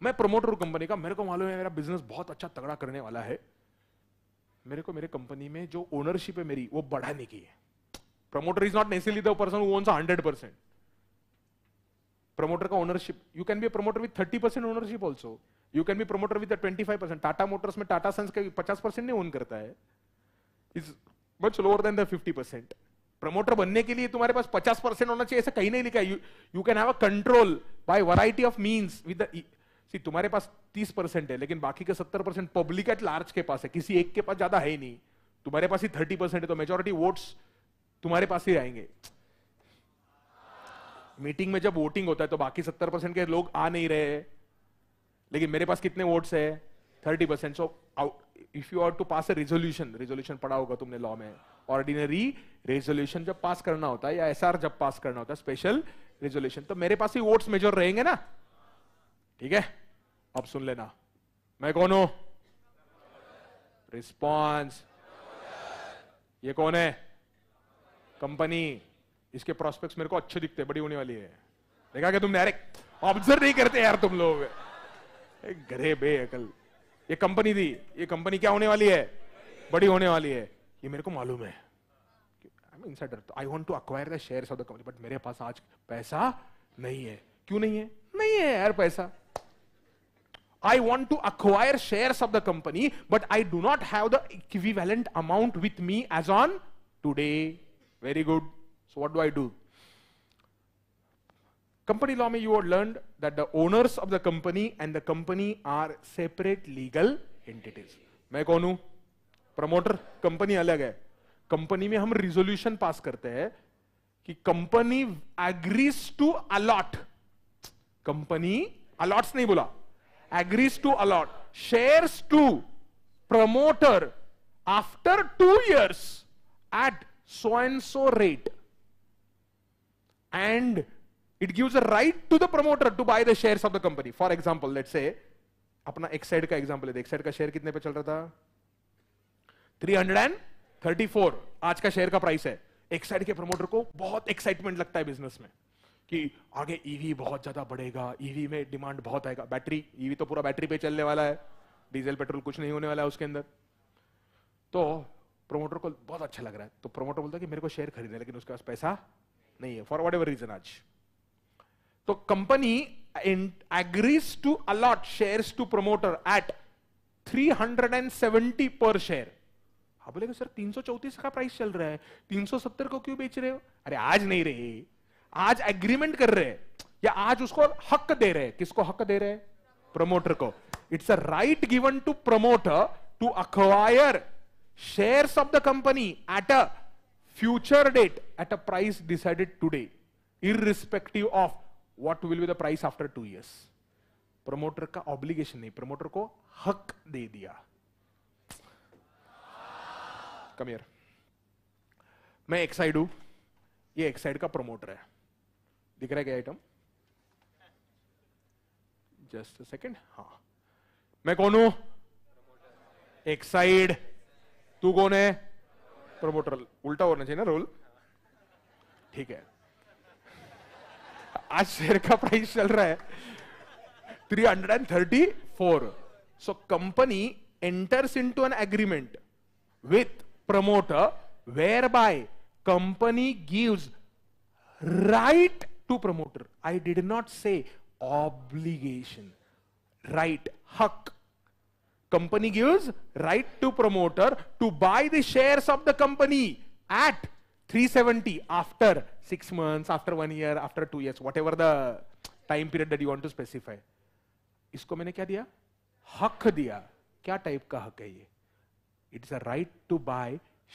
मैं प्रमोटर हूं कंपनी का मेरे को मालूम है मेरा बिजनेस बहुत अच्छा तगड़ा करने वाला है मेरे को मेरे कंपनी में जो ओनरशिप है मेरी वो बढ़ाने की है promoter is not necessarily the person who owns 100% promoter ka ownership you can be a promoter with 30% ownership also you can be promoter with a 25% tata motors mein tata sons ka 50% ne own karta hai is much lower than the 50% promoter बनने के लिए तुम्हारे पास 50 percent होना चाहिए ऐसा कहीं नहीं लिखा है you can have a control by variety of means with see तुम्हारे पास 30 परसेंट है लेकिन बाकी के 70 परसेंट पब्लिक एट लार्ज के पास है किसी एक के पास ज्यादा है ही नहीं तुम्हारे पास ही 30 परसेंट है तो मेजोरिटी वोट्स तुम्हारे पास ही आएंगे मीटिंग में जब वोटिंग होता है तो बाकी सत्तर परसेंट के लोग आ नहीं रहे लेकिन मेरे पास कितने वोट्स है thirty percent so if you are to pass a resolution resolution पढ़ा होगा तुमने लॉ में ऑर्डिनरी रेजोल्यूशन जब पास करना होता है या एस जब पास करना होता है स्पेशल रेजोल्यूशन तो मेरे पास ही वोट्स मेजर रहेंगे ना ठीक है अब सुन लेना मैं कौन हूं रिस्पॉन्स ये कौन है कंपनी इसके प्रोस्पेक्ट मेरे को अच्छे दिखते बड़ी होने वाली है देखा क्या तुम डायरेक्ट ऑब्जर्व नहीं करते यार तुम लोग गरे बे अकल ये कंपनी थी ये कंपनी क्या होने वाली है बड़ी होने वाली है ये मेरे को मालूम है insider I want to acquire the shares of the company but मेरे पास आज पैसा नहीं है क्यों नहीं है नहीं है यार पैसा I want to acquire share of the company but I do not have Very good. So what do I do? Company law me you have learned that the owners of the company and the company are separate legal entities. मैं kon hu promoter company alag hai company me hum resolution pass karte hai ki company agrees to allot company allots nahi bola agrees to allot shares to promoter after 2 years at so and so rate and it gives a right to the promoter to buy the shares of the company for example let's say अपना Exide का example लेते Exide का share कितने पे चल रहा था 334 आज का शेयर का प्राइस है एक्साइड के प्रमोटर को बहुत एक्साइटमेंट लगता है बिजनेस में कि आगे ईवी e बहुत ज्यादा बढ़ेगा ईवी e में डिमांड बहुत आएगा बैटरी ईवी e तो पूरा बैटरी पे चलने वाला है डीजल पेट्रोल कुछ नहीं होने वाला है उसके अंदर तो प्रोमोटर को बहुत अच्छा लग रहा है तो प्रोमोटर बोलता है कि मेरे को शेयर खरीदना है लेकिन उसके पास पैसा नहीं है फॉर वट एवर रीजन आज तो company agrees to allot share to promoter at 370 per share हाँ बोले सर 334 का प्राइस चल रहा है 370 को क्यों बेच रहे हो अरे आज नहीं रहे आज एग्रीमेंट कर रहे हैं या आज उसको हक दे रहे हैं किसको हक दे रहे हैं प्रमोटर को it's a right given to promoter to acquire shares of the company at a future date at a price decided today, irrespective of what will be the price after 2 years. promoter promoter का obligation नहीं promoter को हक दे दिया कमियर मैं Exide हूं ये Exide का promoter है दिख रहा है क्या आइटम जस्ट सेकेंड हाँ मैं कौन हूं एक्साइड तू कौन है प्रमोटर उल्टा होना चाहिए ना रोल ठीक है आज शेयर का प्राइस चल रहा है three hundred and thirty four so company enters in to an agreement with promoter whereby company gives right to promoter I did not say obligation right हक Company gives right to promoter to buy the shares of the company at 370 after 6 months, after 1 year, after 2 years, whatever the time period that you want to specify. isko maine kya diya hak diya kya type ka hak hai ye it is a right to buy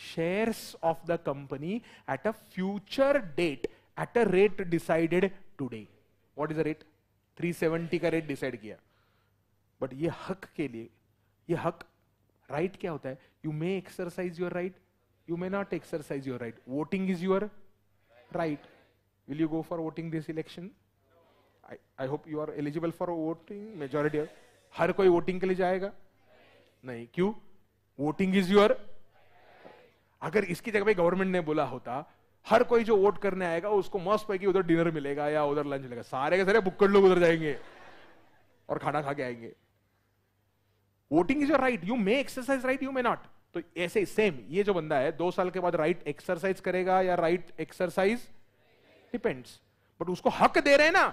shares of the company at a future date at a rate decided today. What is the rate? 370 ka rate decide kiya but ye hak ke liye ये हक right right क्या होता है you may exercise your right you may not exercise your right voting is your right will you go for voting this election I hope you are eligible for voting majority हर कोई voting के लिए जाएगा नहीं क्यों voting is your अगर इसकी जगह गवर्नमेंट ने बोला होता हर कोई जो वोट करने आएगा उसको मस्त पैकी उधर डिनर मिलेगा या उधर लंच मिलेगा सारे के सारे बुक्कड़ लोग उधर जाएंगे और खाना खा के आएंगे voting is your right you may exercise right you may not तो ऐसे सेम ये जो बंदा है दो साल के बाद राइट एक्सरसाइज करेगा या राइट एक्सरसाइज डिपेंड्स बट उसको हक दे रहे हैं ना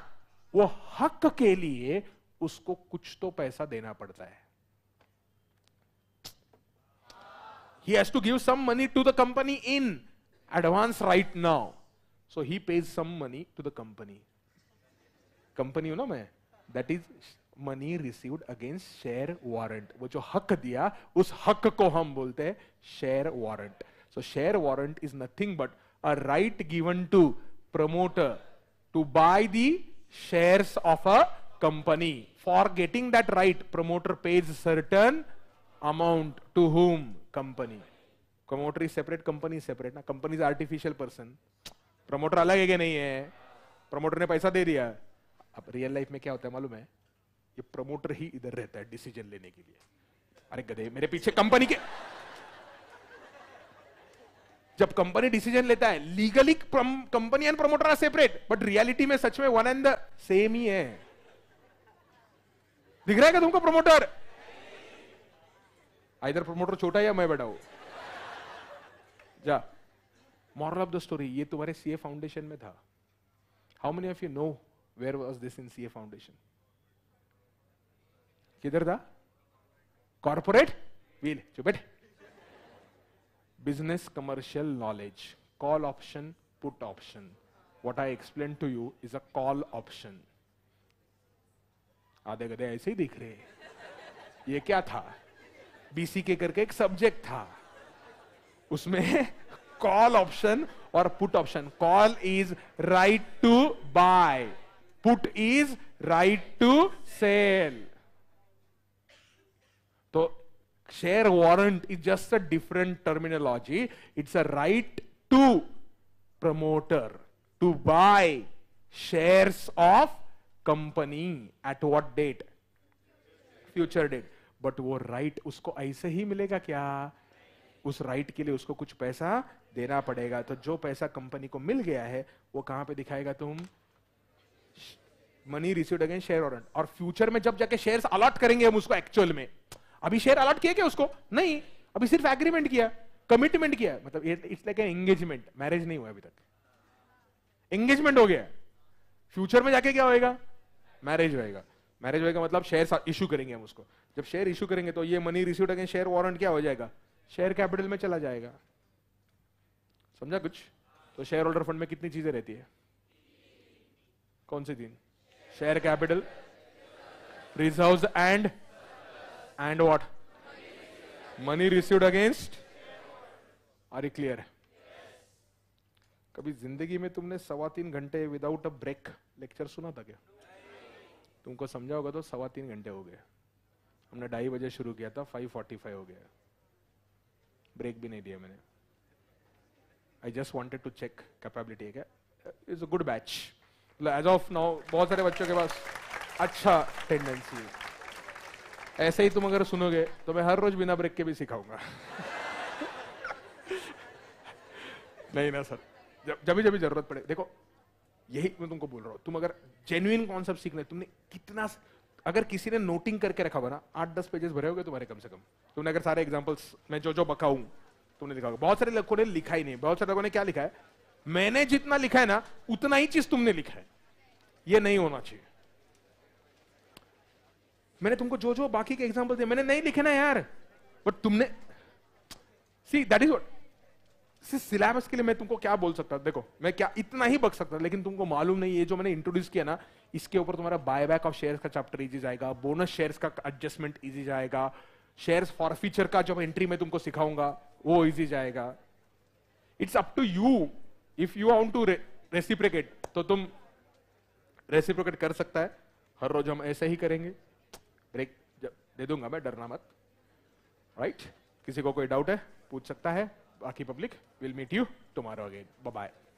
वो हक के लिए उसको कुछ तो पैसा देना पड़ता है he has to give some money to the company in advance right now so he pays some money to the company company हूं ना मैं that is money receive against share warrant वो जो हक दिया उस हक को हम बोलते हैं share warrant so share warrant is nothing but a right given to promoter to buy the shares of a company for getting that right promoter pays certain amount to home company promoter is separate company separate ना company is artificial person promoter अलग है कि नहीं है promoter ने पैसा दे दिया अब रियल लाइफ में क्या होता है मालूम है ये प्रमोटर ही इधर रहता है डिसीजन लेने के लिए अरे गधे मेरे पीछे कंपनी के जब कंपनी डिसीजन लेता है legally company and promoter are separate but reality में सच में वन एंड द सेम ही है दिख रहा है क्या तुमको प्रमोटर हाँ। इधर प्रमोटर छोटा या मैं बड़ा हूं जा मॉरल ऑफ द स्टोरी ये तुम्हारे सीए फाउंडेशन में था how many of you know where was this in CA foundation किधर था कॉरपोरेट वील चुप बैठ business commercial knowledge call option put option what I explain to you is a call option आधे गधे ऐसे ही दिख रहे ये क्या था बीसी के करके एक सब्जेक्ट था उसमें कॉल ऑप्शन और put option call is right to buy put is right to sell तो share warrant is just a different terminology it's a right to promoter to buy shares of company at what date future date but वो right right उसको ऐसे ही मिलेगा क्या उस right right के लिए उसको कुछ पैसा देना पड़ेगा तो जो पैसा कंपनी को मिल गया है वो कहां पे दिखाएगा तुम money receive again share warrant और फ्यूचर में जब जाके शेयर्स अलॉट करेंगे हम उसको एक्चुअल में अभी शेयर अलॉट किया क्या उसको नहीं अभी सिर्फ एग्रीमेंट किया कमिटमेंट किया मतलब it's like an engagement marriage नहीं हुआ अभी तक एंगेजमेंट हो गया फ्यूचर में जाके क्या होएगा मैरिज होएगा मैरिज होएगा मतलब शेयर इशू करेंगे हम उसको जब शेयर इशू करेंगे तो ये money receive against share warrant क्या हो जाएगा शेयर कैपिटल में चला जाएगा समझा कुछ तो शेयर होल्डर फंड में कितनी चीजें रहती है कौन सी तीन share capital reserve and and what? Money received against? Are you clear? कभी जिंदगी में तुमने सवा तीन घंटे विदाउट अ ब्रेक लेक्चर सुना था क्या तुमको समझा होगा तो सवा तीन घंटे हो गए हमने ढाई बजे शुरू किया था फाइव फोर्टी फाइव हो गया ब्रेक भी नहीं दिया मैंने I just wanted to check capability है क्या is a good batch as of now बहुत सारे बच्चों के पास अच्छा टेंडेंसी है ऐसे ही तुम अगर सुनोगे तो मैं हर रोज बिना ब्रेक के भी सिखाऊंगा नहीं ना सर जब जब जब जरूरत पड़े देखो यही मैं तुमको बोल रहा हूँ तुम अगर जेन्युन कॉन्सेप्ट सीखने तुमने कितना अगर किसी ने नोटिंग करके रखा हुआ ना आठ दस पेजेस भरे हो गए तुम्हारे कम से कम तुमने अगर सारे एग्जाम्पल्स में जो जो बकाऊ तुमने लिखा होगा बहुत सारे लोगों ने लिखा ही नहीं बहुत सारे लोगों ने क्या लिखा है मैंने जितना लिखा है ना उतना ही चीज तुमने लिखा है ये नहीं होना चाहिए मैंने तुमको जो जो बाकी के एग्जाम्पल दिए मैंने नहीं लिखे ना यार बट तुमने सी दैट इज सिलेबस के लिए मैं तुमको क्या बोल सकता देखो मैं क्या इतना ही बक सकता लेकिन तुमको मालूम नहीं ये जो मैंने इंट्रोड्यूस किया ना इसके ऊपर तुम्हारा बैक ऑफ शेयर का चैप्टर इजी जाएगा बोनस शेयर्स का एडजस्टमेंट इजी जाएगा शेयर्स फॉर फ्यूचर का जो एंट्री में तुमको सिखाऊंगा वो इजी जाएगा it's up to you if you want to reciprocate तो तुम रेसिप्रिकेट कर सकता है हर रोज हम ऐसा ही करेंगे ब्रेक दे दूंगा मैं डरना मत राइट right? किसी को कोई डाउट है पूछ सकता है बाकी public will meet you tomorrow again bye